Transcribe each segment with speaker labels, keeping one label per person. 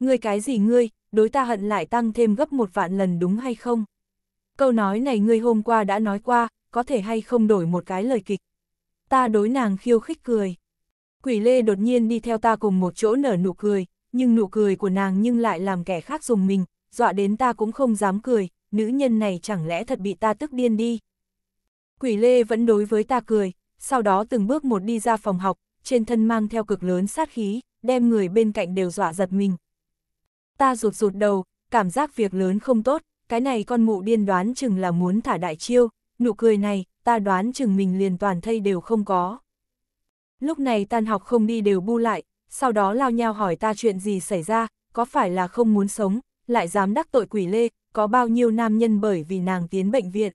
Speaker 1: Ngươi cái gì ngươi, đối ta hận lại tăng thêm gấp một vạn lần đúng hay không? Câu nói này ngươi hôm qua đã nói qua, có thể hay không đổi một cái lời kịch. Ta đối nàng khiêu khích cười. Quỷ lê đột nhiên đi theo ta cùng một chỗ nở nụ cười, nhưng nụ cười của nàng nhưng lại làm kẻ khác dùng mình, dọa đến ta cũng không dám cười, nữ nhân này chẳng lẽ thật bị ta tức điên đi. Quỷ lê vẫn đối với ta cười, sau đó từng bước một đi ra phòng học, trên thân mang theo cực lớn sát khí, đem người bên cạnh đều dọa giật mình ta rụt rụt đầu, cảm giác việc lớn không tốt, cái này con mụ điên đoán chừng là muốn thả đại chiêu, nụ cười này, ta đoán chừng mình liền toàn thây đều không có. Lúc này tan học không đi đều bu lại, sau đó lao nhau hỏi ta chuyện gì xảy ra, có phải là không muốn sống, lại dám đắc tội quỷ lê, có bao nhiêu nam nhân bởi vì nàng tiến bệnh viện.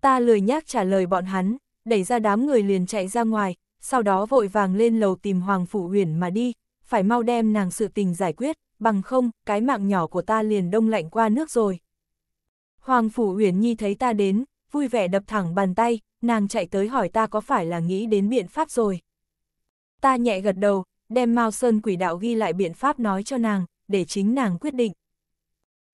Speaker 1: Ta lười nhác trả lời bọn hắn, đẩy ra đám người liền chạy ra ngoài, sau đó vội vàng lên lầu tìm Hoàng phụ Huyền mà đi, phải mau đem nàng sự tình giải quyết, bằng không, cái mạng nhỏ của ta liền đông lạnh qua nước rồi. Hoàng Phủ Uyển Nhi thấy ta đến, vui vẻ đập thẳng bàn tay, nàng chạy tới hỏi ta có phải là nghĩ đến biện pháp rồi. Ta nhẹ gật đầu, đem Mao Sơn quỷ đạo ghi lại biện pháp nói cho nàng, để chính nàng quyết định.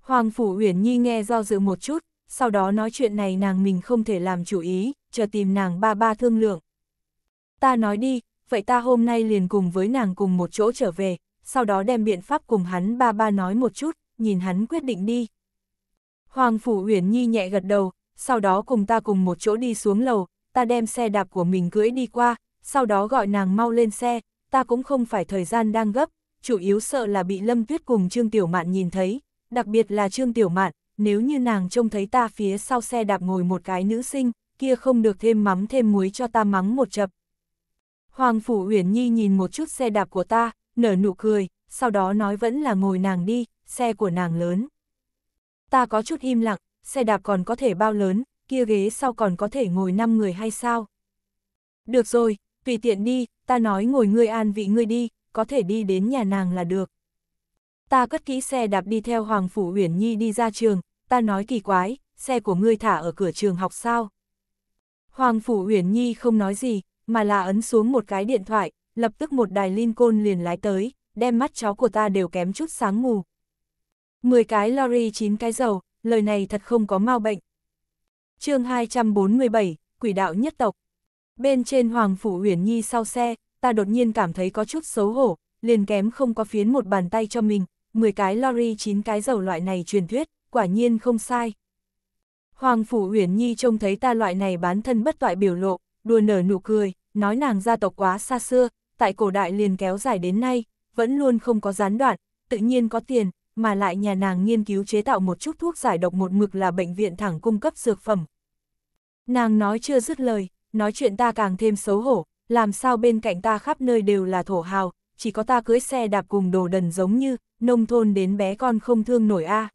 Speaker 1: Hoàng Phủ Uyển Nhi nghe do dự một chút, sau đó nói chuyện này nàng mình không thể làm chủ ý, chờ tìm nàng ba ba thương lượng. Ta nói đi, vậy ta hôm nay liền cùng với nàng cùng một chỗ trở về, sau đó đem biện pháp cùng hắn ba ba nói một chút, nhìn hắn quyết định đi. Hoàng Phủ Uyển Nhi nhẹ gật đầu, sau đó cùng ta cùng một chỗ đi xuống lầu, ta đem xe đạp của mình cưỡi đi qua, sau đó gọi nàng mau lên xe, ta cũng không phải thời gian đang gấp, chủ yếu sợ là bị Lâm Tuyết cùng Trương Tiểu Mạn nhìn thấy, đặc biệt là Trương Tiểu Mạn, nếu như nàng trông thấy ta phía sau xe đạp ngồi một cái nữ sinh, kia không được thêm mắm thêm muối cho ta mắng một chập. Hoàng Phủ Uyển Nhi nhìn một chút xe đạp của ta, nở nụ cười, sau đó nói vẫn là ngồi nàng đi, xe của nàng lớn. Ta có chút im lặng, xe đạp còn có thể bao lớn, kia ghế sau còn có thể ngồi 5 người hay sao? Được rồi, tùy tiện đi, ta nói ngồi ngươi an vị ngươi đi, có thể đi đến nhà nàng là được. Ta cất kỹ xe đạp đi theo Hoàng Phủ Uyển Nhi đi ra trường, ta nói kỳ quái, xe của ngươi thả ở cửa trường học sao? Hoàng Phủ Uyển Nhi không nói gì, mà là ấn xuống một cái điện thoại, lập tức một đài Lincoln liền lái tới, đem mắt chó của ta đều kém chút sáng mù. Mười cái lorry chín cái dầu, lời này thật không có mau bệnh. chương 247, Quỷ đạo nhất tộc. Bên trên Hoàng Phủ Uyển Nhi sau xe, ta đột nhiên cảm thấy có chút xấu hổ, liền kém không có phiến một bàn tay cho mình, 10 cái lorry 9 cái dầu loại này truyền thuyết, quả nhiên không sai. Hoàng Phủ Uyển Nhi trông thấy ta loại này bán thân bất toại biểu lộ, đùa nở nụ cười, nói nàng gia tộc quá xa xưa, tại cổ đại liền kéo dài đến nay, vẫn luôn không có gián đoạn, tự nhiên có tiền, mà lại nhà nàng nghiên cứu chế tạo một chút thuốc giải độc một mực là bệnh viện thẳng cung cấp dược phẩm. Nàng nói chưa dứt lời, nói chuyện ta càng thêm xấu hổ, làm sao bên cạnh ta khắp nơi đều là thổ hào, chỉ có ta cưới xe đạp cùng đồ đần giống như, nông thôn đến bé con không thương nổi a.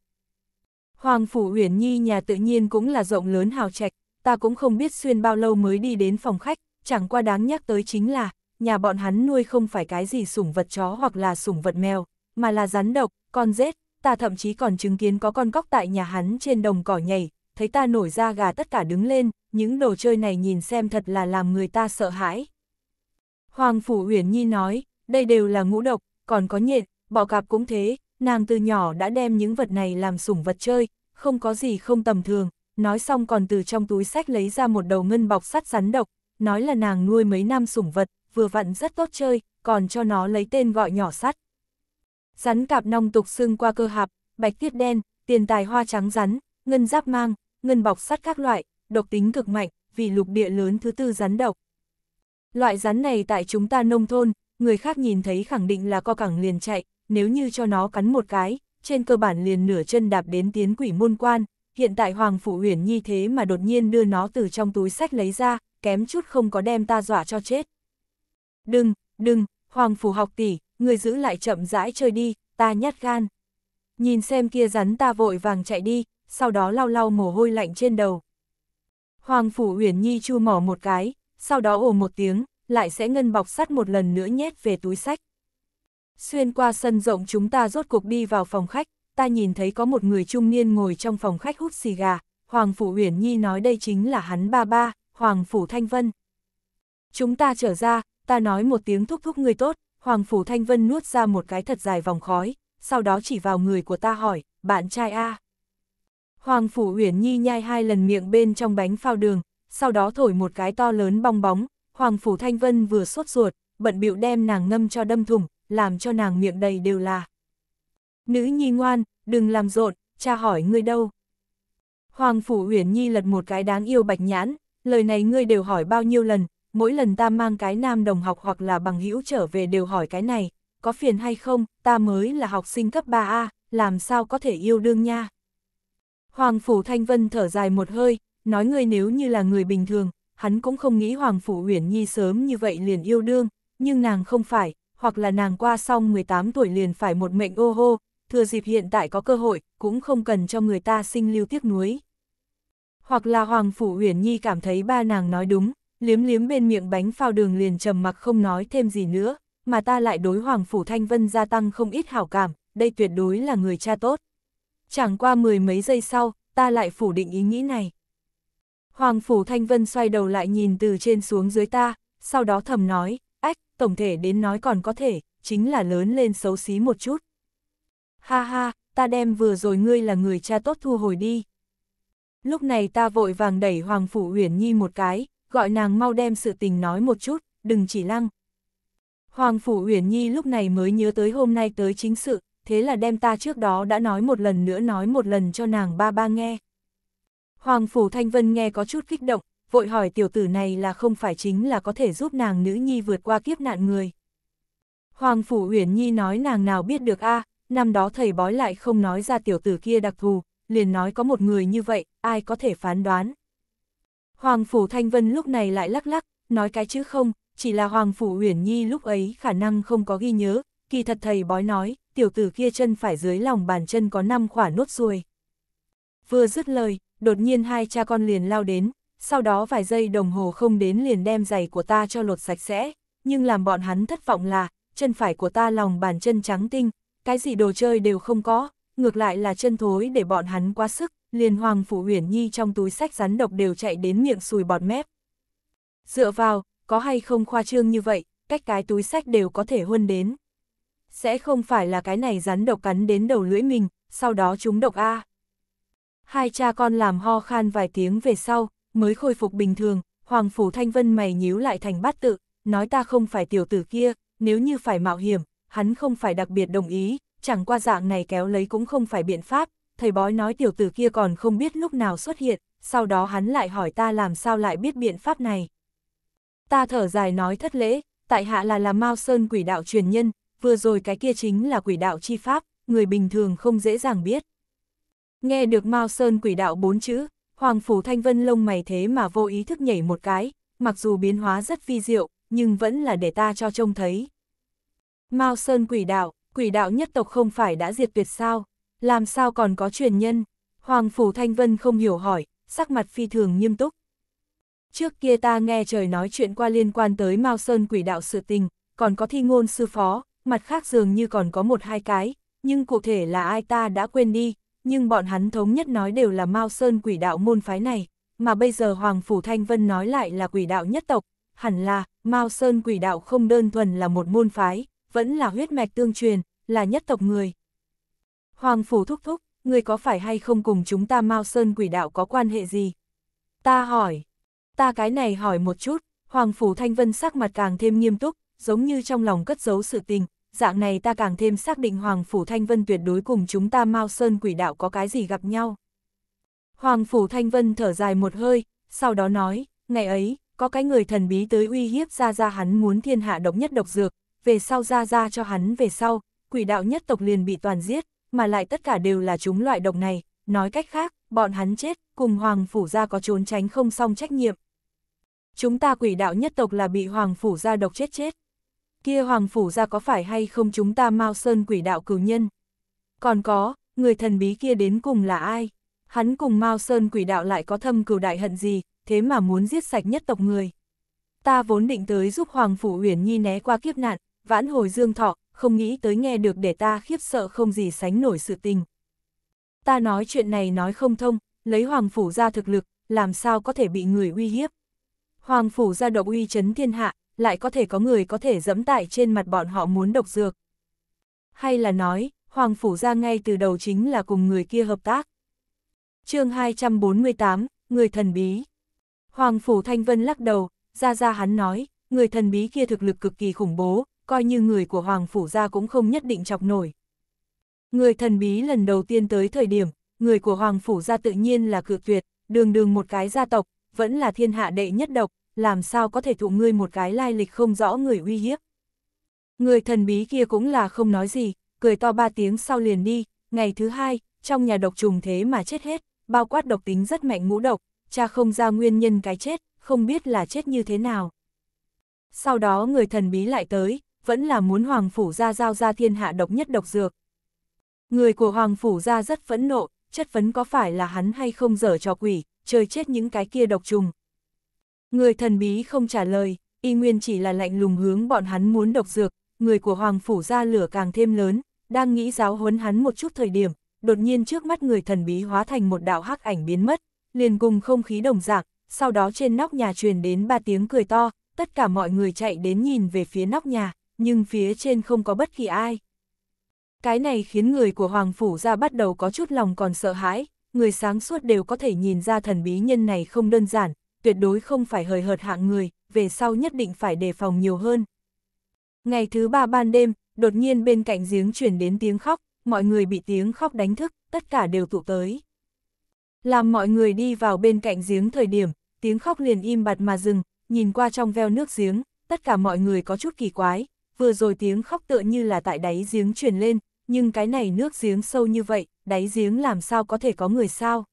Speaker 1: Hoàng phủ Uyển Nhi nhà tự nhiên cũng là rộng lớn hào trạch, ta cũng không biết xuyên bao lâu mới đi đến phòng khách, chẳng qua đáng nhắc tới chính là, nhà bọn hắn nuôi không phải cái gì sủng vật chó hoặc là sủng vật mèo, mà là rắn độc, con rết, ta thậm chí còn chứng kiến có con cóc tại nhà hắn trên đồng cỏ nhảy, thấy ta nổi ra gà tất cả đứng lên, những đồ chơi này nhìn xem thật là làm người ta sợ hãi. Hoàng Phủ Uyển Nhi nói, đây đều là ngũ độc, còn có nhện, bọ cạp cũng thế, nàng từ nhỏ đã đem những vật này làm sủng vật chơi, không có gì không tầm thường, nói xong còn từ trong túi sách lấy ra một đầu ngân bọc sắt rắn độc, nói là nàng nuôi mấy năm sủng vật, vừa vặn rất tốt chơi, còn cho nó lấy tên gọi nhỏ sắt. Rắn cạp nong tục xương qua cơ hạp, bạch tiết đen, tiền tài hoa trắng rắn, ngân giáp mang, ngân bọc sắt các loại, độc tính cực mạnh, vì lục địa lớn thứ tư rắn độc. Loại rắn này tại chúng ta nông thôn, người khác nhìn thấy khẳng định là co cẳng liền chạy, nếu như cho nó cắn một cái, trên cơ bản liền nửa chân đạp đến tiến quỷ môn quan, hiện tại Hoàng Phụ Huyền Nhi thế mà đột nhiên đưa nó từ trong túi sách lấy ra, kém chút không có đem ta dọa cho chết. Đừng, đừng, Hoàng Phủ học tỷ, người giữ lại chậm rãi chơi đi, ta nhát gan. Nhìn xem kia rắn ta vội vàng chạy đi, sau đó lau lau mồ hôi lạnh trên đầu. Hoàng Phủ Uyển Nhi chu mỏ một cái, sau đó ồ một tiếng, lại sẽ ngân bọc sắt một lần nữa nhét về túi sách. Xuyên qua sân rộng chúng ta rốt cuộc đi vào phòng khách, ta nhìn thấy có một người trung niên ngồi trong phòng khách hút xì gà, Hoàng Phủ Uyển Nhi nói đây chính là hắn ba ba, Hoàng Phủ Thanh Vân. Chúng ta trở ra, ta nói một tiếng thúc thúc ngươi tốt, Hoàng Phủ Thanh Vân nuốt ra một cái thật dài vòng khói, sau đó chỉ vào người của ta hỏi, bạn trai a Hoàng Phủ Uyển Nhi nhai hai lần miệng bên trong bánh phao đường, sau đó thổi một cái to lớn bong bóng, Hoàng Phủ Thanh Vân vừa sốt ruột, bận bịu đem nàng ngâm cho đâm thủng, làm cho nàng miệng đầy đều là. Nữ nhi ngoan, đừng làm rộn, cha hỏi ngươi đâu. Hoàng Phủ Uyển Nhi lật một cái đáng yêu bạch nhãn, lời này ngươi đều hỏi bao nhiêu lần, mỗi lần ta mang cái nam đồng học hoặc là bằng hữu trở về đều hỏi cái này, có phiền hay không, ta mới là học sinh cấp 3A, làm sao có thể yêu đương nha. Hoàng Phủ Thanh Vân thở dài một hơi, nói ngươi nếu như là người bình thường, hắn cũng không nghĩ Hoàng Phủ Uyển Nhi sớm như vậy liền yêu đương, nhưng nàng không phải, hoặc là nàng qua xong 18 tuổi liền phải một mệnh ô hô, thừa dịp hiện tại có cơ hội, cũng không cần cho người ta sinh lưu tiếc nuối. Hoặc là Hoàng Phủ Uyển Nhi cảm thấy ba nàng nói đúng, liếm liếm bên miệng bánh phao đường liền trầm mặc không nói thêm gì nữa, mà ta lại đối Hoàng Phủ Thanh Vân gia tăng không ít hảo cảm, đây tuyệt đối là người cha tốt. Chẳng qua mười mấy giây sau, ta lại phủ định ý nghĩ này. Hoàng Phủ Thanh Vân xoay đầu lại nhìn từ trên xuống dưới ta, sau đó thầm nói, ách, tổng thể đến nói còn có thể, chính là lớn lên xấu xí một chút. Ha ha, ta đem vừa rồi ngươi là người cha tốt thu hồi đi. Lúc này ta vội vàng đẩy Hoàng Phủ Uyển Nhi một cái, gọi nàng mau đem sự tình nói một chút, đừng chỉ lăng. Hoàng Phủ Uyển Nhi lúc này mới nhớ tới hôm nay tới chính sự, thế là đem ta trước đó đã nói một lần nữa nói một lần cho nàng ba ba nghe. Hoàng Phủ Thanh Vân nghe có chút kích động, vội hỏi tiểu tử này là không phải chính là có thể giúp nàng nữ nhi vượt qua kiếp nạn người. Hoàng Phủ Uyển Nhi nói nàng nào biết được a năm đó thầy bói lại không nói ra tiểu tử kia đặc thù, liền nói có một người như vậy, ai có thể phán đoán. Hoàng Phủ Thanh Vân lúc này lại lắc lắc, nói cái chữ không, chỉ là Hoàng Phủ Huyền Nhi lúc ấy khả năng không có ghi nhớ, kỳ thật thầy bói nói, tiểu tử kia chân phải dưới lòng bàn chân có năm khỏa nốt ruồi. Vừa dứt lời, đột nhiên hai cha con liền lao đến, sau đó vài giây đồng hồ không đến liền đem giày của ta cho lột sạch sẽ, nhưng làm bọn hắn thất vọng là, chân phải của ta lòng bàn chân trắng tinh, cái gì đồ chơi đều không có, ngược lại là chân thối để bọn hắn quá sức, liền Hoàng Phủ Huyền Nhi trong túi sách rắn độc đều chạy đến miệng sùi bọt mép. Dựa vào, có hay không khoa trương như vậy, cách cái túi sách đều có thể huân đến. Sẽ không phải là cái này rắn độc cắn đến đầu lưỡi mình, sau đó chúng độc A. Hai cha con làm ho khan vài tiếng về sau, mới khôi phục bình thường, Hoàng Phủ Thanh Vân mày nhíu lại thành bát tự, nói ta không phải tiểu tử kia, nếu như phải mạo hiểm, hắn không phải đặc biệt đồng ý, chẳng qua dạng này kéo lấy cũng không phải biện pháp, thầy bói nói tiểu tử kia còn không biết lúc nào xuất hiện, sau đó hắn lại hỏi ta làm sao lại biết biện pháp này. Ta thở dài nói thất lễ, tại hạ là là Mao Sơn quỷ đạo truyền nhân, vừa rồi cái kia chính là quỷ đạo chi pháp, người bình thường không dễ dàng biết. Nghe được Mao Sơn quỷ đạo bốn chữ, Hoàng Phủ Thanh Vân lông mày thế mà vô ý thức nhảy một cái, mặc dù biến hóa rất phi diệu, nhưng vẫn là để ta cho trông thấy. Mao Sơn quỷ đạo, quỷ đạo nhất tộc không phải đã diệt tuyệt sao? Làm sao còn có truyền nhân? Hoàng Phủ Thanh Vân không hiểu hỏi, sắc mặt phi thường nghiêm túc. Trước kia ta nghe trời nói chuyện qua liên quan tới Mao Sơn quỷ đạo sự tình, còn có thi ngôn sư phó, mặt khác dường như còn có một hai cái, nhưng cụ thể là ai ta đã quên đi, nhưng bọn hắn thống nhất nói đều là Mao Sơn quỷ đạo môn phái này, mà bây giờ Hoàng Phủ Thanh Vân nói lại là quỷ đạo nhất tộc, hẳn là Mao Sơn quỷ đạo không đơn thuần là một môn phái, vẫn là huyết mạch tương truyền, là nhất tộc người. Hoàng Phủ thúc thúc, người có phải hay không cùng chúng ta Mao Sơn quỷ đạo có quan hệ gì? Ta hỏi. Ta cái này hỏi một chút, Hoàng Phủ Thanh Vân sắc mặt càng thêm nghiêm túc, giống như trong lòng cất giấu sự tình, dạng này ta càng thêm xác định Hoàng Phủ Thanh Vân tuyệt đối cùng chúng ta Mao Sơn quỷ đạo có cái gì gặp nhau. Hoàng Phủ Thanh Vân thở dài một hơi, sau đó nói, ngày ấy, có cái người thần bí tới uy hiếp ra ra hắn muốn thiên hạ độc nhất độc dược, về sau ra ra cho hắn về sau, quỷ đạo nhất tộc liền bị toàn giết, mà lại tất cả đều là chúng loại độc này, nói cách khác, bọn hắn chết, cùng Hoàng Phủ Gia có trốn tránh không xong trách nhiệm. Chúng ta quỷ đạo nhất tộc là bị Hoàng Phủ Gia độc chết chết. Kia Hoàng Phủ Gia có phải hay không chúng ta Mao Sơn quỷ đạo cử nhân? Còn có, người thần bí kia đến cùng là ai? Hắn cùng Mao Sơn quỷ đạo lại có thâm cửu đại hận gì, thế mà muốn giết sạch nhất tộc người. Ta vốn định tới giúp Hoàng Phủ Uyển Nhi né qua kiếp nạn, vãn hồi dương thọ, không nghĩ tới nghe được để ta khiếp sợ không gì sánh nổi sự tình. Ta nói chuyện này nói không thông, lấy Hoàng Phủ ra thực lực, làm sao có thể bị người uy hiếp. Hoàng Phủ ra độc uy chấn thiên hạ, lại có thể có người có thể dẫm tại trên mặt bọn họ muốn độc dược. Hay là nói, Hoàng Phủ ra ngay từ đầu chính là cùng người kia hợp tác. chương 248, Người Thần Bí Hoàng Phủ Thanh Vân lắc đầu, ra ra hắn nói, người thần bí kia thực lực cực kỳ khủng bố, coi như người của Hoàng Phủ ra cũng không nhất định chọc nổi. Người thần bí lần đầu tiên tới thời điểm, người của Hoàng Phủ ra tự nhiên là cược tuyệt, đường đường một cái gia tộc, vẫn là thiên hạ đệ nhất độc, làm sao có thể thụ ngươi một cái lai lịch không rõ người uy hiếp. Người thần bí kia cũng là không nói gì, cười to ba tiếng sau liền đi, ngày thứ hai, trong nhà độc trùng thế mà chết hết, bao quát độc tính rất mạnh ngũ độc, cha không ra nguyên nhân cái chết, không biết là chết như thế nào. Sau đó người thần bí lại tới, vẫn là muốn Hoàng Phủ Gia giao ra thiên hạ độc nhất độc dược. Người của Hoàng Phủ Gia rất phẫn nộ, chất vấn có phải là hắn hay không dở trò quỷ, chơi chết những cái kia độc trùng. Người thần bí không trả lời, y nguyên chỉ là lạnh lùng hướng bọn hắn muốn độc dược, người của Hoàng Phủ Gia lửa càng thêm lớn, đang nghĩ giáo huấn hắn một chút thời điểm, đột nhiên trước mắt người thần bí hóa thành một đạo hắc ảnh biến mất, liền cùng không khí đồng dạng, sau đó trên nóc nhà truyền đến ba tiếng cười to, tất cả mọi người chạy đến nhìn về phía nóc nhà, nhưng phía trên không có bất kỳ ai. Cái này khiến người của Hoàng Phủ ra bắt đầu có chút lòng còn sợ hãi, người sáng suốt đều có thể nhìn ra thần bí nhân này không đơn giản, tuyệt đối không phải hời hợt hạng người, về sau nhất định phải đề phòng nhiều hơn. Ngày thứ ba ban đêm, đột nhiên bên cạnh giếng chuyển đến tiếng khóc, mọi người bị tiếng khóc đánh thức, tất cả đều tụ tới. Làm mọi người đi vào bên cạnh giếng thời điểm, tiếng khóc liền im bặt mà dừng, nhìn qua trong veo nước giếng, tất cả mọi người có chút kỳ quái, vừa rồi tiếng khóc tựa như là tại đáy giếng truyền lên, nhưng cái này nước giếng sâu như vậy, đáy giếng làm sao có thể có người sao?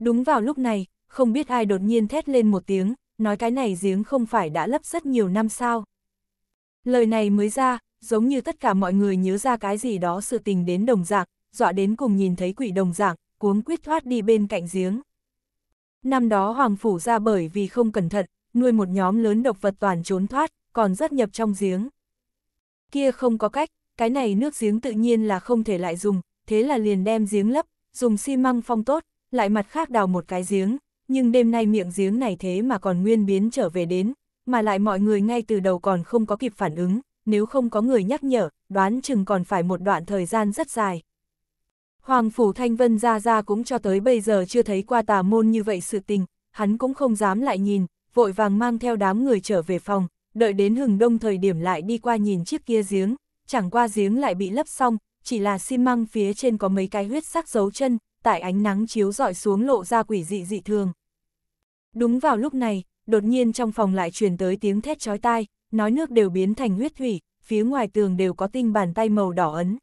Speaker 1: Đúng vào lúc này, không biết ai đột nhiên thét lên một tiếng, nói cái này giếng không phải đã lấp rất nhiều năm sao. Lời này mới ra, giống như tất cả mọi người nhớ ra cái gì đó sự tình đến đồng dạng, dọa đến cùng nhìn thấy quỷ đồng dạng, cuống quyết thoát đi bên cạnh giếng. Năm đó Hoàng Phủ ra bởi vì không cẩn thận, nuôi một nhóm lớn độc vật toàn trốn thoát, còn rất nhập trong giếng kia không có cách, cái này nước giếng tự nhiên là không thể lại dùng, thế là liền đem giếng lấp, dùng xi măng phong tốt, lại mặt khác đào một cái giếng, nhưng đêm nay miệng giếng này thế mà còn nguyên biến trở về đến, mà lại mọi người ngay từ đầu còn không có kịp phản ứng, nếu không có người nhắc nhở, đoán chừng còn phải một đoạn thời gian rất dài. Hoàng Phủ Thanh Vân ra ra cũng cho tới bây giờ chưa thấy qua tà môn như vậy sự tình, hắn cũng không dám lại nhìn, vội vàng mang theo đám người trở về phòng, đợi đến hừng đông thời điểm lại đi qua nhìn chiếc kia giếng, chẳng qua giếng lại bị lấp xong, chỉ là xi măng phía trên có mấy cái huyết sắc dấu chân, tại ánh nắng chiếu dọi xuống lộ ra quỷ dị dị thường. Đúng vào lúc này, đột nhiên trong phòng lại truyền tới tiếng thét chói tai, nói nước đều biến thành huyết thủy, phía ngoài tường đều có tinh bàn tay màu đỏ ấn.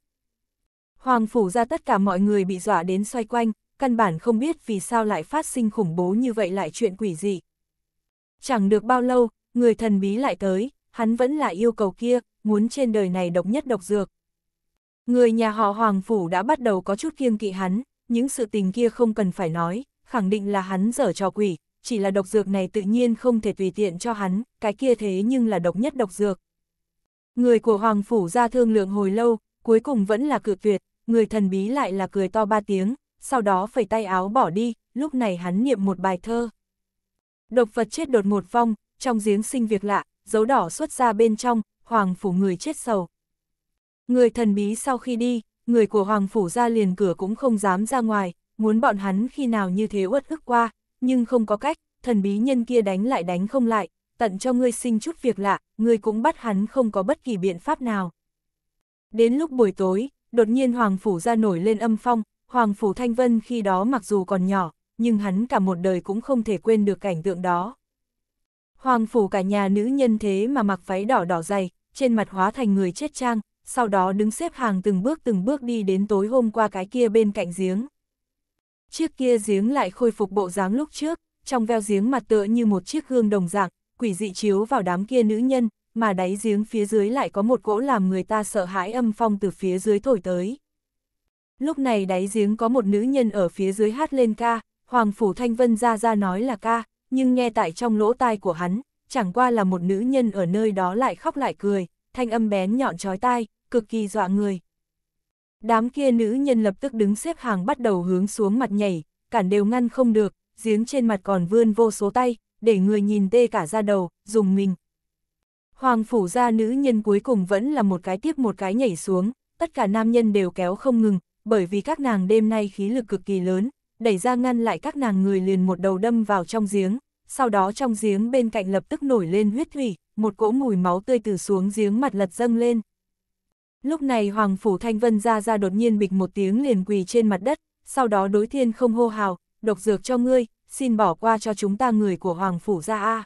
Speaker 1: Hoàng phủ ra tất cả mọi người bị dọa đến xoay quanh, căn bản không biết vì sao lại phát sinh khủng bố như vậy lại chuyện quỷ dị. Chẳng được bao lâu, người thần bí lại tới, hắn vẫn là yêu cầu kia, muốn trên đời này độc nhất độc dược. Người nhà họ Hoàng Phủ đã bắt đầu có chút kiêng kỵ hắn, những sự tình kia không cần phải nói, khẳng định là hắn dở trò quỷ, chỉ là độc dược này tự nhiên không thể tùy tiện cho hắn, cái kia thế nhưng là độc nhất độc dược. Người của Hoàng Phủ ra thương lượng hồi lâu, cuối cùng vẫn là cự tuyệt, người thần bí lại là cười to ba tiếng, sau đó phẩy tay áo bỏ đi, lúc này hắn niệm một bài thơ. Độc vật chết đột một phong trong giếng sinh việc lạ, dấu đỏ xuất ra bên trong, hoàng phủ người chết sầu. Người thần bí sau khi đi, người của hoàng phủ ra liền cửa cũng không dám ra ngoài, muốn bọn hắn khi nào như thế uất ức qua, nhưng không có cách, thần bí nhân kia đánh lại đánh không lại, tận cho ngươi sinh chút việc lạ, ngươi cũng bắt hắn không có bất kỳ biện pháp nào. Đến lúc buổi tối, đột nhiên hoàng phủ ra nổi lên âm phong, hoàng phủ thanh vân khi đó mặc dù còn nhỏ, nhưng hắn cả một đời cũng không thể quên được cảnh tượng đó. Hoàng phủ cả nhà nữ nhân thế mà mặc váy đỏ đỏ dày, trên mặt hóa thành người chết trang, sau đó đứng xếp hàng từng bước từng bước đi đến tối hôm qua cái kia bên cạnh giếng. Chiếc kia giếng lại khôi phục bộ dáng lúc trước, trong veo giếng mặt tựa như một chiếc gương đồng dạng, quỷ dị chiếu vào đám kia nữ nhân, mà đáy giếng phía dưới lại có một cỗ làm người ta sợ hãi âm phong từ phía dưới thổi tới. Lúc này đáy giếng có một nữ nhân ở phía dưới hát lên ca, Hoàng Phủ Thanh Vân ra ra nói là ca, nhưng nghe tại trong lỗ tai của hắn, chẳng qua là một nữ nhân ở nơi đó lại khóc lại cười, thanh âm bén nhọn chói tai, cực kỳ dọa người. Đám kia nữ nhân lập tức đứng xếp hàng bắt đầu hướng xuống mặt nhảy, cản đều ngăn không được, giếng trên mặt còn vươn vô số tay, để người nhìn tê cả ra đầu, dùng mình. Hoàng phủ ra nữ nhân cuối cùng vẫn là một cái tiếp một cái nhảy xuống, tất cả nam nhân đều kéo không ngừng, bởi vì các nàng đêm nay khí lực cực kỳ lớn, đẩy ra ngăn lại các nàng người liền một đầu đâm vào trong giếng, sau đó trong giếng bên cạnh lập tức nổi lên huyết thủy, một cỗ mùi máu tươi từ xuống giếng mặt lật dâng lên. Lúc này Hoàng Phủ Thanh Vân ra ra đột nhiên bịch một tiếng liền quỳ trên mặt đất, sau đó đối thiên không hô hào, độc dược cho ngươi, xin bỏ qua cho chúng ta người của Hoàng Phủ ra a.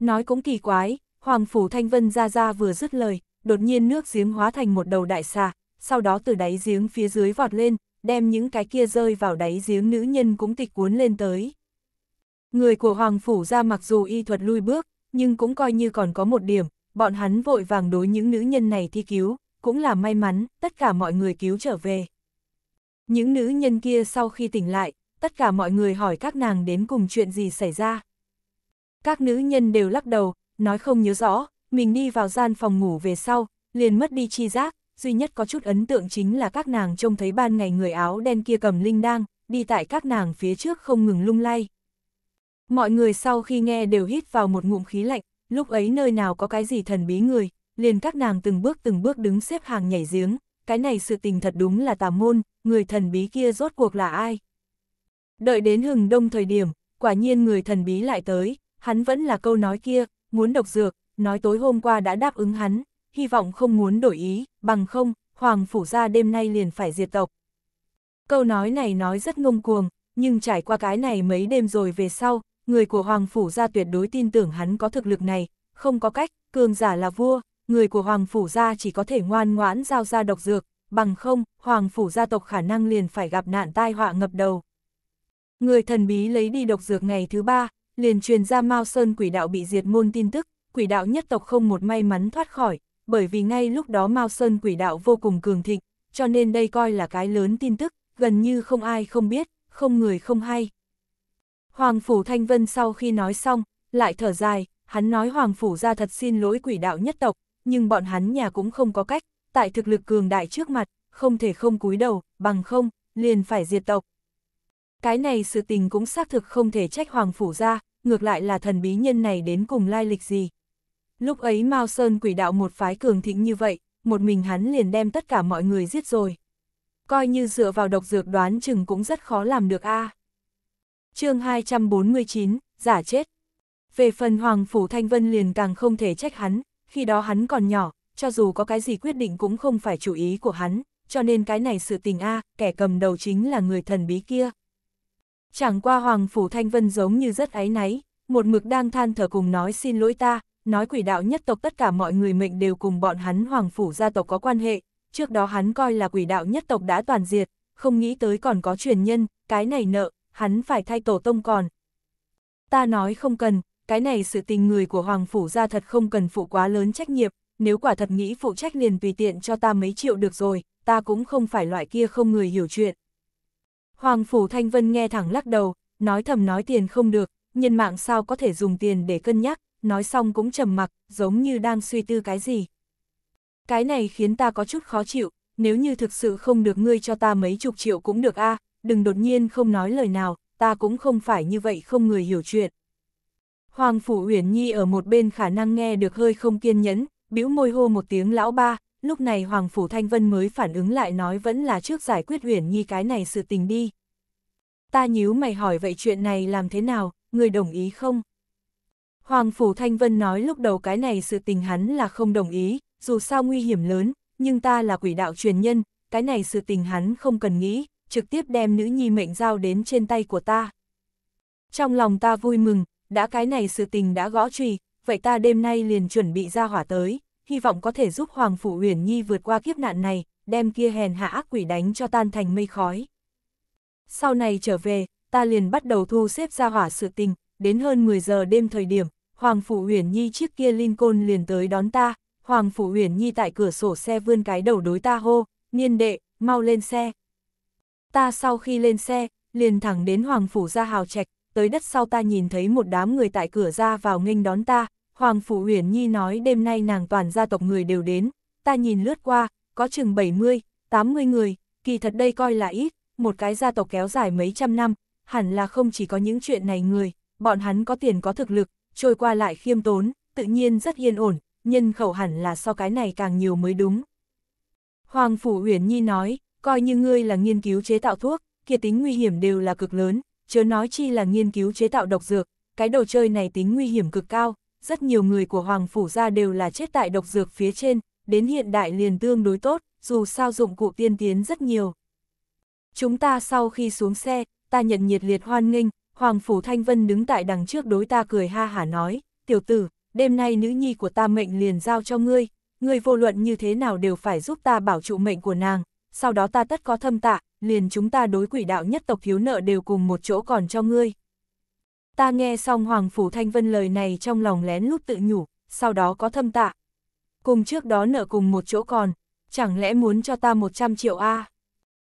Speaker 1: Nói cũng kỳ quái, Hoàng Phủ Thanh Vân ra ra vừa dứt lời, đột nhiên nước giếng hóa thành một đầu đại xà, sau đó từ đáy giếng phía dưới vọt lên, đem những cái kia rơi vào đáy giếng nữ nhân cũng tịch cuốn lên tới. Người của Hoàng Phủ ra mặc dù y thuật lui bước, nhưng cũng coi như còn có một điểm, bọn hắn vội vàng đối những nữ nhân này thi cứu, cũng là may mắn, tất cả mọi người cứu trở về. Những nữ nhân kia sau khi tỉnh lại, tất cả mọi người hỏi các nàng đến cùng chuyện gì xảy ra. Các nữ nhân đều lắc đầu, nói không nhớ rõ, mình đi vào gian phòng ngủ về sau, liền mất đi chi giác, duy nhất có chút ấn tượng chính là các nàng trông thấy ban ngày người áo đen kia cầm linh đang, đi tại các nàng phía trước không ngừng lung lay. Mọi người sau khi nghe đều hít vào một ngụm khí lạnh, lúc ấy nơi nào có cái gì thần bí người, liền các nàng từng bước từng bước đứng xếp hàng nhảy giếng, cái này sự tình thật đúng là tà môn, người thần bí kia rốt cuộc là ai. Đợi đến hừng đông thời điểm, quả nhiên người thần bí lại tới, hắn vẫn là câu nói kia, muốn độc dược, nói tối hôm qua đã đáp ứng hắn, hy vọng không muốn đổi ý, bằng không, Hoàng Phủ ra đêm nay liền phải diệt tộc. Câu nói này nói rất ngông cuồng, nhưng trải qua cái này mấy đêm rồi về sau, người của Hoàng Phủ gia tuyệt đối tin tưởng hắn có thực lực này, không có cách, cường giả là vua, người của Hoàng Phủ gia chỉ có thể ngoan ngoãn giao ra độc dược, bằng không, Hoàng Phủ gia tộc khả năng liền phải gặp nạn tai họa ngập đầu. Người thần bí lấy đi độc dược ngày thứ ba, liền truyền ra Mao Sơn quỷ đạo bị diệt môn tin tức, quỷ đạo nhất tộc không một may mắn thoát khỏi, bởi vì ngay lúc đó Mao Sơn quỷ đạo vô cùng cường thịnh, cho nên đây coi là cái lớn tin tức, gần như không ai không biết, không người không hay. Hoàng Phủ Thanh Vân sau khi nói xong, lại thở dài, hắn nói Hoàng Phủ ra thật xin lỗi quỷ đạo nhất tộc, nhưng bọn hắn nhà cũng không có cách, tại thực lực cường đại trước mặt, không thể không cúi đầu, bằng không, liền phải diệt tộc. Cái này sự tình cũng xác thực không thể trách Hoàng Phủ ra, ngược lại là thần bí nhân này đến cùng lai lịch gì. Lúc ấy Mao Sơn quỷ đạo một phái cường thịnh như vậy, một mình hắn liền đem tất cả mọi người giết rồi. Coi như dựa vào độc dược đoán chừng cũng rất khó làm được a à chương 249, giả chết. Về phần Hoàng Phủ Thanh Vân liền càng không thể trách hắn, khi đó hắn còn nhỏ, cho dù có cái gì quyết định cũng không phải chủ ý của hắn, cho nên cái này sự tình a kẻ cầm đầu chính là người thần bí kia. Chẳng qua Hoàng Phủ Thanh Vân giống như rất áy náy, một mực đang than thở cùng nói xin lỗi ta, nói quỷ đạo nhất tộc tất cả mọi người mệnh đều cùng bọn hắn Hoàng Phủ gia tộc có quan hệ, trước đó hắn coi là quỷ đạo nhất tộc đã toàn diệt, không nghĩ tới còn có truyền nhân, cái này nợ, hắn phải thay tổ tông còn. Ta nói không cần, cái này sự tình người của Hoàng Phủ ra thật không cần phụ quá lớn trách nhiệm, nếu quả thật nghĩ phụ trách liền tùy tiện cho ta mấy triệu được rồi, ta cũng không phải loại kia không người hiểu chuyện. Hoàng Phủ Thanh Vân nghe thẳng lắc đầu, nói thầm nói tiền không được, nhân mạng sao có thể dùng tiền để cân nhắc, nói xong cũng trầm mặc, giống như đang suy tư cái gì. Cái này khiến ta có chút khó chịu, nếu như thực sự không được ngươi cho ta mấy chục triệu cũng được a à, đừng đột nhiên không nói lời nào, ta cũng không phải như vậy không người hiểu chuyện. Hoàng Phủ Uyển Nhi ở một bên khả năng nghe được hơi không kiên nhẫn, bĩu môi hô một tiếng lão ba, lúc này Hoàng Phủ Thanh Vân mới phản ứng lại nói vẫn là trước giải quyết Uyển Nhi cái này sự tình đi. Ta nhíu mày hỏi vậy chuyện này làm thế nào, người đồng ý không? Hoàng Phủ Thanh Vân nói lúc đầu cái này sự tình hắn là không đồng ý, dù sao nguy hiểm lớn, nhưng ta là quỷ đạo truyền nhân, cái này sự tình hắn không cần nghĩ, trực tiếp đem nữ nhi mệnh giao đến trên tay của ta. Trong lòng ta vui mừng, đã cái này sự tình đã gõ trùy, vậy ta đêm nay liền chuẩn bị ra hỏa tới, hy vọng có thể giúp Hoàng Phủ Uyển Nhi vượt qua kiếp nạn này, đem kia hèn hạ ác quỷ đánh cho tan thành mây khói. Sau này trở về, ta liền bắt đầu thu xếp ra hỏa sự tình, đến hơn 10 giờ đêm thời điểm, Hoàng Phủ Uyển Nhi chiếc kia Lincoln liền tới đón ta, Hoàng Phủ Uyển Nhi tại cửa sổ xe vươn cái đầu đối ta hô, niên đệ, mau lên xe, Ta sau khi lên xe, liền thẳng đến Hoàng Phủ ra hào trạch, tới đất sau ta nhìn thấy một đám người tại cửa ra vào nghênh đón ta, Hoàng Phủ uyển nhi nói đêm nay nàng toàn gia tộc người đều đến, ta nhìn lướt qua, có chừng 70, 80 người, kỳ thật đây coi là ít, một cái gia tộc kéo dài mấy trăm năm, hẳn là không chỉ có những chuyện này người, bọn hắn có tiền có thực lực, trôi qua lại khiêm tốn, tự nhiên rất yên ổn, nhân khẩu hẳn là so cái này càng nhiều mới đúng. Hoàng Phủ Uyển Nhi nói, coi như ngươi là nghiên cứu chế tạo thuốc, kia tính nguy hiểm đều là cực lớn, chớ nói chi là nghiên cứu chế tạo độc dược, cái đồ chơi này tính nguy hiểm cực cao, rất nhiều người của Hoàng Phủ gia đều là chết tại độc dược phía trên, đến hiện đại liền tương đối tốt, dù sao dụng cụ tiên tiến rất nhiều. Chúng ta sau khi xuống xe, ta nhận nhiệt liệt hoan nghênh, Hoàng Phủ Thanh Vân đứng tại đằng trước đối ta cười ha hả nói, tiểu tử, đêm nay nữ nhi của ta mệnh liền giao cho ngươi, ngươi vô luận như thế nào đều phải giúp ta bảo trụ mệnh của nàng, sau đó ta tất có thâm tạ, liền chúng ta đối quỷ đạo nhất tộc thiếu nợ đều cùng một chỗ còn cho ngươi. Ta nghe xong Hoàng Phủ Thanh Vân lời này trong lòng lén lút tự nhủ, sau đó có thâm tạ. Cùng trước đó nợ cùng một chỗ còn, chẳng lẽ muốn cho ta 100 triệu a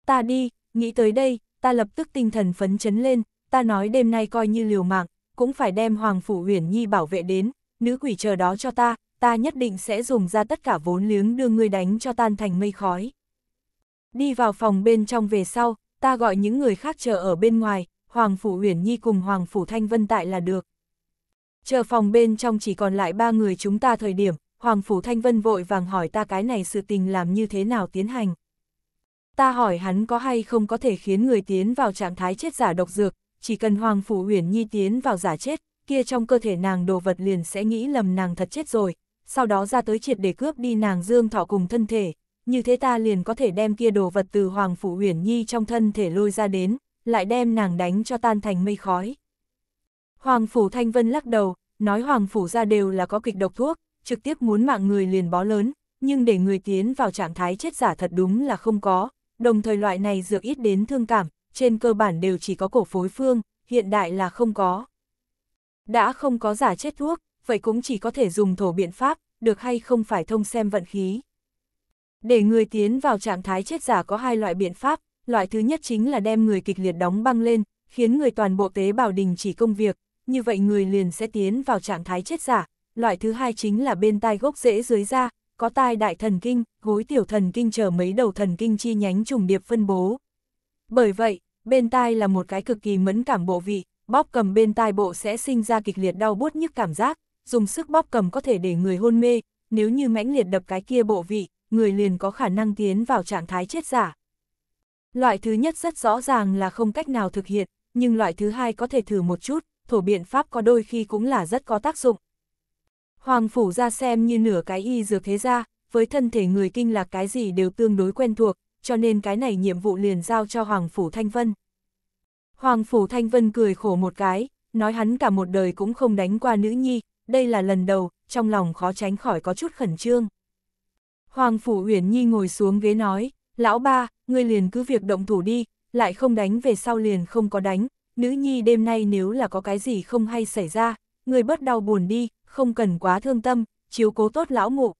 Speaker 1: Ta đi, nghĩ tới đây, ta lập tức tinh thần phấn chấn lên, ta nói đêm nay coi như liều mạng, cũng phải đem Hoàng Phủ Huyền Nhi bảo vệ đến, nữ quỷ chờ đó cho ta, ta nhất định sẽ dùng ra tất cả vốn liếng đưa ngươi đánh cho tan thành mây khói. Đi vào phòng bên trong về sau, ta gọi những người khác chờ ở bên ngoài, Hoàng Phủ Uyển Nhi cùng Hoàng Phủ Thanh Vân tại là được. Chờ phòng bên trong chỉ còn lại ba người chúng ta thời điểm, Hoàng Phủ Thanh Vân vội vàng hỏi ta cái này sự tình làm như thế nào tiến hành. Ta hỏi hắn có hay không có thể khiến người tiến vào trạng thái chết giả độc dược, chỉ cần Hoàng Phủ Uyển Nhi tiến vào giả chết, kia trong cơ thể nàng đồ vật liền sẽ nghĩ lầm nàng thật chết rồi, sau đó ra tới triệt để cướp đi nàng dương thọ cùng thân thể, như thế ta liền có thể đem kia đồ vật từ Hoàng Phủ Huyền Nhi trong thân thể lôi ra đến, lại đem nàng đánh cho tan thành mây khói. Hoàng Phủ Thanh Vân lắc đầu, nói Hoàng Phủ ra đều là có kịch độc thuốc, trực tiếp muốn mạng người liền bó lớn, nhưng để người tiến vào trạng thái chết giả thật đúng là không có, đồng thời loại này dược ít đến thương cảm, trên cơ bản đều chỉ có cổ phối phương, hiện đại là không có. Đã không có giả chết thuốc, vậy cũng chỉ có thể dùng thổ biện pháp, được hay không phải thông xem vận khí. Để người tiến vào trạng thái chết giả có hai loại biện pháp, loại thứ nhất chính là đem người kịch liệt đóng băng lên, khiến người toàn bộ tế bào đình chỉ công việc, như vậy người liền sẽ tiến vào trạng thái chết giả. Loại thứ hai chính là bên tai gốc rễ dưới da, có tai đại thần kinh, gối tiểu thần kinh chờ mấy đầu thần kinh chi nhánh trùng điệp phân bố. Bởi vậy, bên tai là một cái cực kỳ mẫn cảm bộ vị, bóp cầm bên tai bộ sẽ sinh ra kịch liệt đau buốt nhức cảm giác, dùng sức bóp cầm có thể để người hôn mê, nếu như mãnh liệt đập cái kia bộ vị, người liền có khả năng tiến vào trạng thái chết giả. Loại thứ nhất rất rõ ràng là không cách nào thực hiện, nhưng loại thứ hai có thể thử một chút, thổ biện pháp có đôi khi cũng là rất có tác dụng. Hoàng phủ ra xem như nửa cái y dược thế ra, với thân thể người kinh là cái gì đều tương đối quen thuộc, cho nên cái này nhiệm vụ liền giao cho Hoàng phủ Thanh Vân. Hoàng phủ Thanh Vân cười khổ một cái, nói hắn cả một đời cũng không đánh qua nữ nhi, đây là lần đầu, trong lòng khó tránh khỏi có chút khẩn trương. Hoàng Phủ Huyền Nhi ngồi xuống ghế nói, lão ba, ngươi liền cứ việc động thủ đi, lại không đánh về sau liền không có đánh, nữ nhi đêm nay nếu là có cái gì không hay xảy ra, ngươi bớt đau buồn đi, không cần quá thương tâm, chiếu cố tốt lão mụ.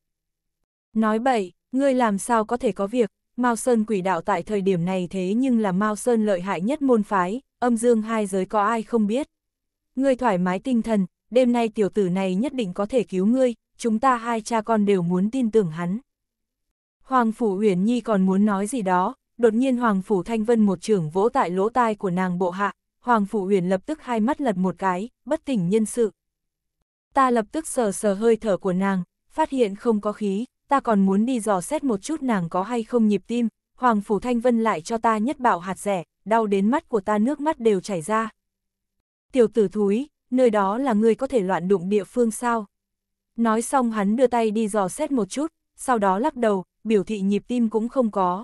Speaker 1: Nói bậy, ngươi làm sao có thể có việc, Mao Sơn quỷ đạo tại thời điểm này thế nhưng là Mao Sơn lợi hại nhất môn phái, âm dương hai giới có ai không biết. Ngươi thoải mái tinh thần, đêm nay tiểu tử này nhất định có thể cứu ngươi, chúng ta hai cha con đều muốn tin tưởng hắn. Hoàng Phủ Huyền Nhi còn muốn nói gì đó, đột nhiên Hoàng Phủ Thanh Vân một trưởng vỗ tại lỗ tai của nàng bộ hạ, Hoàng Phủ Huyền lập tức hai mắt lật một cái, bất tỉnh nhân sự. Ta lập tức sờ sờ hơi thở của nàng, phát hiện không có khí, ta còn muốn đi dò xét một chút nàng có hay không nhịp tim, Hoàng Phủ Thanh Vân lại cho ta nhất bạo hạt rẻ, đau đến mắt của ta nước mắt đều chảy ra. Tiểu tử thúi, nơi đó là người có thể loạn đụng địa phương sao? Nói xong hắn đưa tay đi dò xét một chút, sau đó lắc đầu, biểu thị nhịp tim cũng không có.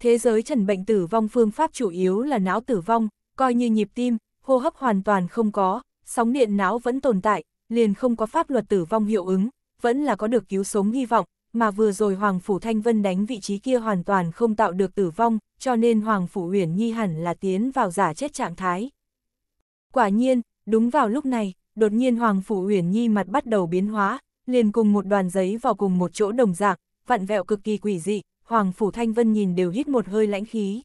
Speaker 1: Thế giới trần bệnh tử vong phương pháp chủ yếu là não tử vong, coi như nhịp tim, hô hấp hoàn toàn không có, sóng điện não vẫn tồn tại, liền không có pháp luật tử vong hiệu ứng, vẫn là có được cứu sống hy vọng, mà vừa rồi Hoàng Phủ Thanh Vân đánh vị trí kia hoàn toàn không tạo được tử vong, cho nên Hoàng Phủ Huyền Nhi hẳn là tiến vào giả chết trạng thái. Quả nhiên, đúng vào lúc này, đột nhiên Hoàng Phủ Huyền Nhi mặt bắt đầu biến hóa, liền cùng một đoàn giấy vào cùng một chỗ đồng dạng, vặn vẹo cực kỳ quỷ dị, Hoàng Phủ Thanh Vân nhìn đều hít một hơi lãnh khí.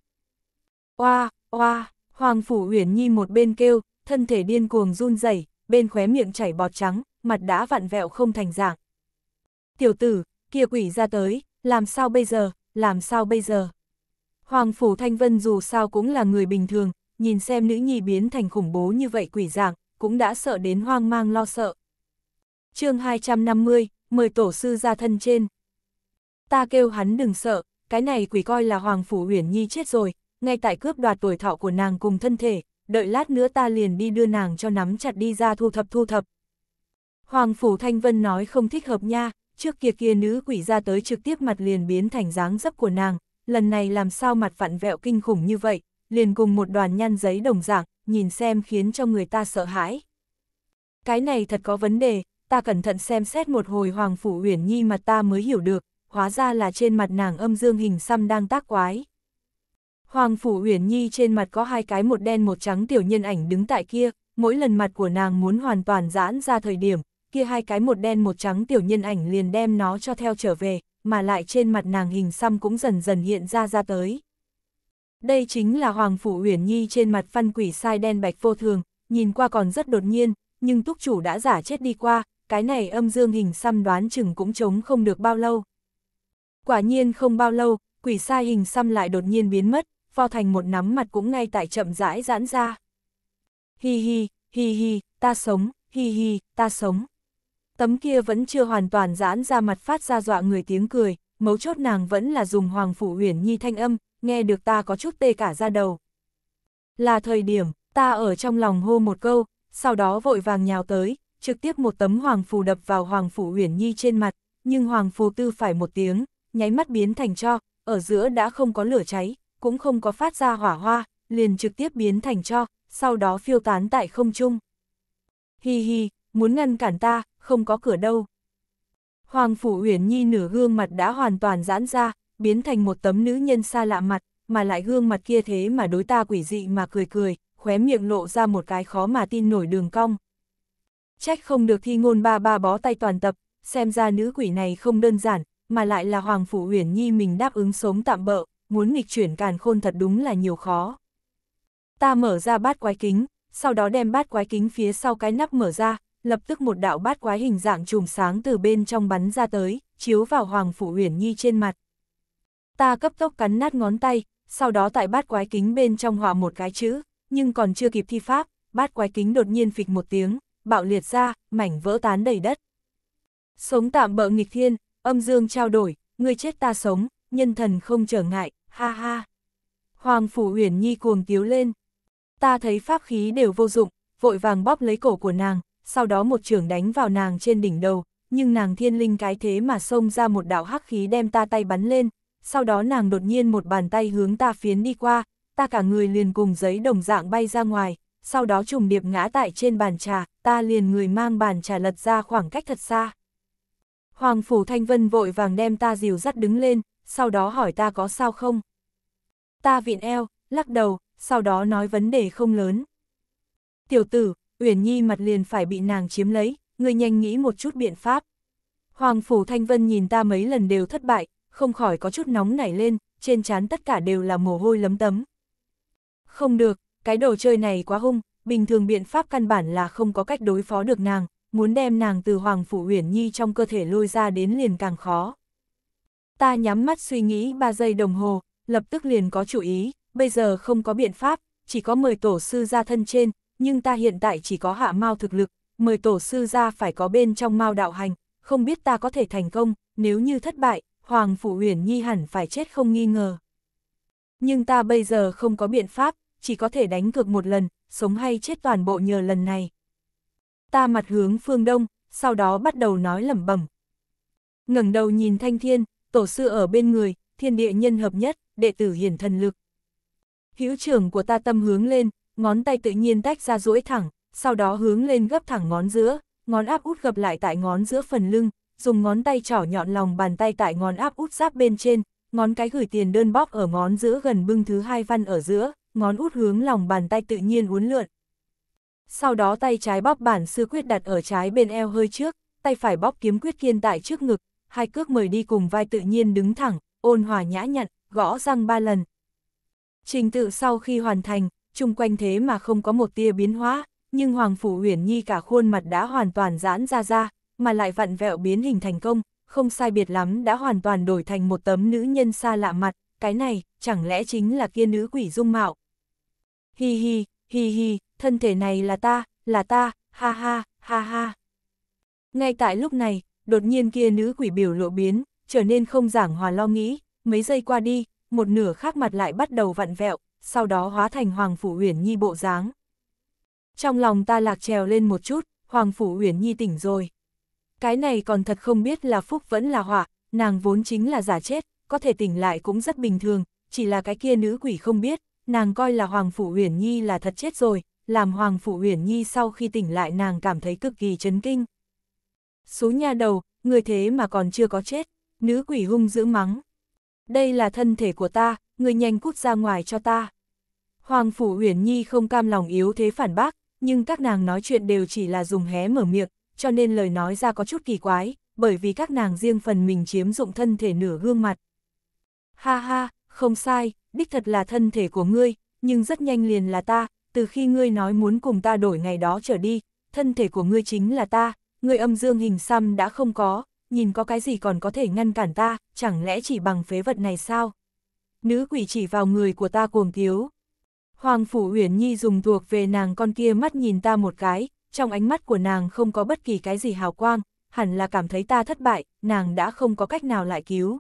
Speaker 1: Oa, oa, Hoàng Phủ Uyển Nhi một bên kêu, thân thể điên cuồng run rẩy, bên khóe miệng chảy bọt trắng, mặt đã vặn vẹo không thành dạng. Tiểu tử, kia quỷ ra tới, làm sao bây giờ, làm sao bây giờ? Hoàng Phủ Thanh Vân dù sao cũng là người bình thường, nhìn xem nữ nhi biến thành khủng bố như vậy quỷ dạng, cũng đã sợ đến hoang mang lo sợ. chương 250, mời tổ sư ra thân trên ta kêu hắn đừng sợ, cái này quỷ coi là Hoàng Phủ Huyền Nhi chết rồi, ngay tại cướp đoạt tuổi thọ của nàng cùng thân thể, đợi lát nữa ta liền đi đưa nàng cho nắm chặt đi ra thu thập thu thập. Hoàng Phủ Thanh Vân nói không thích hợp nha, trước kia kia nữ quỷ ra tới trực tiếp mặt liền biến thành dáng dấp của nàng, lần này làm sao mặt vặn vẹo kinh khủng như vậy, liền cùng một đoàn nhăn giấy đồng dạng, nhìn xem khiến cho người ta sợ hãi. Cái này thật có vấn đề, ta cẩn thận xem xét một hồi Hoàng Phủ Uyển Nhi mà ta mới hiểu được, hóa ra là trên mặt nàng âm dương hình xăm đang tác quái. Hoàng Phủ Uyển Nhi trên mặt có hai cái một đen một trắng tiểu nhân ảnh đứng tại kia, mỗi lần mặt của nàng muốn hoàn toàn giãn ra thời điểm, kia hai cái một đen một trắng tiểu nhân ảnh liền đem nó cho theo trở về, mà lại trên mặt nàng hình xăm cũng dần dần hiện ra ra tới. Đây chính là Hoàng Phủ Uyển Nhi trên mặt phân quỷ sai đen bạch vô thường, nhìn qua còn rất đột nhiên, nhưng túc chủ đã giả chết đi qua, cái này âm dương hình xăm đoán chừng cũng chống không được bao lâu. Quả nhiên không bao lâu, quỷ sai hình xăm lại đột nhiên biến mất, vo thành một nắm mặt cũng ngay tại chậm rãi giãn ra. Hi hi, hi hi, ta sống, hi hi, ta sống. Tấm kia vẫn chưa hoàn toàn giãn ra mặt phát ra dọa người tiếng cười, mấu chốt nàng vẫn là dùng hoàng phủ huyền nhi thanh âm, nghe được ta có chút tê cả ra đầu. Là thời điểm, ta ở trong lòng hô một câu, sau đó vội vàng nhào tới, trực tiếp một tấm hoàng phù đập vào hoàng phủ huyền nhi trên mặt, nhưng hoàng phù tư phải một tiếng, nháy mắt biến thành cho, ở giữa đã không có lửa cháy, cũng không có phát ra hỏa hoa, liền trực tiếp biến thành cho, sau đó phiêu tán tại không trung. Hi hi, muốn ngăn cản ta, không có cửa đâu. Hoàng Phủ Uyển Nhi nửa gương mặt đã hoàn toàn giãn ra, biến thành một tấm nữ nhân xa lạ mặt, mà lại gương mặt kia thế mà đối ta quỷ dị mà cười cười, khóe miệng lộ ra một cái khó mà tin nổi đường cong. Trách không được thi ngôn ba ba bó tay toàn tập, xem ra nữ quỷ này không đơn giản, mà lại là Hoàng Phủ Huyền Nhi mình đáp ứng sống tạm bợ, muốn nghịch chuyển càn khôn thật đúng là nhiều khó. Ta mở ra bát quái kính, sau đó đem bát quái kính phía sau cái nắp mở ra, lập tức một đạo bát quái hình dạng chùm sáng từ bên trong bắn ra tới, chiếu vào Hoàng Phủ Huyền Nhi trên mặt. Ta cấp tốc cắn nát ngón tay, sau đó tại bát quái kính bên trong họa một cái chữ, nhưng còn chưa kịp thi pháp, bát quái kính đột nhiên phịch một tiếng, bạo liệt ra, mảnh vỡ tán đầy đất. Sống tạm bỡ nghịch thiên, Âm dương trao đổi, người chết ta sống, nhân thần không trở ngại, ha ha. Hoàng Phủ Huyền Nhi cuồng tiếu lên. Ta thấy pháp khí đều vô dụng, vội vàng bóp lấy cổ của nàng, sau đó một trường đánh vào nàng trên đỉnh đầu, nhưng nàng thiên linh cái thế mà xông ra một đạo hắc khí đem ta tay bắn lên, sau đó nàng đột nhiên một bàn tay hướng ta phiến đi qua, ta cả người liền cùng giấy đồng dạng bay ra ngoài, sau đó trùng điệp ngã tại trên bàn trà, ta liền người mang bàn trà lật ra khoảng cách thật xa. Hoàng Phủ Thanh Vân vội vàng đem ta dìu dắt đứng lên, sau đó hỏi ta có sao không. Ta vịn eo, lắc đầu, sau đó nói vấn đề không lớn. Tiểu tử, Uyển Nhi mặt liền phải bị nàng chiếm lấy, người nhanh nghĩ một chút biện pháp. Hoàng Phủ Thanh Vân nhìn ta mấy lần đều thất bại, không khỏi có chút nóng nảy lên, trên trán tất cả đều là mồ hôi lấm tấm. Không được, cái đồ chơi này quá hung, bình thường biện pháp căn bản là không có cách đối phó được nàng, muốn đem nàng từ Hoàng Phủ Uyển Nhi trong cơ thể lôi ra đến liền càng khó. Ta nhắm mắt suy nghĩ 3 giây đồng hồ, lập tức liền có chủ ý, bây giờ không có biện pháp, chỉ có mời tổ sư ra thân trên, nhưng ta hiện tại chỉ có hạ mao thực lực, mời tổ sư ra phải có bên trong mao đạo hành, không biết ta có thể thành công, nếu như thất bại, Hoàng Phủ Uyển Nhi hẳn phải chết không nghi ngờ. Nhưng ta bây giờ không có biện pháp, chỉ có thể đánh cược một lần, sống hay chết toàn bộ nhờ lần này ta mặt hướng phương đông, sau đó bắt đầu nói lẩm bẩm. ngẩng đầu nhìn thanh thiên, tổ sư ở bên người, thiên địa nhân hợp nhất, đệ tử hiển thần lực. Hữu trưởng của ta tâm hướng lên, ngón tay tự nhiên tách ra duỗi thẳng, sau đó hướng lên gấp thẳng ngón giữa, ngón áp út gập lại tại ngón giữa phần lưng, dùng ngón tay trỏ nhọn lòng bàn tay tại ngón áp út giáp bên trên, ngón cái gửi tiền đơn bóp ở ngón giữa gần bưng thứ hai văn ở giữa, ngón út hướng lòng bàn tay tự nhiên uốn lượn, sau đó tay trái bóp bản sư quyết đặt ở trái bên eo hơi trước, tay phải bóp kiếm quyết kiên tại trước ngực, hai cước mời đi cùng vai tự nhiên đứng thẳng, ôn hòa nhã nhặn, gõ răng ba lần. Trình tự sau khi hoàn thành, chung quanh thế mà không có một tia biến hóa, nhưng Hoàng Phủ Uyển Nhi cả khuôn mặt đã hoàn toàn giãn ra ra, mà lại vặn vẹo biến hình thành công, không sai biệt lắm đã hoàn toàn đổi thành một tấm nữ nhân xa lạ mặt, cái này, chẳng lẽ chính là kia nữ quỷ dung mạo. Hi hi, hì hì, thân thể này là ta, là ta, ha ha, ha ha. Ngay tại lúc này, đột nhiên kia nữ quỷ biểu lộ biến, trở nên không giảng hòa lo nghĩ, mấy giây qua đi, một nửa khác mặt lại bắt đầu vặn vẹo, sau đó hóa thành Hoàng Phủ Uyển Nhi bộ dáng. Trong lòng ta lạc trèo lên một chút, Hoàng Phủ Uyển Nhi tỉnh rồi. Cái này còn thật không biết là phúc vẫn là họa, nàng vốn chính là giả chết, có thể tỉnh lại cũng rất bình thường, chỉ là cái kia nữ quỷ không biết, nàng coi là Hoàng Phủ Huyền Nhi là thật chết rồi, làm Hoàng Phủ Huyền Nhi sau khi tỉnh lại nàng cảm thấy cực kỳ chấn kinh. Số nhà đầu, người thế mà còn chưa có chết, nữ quỷ hung dữ mắng. Đây là thân thể của ta, người nhanh cút ra ngoài cho ta. Hoàng Phủ Huyền Nhi không cam lòng yếu thế phản bác, nhưng các nàng nói chuyện đều chỉ là dùng hé mở miệng, cho nên lời nói ra có chút kỳ quái, bởi vì các nàng riêng phần mình chiếm dụng thân thể nửa gương mặt. Ha ha, không sai, đích thật là thân thể của ngươi, nhưng rất nhanh liền là ta, từ khi ngươi nói muốn cùng ta đổi ngày đó trở đi, thân thể của ngươi chính là ta, ngươi âm dương hình xăm đã không có, nhìn có cái gì còn có thể ngăn cản ta, chẳng lẽ chỉ bằng phế vật này sao? Nữ quỷ chỉ vào người của ta cuồng thiếu. Hoàng Phủ Uyển Nhi dùng thuộc về nàng con kia mắt nhìn ta một cái, trong ánh mắt của nàng không có bất kỳ cái gì hào quang, hẳn là cảm thấy ta thất bại, nàng đã không có cách nào lại cứu.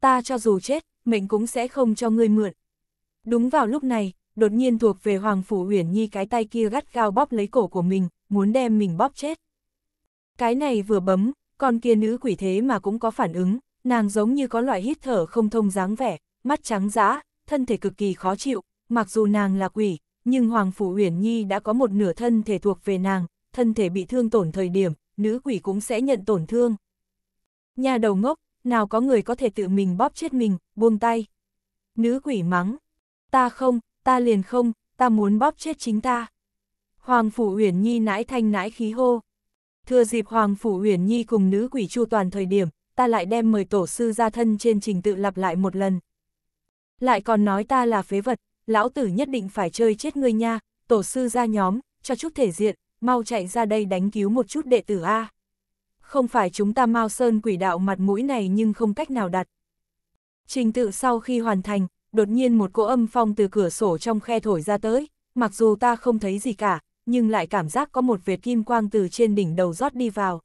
Speaker 1: Ta cho dù chết, mệnh cũng sẽ không cho ngươi mượn. Đúng vào lúc này, đột nhiên thuộc về Hoàng Phủ Uyển Nhi cái tay kia gắt gao bóp lấy cổ của mình, muốn đem mình bóp chết. Cái này vừa bấm, con kia nữ quỷ thế mà cũng có phản ứng, nàng giống như có loại hít thở không thông dáng vẻ, mắt trắng dã, thân thể cực kỳ khó chịu, mặc dù nàng là quỷ, nhưng Hoàng Phủ Uyển Nhi đã có một nửa thân thể thuộc về nàng, thân thể bị thương tổn thời điểm, nữ quỷ cũng sẽ nhận tổn thương. Nhà đầu ngốc, nào có người có thể tự mình bóp chết mình, buông tay. Nữ quỷ mắng, ta không, ta liền không, ta muốn bóp chết chính ta. Hoàng Phủ Uyển Nhi nãi thanh nãi khí hô. Thừa dịp Hoàng Phủ Uyển Nhi cùng nữ quỷ chu toàn thời điểm, ta lại đem mời tổ sư ra thân trên trình tự lặp lại một lần. Lại còn nói ta là phế vật, lão tử nhất định phải chơi chết ngươi nha, tổ sư ra nhóm, cho chút thể diện, mau chạy ra đây đánh cứu một chút đệ tử A không phải chúng ta mau Sơn quỷ đạo mặt mũi này nhưng không cách nào đặt. Trình tự sau khi hoàn thành, đột nhiên một cỗ âm phong từ cửa sổ trong khe thổi ra tới, mặc dù ta không thấy gì cả, nhưng lại cảm giác có một vệt kim quang từ trên đỉnh đầu rót đi vào.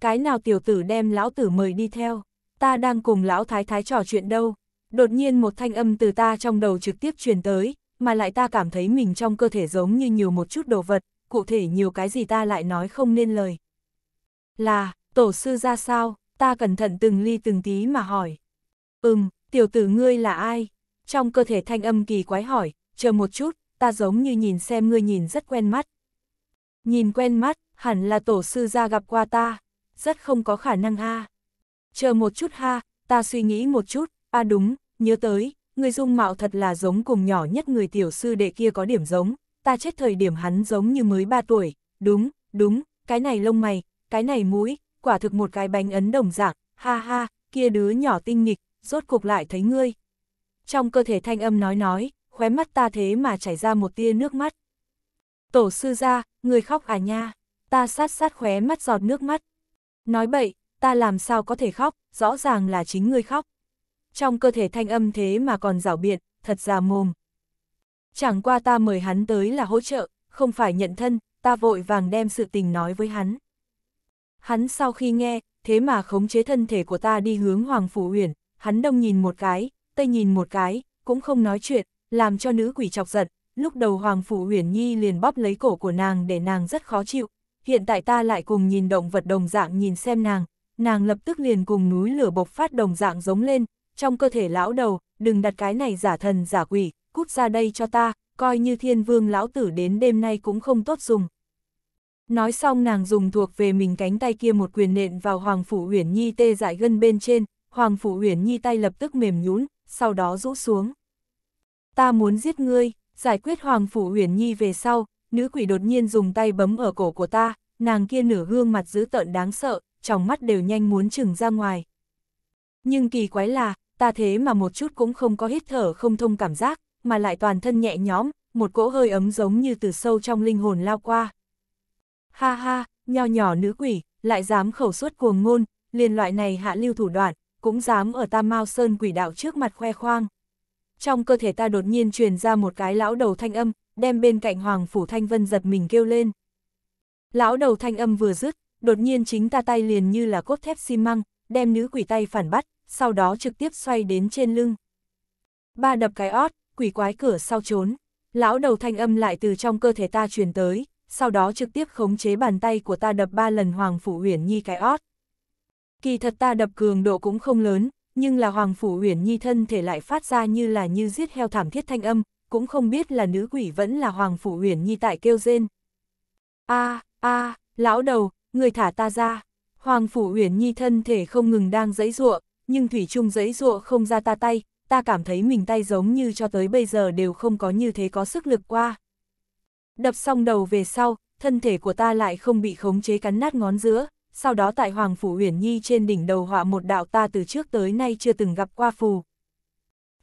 Speaker 1: Cái nào tiểu tử đem lão tử mời đi theo, ta đang cùng lão thái thái trò chuyện đâu. Đột nhiên một thanh âm từ ta trong đầu trực tiếp truyền tới, mà lại ta cảm thấy mình trong cơ thể giống như nhiều một chút đồ vật, cụ thể nhiều cái gì ta lại nói không nên lời. Là, tổ sư ra sao, ta cẩn thận từng ly từng tí mà hỏi. Ừm, tiểu tử ngươi là ai? Trong cơ thể thanh âm kỳ quái hỏi, chờ một chút, ta giống như nhìn xem ngươi nhìn rất quen mắt. Nhìn quen mắt, hẳn là tổ sư ra gặp qua ta, rất không có khả năng ha. Chờ một chút ha, ta suy nghĩ một chút, à đúng, nhớ tới, người dung mạo thật là giống cùng nhỏ nhất người tiểu sư đệ kia có điểm giống, ta chết thời điểm hắn giống như mới 3 tuổi, đúng, đúng, cái này lông mày, cái này mũi, quả thực một cái bánh ấn đồng dạng, ha ha, kia đứa nhỏ tinh nghịch, rốt cuộc lại thấy ngươi. Trong cơ thể thanh âm nói nói, khóe mắt ta thế mà chảy ra một tia nước mắt. Tổ sư ra, người khóc à nha, ta sát sát khóe mắt giọt nước mắt. Nói bậy, ta làm sao có thể khóc, rõ ràng là chính ngươi khóc. Trong cơ thể thanh âm thế mà còn rảo biện, thật già mồm. Chẳng qua ta mời hắn tới là hỗ trợ, không phải nhận thân, ta vội vàng đem sự tình nói với hắn. Hắn sau khi nghe, thế mà khống chế thân thể của ta đi hướng Hoàng Phủ Huyền, hắn đông nhìn một cái, tây nhìn một cái, cũng không nói chuyện, làm cho nữ quỷ chọc giận. Lúc đầu Hoàng Phủ Huyền Nhi liền bóp lấy cổ của nàng để nàng rất khó chịu, hiện tại ta lại cùng nhìn động vật đồng dạng nhìn xem nàng, nàng lập tức liền cùng núi lửa bộc phát đồng dạng giống lên, trong cơ thể lão đầu, đừng đặt cái này giả thần giả quỷ, cút ra đây cho ta, coi như thiên vương lão tử đến đêm nay cũng không tốt dùng. Nói xong nàng dùng thuộc về mình cánh tay kia một quyền nện vào Hoàng Phủ Huyền Nhi tê dại gân bên trên, Hoàng Phủ Huyền Nhi tay lập tức mềm nhũn sau đó rũ xuống. Ta muốn giết ngươi, giải quyết Hoàng Phủ Huyền Nhi về sau, nữ quỷ đột nhiên dùng tay bấm ở cổ của ta, nàng kia nửa gương mặt dữ tợn đáng sợ, trong mắt đều nhanh muốn trừng ra ngoài. Nhưng kỳ quái là, ta thế mà một chút cũng không có hít thở không thông cảm giác, mà lại toàn thân nhẹ nhõm, một cỗ hơi ấm giống như từ sâu trong linh hồn lao qua. Ha ha, nho nhỏ nữ quỷ, lại dám khẩu suất cuồng ngôn, liền loại này hạ lưu thủ đoạn, cũng dám ở Tam Mao Sơn quỷ đạo trước mặt khoe khoang. Trong cơ thể ta đột nhiên truyền ra một cái lão đầu thanh âm, đem bên cạnh Hoàng Phủ Thanh Vân giật mình kêu lên. Lão đầu thanh âm vừa dứt, đột nhiên chính ta tay liền như là cốt thép xi măng, đem nữ quỷ tay phản bắt, sau đó trực tiếp xoay đến trên lưng. Ba đập cái ót, quỷ quái cửa sau trốn, lão đầu thanh âm lại từ trong cơ thể ta truyền tới, sau đó trực tiếp khống chế bàn tay của ta đập ba lần Hoàng Phủ Uyển Nhi cái ót. Kỳ thật ta đập cường độ cũng không lớn, nhưng là Hoàng Phủ Uyển Nhi thân thể lại phát ra như là như giết heo thảm thiết thanh âm, cũng không biết là nữ quỷ vẫn là Hoàng Phủ Uyển Nhi tại kêu rên. a a lão đầu, người thả ta ra. Hoàng Phủ Uyển Nhi thân thể không ngừng đang giấy ruộng, nhưng Thủy Trung giấy ruộng không ra ta tay, ta cảm thấy mình tay giống như cho tới bây giờ đều không có như thế có sức lực qua. Đập xong đầu về sau, thân thể của ta lại không bị khống chế cắn nát ngón giữa, sau đó tại Hoàng Phủ uyển Nhi trên đỉnh đầu họa một đạo ta từ trước tới nay chưa từng gặp qua phù.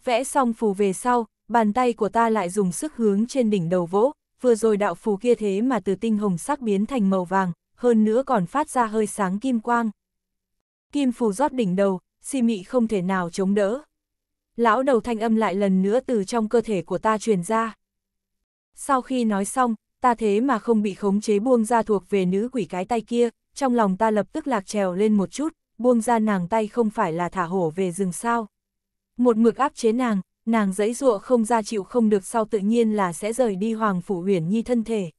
Speaker 1: Vẽ xong phù về sau, bàn tay của ta lại dùng sức hướng trên đỉnh đầu vỗ, vừa rồi đạo phù kia thế mà từ tinh hồng sắc biến thành màu vàng, hơn nữa còn phát ra hơi sáng kim quang. Kim phù rót đỉnh đầu, si mị không thể nào chống đỡ. Lão đầu thanh âm lại lần nữa từ trong cơ thể của ta truyền ra. Sau khi nói xong, ta thế mà không bị khống chế buông ra thuộc về nữ quỷ cái tay kia, trong lòng ta lập tức lạc trèo lên một chút, buông ra nàng tay không phải là thả hổ về rừng sao. Một mực áp chế nàng, nàng dẫy dụa không ra chịu không được sau tự nhiên là sẽ rời đi hoàng phủ huyền nhi thân thể.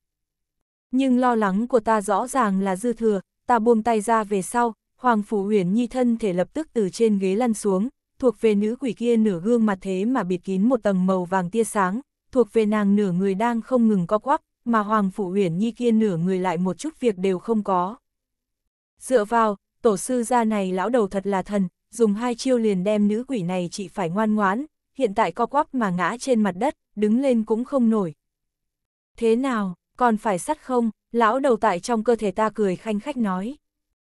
Speaker 1: Nhưng lo lắng của ta rõ ràng là dư thừa, ta buông tay ra về sau, hoàng phủ huyền nhi thân thể lập tức từ trên ghế lăn xuống, thuộc về nữ quỷ kia nửa gương mặt thế mà bịt kín một tầng màu vàng tia sáng, thuộc về nàng nửa người đang không ngừng co quắp, mà Hoàng Phụ Huyền Nhi kia nửa người lại một chút việc đều không có. Dựa vào, tổ sư gia này lão đầu thật là thần, dùng hai chiêu liền đem nữ quỷ này chỉ phải ngoan ngoãn, hiện tại co quắp mà ngã trên mặt đất, đứng lên cũng không nổi. Thế nào, còn phải sắt không, lão đầu tại trong cơ thể ta cười khanh khách nói.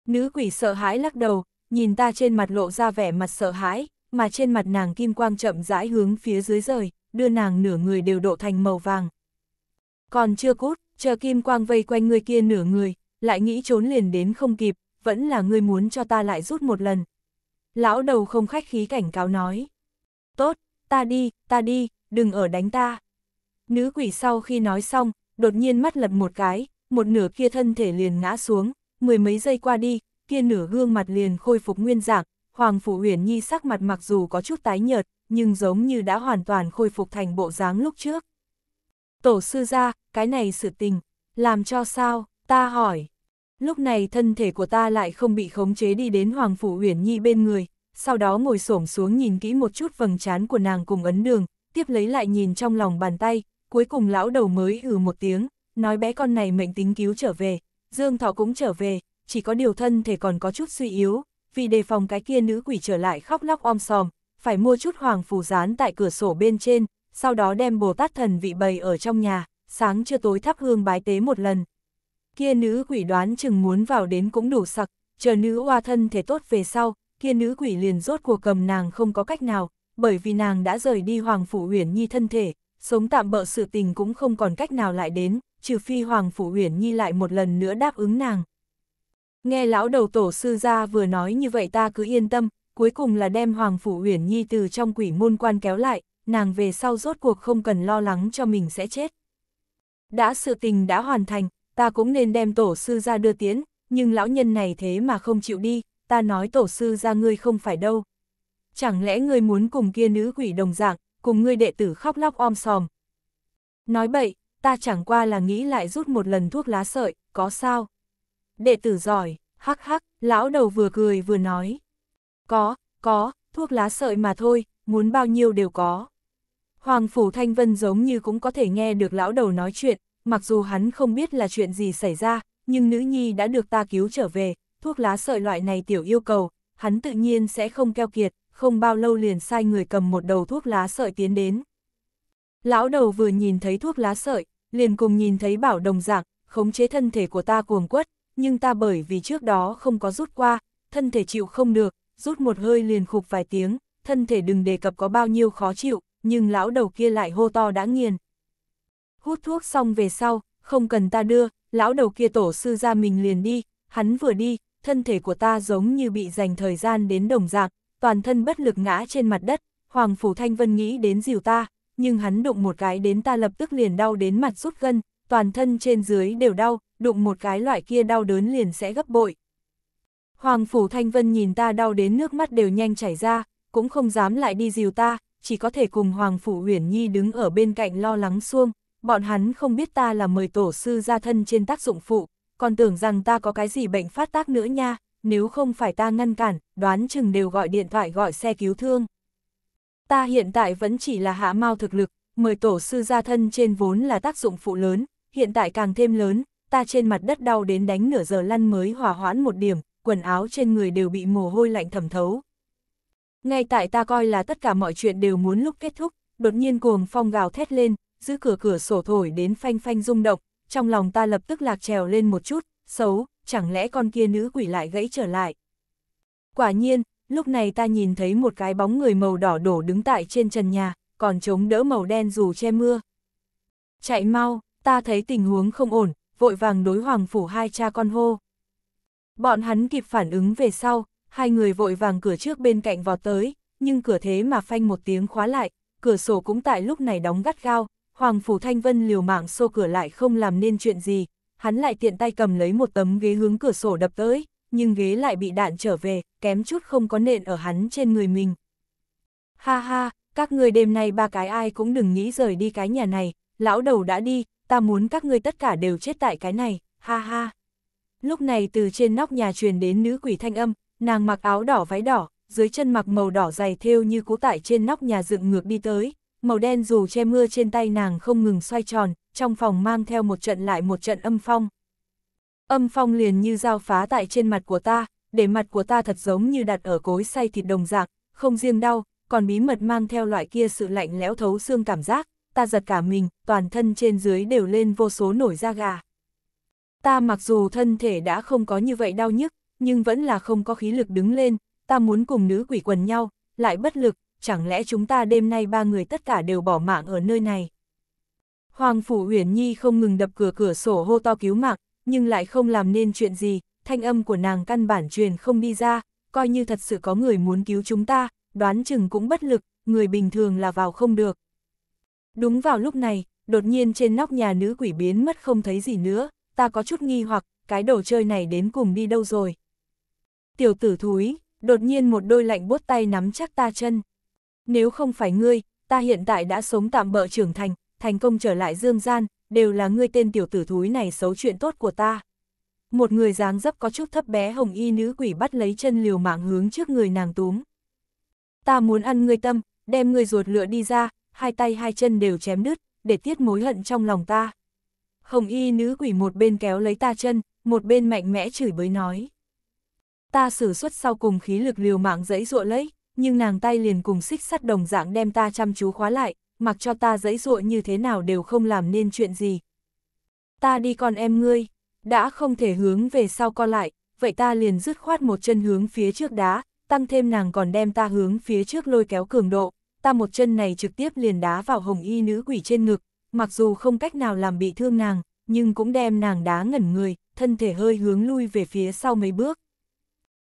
Speaker 1: Nữ quỷ sợ hãi lắc đầu, nhìn ta trên mặt lộ ra vẻ mặt sợ hãi, mà trên mặt nàng kim quang chậm rãi hướng phía dưới rời, đưa nàng nửa người đều độ thành màu vàng. Còn chưa cút, chờ kim quang vây quanh người kia nửa người, lại nghĩ trốn liền đến không kịp, vẫn là ngươi muốn cho ta lại rút một lần. Lão đầu không khách khí cảnh cáo nói. Tốt, ta đi, ta đi, đừng ở đánh ta. Nữ quỷ sau khi nói xong, đột nhiên mắt lật một cái, một nửa kia thân thể liền ngã xuống, mười mấy giây qua đi, kia nửa gương mặt liền khôi phục nguyên dạng, Hoàng Phủ Huyền Nhi sắc mặt mặc dù có chút tái nhợt, nhưng giống như đã hoàn toàn khôi phục thành bộ dáng lúc trước. Tổ sư ra, cái này sự tình, làm cho sao, ta hỏi. Lúc này thân thể của ta lại không bị khống chế đi đến Hoàng Phủ Uyển Nhi bên người, sau đó ngồi xổm xuống nhìn kỹ một chút vầng trán của nàng cùng ấn đường, tiếp lấy lại nhìn trong lòng bàn tay, cuối cùng lão đầu mới ừ một tiếng, nói bé con này mệnh tính cứu trở về, Dương Thọ cũng trở về, chỉ có điều thân thể còn có chút suy yếu, vì đề phòng cái kia nữ quỷ trở lại khóc lóc om sòm, phải mua chút hoàng phù dán tại cửa sổ bên trên, sau đó đem Bồ Tát thần vị bày ở trong nhà, sáng chưa tối thắp hương bái tế một lần. Kia nữ quỷ đoán chừng muốn vào đến cũng đủ sặc, chờ nữ oa thân thể tốt về sau, kia nữ quỷ liền rốt cuộc cầm nàng không có cách nào, bởi vì nàng đã rời đi Hoàng Phủ Uyển Nhi thân thể, sống tạm bợ sự tình cũng không còn cách nào lại đến, trừ phi Hoàng Phủ Uyển Nhi lại một lần nữa đáp ứng nàng. Nghe lão đầu tổ sư gia vừa nói như vậy ta cứ yên tâm, cuối cùng là đem Hoàng Phủ Uyển Nhi từ trong quỷ môn quan kéo lại, nàng về sau rốt cuộc không cần lo lắng cho mình sẽ chết. Đã sự tình đã hoàn thành, ta cũng nên đem tổ sư ra đưa tiến, nhưng lão nhân này thế mà không chịu đi, ta nói tổ sư ra ngươi không phải đâu. Chẳng lẽ ngươi muốn cùng kia nữ quỷ đồng dạng, cùng ngươi đệ tử khóc lóc om sòm. Nói bậy, ta chẳng qua là nghĩ lại rút một lần thuốc lá sợi, có sao? Đệ tử giỏi, hắc hắc, lão đầu vừa cười vừa nói. Có, có, thuốc lá sợi mà thôi, muốn bao nhiêu đều có. Hoàng Phủ Thanh Vân giống như cũng có thể nghe được lão đầu nói chuyện, mặc dù hắn không biết là chuyện gì xảy ra, nhưng nữ nhi đã được ta cứu trở về, thuốc lá sợi loại này tiểu yêu cầu, hắn tự nhiên sẽ không keo kiệt, không bao lâu liền sai người cầm một đầu thuốc lá sợi tiến đến. Lão đầu vừa nhìn thấy thuốc lá sợi, liền cùng nhìn thấy bảo đồng dạng, khống chế thân thể của ta cuồng quất, nhưng ta bởi vì trước đó không có rút qua, thân thể chịu không được, rút một hơi liền khục vài tiếng, thân thể đừng đề cập có bao nhiêu khó chịu, nhưng lão đầu kia lại hô to đã nghiền. Hút thuốc xong về sau, không cần ta đưa, lão đầu kia tổ sư ra mình liền đi, hắn vừa đi, thân thể của ta giống như bị dành thời gian đến đồng dạng, toàn thân bất lực ngã trên mặt đất, Hoàng Phủ Thanh Vân nghĩ đến dìu ta, nhưng hắn đụng một cái đến ta lập tức liền đau đến mặt rút gân, toàn thân trên dưới đều đau, đụng một cái loại kia đau đớn liền sẽ gấp bội. Hoàng Phủ Thanh Vân nhìn ta đau đến nước mắt đều nhanh chảy ra, cũng không dám lại đi dìu ta, chỉ có thể cùng Hoàng Phủ Huyền Nhi đứng ở bên cạnh lo lắng xuông, bọn hắn không biết ta là mời tổ sư ra thân trên tác dụng phụ, còn tưởng rằng ta có cái gì bệnh phát tác nữa nha, nếu không phải ta ngăn cản, đoán chừng đều gọi điện thoại gọi xe cứu thương. Ta hiện tại vẫn chỉ là hạ mau thực lực, mời tổ sư gia thân trên vốn là tác dụng phụ lớn, hiện tại càng thêm lớn, ta trên mặt đất đau đến đánh nửa giờ lăn mới hòa hoãn một điểm, quần áo trên người đều bị mồ hôi lạnh thẩm thấu. Ngay tại ta coi là tất cả mọi chuyện đều muốn lúc kết thúc, đột nhiên cuồng phong gào thét lên, giữ cửa cửa sổ thổi đến phanh phanh rung động, trong lòng ta lập tức lạc trèo lên một chút, xấu, chẳng lẽ con kia nữ quỷ lại gãy trở lại. Quả nhiên, lúc này ta nhìn thấy một cái bóng người màu đỏ đổ đứng tại trên trần nhà, còn chống đỡ màu đen dù che mưa. Chạy mau, ta thấy tình huống không ổn, vội vàng đối hoàng phủ hai cha con hô. Bọn hắn kịp phản ứng về sau, hai người vội vàng cửa trước bên cạnh vọt tới, nhưng cửa thế mà phanh một tiếng khóa lại, cửa sổ cũng tại lúc này đóng gắt gao, Hoàng Phủ Thanh Vân liều mạng xô cửa lại không làm nên chuyện gì, hắn lại tiện tay cầm lấy một tấm ghế hướng cửa sổ đập tới, nhưng ghế lại bị đạn trở về, kém chút không có nện ở hắn trên người mình. Ha ha, các người đêm nay ba cái ai cũng đừng nghĩ rời đi cái nhà này, lão đầu đã đi, ta muốn các ngươi tất cả đều chết tại cái này, ha ha. Lúc này từ trên nóc nhà truyền đến nữ quỷ thanh âm, nàng mặc áo đỏ váy đỏ, dưới chân mặc màu đỏ dày thêu như cú tải trên nóc nhà dựng ngược đi tới, màu đen dù che mưa trên tay nàng không ngừng xoay tròn, trong phòng mang theo một trận lại một trận âm phong. Âm phong liền như dao phá tại trên mặt của ta, để mặt của ta thật giống như đặt ở cối xay thịt đồng dạng, không riêng đau, còn bí mật mang theo loại kia sự lạnh lẽo thấu xương cảm giác, ta giật cả mình, toàn thân trên dưới đều lên vô số nổi da gà ta mặc dù thân thể đã không có như vậy đau nhức, nhưng vẫn là không có khí lực đứng lên, ta muốn cùng nữ quỷ quần nhau, lại bất lực, chẳng lẽ chúng ta đêm nay ba người tất cả đều bỏ mạng ở nơi này. Hoàng Phủ Uyển Nhi không ngừng đập cửa cửa sổ hô to cứu mạng, nhưng lại không làm nên chuyện gì, thanh âm của nàng căn bản truyền không đi ra, coi như thật sự có người muốn cứu chúng ta, đoán chừng cũng bất lực, người bình thường là vào không được. Đúng vào lúc này, đột nhiên trên nóc nhà nữ quỷ biến mất không thấy gì nữa, ta có chút nghi hoặc, cái đồ chơi này đến cùng đi đâu rồi. Tiểu tử thúi, đột nhiên một đôi lạnh buốt tay nắm chắc ta chân. Nếu không phải ngươi, ta hiện tại đã sống tạm bỡ trưởng thành, thành công trở lại dương gian, đều là ngươi tên tiểu tử thúi này xấu chuyện tốt của ta. Một người dáng dấp có chút thấp bé hồng y nữ quỷ bắt lấy chân liều mạng hướng trước người nàng túm. Ta muốn ăn ngươi tâm, đem ngươi ruột lựa đi ra, hai tay hai chân đều chém đứt, để tiết mối hận trong lòng ta hồng y nữ quỷ một bên kéo lấy ta chân, một bên mạnh mẽ chửi bới nói. Ta sử xuất sau cùng khí lực liều mạng dẫy dụa lấy, nhưng nàng tay liền cùng xích sắt đồng dạng đem ta chăm chú khóa lại, mặc cho ta dẫy dụa như thế nào đều không làm nên chuyện gì. Ta đi con em ngươi, đã không thể hướng về sau co lại, vậy ta liền dứt khoát một chân hướng phía trước đá, tăng thêm nàng còn đem ta hướng phía trước lôi kéo cường độ, ta một chân này trực tiếp liền đá vào hồng y nữ quỷ trên ngực, mặc dù không cách nào làm bị thương nàng, nhưng cũng đem nàng đá ngẩn người, thân thể hơi hướng lui về phía sau mấy bước.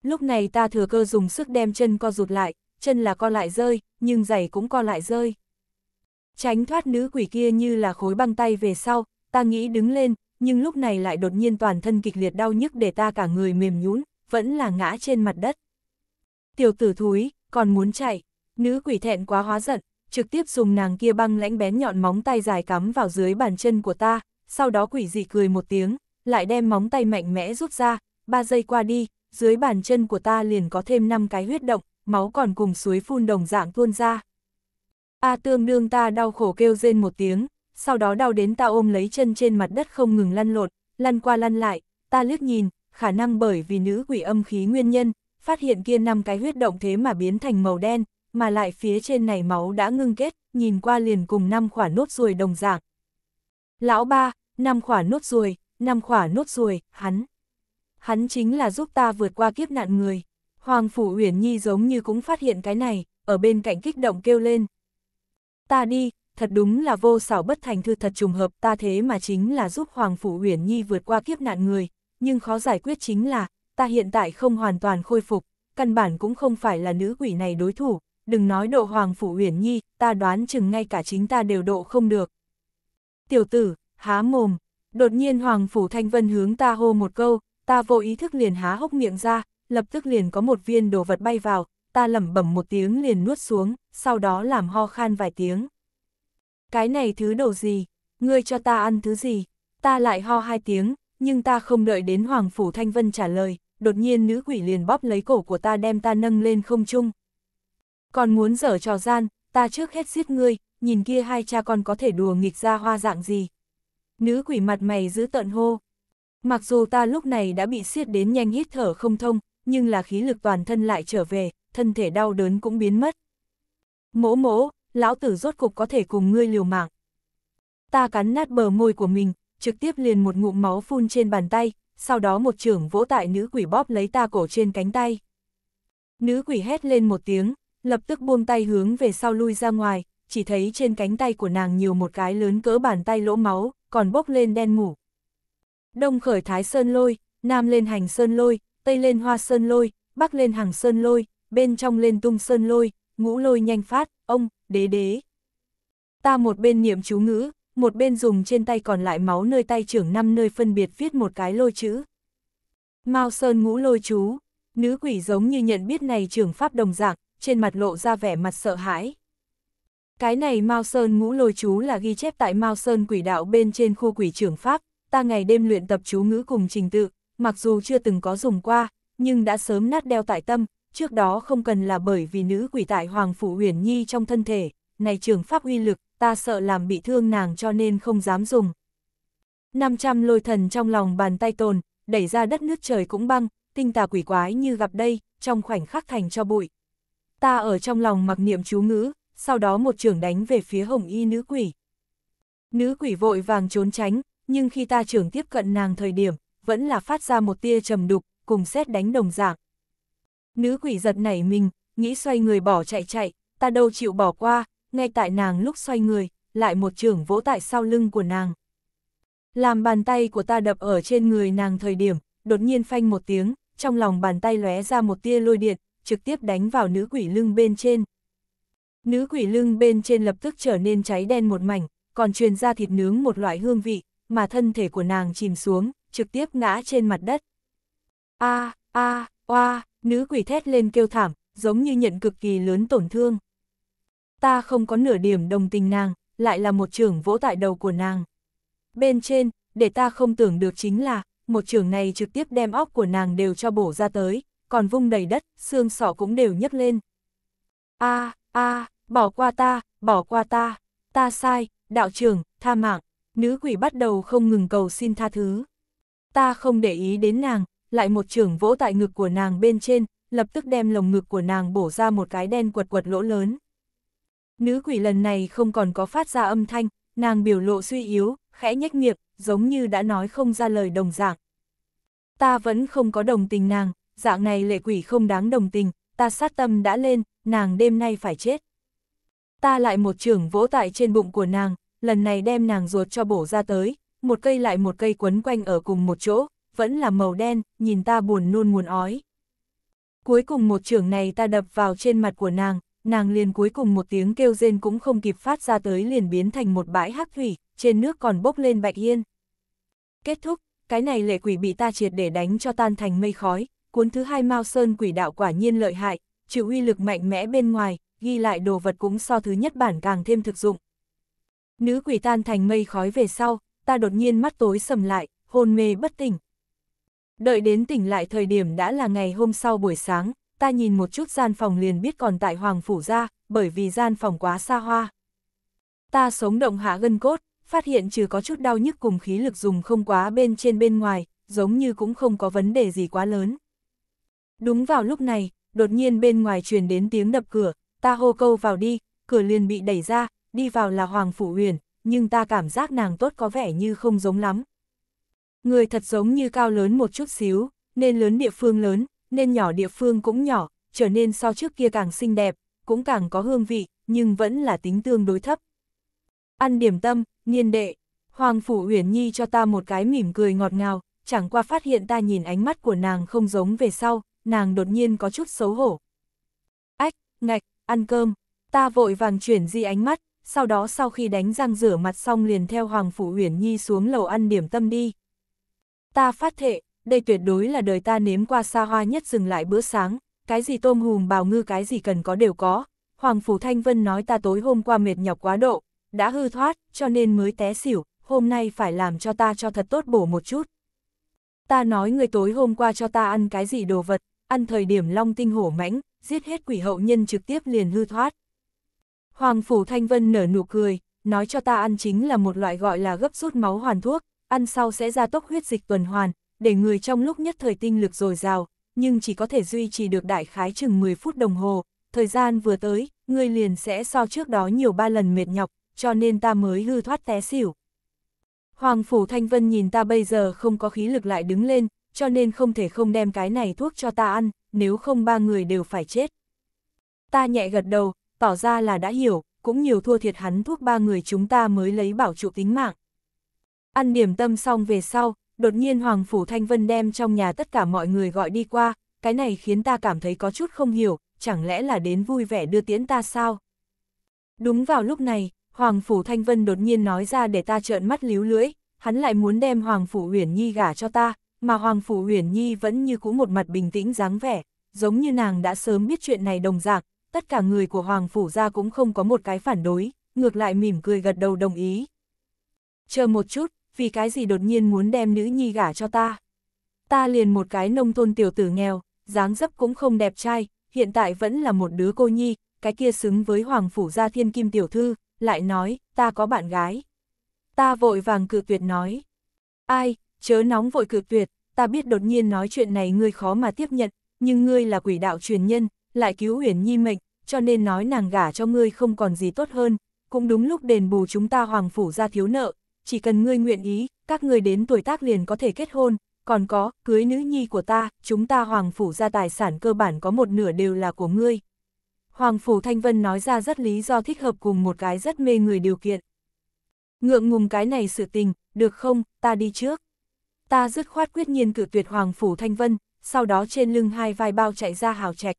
Speaker 1: Lúc này ta thừa cơ dùng sức đem chân co rụt lại, chân là co lại rơi, nhưng giày cũng co lại rơi. Tránh thoát nữ quỷ kia như là khối băng tay về sau, ta nghĩ đứng lên, nhưng lúc này lại đột nhiên toàn thân kịch liệt đau nhức để ta cả người mềm nhũn, vẫn là ngã trên mặt đất. Tiểu tử thúi, còn muốn chạy, nữ quỷ thẹn quá hóa giận, trực tiếp dùng nàng kia băng lãnh bén nhọn móng tay dài cắm vào dưới bàn chân của ta, sau đó quỷ dị cười một tiếng, lại đem móng tay mạnh mẽ rút ra, ba giây qua đi, dưới bàn chân của ta liền có thêm năm cái huyết động, máu còn cùng suối phun đồng dạng tuôn ra. A tương đương ta đau khổ kêu rên một tiếng, sau đó đau đến ta ôm lấy chân trên mặt đất không ngừng lăn lột, lăn qua lăn lại, ta liếc nhìn, khả năng bởi vì nữ quỷ âm khí nguyên nhân, phát hiện kia năm cái huyết động thế mà biến thành màu đen, mà lại phía trên này máu đã ngưng kết, nhìn qua liền cùng năm khỏa nốt ruồi đồng dạng. Lão ba, năm khỏa nốt ruồi, năm khỏa nốt ruồi, hắn. Hắn chính là giúp ta vượt qua kiếp nạn người. Hoàng Phủ Uyển Nhi giống như cũng phát hiện cái này, ở bên cạnh kích động kêu lên. Ta đi, thật đúng là vô xảo bất thành thư thật trùng hợp ta thế mà chính là giúp Hoàng Phủ Uyển Nhi vượt qua kiếp nạn người, nhưng khó giải quyết chính là, ta hiện tại không hoàn toàn khôi phục, căn bản cũng không phải là nữ quỷ này đối thủ, đừng nói độ Hoàng Phủ Uyển Nhi, ta đoán chừng ngay cả chính ta đều độ không được. Tiểu tử, há mồm, đột nhiên Hoàng Phủ Thanh Vân hướng ta hô một câu, ta vô ý thức liền há hốc miệng ra, lập tức liền có một viên đồ vật bay vào, ta lẩm bẩm một tiếng liền nuốt xuống, sau đó làm ho khan vài tiếng. Cái này thứ đồ gì? Ngươi cho ta ăn thứ gì? Ta lại ho hai tiếng, nhưng ta không đợi đến Hoàng Phủ Thanh Vân trả lời, đột nhiên nữ quỷ liền bóp lấy cổ của ta đem ta nâng lên không trung còn muốn dở trò gian, ta trước hết giết ngươi, nhìn kia hai cha con có thể đùa nghịch ra hoa dạng gì. Nữ quỷ mặt mày giữ tận hô. Mặc dù ta lúc này đã bị siết đến nhanh hít thở không thông, nhưng là khí lực toàn thân lại trở về, thân thể đau đớn cũng biến mất. Mỗ mỗ, lão tử rốt cục có thể cùng ngươi liều mạng. Ta cắn nát bờ môi của mình, trực tiếp liền một ngụm máu phun trên bàn tay, sau đó một trưởng vỗ tại nữ quỷ bóp lấy ta cổ trên cánh tay. Nữ quỷ hét lên một tiếng, lập tức buông tay hướng về sau lui ra ngoài, chỉ thấy trên cánh tay của nàng nhiều một cái lớn cỡ bàn tay lỗ máu, còn bốc lên đen ngủ. Đông khởi thái sơn lôi, nam lên hành sơn lôi, tây lên hoa sơn lôi, bắc lên hàng sơn lôi, bên trong lên tung sơn lôi, ngũ lôi nhanh phát, ông, đế đế. Ta một bên niệm chú ngữ, một bên dùng trên tay còn lại máu nơi tay trưởng năm nơi phân biệt viết một cái lôi chữ. Mao sơn ngũ lôi chú, nữ quỷ giống như nhận biết này trưởng pháp đồng dạng, trên mặt lộ ra vẻ mặt sợ hãi. Cái này Mao Sơn ngũ lôi chú là ghi chép tại Mao Sơn quỷ đạo bên trên khu quỷ trưởng Pháp, ta ngày đêm luyện tập chú ngữ cùng trình tự, mặc dù chưa từng có dùng qua, nhưng đã sớm nát đeo tại tâm, trước đó không cần là bởi vì nữ quỷ tại Hoàng Phủ Huyền Nhi trong thân thể, này trưởng Pháp uy lực, ta sợ làm bị thương nàng cho nên không dám dùng. 500 lôi thần trong lòng bàn tay tồn, đẩy ra đất nước trời cũng băng, tinh tà quỷ quái như gặp đây, trong khoảnh khắc thành cho bụi, ta ở trong lòng mặc niệm chú ngữ, sau đó một trưởng đánh về phía hồng y nữ quỷ. Nữ quỷ vội vàng trốn tránh, nhưng khi ta trưởng tiếp cận nàng thời điểm, vẫn là phát ra một tia trầm đục, cùng xét đánh đồng dạng. Nữ quỷ giật nảy mình, nghĩ xoay người bỏ chạy chạy, ta đâu chịu bỏ qua, ngay tại nàng lúc xoay người, lại một trưởng vỗ tại sau lưng của nàng. Làm bàn tay của ta đập ở trên người nàng thời điểm, đột nhiên phanh một tiếng, trong lòng bàn tay lóe ra một tia lôi điện, trực tiếp đánh vào nữ quỷ lưng bên trên. Nữ quỷ lưng bên trên lập tức trở nên cháy đen một mảnh, còn truyền ra thịt nướng một loại hương vị, mà thân thể của nàng chìm xuống, trực tiếp ngã trên mặt đất. A, a, oa, nữ quỷ thét lên kêu thảm, giống như nhận cực kỳ lớn tổn thương. Ta không có nửa điểm đồng tình nàng, lại là một trường vỗ tại đầu của nàng. Bên trên, để ta không tưởng được chính là, một trường này trực tiếp đem óc của nàng đều cho bổ ra tới, còn vung đầy đất, xương sỏ cũng đều nhấc lên. A, a, bỏ qua ta, bỏ qua ta, ta sai, đạo trưởng, tha mạng, nữ quỷ bắt đầu không ngừng cầu xin tha thứ. Ta không để ý đến nàng, lại một trưởng vỗ tại ngực của nàng bên trên, lập tức đem lồng ngực của nàng bổ ra một cái đen quật quật lỗ lớn. Nữ quỷ lần này không còn có phát ra âm thanh, nàng biểu lộ suy yếu, khẽ nhếch miệng, giống như đã nói không ra lời đồng dạng. Ta vẫn không có đồng tình nàng, dạng này lệ quỷ không đáng đồng tình, ta sát tâm đã lên, nàng đêm nay phải chết. Ta lại một trường vỗ tại trên bụng của nàng, lần này đem nàng ruột cho bổ ra tới, một cây lại một cây quấn quanh ở cùng một chỗ, vẫn là màu đen, nhìn ta buồn nôn muốn ói. Cuối cùng một trường này ta đập vào trên mặt của nàng, nàng liền cuối cùng một tiếng kêu rên cũng không kịp phát ra tới liền biến thành một bãi hắc thủy, trên nước còn bốc lên bạch yên. Kết thúc, cái này lệ quỷ bị ta triệt để đánh cho tan thành mây khói, cuốn thứ hai Mao Sơn quỷ đạo quả nhiên lợi hại, chịu uy lực mạnh mẽ bên ngoài, ghi lại đồ vật cũng so thứ nhất bản càng thêm thực dụng. Nữ quỷ tan thành mây khói về sau, ta đột nhiên mắt tối sầm lại, hôn mê bất tỉnh. Đợi đến tỉnh lại thời điểm đã là ngày hôm sau buổi sáng, ta nhìn một chút gian phòng liền biết còn tại Hoàng Phủ ra, bởi vì gian phòng quá xa hoa. Ta sống động hạ gân cốt, phát hiện trừ có chút đau nhức cùng khí lực dùng không quá bên trên bên ngoài, giống như cũng không có vấn đề gì quá lớn. Đúng vào lúc này, đột nhiên bên ngoài truyền đến tiếng đập cửa, ta hô câu vào đi, cửa liền bị đẩy ra, đi vào là Hoàng Phủ Huyền, nhưng ta cảm giác nàng tốt có vẻ như không giống lắm. Người thật giống như cao lớn một chút xíu, nên lớn địa phương lớn, nên nhỏ địa phương cũng nhỏ, trở nên so trước kia càng xinh đẹp, cũng càng có hương vị, nhưng vẫn là tính tương đối thấp. Ăn điểm tâm, niên đệ, Hoàng Phủ Uyển Nhi cho ta một cái mỉm cười ngọt ngào, chẳng qua phát hiện ta nhìn ánh mắt của nàng không giống về sau, nàng đột nhiên có chút xấu hổ. Ách, ngạch, ăn cơm, ta vội vàng chuyển di ánh mắt, sau đó sau khi đánh răng rửa mặt xong liền theo Hoàng Phủ Huyền Nhi xuống lầu ăn điểm tâm đi. Ta phát thệ, đây tuyệt đối là đời ta nếm qua xa hoa nhất dừng lại bữa sáng, cái gì tôm hùm bào ngư cái gì cần có đều có. Hoàng Phủ Thanh Vân nói ta tối hôm qua mệt nhọc quá độ, đã hư thoát, cho nên mới té xỉu, hôm nay phải làm cho ta cho thật tốt bổ một chút. Ta nói người tối hôm qua cho ta ăn cái gì đồ vật, ăn thời điểm long tinh hổ mãnh, giết hết quỷ hậu nhân trực tiếp liền hư thoát. Hoàng Phủ Thanh Vân nở nụ cười, nói cho ta ăn chính là một loại gọi là gấp rút máu hoàn thuốc, ăn sau sẽ ra tốc huyết dịch tuần hoàn, để người trong lúc nhất thời tinh lực dồi dào, nhưng chỉ có thể duy trì được đại khái chừng 10 phút đồng hồ, thời gian vừa tới, người liền sẽ so trước đó nhiều ba lần mệt nhọc, cho nên ta mới hư thoát té xỉu. Hoàng Phủ Thanh Vân nhìn ta bây giờ không có khí lực lại đứng lên, cho nên không thể không đem cái này thuốc cho ta ăn, nếu không ba người đều phải chết. Ta nhẹ gật đầu, tỏ ra là đã hiểu, cũng nhiều thua thiệt hắn thuốc ba người chúng ta mới lấy bảo trụ tính mạng. Ăn điểm tâm xong về sau, đột nhiên Hoàng Phủ Thanh Vân đem trong nhà tất cả mọi người gọi đi qua, cái này khiến ta cảm thấy có chút không hiểu, chẳng lẽ là đến vui vẻ đưa tiễn ta sao? Đúng vào lúc này, Hoàng Phủ Thanh Vân đột nhiên nói ra để ta trợn mắt líu lưỡi, hắn lại muốn đem Hoàng Phủ Uyển Nhi gả cho ta, mà Hoàng Phủ Huyền Nhi vẫn như cũ một mặt bình tĩnh dáng vẻ, giống như nàng đã sớm biết chuyện này đồng dạng, tất cả người của Hoàng Phủ ra cũng không có một cái phản đối, ngược lại mỉm cười gật đầu đồng ý. Chờ một chút, vì cái gì đột nhiên muốn đem nữ nhi gả cho ta? Ta liền một cái nông thôn tiểu tử nghèo, dáng dấp cũng không đẹp trai, hiện tại vẫn là một đứa cô nhi, cái kia xứng với Hoàng Phủ gia thiên kim tiểu thư, lại nói, ta có bạn gái. Ta vội vàng cự tuyệt nói. Ai, chớ nóng vội cự tuyệt, ta biết đột nhiên nói chuyện này ngươi khó mà tiếp nhận, nhưng ngươi là quỷ đạo truyền nhân, lại cứu huyền nhi mệnh, cho nên nói nàng gả cho ngươi không còn gì tốt hơn, cũng đúng lúc đền bù chúng ta hoàng phủ ra thiếu nợ, chỉ cần ngươi nguyện ý, các ngươi đến tuổi tác liền có thể kết hôn, còn có, cưới nữ nhi của ta, chúng ta hoàng phủ ra tài sản cơ bản có một nửa đều là của ngươi. Hoàng phủ Thanh Vân nói ra rất lý do thích hợp cùng một cái rất mê người điều kiện. Ngượng ngùng cái này sự tình, được không, ta đi trước ta dứt khoát quyết nhiên cử tuyệt Hoàng Phủ Thanh Vân, sau đó trên lưng hai vai bao chạy ra hào trạch.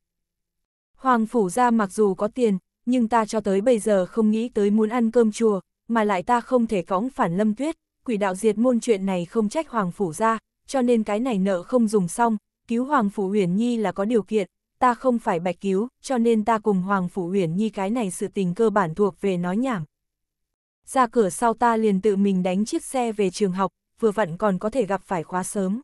Speaker 1: Hoàng Phủ ra mặc dù có tiền, nhưng ta cho tới bây giờ không nghĩ tới muốn ăn cơm chùa, mà lại ta không thể cõng phản lâm tuyết, quỷ đạo diệt môn chuyện này không trách Hoàng Phủ ra, cho nên cái này nợ không dùng xong, cứu Hoàng Phủ Huyền Nhi là có điều kiện, ta không phải bạch cứu, cho nên ta cùng Hoàng Phủ Huyền Nhi cái này sự tình cơ bản thuộc về nói nhảm. Ra cửa sau ta liền tự mình đánh chiếc xe về trường học, vừa vặn còn có thể gặp phải khóa sớm.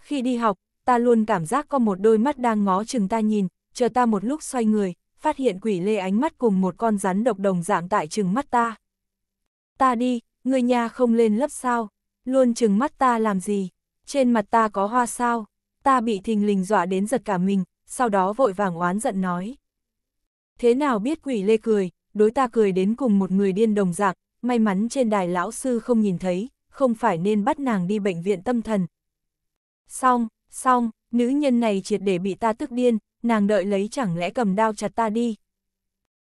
Speaker 1: Khi đi học, ta luôn cảm giác có một đôi mắt đang ngó chừng ta nhìn, chờ ta một lúc xoay người, phát hiện quỷ lê ánh mắt cùng một con rắn độc đồng dạng tại chừng mắt ta. Ta đi, người nhà không lên lớp sao, luôn chừng mắt ta làm gì, trên mặt ta có hoa sao, ta bị thình lình dọa đến giật cả mình, sau đó vội vàng oán giận nói. Thế nào biết quỷ lê cười, đối ta cười đến cùng một người điên đồng dạng, may mắn trên đài lão sư không nhìn thấy, không phải nên bắt nàng đi bệnh viện tâm thần. Xong, xong, nữ nhân này triệt để bị ta tức điên, nàng đợi lấy chẳng lẽ cầm đao chặt ta đi.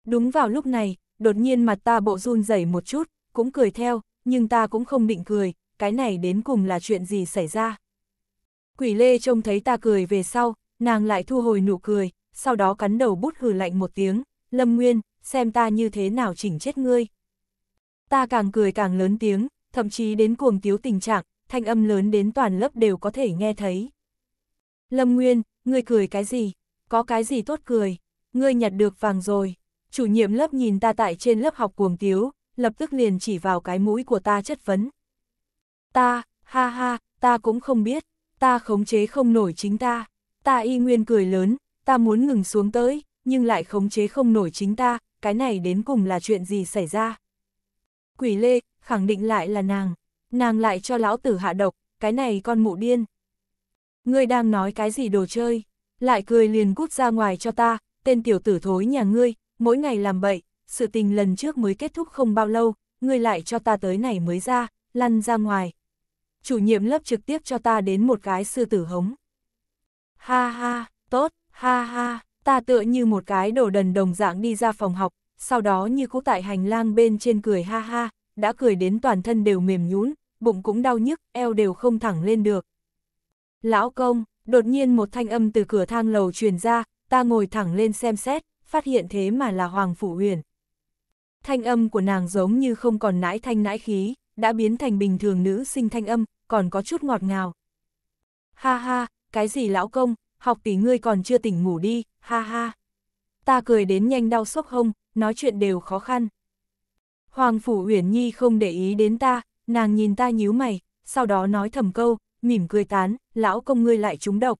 Speaker 1: Đúng vào lúc này, đột nhiên mặt ta bộ run rẩy một chút, cũng cười theo, nhưng ta cũng không định cười, cái này đến cùng là chuyện gì xảy ra. Quỷ lê trông thấy ta cười về sau, nàng lại thu hồi nụ cười, sau đó cắn đầu bút hừ lạnh một tiếng, lâm nguyên, xem ta như thế nào chỉnh chết ngươi. Ta càng cười càng lớn tiếng, thậm chí đến cuồng tiếu tình trạng, thanh âm lớn đến toàn lớp đều có thể nghe thấy. Lâm Nguyên, ngươi cười cái gì? Có cái gì tốt cười? Ngươi nhặt được vàng rồi. Chủ nhiệm lớp nhìn ta tại trên lớp học cuồng tiếu, lập tức liền chỉ vào cái mũi của ta chất vấn. Ta, ha ha, ta cũng không biết, ta khống chế không nổi chính ta. Ta y nguyên cười lớn, ta muốn ngừng xuống tới, nhưng lại khống chế không nổi chính ta, cái này đến cùng là chuyện gì xảy ra. Quỷ lê, khẳng định lại là nàng. Nàng lại cho lão tử hạ độc, cái này con mụ điên. Ngươi đang nói cái gì đồ chơi, lại cười liền cút ra ngoài cho ta, tên tiểu tử thối nhà ngươi, mỗi ngày làm bậy, sự tình lần trước mới kết thúc không bao lâu, ngươi lại cho ta tới này mới ra, lăn ra ngoài. Chủ nhiệm lớp trực tiếp cho ta đến một cái sư tử hống. Ha ha, tốt, ha ha, ta tựa như một cái đồ đần đồng dạng đi ra phòng học, sau đó như cũ tại hành lang bên trên cười ha ha, đã cười đến toàn thân đều mềm nhún, bụng cũng đau nhức, eo đều không thẳng lên được. Lão công, đột nhiên một thanh âm từ cửa thang lầu truyền ra, ta ngồi thẳng lên xem xét, phát hiện thế mà là Hoàng Phủ Huyền. Thanh âm của nàng giống như không còn nãi thanh nãi khí, đã biến thành bình thường nữ sinh thanh âm, còn có chút ngọt ngào. Ha ha, cái gì lão công, học tỷ ngươi còn chưa tỉnh ngủ đi, ha ha. Ta cười đến nhanh đau sốc hông, nói chuyện đều khó khăn. Hoàng Phủ Huyền Nhi không để ý đến ta, nàng nhìn ta nhíu mày, sau đó nói thầm câu, mỉm cười tán, lão công ngươi lại trúng độc.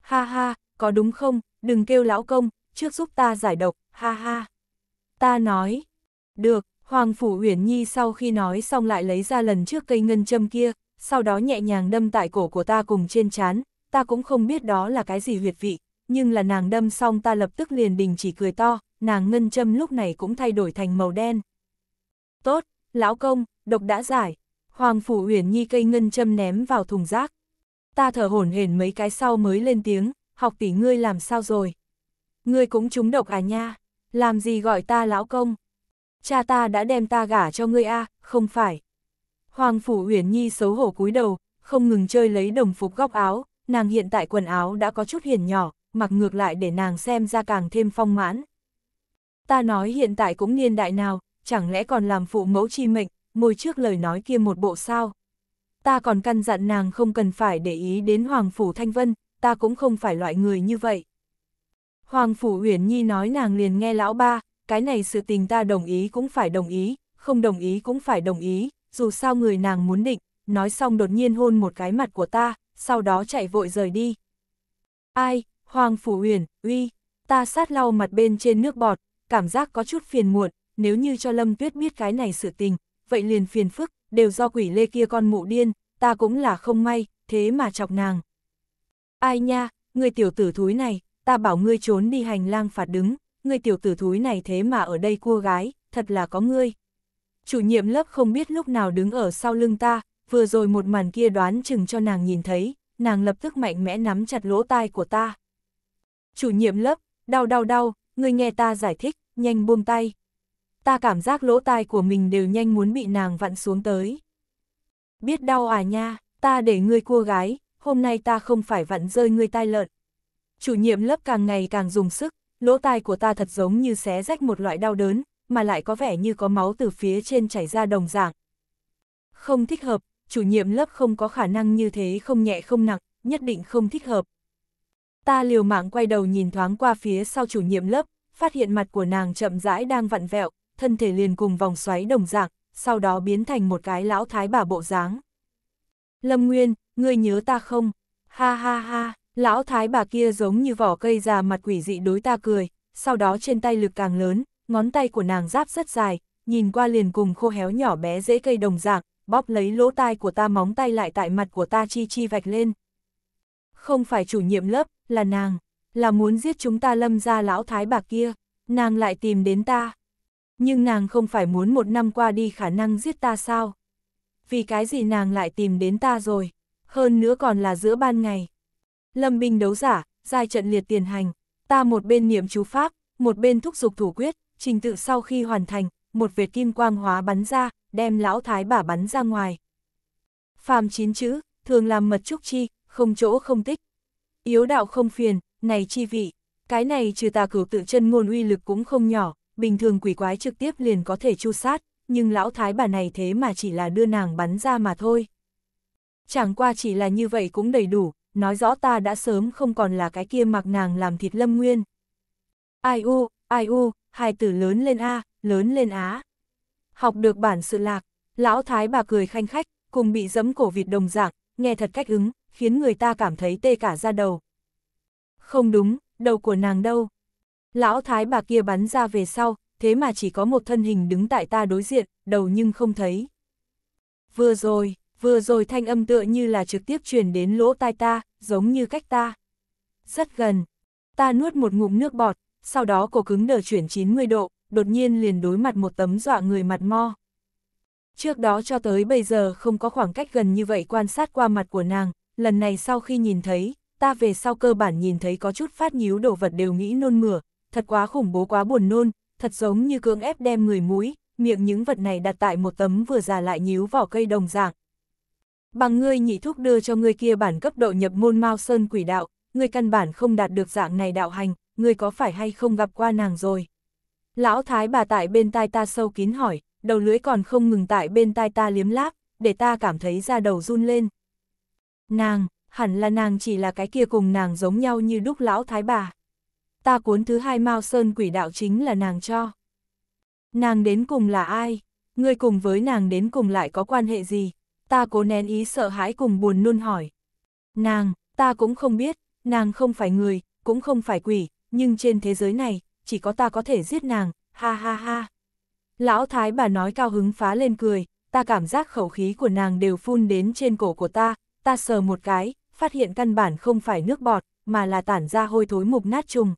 Speaker 1: Ha ha, có đúng không, đừng kêu lão công, trước giúp ta giải độc, ha ha. Ta nói, được, Hoàng Phủ Huyền Nhi sau khi nói xong lại lấy ra lần trước cây ngân châm kia, sau đó nhẹ nhàng đâm tại cổ của ta cùng trên chán, ta cũng không biết đó là cái gì huyệt vị, nhưng là nàng đâm xong ta lập tức liền đình chỉ cười to, nàng ngân châm lúc này cũng thay đổi thành màu đen. Tốt, lão công, độc đã giải. Hoàng Phủ uyển Nhi cây ngân châm ném vào thùng rác. Ta thở hổn hển mấy cái sau mới lên tiếng, học tỷ ngươi làm sao rồi? Ngươi cũng trúng độc à nha, làm gì gọi ta lão công? Cha ta đã đem ta gả cho ngươi a, không phải. Hoàng Phủ uyển Nhi xấu hổ cúi đầu, không ngừng chơi lấy đồng phục góc áo, nàng hiện tại quần áo đã có chút hiền nhỏ, mặc ngược lại để nàng xem ra càng thêm phong mãn. Ta nói hiện tại cũng niên đại nào, chẳng lẽ còn làm phụ mẫu chi mệnh, môi trước lời nói kia một bộ sao. Ta còn căn dặn nàng không cần phải để ý đến Hoàng Phủ Thanh Vân, ta cũng không phải loại người như vậy. Hoàng Phủ Uyển Nhi nói nàng liền nghe lão ba, cái này sự tình ta đồng ý cũng phải đồng ý, không đồng ý cũng phải đồng ý, dù sao người nàng muốn định, nói xong đột nhiên hôn một cái mặt của ta, sau đó chạy vội rời đi. Ai, Hoàng Phủ Uyển, uy, ta sát lau mặt bên trên nước bọt, cảm giác có chút phiền muộn, nếu như cho Lâm Tuyết biết cái này sự tình, vậy liền phiền phức, đều do quỷ lê kia con mụ điên, ta cũng là không may, thế mà chọc nàng. Ai nha, người tiểu tử thúi này, ta bảo ngươi trốn đi hành lang phạt đứng, người tiểu tử thúi này thế mà ở đây cua gái, thật là có ngươi. Chủ nhiệm lớp không biết lúc nào đứng ở sau lưng ta, vừa rồi một màn kia đoán chừng cho nàng nhìn thấy, nàng lập tức mạnh mẽ nắm chặt lỗ tai của ta. Chủ nhiệm lớp, đau đau đau, người nghe ta giải thích, nhanh buông tay ta cảm giác lỗ tai của mình đều nhanh muốn bị nàng vặn xuống tới. Biết đau à nha, ta để ngươi cua gái, hôm nay ta không phải vặn rơi ngươi tai lợn. Chủ nhiệm lớp càng ngày càng dùng sức, lỗ tai của ta thật giống như xé rách một loại đau đớn, mà lại có vẻ như có máu từ phía trên chảy ra đồng dạng. Không thích hợp, chủ nhiệm lớp không có khả năng như thế không nhẹ không nặng, nhất định không thích hợp. Ta liều mạng quay đầu nhìn thoáng qua phía sau chủ nhiệm lớp, phát hiện mặt của nàng chậm rãi đang vặn vẹo, thân thể liền cùng vòng xoáy đồng dạng, sau đó biến thành một cái lão thái bà bộ dáng. Lâm Nguyên, ngươi nhớ ta không? Ha ha ha, lão thái bà kia giống như vỏ cây già mặt quỷ dị đối ta cười, sau đó trên tay lực càng lớn, ngón tay của nàng giáp rất dài, nhìn qua liền cùng khô héo nhỏ bé dễ cây đồng dạng, bóp lấy lỗ tai của ta móng tay lại tại mặt của ta chi chi vạch lên. Không phải chủ nhiệm lớp, là nàng, là muốn giết chúng ta lâm ra lão thái bà kia, nàng lại tìm đến ta. Nhưng nàng không phải muốn một năm qua đi khả năng giết ta sao? Vì cái gì nàng lại tìm đến ta rồi? Hơn nữa còn là giữa ban ngày. Lâm binh đấu giả, giai trận liệt tiền hành. Ta một bên niệm chú pháp, một bên thúc dục thủ quyết, trình tự sau khi hoàn thành, một vệt kim quang hóa bắn ra, đem lão thái bà bắn ra ngoài. Phàm chín chữ, thường làm mật trúc chi, không chỗ không tích. Yếu đạo không phiền, này chi vị, cái này trừ tà cửu tự chân ngôn uy lực cũng không nhỏ, bình thường quỷ quái trực tiếp liền có thể chu sát, nhưng lão thái bà này thế mà chỉ là đưa nàng bắn ra mà thôi. Chẳng qua chỉ là như vậy cũng đầy đủ, nói rõ ta đã sớm không còn là cái kia mặc nàng làm thịt lâm nguyên. Ai u, ai u, hai từ lớn lên A, lớn lên Á. Học được bản sự lạc, lão thái bà cười khanh khách, cùng bị dấm cổ vịt đồng dạng, nghe thật cách ứng, khiến người ta cảm thấy tê cả ra đầu. Không đúng, đầu của nàng đâu, Lão thái bà kia bắn ra về sau, thế mà chỉ có một thân hình đứng tại ta đối diện, đầu nhưng không thấy. Vừa rồi, vừa rồi thanh âm tựa như là trực tiếp truyền đến lỗ tai ta, giống như cách ta. Rất gần. Ta nuốt một ngụm nước bọt, sau đó cổ cứng đờ chuyển 90 độ, đột nhiên liền đối mặt một tấm dọa người mặt mo. Trước đó cho tới bây giờ không có khoảng cách gần như vậy quan sát qua mặt của nàng, lần này sau khi nhìn thấy, ta về sau cơ bản nhìn thấy có chút phát nhíu đồ vật đều nghĩ nôn mửa, thật quá khủng bố quá buồn nôn, thật giống như cưỡng ép đem người mũi, miệng những vật này đặt tại một tấm vừa già lại nhíu vỏ cây đồng dạng. Bằng ngươi nhị thúc đưa cho ngươi kia bản cấp độ nhập môn Mao Sơn quỷ đạo, ngươi căn bản không đạt được dạng này đạo hành, ngươi có phải hay không gặp qua nàng rồi? Lão thái bà tại bên tai ta sâu kín hỏi, đầu lưỡi còn không ngừng tại bên tai ta liếm láp, để ta cảm thấy da đầu run lên. Nàng, hẳn là nàng chỉ là cái kia cùng nàng giống nhau như đúc lão thái bà ta cuốn thứ hai Mao Sơn quỷ đạo chính là nàng cho. Nàng đến cùng là ai? Ngươi cùng với nàng đến cùng lại có quan hệ gì? Ta cố nén ý sợ hãi cùng buồn nôn hỏi. Nàng, ta cũng không biết, nàng không phải người, cũng không phải quỷ, nhưng trên thế giới này, chỉ có ta có thể giết nàng, ha ha ha. Lão thái bà nói cao hứng phá lên cười, ta cảm giác khẩu khí của nàng đều phun đến trên cổ của ta, ta sờ một cái, phát hiện căn bản không phải nước bọt, mà là tản ra hôi thối mục nát trùng.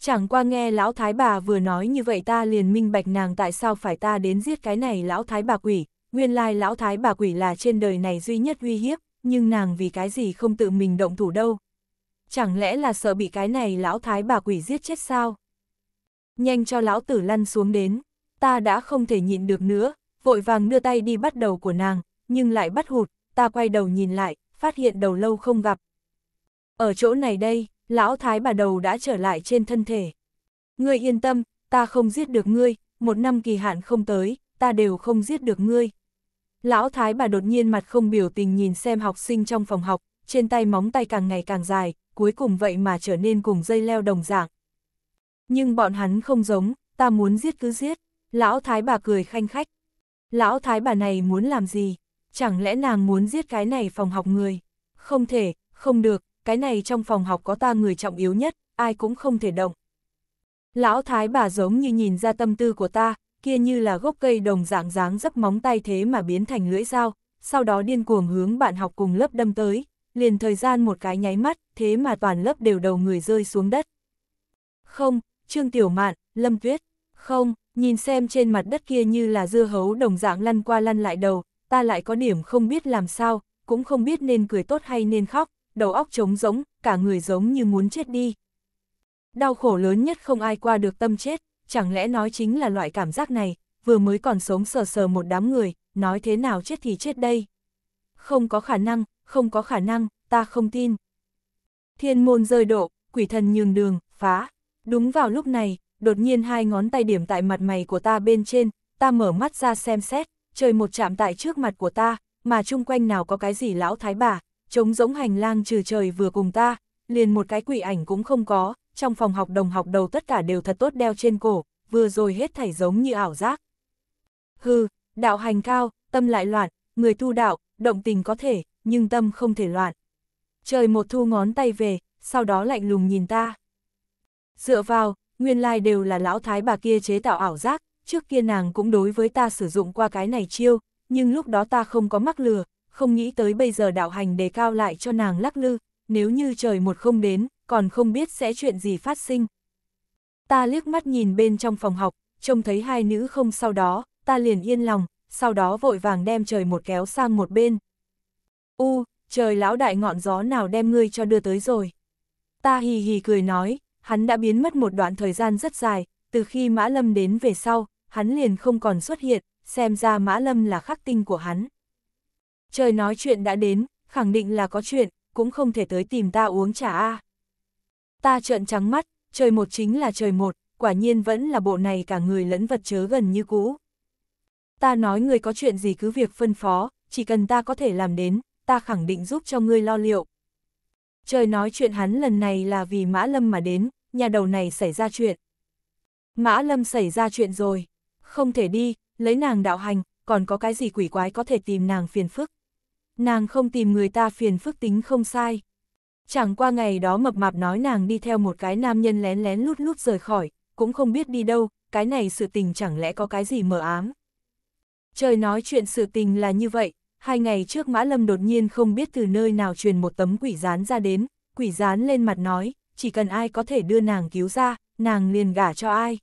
Speaker 1: Chẳng qua nghe lão thái bà vừa nói như vậy ta liền minh bạch nàng tại sao phải ta đến giết cái này lão thái bà quỷ, nguyên lai lão thái bà quỷ là trên đời này duy nhất uy hiếp, nhưng nàng vì cái gì không tự mình động thủ đâu. Chẳng lẽ là sợ bị cái này lão thái bà quỷ giết chết sao? Nhanh cho lão tử lăn xuống đến, ta đã không thể nhịn được nữa, vội vàng đưa tay đi bắt đầu của nàng, nhưng lại bắt hụt, ta quay đầu nhìn lại, phát hiện đầu lâu không gặp. Ở chỗ này đây, lão thái bà đầu đã trở lại trên thân thể. Ngươi yên tâm, ta không giết được ngươi, một năm kỳ hạn không tới, ta đều không giết được ngươi. Lão thái bà đột nhiên mặt không biểu tình nhìn xem học sinh trong phòng học, trên tay móng tay càng ngày càng dài, cuối cùng vậy mà trở nên cùng dây leo đồng dạng. Nhưng bọn hắn không giống, ta muốn giết cứ giết, lão thái bà cười khanh khách. Lão thái bà này muốn làm gì? Chẳng lẽ nàng muốn giết cái này phòng học người? Không thể, không được, cái này trong phòng học có ta người trọng yếu nhất, ai cũng không thể động. Lão thái bà giống như nhìn ra tâm tư của ta, kia như là gốc cây đồng dạng dáng dấp móng tay thế mà biến thành lưỡi dao, sau đó điên cuồng hướng bạn học cùng lớp đâm tới, liền thời gian một cái nháy mắt, thế mà toàn lớp đều đầu người rơi xuống đất. Không, Trương Tiểu Mạn, Lâm Tuyết, không, nhìn xem trên mặt đất kia như là dưa hấu đồng dạng lăn qua lăn lại đầu, ta lại có điểm không biết làm sao, cũng không biết nên cười tốt hay nên khóc, đầu óc trống rỗng, cả người giống như muốn chết đi. Đau khổ lớn nhất không ai qua được tâm chết, chẳng lẽ nói chính là loại cảm giác này, vừa mới còn sống sờ sờ một đám người, nói thế nào chết thì chết đây. Không có khả năng, không có khả năng, ta không tin. Thiên môn rơi độ, quỷ thần nhường đường, phá. Đúng vào lúc này, đột nhiên hai ngón tay điểm tại mặt mày của ta bên trên, ta mở mắt ra xem xét, trời một chạm tại trước mặt của ta, mà chung quanh nào có cái gì lão thái bà, trống rỗng hành lang trừ trời vừa cùng ta, liền một cái quỷ ảnh cũng không có, trong phòng học đồng học đầu tất cả đều thật tốt đeo trên cổ, vừa rồi hết thảy giống như ảo giác. Hừ, đạo hành cao, tâm lại loạn, người tu đạo, động tình có thể, nhưng tâm không thể loạn. Trời một thu ngón tay về, sau đó lạnh lùng nhìn ta. Dựa vào, nguyên lai đều là lão thái bà kia chế tạo ảo giác, trước kia nàng cũng đối với ta sử dụng qua cái này chiêu, nhưng lúc đó ta không có mắc lừa, không nghĩ tới bây giờ đạo hành đề cao lại cho nàng lắc lư, nếu như trời một không đến, còn không biết sẽ chuyện gì phát sinh. Ta liếc mắt nhìn bên trong phòng học, trông thấy hai nữ không sau đó, ta liền yên lòng, sau đó vội vàng đem trời một kéo sang một bên. U, trời lão đại ngọn gió nào đem ngươi cho đưa tới rồi. Ta hì hì cười nói, hắn đã biến mất một đoạn thời gian rất dài, từ khi Mã Lâm đến về sau, hắn liền không còn xuất hiện, xem ra Mã Lâm là khắc tinh của hắn. Trời nói chuyện đã đến, khẳng định là có chuyện, cũng không thể tới tìm ta uống trà a. Ta trợn trắng mắt, trời một chính là trời một, quả nhiên vẫn là bộ này cả người lẫn vật chớ gần như cũ. Ta nói người có chuyện gì cứ việc phân phó, chỉ cần ta có thể làm đến, ta khẳng định giúp cho ngươi lo liệu. Trời nói chuyện hắn lần này là vì Mã Lâm mà đến, nhà đầu này xảy ra chuyện. Mã Lâm xảy ra chuyện rồi, không thể đi, lấy nàng đạo hành, còn có cái gì quỷ quái có thể tìm nàng phiền phức nàng không tìm người ta phiền phức tính không sai. Chẳng qua ngày đó mập mạp nói nàng đi theo một cái nam nhân lén lén lút lút rời khỏi, cũng không biết đi đâu, cái này sự tình chẳng lẽ có cái gì mờ ám. Trời nói chuyện sự tình là như vậy, hai ngày trước Mã Lâm đột nhiên không biết từ nơi nào truyền một tấm quỷ dán ra đến, quỷ dán lên mặt nói, chỉ cần ai có thể đưa nàng cứu ra, nàng liền gả cho ai.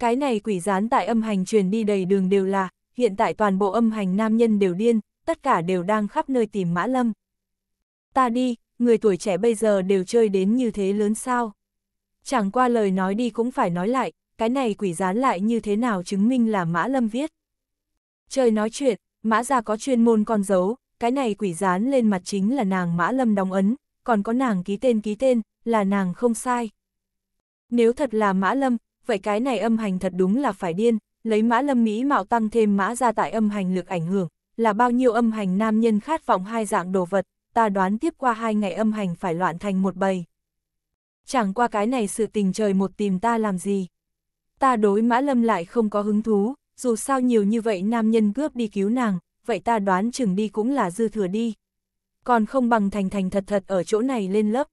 Speaker 1: Cái này quỷ dán tại âm hành truyền đi đầy đường đều là, hiện tại toàn bộ âm hành nam nhân đều điên, tất cả đều đang khắp nơi tìm Mã Lâm. Ta đi, người tuổi trẻ bây giờ đều chơi đến như thế lớn sao. Chẳng qua lời nói đi cũng phải nói lại, cái này quỷ dán lại như thế nào chứng minh là Mã Lâm viết. Chơi nói chuyện, Mã gia có chuyên môn con dấu, cái này quỷ dán lên mặt chính là nàng Mã Lâm đóng ấn, còn có nàng ký tên ký tên, là nàng không sai. Nếu thật là Mã Lâm, vậy cái này âm hành thật đúng là phải điên, lấy Mã Lâm Mỹ mạo tăng thêm Mã gia tại âm hành lực ảnh hưởng, là bao nhiêu âm hành nam nhân khát vọng hai dạng đồ vật, ta đoán tiếp qua hai ngày âm hành phải loạn thành một bầy. Chẳng qua cái này sự tình trời một tìm ta làm gì. Ta đối Mã Lâm lại không có hứng thú, dù sao nhiều như vậy nam nhân cướp đi cứu nàng, vậy ta đoán chừng đi cũng là dư thừa đi. Còn không bằng thành thành thật thật ở chỗ này lên lớp.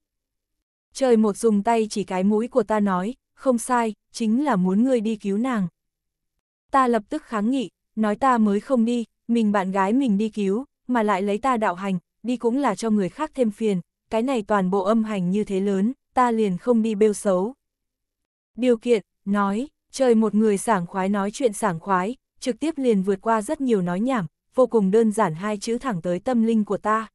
Speaker 1: Trời một dùng tay chỉ cái mũi của ta nói, không sai, chính là muốn ngươi đi cứu nàng. Ta lập tức kháng nghị, nói ta mới không đi, mình bạn gái mình đi cứu, mà lại lấy ta đạo hành, đi cũng là cho người khác thêm phiền, cái này toàn bộ âm hành như thế lớn, ta liền không đi bêu xấu. Điều kiện, nói, trời một người sảng khoái nói chuyện sảng khoái, trực tiếp liền vượt qua rất nhiều nói nhảm, vô cùng đơn giản hai chữ thẳng tới tâm linh của ta.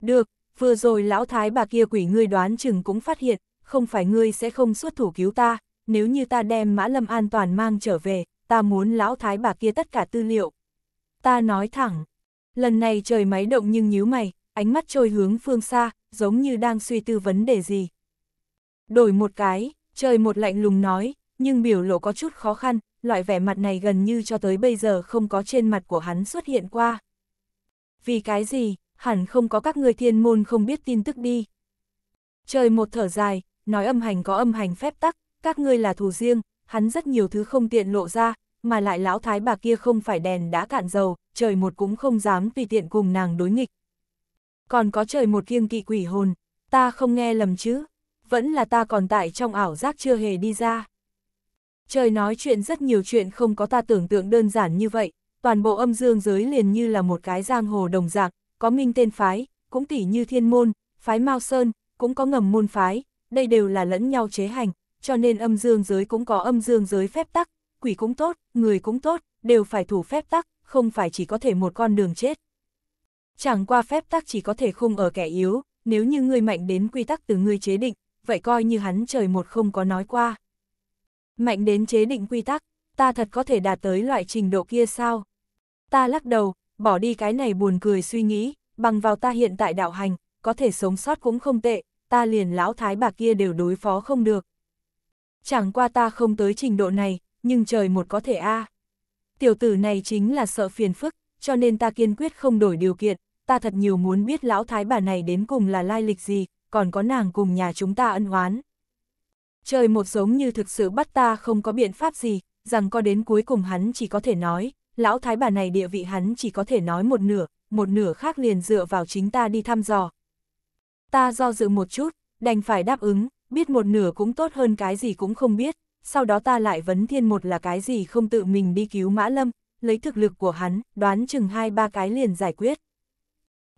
Speaker 1: Được, vừa rồi lão thái bà kia quỷ ngươi đoán chừng cũng phát hiện, không phải ngươi sẽ không xuất thủ cứu ta, nếu như ta đem Mã Lâm an toàn mang trở về, ta muốn lão thái bà kia tất cả tư liệu, ta nói thẳng. Lần này trời máy động nhưng nhíu mày, ánh mắt trôi hướng phương xa, giống như đang suy tư vấn đề gì. Đổi một cái, trời một lạnh lùng nói, nhưng biểu lộ có chút khó khăn, loại vẻ mặt này gần như cho tới bây giờ không có trên mặt của hắn xuất hiện qua. Vì cái gì, hẳn không có các người thiên môn không biết tin tức đi. Trời một thở dài, nói âm hành có âm hành phép tắc, các ngươi là thù riêng, hắn rất nhiều thứ không tiện lộ ra, mà lại lão thái bà kia không phải đèn đã cạn dầu, trời một cũng không dám tùy tiện cùng nàng đối nghịch. Còn có trời một kiêng kỵ quỷ hồn, ta không nghe lầm chứ, vẫn là ta còn tại trong ảo giác chưa hề đi ra. Trời nói chuyện rất nhiều chuyện không có ta tưởng tượng đơn giản như vậy, toàn bộ âm dương giới liền như là một cái giang hồ đồng dạng, có minh tên phái, cũng tỉ như thiên môn, phái Mao Sơn, cũng có ngầm môn phái, đây đều là lẫn nhau chế hành, cho nên âm dương giới cũng có âm dương giới phép tắc, quỷ cũng tốt, người cũng tốt, đều phải thủ phép tắc, không phải chỉ có thể một con đường chết. Chẳng qua phép tắc chỉ có thể khung ở kẻ yếu, nếu như người mạnh đến quy tắc từ người chế định, vậy coi như hắn trời một không có nói qua. Mạnh đến chế định quy tắc, ta thật có thể đạt tới loại trình độ kia sao? Ta lắc đầu, bỏ đi cái này buồn cười suy nghĩ, bằng vào ta hiện tại đạo hành, có thể sống sót cũng không tệ, ta liền lão thái bà kia đều đối phó không được. Chẳng qua ta không tới trình độ này, nhưng trời một có thể a. À. Tiểu tử này chính là sợ phiền phức, cho nên ta kiên quyết không đổi điều kiện, ta thật nhiều muốn biết lão thái bà này đến cùng là lai lịch gì, còn có nàng cùng nhà chúng ta ân oán. Trời một giống như thực sự bắt ta không có biện pháp gì, rằng có đến cuối cùng hắn chỉ có thể nói, lão thái bà này địa vị hắn chỉ có thể nói một nửa, một nửa khác liền dựa vào chính ta đi thăm dò. Ta do dự một chút, đành phải đáp ứng, biết một nửa cũng tốt hơn cái gì cũng không biết sau đó ta lại vấn thiên một là cái gì không tự mình đi cứu Mã Lâm, lấy thực lực của hắn, đoán chừng hai ba cái liền giải quyết.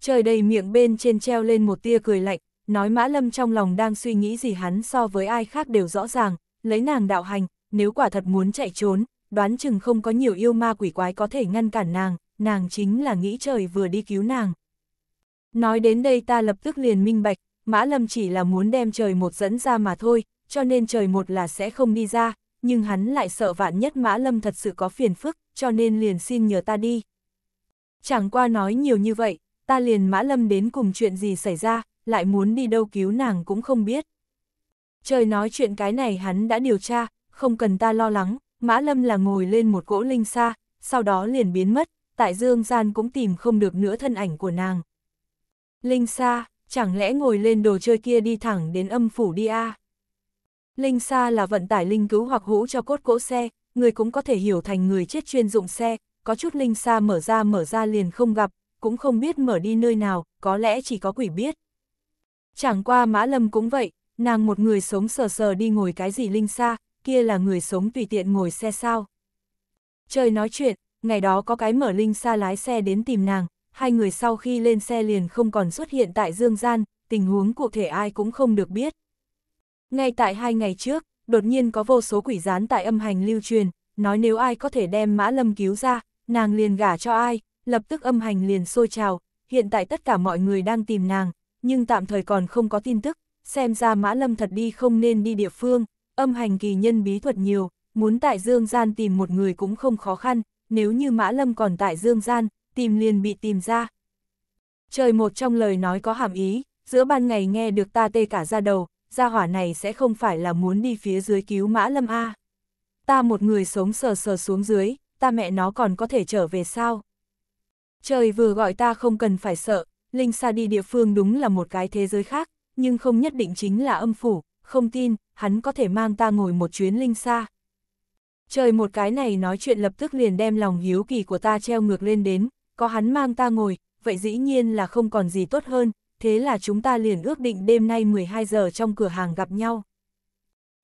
Speaker 1: Trời đầy miệng bên trên treo lên một tia cười lạnh, nói Mã Lâm trong lòng đang suy nghĩ gì hắn so với ai khác đều rõ ràng, lấy nàng đạo hành, nếu quả thật muốn chạy trốn, đoán chừng không có nhiều yêu ma quỷ quái có thể ngăn cản nàng, nàng chính là nghĩ trời vừa đi cứu nàng. Nói đến đây ta lập tức liền minh bạch, Mã Lâm chỉ là muốn đem trời một dẫn ra mà thôi, cho nên trời một là sẽ không đi ra, nhưng hắn lại sợ vạn nhất Mã Lâm thật sự có phiền phức, cho nên liền xin nhờ ta đi. Chẳng qua nói nhiều như vậy, ta liền Mã Lâm đến cùng chuyện gì xảy ra, lại muốn đi đâu cứu nàng cũng không biết. Trời nói chuyện cái này hắn đã điều tra, không cần ta lo lắng, Mã Lâm là ngồi lên một gỗ linh xa, sau đó liền biến mất, tại dương gian cũng tìm không được nữa thân ảnh của nàng. Linh xa, chẳng lẽ ngồi lên đồ chơi kia đi thẳng đến âm phủ đi a à? Linh xa là vận tải linh cứu hoặc hũ cho cốt cỗ xe, người cũng có thể hiểu thành người chết chuyên dụng xe, có chút linh xa mở ra mở ra liền không gặp, cũng không biết mở đi nơi nào, có lẽ chỉ có quỷ biết. Chẳng qua Mã Lâm cũng vậy, nàng một người sống sờ sờ đi ngồi cái gì linh xa, kia là người sống tùy tiện ngồi xe sao. Trời nói chuyện, ngày đó có cái mở linh xa lái xe đến tìm nàng, hai người sau khi lên xe liền không còn xuất hiện tại dương gian, tình huống cụ thể ai cũng không được biết. Ngay tại hai ngày trước, đột nhiên có vô số quỷ gián tại âm hành lưu truyền, nói nếu ai có thể đem Mã Lâm cứu ra, nàng liền gả cho ai, lập tức âm hành liền sôi trào, hiện tại tất cả mọi người đang tìm nàng, nhưng tạm thời còn không có tin tức, xem ra Mã Lâm thật đi không nên đi địa phương, âm hành kỳ nhân bí thuật nhiều, muốn tại dương gian tìm một người cũng không khó khăn, nếu như Mã Lâm còn tại dương gian, tìm liền bị tìm ra. Trời một trong lời nói có hàm ý, giữa ban ngày nghe được ta tê cả ra đầu, gia hỏa này sẽ không phải là muốn đi phía dưới cứu Mã Lâm A. Ta một người sống sờ sờ xuống dưới, ta mẹ nó còn có thể trở về sao? Trời vừa gọi ta không cần phải sợ, Linh xa đi địa phương đúng là một cái thế giới khác, nhưng không nhất định chính là âm phủ, không tin, hắn có thể mang ta ngồi một chuyến Linh xa Trời một cái này nói chuyện lập tức liền đem lòng hiếu kỳ của ta treo ngược lên đến, có hắn mang ta ngồi, vậy dĩ nhiên là không còn gì tốt hơn, thế là chúng ta liền ước định đêm nay 12 giờ trong cửa hàng gặp nhau.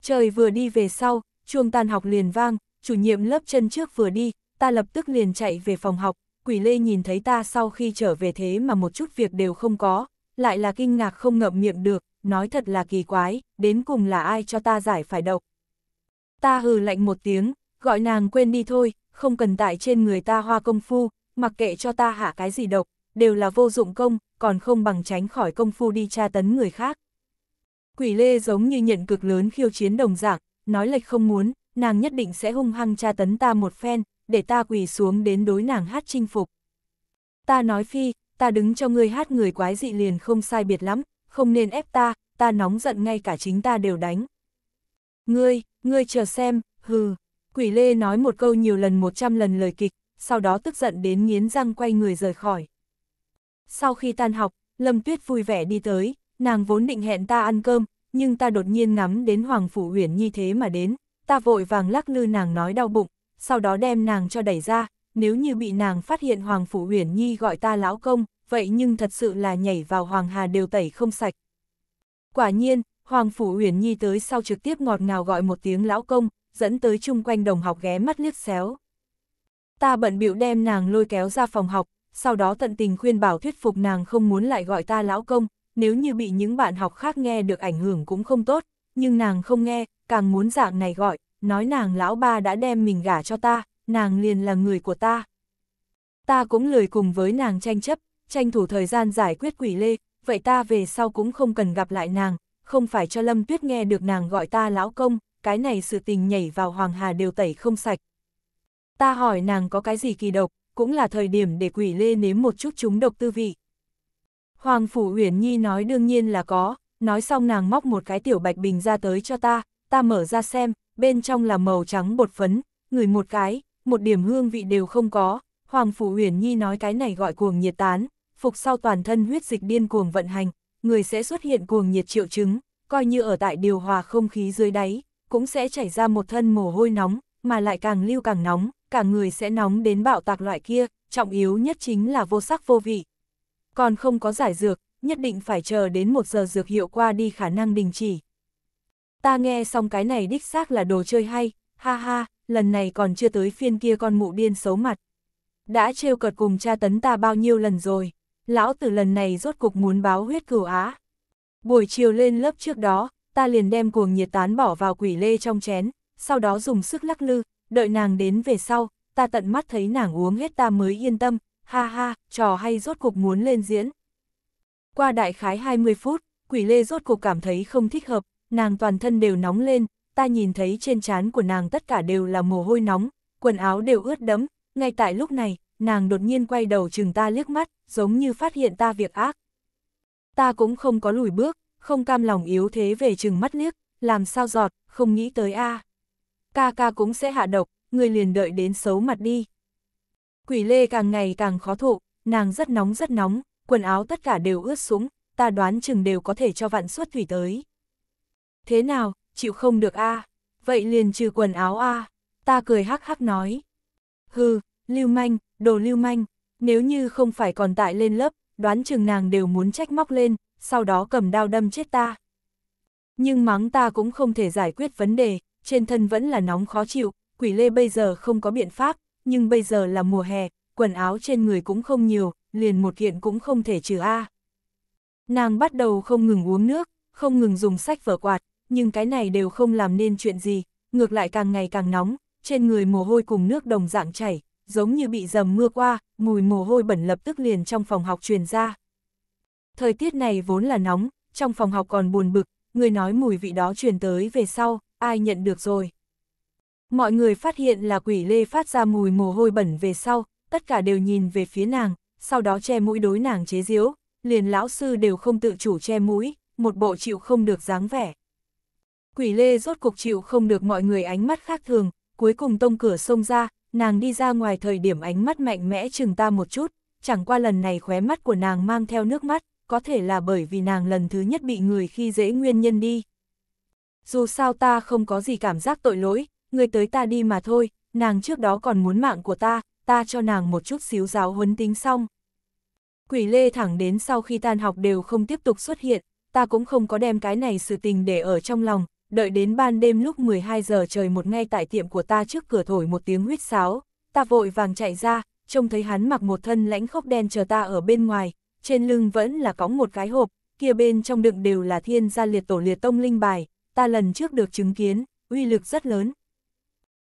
Speaker 1: Trời vừa đi về sau, chuông tan học liền vang, chủ nhiệm lớp chân trước vừa đi, ta lập tức liền chạy về phòng học, quỷ lê nhìn thấy ta sau khi trở về thế mà một chút việc đều không có, lại là kinh ngạc không ngậm miệng được, nói thật là kỳ quái, đến cùng là ai cho ta giải phải độc. Ta hừ lạnh một tiếng, gọi nàng quên đi thôi, không cần tại trên người ta hoa công phu, mặc kệ cho ta hạ cái gì độc, đều là vô dụng công, còn không bằng tránh khỏi công phu đi tra tấn người khác. Quỷ lê giống như nhận cực lớn khiêu chiến đồng dạng, nói lệch không muốn, nàng nhất định sẽ hung hăng tra tấn ta một phen, để ta quỳ xuống đến đối nàng hát chinh phục. Ta nói phi, ta đứng cho ngươi hát người quái dị liền không sai biệt lắm, không nên ép ta, ta nóng giận ngay cả chính ta đều đánh. Ngươi, ngươi chờ xem, hừ, quỷ lê nói một câu nhiều lần một trăm lần lời kịch, sau đó tức giận đến nghiến răng quay người rời khỏi. Sau khi tan học, Lâm Tuyết vui vẻ đi tới, nàng vốn định hẹn ta ăn cơm, nhưng ta đột nhiên ngắm đến Hoàng Phủ Huyền như thế mà đến, ta vội vàng lắc lư nàng nói đau bụng, sau đó đem nàng cho đẩy ra, nếu như bị nàng phát hiện Hoàng Phủ Huyền Nhi gọi ta lão công, vậy nhưng thật sự là nhảy vào Hoàng Hà đều tẩy không sạch. Quả nhiên, Hoàng Phủ Huyền Nhi tới sau trực tiếp ngọt ngào gọi một tiếng lão công, dẫn tới chung quanh đồng học ghé mắt liếc xéo. Ta bận bịu đem nàng lôi kéo ra phòng học, sau đó tận tình khuyên bảo thuyết phục nàng không muốn lại gọi ta lão công, nếu như bị những bạn học khác nghe được ảnh hưởng cũng không tốt, nhưng nàng không nghe, càng muốn dạng này gọi, nói nàng lão ba đã đem mình gả cho ta, nàng liền là người của ta. Ta cũng lười cùng với nàng tranh chấp, tranh thủ thời gian giải quyết quỷ lê, vậy ta về sau cũng không cần gặp lại nàng, không phải cho Lâm Tuyết nghe được nàng gọi ta lão công, cái này sự tình nhảy vào Hoàng Hà đều tẩy không sạch. Ta hỏi nàng có cái gì kỳ độc, cũng là thời điểm để quỷ lê nếm một chút chúng độc tư vị. Hoàng Phủ Uyển Nhi nói đương nhiên là có, nói xong nàng móc một cái tiểu bạch bình ra tới cho ta, ta mở ra xem, bên trong là màu trắng bột phấn, ngửi một cái, một điểm hương vị đều không có. Hoàng Phủ Uyển Nhi nói cái này gọi cuồng nhiệt tán, phục sau toàn thân huyết dịch điên cuồng vận hành, người sẽ xuất hiện cuồng nhiệt triệu chứng, coi như ở tại điều hòa không khí dưới đáy, cũng sẽ chảy ra một thân mồ hôi nóng, mà lại càng lưu càng nóng, cả người sẽ nóng đến bạo tạc loại kia, trọng yếu nhất chính là vô sắc vô vị. Còn không có giải dược, nhất định phải chờ đến một giờ dược hiệu qua đi khả năng đình chỉ. Ta nghe xong cái này đích xác là đồ chơi hay, ha ha, lần này còn chưa tới phiên kia con mụ điên xấu mặt. Đã trêu cợt cùng cha tấn ta bao nhiêu lần rồi, lão tử lần này rốt cục muốn báo huyết cửu á. Buổi chiều lên lớp trước đó, ta liền đem cuồng nhiệt tán bỏ vào quỷ lê trong chén, sau đó dùng sức lắc lư, đợi nàng đến về sau, ta tận mắt thấy nàng uống hết ta mới yên tâm, ha ha, trò hay rốt cục muốn lên diễn. Qua đại khái 20 phút, quỷ lê rốt cục cảm thấy không thích hợp, nàng toàn thân đều nóng lên, ta nhìn thấy trên trán của nàng tất cả đều là mồ hôi nóng, quần áo đều ướt đẫm, ngay tại lúc này, nàng đột nhiên quay đầu chừng ta liếc mắt, giống như phát hiện ta việc ác. Ta cũng không có lùi bước, không cam lòng yếu thế về chừng mắt liếc, làm sao giọt, không nghĩ tới a. À ca ca cũng sẽ hạ độc, người liền đợi đến xấu mặt đi. Quỷ lê càng ngày càng khó thụ, nàng rất nóng rất nóng, quần áo tất cả đều ướt sũng, ta đoán chừng đều có thể cho vạn suất thủy tới. Thế nào, chịu không được a à? vậy liền trừ quần áo a à? ta cười hắc hắc nói. Hừ, lưu manh, đồ lưu manh, nếu như không phải còn tại lên lớp, đoán chừng nàng đều muốn trách móc lên, sau đó cầm đao đâm chết ta. Nhưng mắng ta cũng không thể giải quyết vấn đề, trên thân vẫn là nóng khó chịu, quỷ lê bây giờ không có biện pháp, nhưng bây giờ là mùa hè, quần áo trên người cũng không nhiều, liền một kiện cũng không thể trừ A. Nàng bắt đầu không ngừng uống nước, không ngừng dùng sách vở quạt, nhưng cái này đều không làm nên chuyện gì, ngược lại càng ngày càng nóng, trên người mồ hôi cùng nước đồng dạng chảy, giống như bị dầm mưa qua, mùi mồ hôi bẩn lập tức liền trong phòng học truyền ra. Thời tiết này vốn là nóng, trong phòng học còn buồn bực, người nói mùi vị đó truyền tới về sau, ai nhận được rồi. Mọi người phát hiện là quỷ lê phát ra mùi mồ hôi bẩn về sau, tất cả đều nhìn về phía nàng, sau đó che mũi đối nàng chế diễu, liền lão sư đều không tự chủ che mũi, một bộ chịu không được dáng vẻ. Quỷ lê rốt cục chịu không được mọi người ánh mắt khác thường, cuối cùng tông cửa xông ra, nàng đi ra ngoài thời điểm ánh mắt mạnh mẽ chừng ta một chút, chẳng qua lần này khóe mắt của nàng mang theo nước mắt, có thể là bởi vì nàng lần thứ nhất bị người khi dễ nguyên nhân đi. Dù sao ta không có gì cảm giác tội lỗi, người tới ta đi mà thôi, nàng trước đó còn muốn mạng của ta, ta cho nàng một chút xíu giáo huấn tính xong. Quỷ lê thẳng đến sau khi tan học đều không tiếp tục xuất hiện, ta cũng không có đem cái này sự tình để ở trong lòng, đợi đến ban đêm lúc 12 giờ trời một ngay tại tiệm của ta trước cửa thổi một tiếng huyết sáo, ta vội vàng chạy ra, trông thấy hắn mặc một thân lãnh khốc đen chờ ta ở bên ngoài, trên lưng vẫn là có một cái hộp, kia bên trong đựng đều là thiên gia liệt tổ liệt tông linh bài, ta lần trước được chứng kiến, uy lực rất lớn.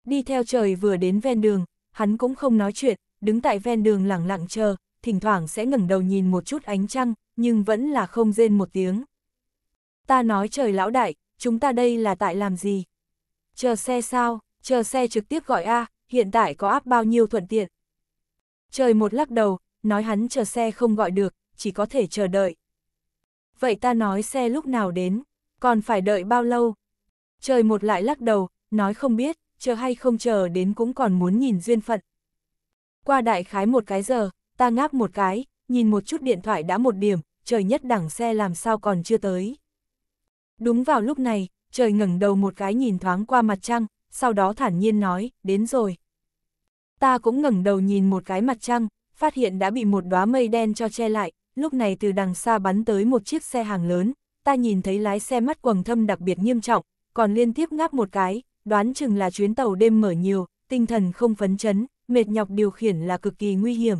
Speaker 1: Đi theo trời vừa đến ven đường, hắn cũng không nói chuyện, đứng tại ven đường lẳng lặng chờ, thỉnh thoảng sẽ ngẩng đầu nhìn một chút ánh trăng, nhưng vẫn là không rên một tiếng. Ta nói trời lão đại, chúng ta đây là tại làm gì? Chờ xe sao, chờ xe trực tiếp gọi A, hiện tại có áp bao nhiêu thuận tiện. Trời một lắc đầu, nói hắn chờ xe không gọi được, chỉ có thể chờ đợi. Vậy ta nói xe lúc nào đến? Còn phải đợi bao lâu? Trời một lại lắc đầu, nói không biết, chờ hay không chờ đến cũng còn muốn nhìn duyên phận. Qua đại khái một cái giờ, ta ngáp một cái, nhìn một chút điện thoại đã một điểm, trời nhất đẳng xe làm sao còn chưa tới. Đúng vào lúc này, trời ngẩng đầu một cái nhìn thoáng qua mặt trăng, sau đó thản nhiên nói, đến rồi. Ta cũng ngẩng đầu nhìn một cái mặt trăng, phát hiện đã bị một đóa mây đen cho che lại, lúc này từ đằng xa bắn tới một chiếc xe hàng lớn, ta nhìn thấy lái xe mắt quầng thâm đặc biệt nghiêm trọng, còn liên tiếp ngáp một cái, đoán chừng là chuyến tàu đêm mở nhiều, tinh thần không phấn chấn, mệt nhọc điều khiển là cực kỳ nguy hiểm.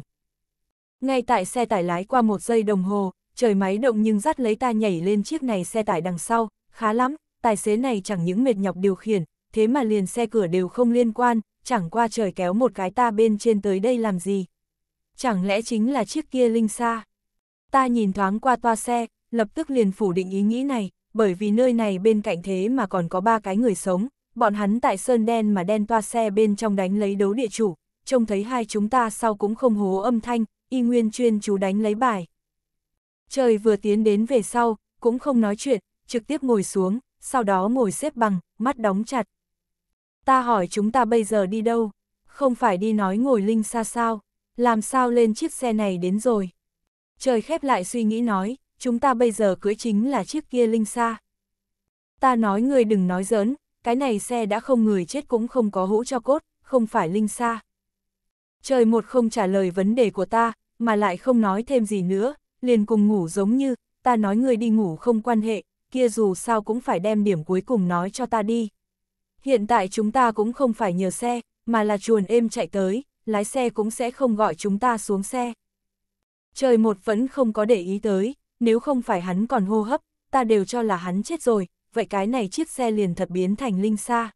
Speaker 1: Ngay tại xe tải lái qua một giây đồng hồ, trời máy động nhưng dắt lấy ta nhảy lên chiếc này xe tải đằng sau, khá lắm, tài xế này chẳng những mệt nhọc điều khiển, thế mà liền xe cửa đều không liên quan, chẳng qua trời kéo một cái ta bên trên tới đây làm gì. Chẳng lẽ chính là chiếc kia linh xa? Ta nhìn thoáng qua toa xe, lập tức liền phủ định ý nghĩ này, bởi vì nơi này bên cạnh thế mà còn có ba cái người sống, bọn hắn tại sơn đen mà đen toa xe bên trong đánh lấy đấu địa chủ, trông thấy hai chúng ta sau cũng không hố âm thanh, y nguyên chuyên chú đánh lấy bài. Trời vừa tiến đến về sau, cũng không nói chuyện, trực tiếp ngồi xuống, sau đó ngồi xếp bằng, mắt đóng chặt. Ta hỏi chúng ta bây giờ đi đâu? Không phải đi nói ngồi linh xa sao? Làm sao lên chiếc xe này đến rồi? Trời khép lại suy nghĩ nói, chúng ta bây giờ cưới chính là chiếc kia linh xa. Ta nói người đừng nói giỡn, cái này xe đã không người chết cũng không có hũ cho cốt, không phải linh xa. Trời một không trả lời vấn đề của ta, mà lại không nói thêm gì nữa, liền cùng ngủ giống như, ta nói người đi ngủ không quan hệ, kia dù sao cũng phải đem điểm cuối cùng nói cho ta đi. Hiện tại chúng ta cũng không phải nhờ xe, mà là chuồn êm chạy tới, lái xe cũng sẽ không gọi chúng ta xuống xe. Trời một vẫn không có để ý tới, nếu không phải hắn còn hô hấp, ta đều cho là hắn chết rồi, vậy cái này chiếc xe liền thật biến thành linh xa.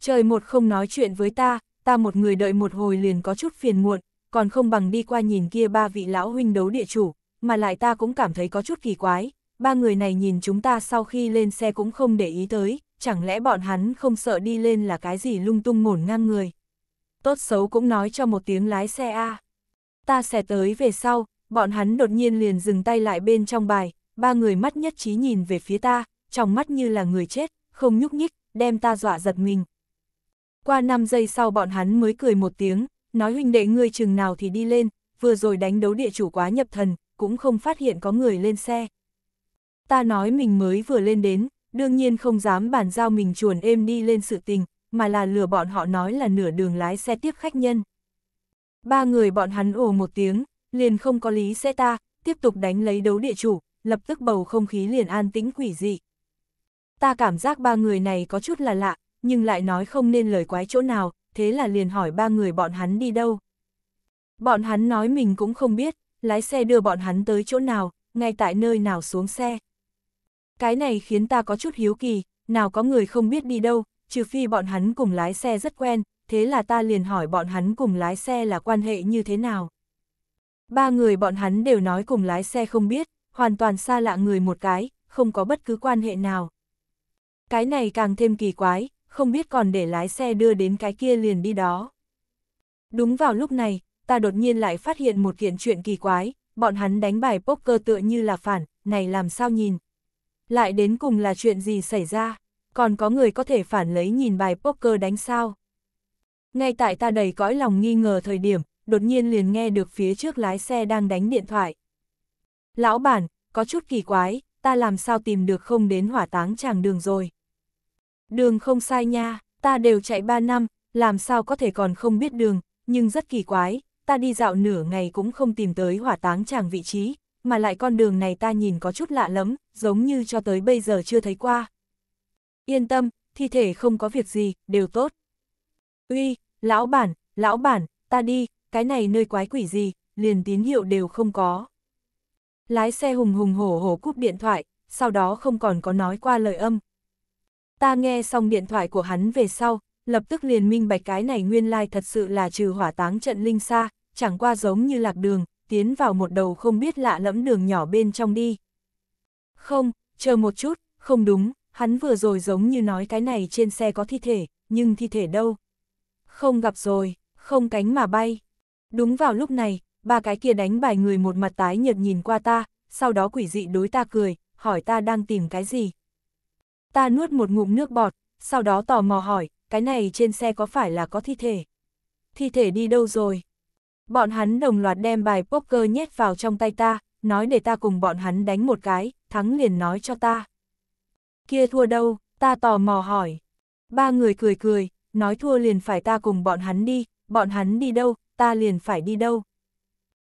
Speaker 1: Trời một không nói chuyện với ta, ta một người đợi một hồi liền có chút phiền muộn, còn không bằng đi qua nhìn kia ba vị lão huynh đấu địa chủ, mà lại ta cũng cảm thấy có chút kỳ quái, ba người này nhìn chúng ta sau khi lên xe cũng không để ý tới, chẳng lẽ bọn hắn không sợ đi lên là cái gì lung tung ngổn ngang người. Tốt xấu cũng nói cho một tiếng lái xe a Ta sẽ tới về sau, bọn hắn đột nhiên liền dừng tay lại bên trong bài, ba người mắt nhất trí nhìn về phía ta, trong mắt như là người chết, không nhúc nhích, đem ta dọa giật mình. Qua 5 giây sau bọn hắn mới cười một tiếng, nói huynh đệ ngươi chừng nào thì đi lên, vừa rồi đánh đấu địa chủ quá nhập thần, cũng không phát hiện có người lên xe. Ta nói mình mới vừa lên đến, đương nhiên không dám bàn giao mình chuồn êm đi lên sự tình, mà là lừa bọn họ nói là nửa đường lái xe tiếp khách nhân. Ba người bọn hắn ồ một tiếng, liền không có lý sẽ ta, tiếp tục đánh lấy đấu địa chủ, lập tức bầu không khí liền an tĩnh quỷ dị. Ta cảm giác ba người này có chút là lạ, nhưng lại nói không nên lời quái chỗ nào, thế là liền hỏi ba người bọn hắn đi đâu. Bọn hắn nói mình cũng không biết, lái xe đưa bọn hắn tới chỗ nào, ngay tại nơi nào xuống xe. Cái này khiến ta có chút hiếu kỳ, nào có người không biết đi đâu, trừ phi bọn hắn cùng lái xe rất quen, thế là ta liền hỏi bọn hắn cùng lái xe là quan hệ như thế nào. Ba người bọn hắn đều nói cùng lái xe không biết, hoàn toàn xa lạ người một cái, không có bất cứ quan hệ nào. Cái này càng thêm kỳ quái, không biết còn để lái xe đưa đến cái kia liền đi đó. Đúng vào lúc này, ta đột nhiên lại phát hiện một kiện chuyện kỳ quái, bọn hắn đánh bài poker tựa như là phản, này làm sao nhìn. Lại đến cùng là chuyện gì xảy ra, còn có người có thể phản lấy nhìn bài poker đánh sao. Ngay tại ta đầy cõi lòng nghi ngờ thời điểm, đột nhiên liền nghe được phía trước lái xe đang đánh điện thoại. Lão bản, có chút kỳ quái, ta làm sao tìm được không đến hỏa táng chàng đường rồi. Đường không sai nha, ta đều chạy 3 năm, làm sao có thể còn không biết đường, nhưng rất kỳ quái, ta đi dạo nửa ngày cũng không tìm tới hỏa táng chàng vị trí, mà lại con đường này ta nhìn có chút lạ lắm, giống như cho tới bây giờ chưa thấy qua. Yên tâm, thi thể không có việc gì, đều tốt. Uy, lão bản, lão bản, ta đi, cái này nơi quái quỷ gì, liền tín hiệu đều không có. Lái xe hùng hùng hổ hổ cúp điện thoại, sau đó không còn có nói qua lời âm. Ta nghe xong điện thoại của hắn về sau, lập tức liền minh bạch cái này nguyên lai thật sự là trừ hỏa táng trận linh xa, chẳng qua giống như lạc đường, tiến vào một đầu không biết lạ lẫm đường nhỏ bên trong đi. Không, chờ một chút, không đúng, hắn vừa rồi giống như nói cái này trên xe có thi thể, nhưng thi thể đâu? Không gặp rồi, không cánh mà bay. Đúng vào lúc này, ba cái kia đánh bài người một mặt tái nhợt nhìn qua ta, sau đó quỷ dị đối ta cười, hỏi ta đang tìm cái gì. Ta nuốt một ngụm nước bọt, sau đó tò mò hỏi, cái này trên xe có phải là có thi thể? Thi thể đi đâu rồi? Bọn hắn đồng loạt đem bài poker nhét vào trong tay ta, nói để ta cùng bọn hắn đánh một cái, thắng liền nói cho ta. Kia thua đâu, ta tò mò hỏi. Ba người cười cười, nói thua liền phải ta cùng bọn hắn đi, bọn hắn đi đâu, ta liền phải đi đâu.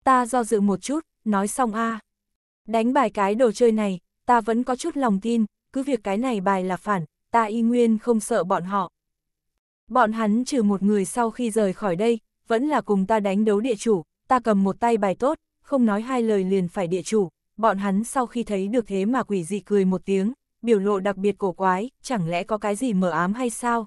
Speaker 1: Ta do dự một chút, nói xong a à. Đánh bài cái đồ chơi này, ta vẫn có chút lòng tin, cứ việc cái này bài là phản, ta y nguyên không sợ bọn họ. Bọn hắn trừ một người sau khi rời khỏi đây, vẫn là cùng ta đánh đấu địa chủ, ta cầm một tay bài tốt, không nói hai lời liền phải địa chủ, bọn hắn sau khi thấy được thế mà quỷ dị cười một tiếng, biểu lộ đặc biệt cổ quái, chẳng lẽ có cái gì mở ám hay sao?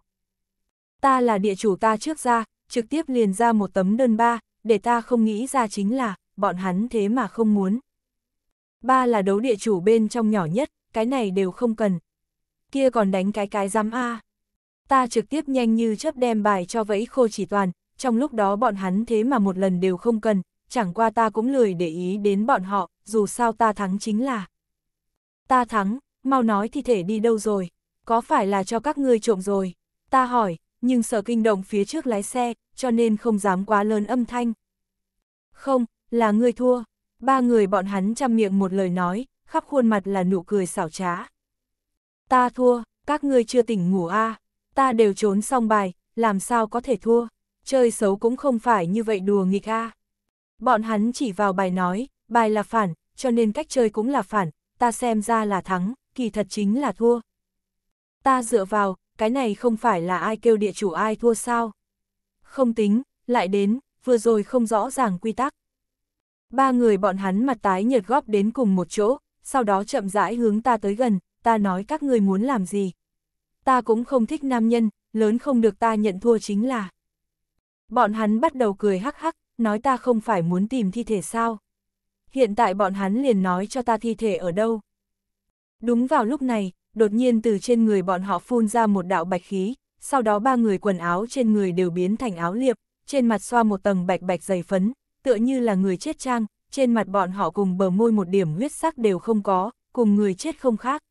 Speaker 1: Ta là địa chủ ta trước ra, trực tiếp liền ra một tấm đơn ba, để ta không nghĩ ra chính là, bọn hắn thế mà không muốn. Ba là đấu địa chủ bên trong nhỏ nhất, cái này đều không cần. Kia còn đánh cái cái giám A. Ta trực tiếp nhanh như chớp đem bài cho vẫy khô chỉ toàn, trong lúc đó bọn hắn thế mà một lần đều không cần, chẳng qua ta cũng lười để ý đến bọn họ, dù sao ta thắng chính là. Ta thắng, mau nói thi thể đi đâu rồi, có phải là cho các ngươi trộm rồi? Ta hỏi, nhưng sợ kinh động phía trước lái xe, cho nên không dám quá lớn âm thanh. Không, là ngươi thua. Ba người bọn hắn chăm miệng một lời nói, khắp khuôn mặt là nụ cười xảo trá. Ta thua, các ngươi chưa tỉnh ngủ a à. ta đều trốn xong bài, làm sao có thể thua, chơi xấu cũng không phải như vậy đùa nghịch a à? Bọn hắn chỉ vào bài nói, bài là phản, cho nên cách chơi cũng là phản, ta xem ra là thắng, kỳ thật chính là thua. Ta dựa vào, cái này không phải là ai kêu địa chủ ai thua sao. Không tính, lại đến, vừa rồi không rõ ràng quy tắc. Ba người bọn hắn mặt tái nhợt góp đến cùng một chỗ, sau đó chậm rãi hướng ta tới gần, ta nói các người muốn làm gì. Ta cũng không thích nam nhân, lớn không được ta nhận thua chính là. Bọn hắn bắt đầu cười hắc hắc, nói ta không phải muốn tìm thi thể sao. Hiện tại bọn hắn liền nói cho ta thi thể ở đâu. Đúng vào lúc này, đột nhiên từ trên người bọn họ phun ra một đạo bạch khí, sau đó ba người quần áo trên người đều biến thành áo liệp, trên mặt xoa một tầng bạch bạch dày phấn, tựa như là người chết trang, trên mặt bọn họ cùng bờ môi một điểm huyết sắc đều không có, cùng người chết không khác.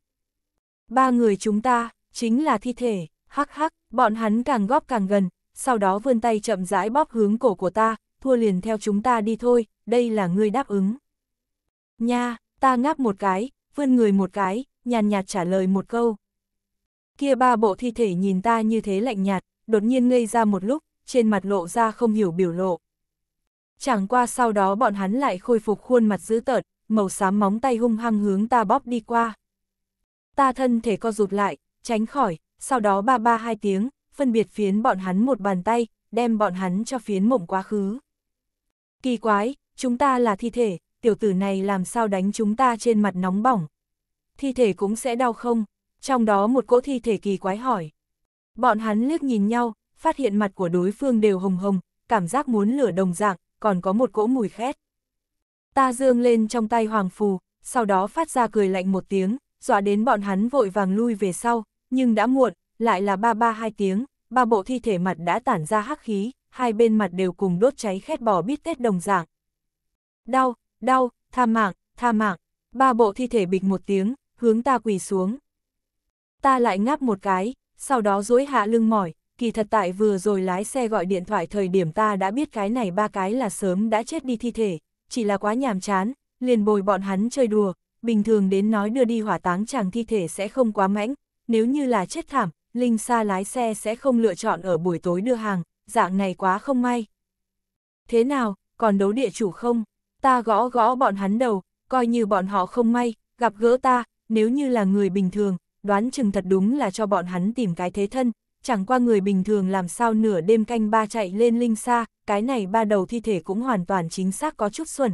Speaker 1: Ba người chúng ta, chính là thi thể, hắc hắc, bọn hắn càng góp càng gần, sau đó vươn tay chậm rãi bóp hướng cổ của ta, thua liền theo chúng ta đi thôi, đây là người đáp ứng. Nha, ta ngáp một cái, vươn người một cái, nhàn nhạt trả lời một câu. Kia ba bộ thi thể nhìn ta như thế lạnh nhạt, đột nhiên ngây ra một lúc, trên mặt lộ ra không hiểu biểu lộ. Chẳng qua sau đó bọn hắn lại khôi phục khuôn mặt dữ tợn, màu xám móng tay hung hăng hướng ta bóp đi qua. Ta thân thể co rụt lại, tránh khỏi, sau đó ba ba hai tiếng, phân biệt phiến bọn hắn một bàn tay, đem bọn hắn cho phiến mộng quá khứ. Kỳ quái, chúng ta là thi thể, tiểu tử này làm sao đánh chúng ta trên mặt nóng bỏng, thi thể cũng sẽ đau không? Trong đó một cỗ thi thể kỳ quái hỏi. Bọn hắn liếc nhìn nhau, phát hiện mặt của đối phương đều hồng hồng, cảm giác muốn lửa đồng dạng, còn có một cỗ mùi khét. Ta dương lên trong tay hoàng phù, sau đó phát ra cười lạnh một tiếng, dọa đến bọn hắn vội vàng lui về sau, nhưng đã muộn, lại là ba ba hai tiếng, ba bộ thi thể mặt đã tản ra hắc khí, hai bên mặt đều cùng đốt cháy khét bò bít tết đồng dạng. Đau, đau, tha mạng, tha mạng, ba bộ thi thể bịch một tiếng, hướng ta quỳ xuống. Ta lại ngáp một cái, sau đó duỗi hạ lưng mỏi, kỳ thật tại vừa rồi lái xe gọi điện thoại thời điểm ta đã biết cái này ba cái là sớm đã chết đi thi thể, chỉ là quá nhàm chán, liền bồi bọn hắn chơi đùa, bình thường đến nói đưa đi hỏa táng chàng thi thể sẽ không quá mãnh, nếu như là chết thảm, Linh xa lái xe sẽ không lựa chọn ở buổi tối đưa hàng, dạng này quá không may. Thế nào, còn đấu địa chủ không? Ta gõ gõ bọn hắn đầu, coi như bọn họ không may, gặp gỡ ta, nếu như là người bình thường, đoán chừng thật đúng là cho bọn hắn tìm cái thế thân, chẳng qua người bình thường làm sao nửa đêm canh ba chạy lên linh xa, cái này ba đầu thi thể cũng hoàn toàn chính xác có chút xuẩn.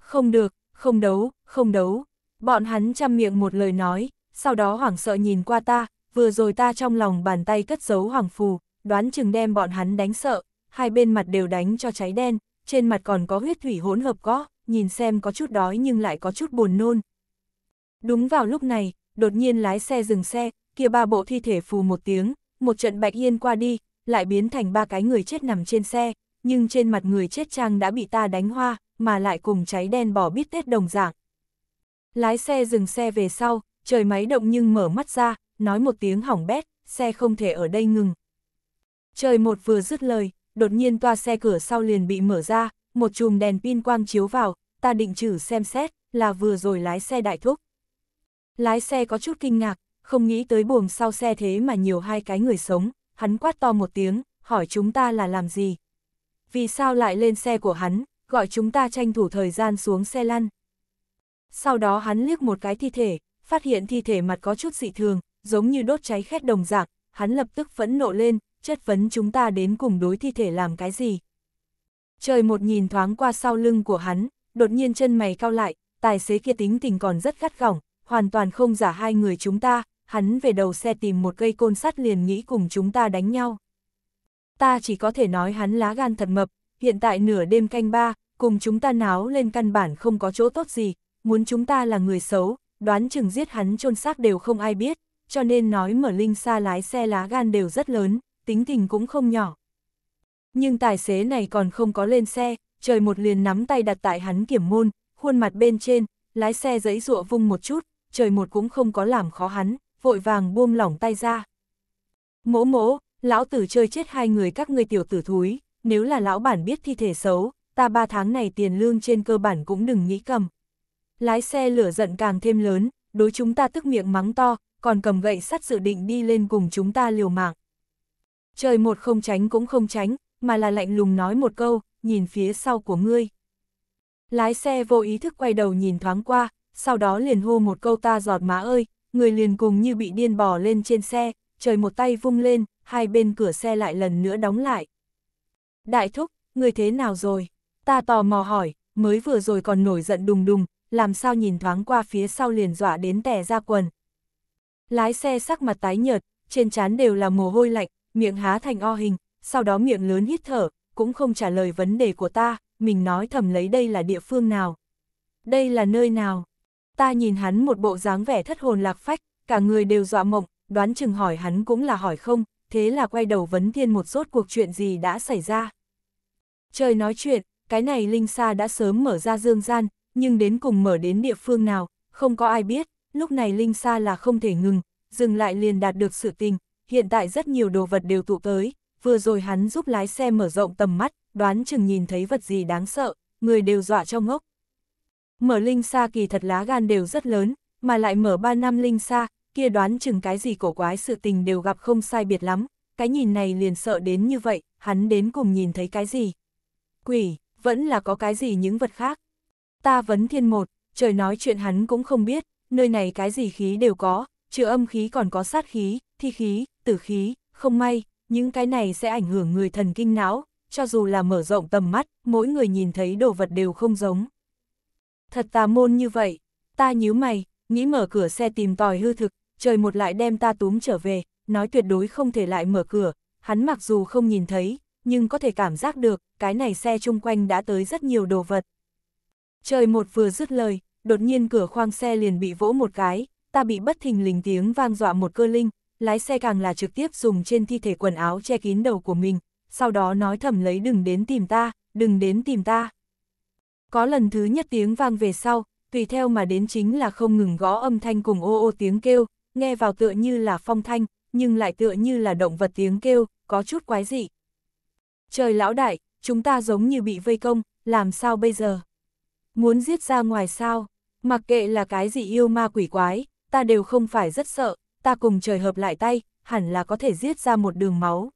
Speaker 1: Không được, không đấu, không đấu, bọn hắn chăm miệng một lời nói, sau đó hoảng sợ nhìn qua ta, vừa rồi ta trong lòng bàn tay cất giấu hoàng phù, đoán chừng đem bọn hắn đánh sợ, hai bên mặt đều đánh cho cháy đen, trên mặt còn có huyết thủy hỗn hợp có, nhìn xem có chút đói nhưng lại có chút buồn nôn, Đúng vào lúc này, đột nhiên lái xe dừng xe, kia ba bộ thi thể phù một tiếng, một trận bạch yên qua đi, lại biến thành ba cái người chết nằm trên xe, nhưng trên mặt người chết trang đã bị ta đánh hoa, mà lại cùng cháy đen bỏ bít tết đồng dạng. Lái xe dừng xe về sau, trời máy động nhưng mở mắt ra, nói một tiếng hỏng bét, xe không thể ở đây ngừng. Trời một vừa dứt lời, đột nhiên toa xe cửa sau liền bị mở ra, một chùm đèn pin quang chiếu vào, ta định chử xem xét, là vừa rồi lái xe đại thúc. Lái xe có chút kinh ngạc, không nghĩ tới buồng sau xe thế mà nhiều hai cái người sống, hắn quát to một tiếng, hỏi chúng ta là làm gì. Vì sao lại lên xe của hắn, gọi chúng ta tranh thủ thời gian xuống xe lăn. Sau đó hắn liếc một cái thi thể, phát hiện thi thể mặt có chút dị thường, giống như đốt cháy khét đồng dạng, hắn lập tức phẫn nộ lên, chất vấn chúng ta đến cùng đối thi thể làm cái gì. Trời một nhìn thoáng qua sau lưng của hắn, đột nhiên chân mày cao lại, tài xế kia tính tình còn rất gắt gỏng, hoàn toàn không giả hai người chúng ta, hắn về đầu xe tìm một cây côn sắt liền nghĩ cùng chúng ta đánh nhau. Ta chỉ có thể nói hắn lá gan thật mập, hiện tại nửa đêm canh ba, cùng chúng ta náo lên căn bản không có chỗ tốt gì, muốn chúng ta là người xấu, đoán chừng giết hắn chôn xác đều không ai biết, cho nên nói mở linh xa lái xe lá gan đều rất lớn, tính tình cũng không nhỏ. Nhưng tài xế này còn không có lên xe, trời một liền nắm tay đặt tại hắn kiểm môn, khuôn mặt bên trên, lái xe giấy rụa vung một chút, trời một cũng không có làm khó hắn, vội vàng buông lỏng tay ra. Mỗ mỗ, lão tử chơi chết hai người các ngươi tiểu tử thúi, nếu là lão bản biết thi thể xấu, ta ba tháng này tiền lương trên cơ bản cũng đừng nghĩ cầm. Lái xe lửa giận càng thêm lớn, đối chúng ta tức miệng mắng to, còn cầm gậy sắt dự định đi lên cùng chúng ta liều mạng. Trời một không tránh cũng không tránh, mà là lạnh lùng nói một câu, nhìn phía sau của ngươi. Lái xe vô ý thức quay đầu nhìn thoáng qua, sau đó liền hô một câu ta giọt má ơi, người liền cùng như bị điên bò lên trên xe, trời một tay vung lên, hai bên cửa xe lại lần nữa đóng lại. Đại thúc, người thế nào rồi? Ta tò mò hỏi, mới vừa rồi còn nổi giận đùng đùng, làm sao nhìn thoáng qua phía sau liền dọa đến tè ra quần. Lái xe sắc mặt tái nhợt, trên trán đều là mồ hôi lạnh, miệng há thành o hình, sau đó miệng lớn hít thở, cũng không trả lời vấn đề của ta, mình nói thầm lấy đây là địa phương nào. Đây là nơi nào, Ta nhìn hắn một bộ dáng vẻ thất hồn lạc phách, cả người đều dọa mộng, đoán chừng hỏi hắn cũng là hỏi không, thế là quay đầu vấn thiên một rốt cuộc chuyện gì đã xảy ra. Trời nói chuyện, cái này Linh Sa đã sớm mở ra dương gian, nhưng đến cùng mở đến địa phương nào, không có ai biết, lúc này Linh Sa là không thể ngừng, dừng lại liền đạt được sự tình, hiện tại rất nhiều đồ vật đều tụ tới, vừa rồi hắn giúp lái xe mở rộng tầm mắt, đoán chừng nhìn thấy vật gì đáng sợ, người đều dọa cho ngốc mở linh xa kỳ thật lá gan đều rất lớn, mà lại mở 3 năm linh xa, kia đoán chừng cái gì cổ quái sự tình đều gặp không sai biệt lắm, cái nhìn này liền sợ đến như vậy, hắn đến cùng nhìn thấy cái gì. Quỷ, vẫn là có cái gì những vật khác. Ta vấn thiên một, trời nói chuyện hắn cũng không biết, nơi này cái gì khí đều có, trừ âm khí còn có sát khí, thi khí, tử khí, không may, những cái này sẽ ảnh hưởng người thần kinh não, cho dù là mở rộng tầm mắt, mỗi người nhìn thấy đồ vật đều không giống thật tà môn như vậy, ta nhíu mày, nghĩ mở cửa xe tìm tòi hư thực, trời một lại đem ta túm trở về, nói tuyệt đối không thể lại mở cửa, hắn mặc dù không nhìn thấy, nhưng có thể cảm giác được, cái này xe chung quanh đã tới rất nhiều đồ vật. Trời một vừa dứt lời, đột nhiên cửa khoang xe liền bị vỗ một cái, ta bị bất thình lình tiếng vang dọa một cơ linh, lái xe càng là trực tiếp dùng trên thi thể quần áo che kín đầu của mình, sau đó nói thầm lấy đừng đến tìm ta, đừng đến tìm ta. Có lần thứ nhất tiếng vang về sau, tùy theo mà đến chính là không ngừng gõ âm thanh cùng ô ô tiếng kêu, nghe vào tựa như là phong thanh, nhưng lại tựa như là động vật tiếng kêu, có chút quái dị. Trời lão đại, chúng ta giống như bị vây công, làm sao bây giờ? Muốn giết ra ngoài sao? Mặc kệ là cái gì yêu ma quỷ quái, ta đều không phải rất sợ, ta cùng trời hợp lại tay, hẳn là có thể giết ra một đường máu.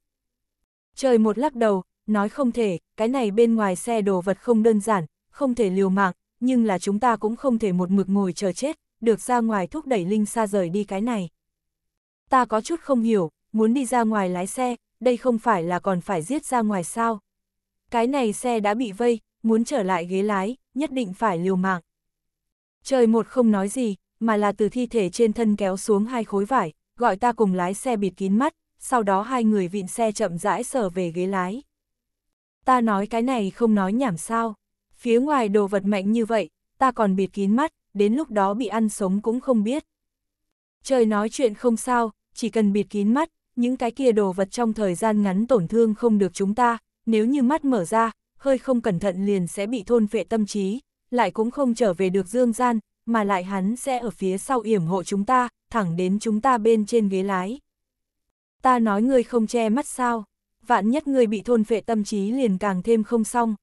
Speaker 1: Trời một lắc đầu, nói không thể, cái này bên ngoài xe đồ vật không đơn giản, không thể liều mạng, nhưng là chúng ta cũng không thể một mực ngồi chờ chết, được ra ngoài thúc đẩy Linh xa rời đi cái này. Ta có chút không hiểu, muốn đi ra ngoài lái xe, đây không phải là còn phải giết ra ngoài sao. Cái này xe đã bị vây, muốn trở lại ghế lái, nhất định phải liều mạng. Trời một không nói gì, mà là từ thi thể trên thân kéo xuống hai khối vải, gọi ta cùng lái xe bịt kín mắt, sau đó hai người vịn xe chậm rãi sờ về ghế lái. Ta nói cái này không nói nhảm sao. Phía ngoài đồ vật mạnh như vậy, ta còn bịt kín mắt, đến lúc đó bị ăn sống cũng không biết. Trời nói chuyện không sao, chỉ cần bịt kín mắt, những cái kia đồ vật trong thời gian ngắn tổn thương không được chúng ta, nếu như mắt mở ra, hơi không cẩn thận liền sẽ bị thôn phệ tâm trí, lại cũng không trở về được dương gian, mà lại hắn sẽ ở phía sau yểm hộ chúng ta, thẳng đến chúng ta bên trên ghế lái. Ta nói ngươi không che mắt sao, vạn nhất ngươi bị thôn phệ tâm trí liền càng thêm không xong,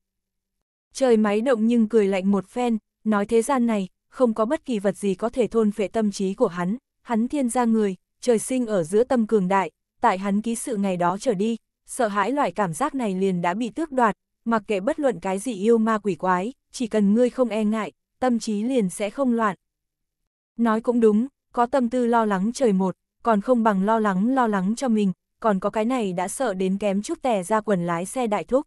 Speaker 1: Trời máy động nhưng cười lạnh một phen, nói thế gian này, không có bất kỳ vật gì có thể thôn phệ tâm trí của hắn, hắn thiên gia người, trời sinh ở giữa tâm cường đại, tại hắn ký sự ngày đó trở đi, sợ hãi loại cảm giác này liền đã bị tước đoạt, mặc kệ bất luận cái gì yêu ma quỷ quái, chỉ cần ngươi không e ngại, tâm trí liền sẽ không loạn. Nói cũng đúng, có tâm tư lo lắng trời một, còn không bằng lo lắng lo lắng cho mình, còn có cái này đã sợ đến kém chút tè ra quần lái xe đại thúc.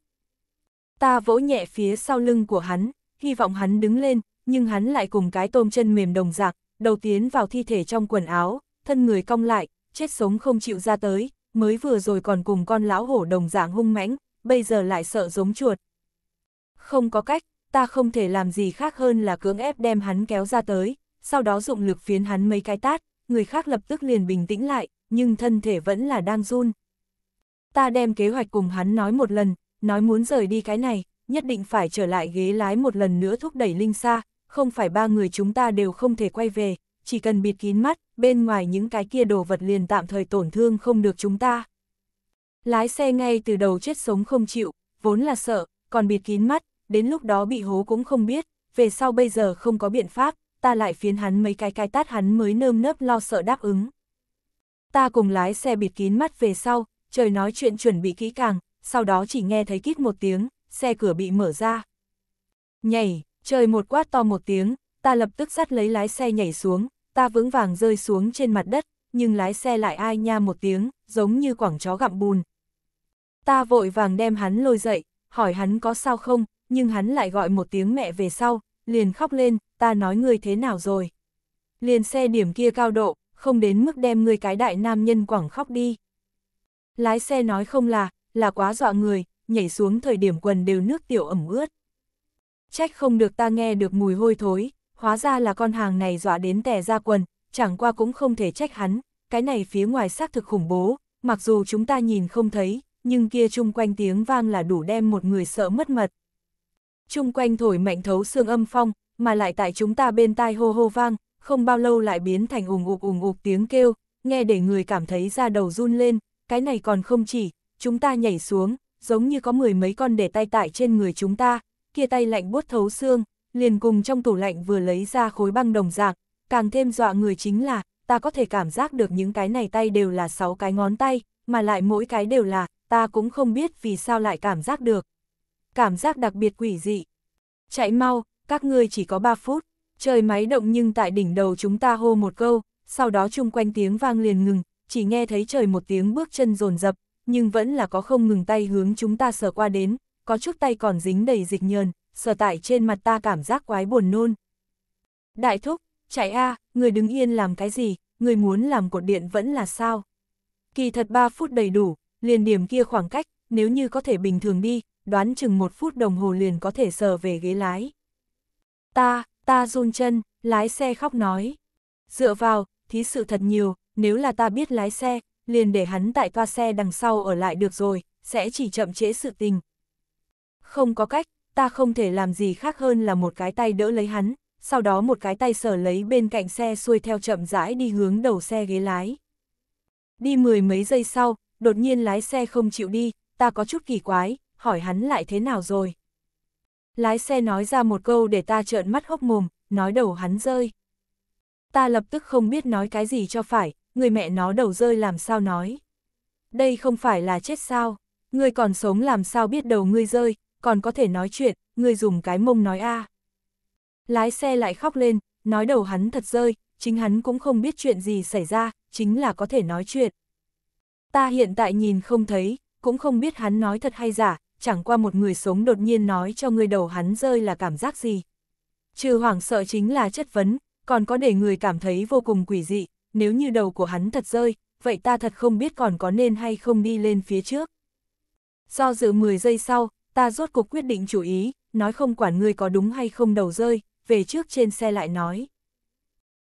Speaker 1: Ta vỗ nhẹ phía sau lưng của hắn, hy vọng hắn đứng lên, nhưng hắn lại cùng cái tôm chân mềm đồng dạng, đầu tiến vào thi thể trong quần áo, thân người cong lại, chết sống không chịu ra tới, mới vừa rồi còn cùng con lão hổ đồng dạng hung mãnh, bây giờ lại sợ giống chuột. Không có cách, ta không thể làm gì khác hơn là cưỡng ép đem hắn kéo ra tới, sau đó dụng lực phiến hắn mấy cái tát, người khác lập tức liền bình tĩnh lại, nhưng thân thể vẫn là đang run. Ta đem kế hoạch cùng hắn nói một lần, nói muốn rời đi cái này, nhất định phải trở lại ghế lái một lần nữa thúc đẩy Linh xa không phải ba người chúng ta đều không thể quay về, chỉ cần bịt kín mắt, bên ngoài những cái kia đồ vật liền tạm thời tổn thương không được chúng ta. Lái xe ngay từ đầu chết sống không chịu, vốn là sợ, còn bịt kín mắt, đến lúc đó bị hố cũng không biết, về sau bây giờ không có biện pháp, ta lại phiến hắn mấy cái cái tát hắn mới nơm nớp lo sợ đáp ứng. Ta cùng lái xe bịt kín mắt về sau, trời nói chuyện chuẩn bị kỹ càng, sau đó chỉ nghe thấy kít một tiếng, xe cửa bị mở ra. Nhảy, trời một quát to một tiếng, ta lập tức sắt lấy lái xe nhảy xuống, ta vững vàng rơi xuống trên mặt đất, nhưng lái xe lại ai nha một tiếng, giống như quảng chó gặm bùn. Ta vội vàng đem hắn lôi dậy, hỏi hắn có sao không, nhưng hắn lại gọi một tiếng mẹ về sau, liền khóc lên, ta nói ngươi thế nào rồi. Liền xe điểm kia cao độ, không đến mức đem ngươi cái đại nam nhân quảng khóc đi. Lái xe nói không là, là quá dọa người, nhảy xuống thời điểm quần đều nước tiểu ẩm ướt. Trách không được ta nghe được mùi hôi thối, hóa ra là con hàng này dọa đến tè ra quần, chẳng qua cũng không thể trách hắn, cái này phía ngoài xác thực khủng bố, mặc dù chúng ta nhìn không thấy, nhưng kia chung quanh tiếng vang là đủ đem một người sợ mất mật. Chung quanh thổi mạnh thấu xương âm phong, mà lại tại chúng ta bên tai hô hô vang, không bao lâu lại biến thành ùng ục ùng ục tiếng kêu, nghe để người cảm thấy da đầu run lên, cái này còn không chỉ, chúng ta nhảy xuống, giống như có mười mấy con để tay tại trên người chúng ta, kia tay lạnh buốt thấu xương, liền cùng trong tủ lạnh vừa lấy ra khối băng đồng dạng, càng thêm dọa người chính là, ta có thể cảm giác được những cái này tay đều là sáu cái ngón tay, mà lại mỗi cái đều là, ta cũng không biết vì sao lại cảm giác được. Cảm giác đặc biệt quỷ dị. Chạy mau, các ngươi chỉ có 3 phút, trời máy động nhưng tại đỉnh đầu chúng ta hô một câu, sau đó chung quanh tiếng vang liền ngừng, chỉ nghe thấy trời một tiếng bước chân rồn rập, nhưng vẫn là có không ngừng tay hướng chúng ta sờ qua đến, có chút tay còn dính đầy dịch nhờn, sờ tại trên mặt ta cảm giác quái buồn nôn. Đại thúc, chạy a, người đứng yên làm cái gì, người muốn làm cột điện vẫn là sao? Kỳ thật 3 phút đầy đủ, liền điểm kia khoảng cách, nếu như có thể bình thường đi, đoán chừng một phút đồng hồ liền có thể sờ về ghế lái. Ta, ta run chân, lái xe khóc nói. Dựa vào, thí sự thật nhiều, nếu là ta biết lái xe, liền để hắn tại toa xe đằng sau ở lại được rồi, sẽ chỉ chậm trễ sự tình. Không có cách, ta không thể làm gì khác hơn là một cái tay đỡ lấy hắn, sau đó một cái tay sở lấy bên cạnh xe xuôi theo chậm rãi đi hướng đầu xe ghế lái. Đi mười mấy giây sau, đột nhiên lái xe không chịu đi, ta có chút kỳ quái, hỏi hắn lại thế nào rồi. Lái xe nói ra một câu để ta trợn mắt hốc mồm, nói đầu hắn rơi. Ta lập tức không biết nói cái gì cho phải, người mẹ nó đầu rơi làm sao nói. Đây không phải là chết sao, người còn sống làm sao biết đầu ngươi rơi, còn có thể nói chuyện, người dùng cái mông nói a. Lái xe lại khóc lên, nói đầu hắn thật rơi, chính hắn cũng không biết chuyện gì xảy ra, chính là có thể nói chuyện. Ta hiện tại nhìn không thấy, cũng không biết hắn nói thật hay giả, chẳng qua một người sống đột nhiên nói cho người đầu hắn rơi là cảm giác gì. Trừ hoảng sợ chính là chất vấn, còn có để người cảm thấy vô cùng quỷ dị, nếu như đầu của hắn thật rơi, vậy ta thật không biết còn có nên hay không đi lên phía trước. Do dự 10 giây sau, ta rốt cuộc quyết định chủ ý, nói không quản ngươi có đúng hay không đầu rơi, về trước trên xe lại nói.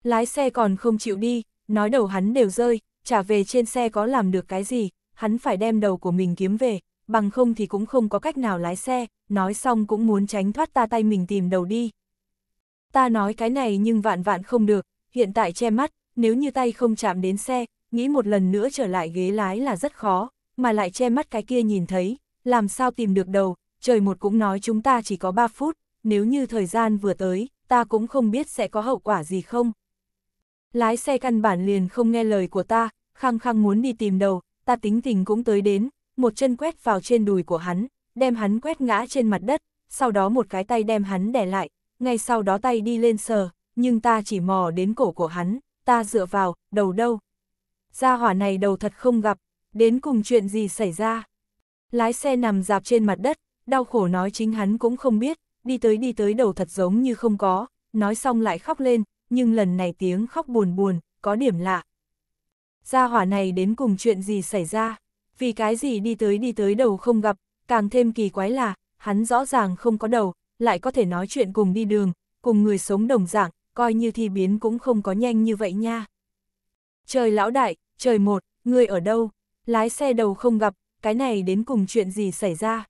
Speaker 1: Lái xe còn không chịu đi, nói đầu hắn đều rơi, trả về trên xe có làm được cái gì, hắn phải đem đầu của mình kiếm về, bằng không thì cũng không có cách nào lái xe, nói xong cũng muốn tránh thoát ta tay mình tìm đầu đi. Ta nói cái này nhưng vạn vạn không được, hiện tại che mắt, nếu như tay không chạm đến xe, nghĩ một lần nữa trở lại ghế lái là rất khó, mà lại che mắt cái kia nhìn thấy, làm sao tìm được đầu, trời một cũng nói chúng ta chỉ có 3 phút, nếu như thời gian vừa tới, ta cũng không biết sẽ có hậu quả gì không. Lái xe căn bản liền không nghe lời của ta, khăng khăng muốn đi tìm đầu, ta tính tình cũng tới đến, một chân quét vào trên đùi của hắn, đem hắn quét ngã trên mặt đất, sau đó một cái tay đem hắn đè lại, ngay sau đó tay đi lên sờ, nhưng ta chỉ mò đến cổ của hắn ta dựa vào, đầu đâu. Gia hỏa này đầu thật không gặp, đến cùng chuyện gì xảy ra. Lái xe nằm dạp trên mặt đất, đau khổ nói chính hắn cũng không biết, đi tới đi tới đầu thật giống như không có, nói xong lại khóc lên, nhưng lần này tiếng khóc buồn buồn, có điểm lạ. Gia hỏa này đến cùng chuyện gì xảy ra, vì cái gì đi tới đi tới đầu không gặp, càng thêm kỳ quái là, hắn rõ ràng không có đầu, lại có thể nói chuyện cùng đi đường, cùng người sống đồng dạng, coi như thi biến cũng không có nhanh như vậy nha. Trời lão đại, trời một, người ở đâu? Lái xe đầu không gặp, cái này đến cùng chuyện gì xảy ra?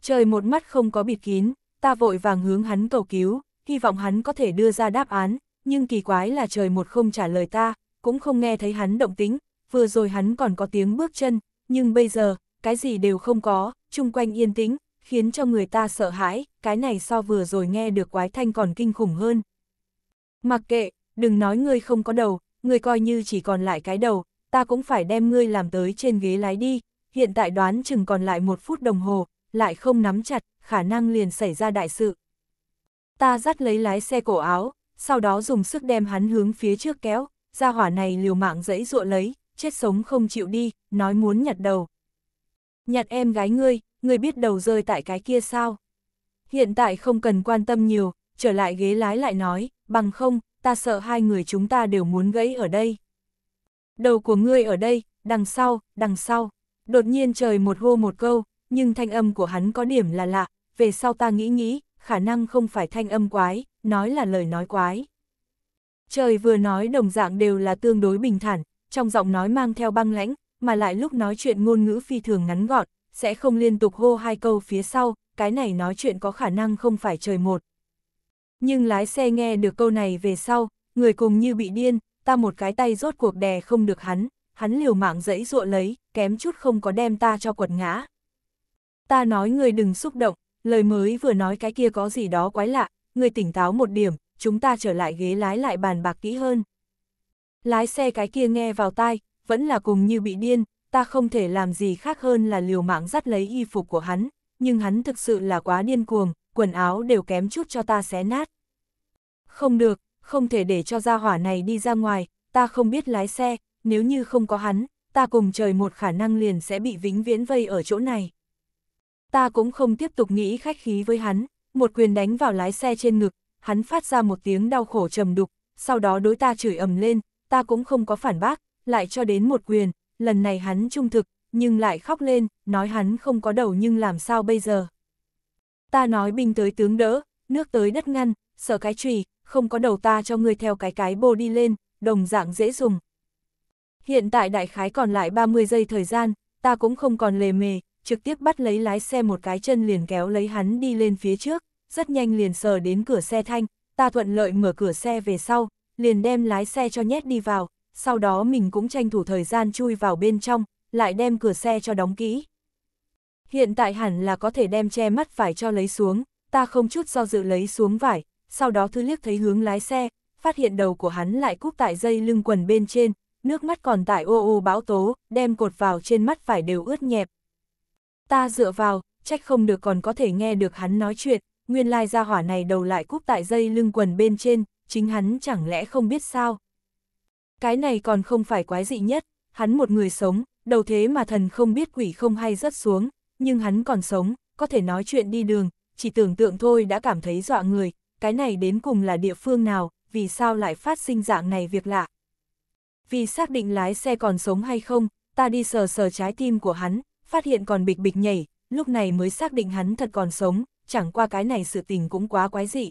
Speaker 1: Trời một mắt không có bịt kín, ta vội vàng hướng hắn cầu cứu, hy vọng hắn có thể đưa ra đáp án, nhưng kỳ quái là trời một không trả lời ta, cũng không nghe thấy hắn động tính, vừa rồi hắn còn có tiếng bước chân, nhưng bây giờ, cái gì đều không có, chung quanh yên tĩnh, khiến cho người ta sợ hãi, cái này so vừa rồi nghe được quái thanh còn kinh khủng hơn, Mặc kệ, đừng nói ngươi không có đầu, ngươi coi như chỉ còn lại cái đầu, ta cũng phải đem ngươi làm tới trên ghế lái đi, hiện tại đoán chừng còn lại một phút đồng hồ, lại không nắm chặt, khả năng liền xảy ra đại sự. Ta dắt lấy lái xe cổ áo, sau đó dùng sức đem hắn hướng phía trước kéo, ra hỏa này liều mạng dẫy dụa lấy, chết sống không chịu đi, nói muốn nhặt đầu. Nhặt em gái ngươi, ngươi biết đầu rơi tại cái kia sao? Hiện tại không cần quan tâm nhiều, trở lại ghế lái lại nói, bằng không, ta sợ hai người chúng ta đều muốn gãy ở đây. Đầu của ngươi ở đây, đằng sau, đằng sau. Đột nhiên trời một hô một câu, nhưng thanh âm của hắn có điểm là lạ, về sau ta nghĩ nghĩ, khả năng không phải thanh âm quái, nói là lời nói quái. Trời vừa nói đồng dạng đều là tương đối bình thản, trong giọng nói mang theo băng lãnh, mà lại lúc nói chuyện ngôn ngữ phi thường ngắn gọn, sẽ không liên tục hô hai câu phía sau, cái này nói chuyện có khả năng không phải trời một, nhưng lái xe nghe được câu này về sau, người cùng như bị điên, ta một cái tay rốt cuộc đè không được hắn, hắn liều mạng dẫy dụa lấy, kém chút không có đem ta cho quật ngã. Ta nói người đừng xúc động, lời mới vừa nói cái kia có gì đó quái lạ, người tỉnh táo một điểm, chúng ta trở lại ghế lái lại bàn bạc kỹ hơn. Lái xe cái kia nghe vào tai, vẫn là cùng như bị điên, ta không thể làm gì khác hơn là liều mạng dắt lấy y phục của hắn, nhưng hắn thực sự là quá điên cuồng, quần áo đều kém chút cho ta xé nát. Không được, không thể để cho gia hỏa này đi ra ngoài, ta không biết lái xe, nếu như không có hắn, ta cùng trời một khả năng liền sẽ bị vĩnh viễn vây ở chỗ này. Ta cũng không tiếp tục nghĩ khách khí với hắn, một quyền đánh vào lái xe trên ngực, hắn phát ra một tiếng đau khổ trầm đục, sau đó đối ta chửi ầm lên, ta cũng không có phản bác, lại cho đến một quyền, lần này hắn trung thực, nhưng lại khóc lên, nói hắn không có đầu nhưng làm sao bây giờ ta nói binh tới tướng đỡ, nước tới đất ngăn, sở cái trùy, không có đầu ta cho ngươi theo cái cái bô đi lên, đồng dạng dễ dùng. Hiện tại đại khái còn lại 30 giây thời gian, ta cũng không còn lề mề, trực tiếp bắt lấy lái xe một cái chân liền kéo lấy hắn đi lên phía trước, rất nhanh liền sờ đến cửa xe thanh, ta thuận lợi mở cửa xe về sau, liền đem lái xe cho nhét đi vào, sau đó mình cũng tranh thủ thời gian chui vào bên trong, lại đem cửa xe cho đóng kỹ hiện tại hẳn là có thể đem che mắt vải cho lấy xuống, ta không chút do dự lấy xuống vải, sau đó thư liếc thấy hướng lái xe, phát hiện đầu của hắn lại cúp tại dây lưng quần bên trên, nước mắt còn tại ô ô bão tố, đem cột vào trên mắt vải đều ướt nhẹp. Ta dựa vào, trách không được còn có thể nghe được hắn nói chuyện, nguyên lai gia hỏa này đầu lại cúp tại dây lưng quần bên trên, chính hắn chẳng lẽ không biết sao. Cái này còn không phải quái dị nhất, hắn một người sống, đầu thế mà thần không biết quỷ không hay rớt xuống, nhưng hắn còn sống, có thể nói chuyện đi đường, chỉ tưởng tượng thôi đã cảm thấy dọa người, cái này đến cùng là địa phương nào, vì sao lại phát sinh dạng này việc lạ. Vì xác định lái xe còn sống hay không, ta đi sờ sờ trái tim của hắn, phát hiện còn bịch bịch nhảy, lúc này mới xác định hắn thật còn sống, chẳng qua cái này sự tình cũng quá quái dị.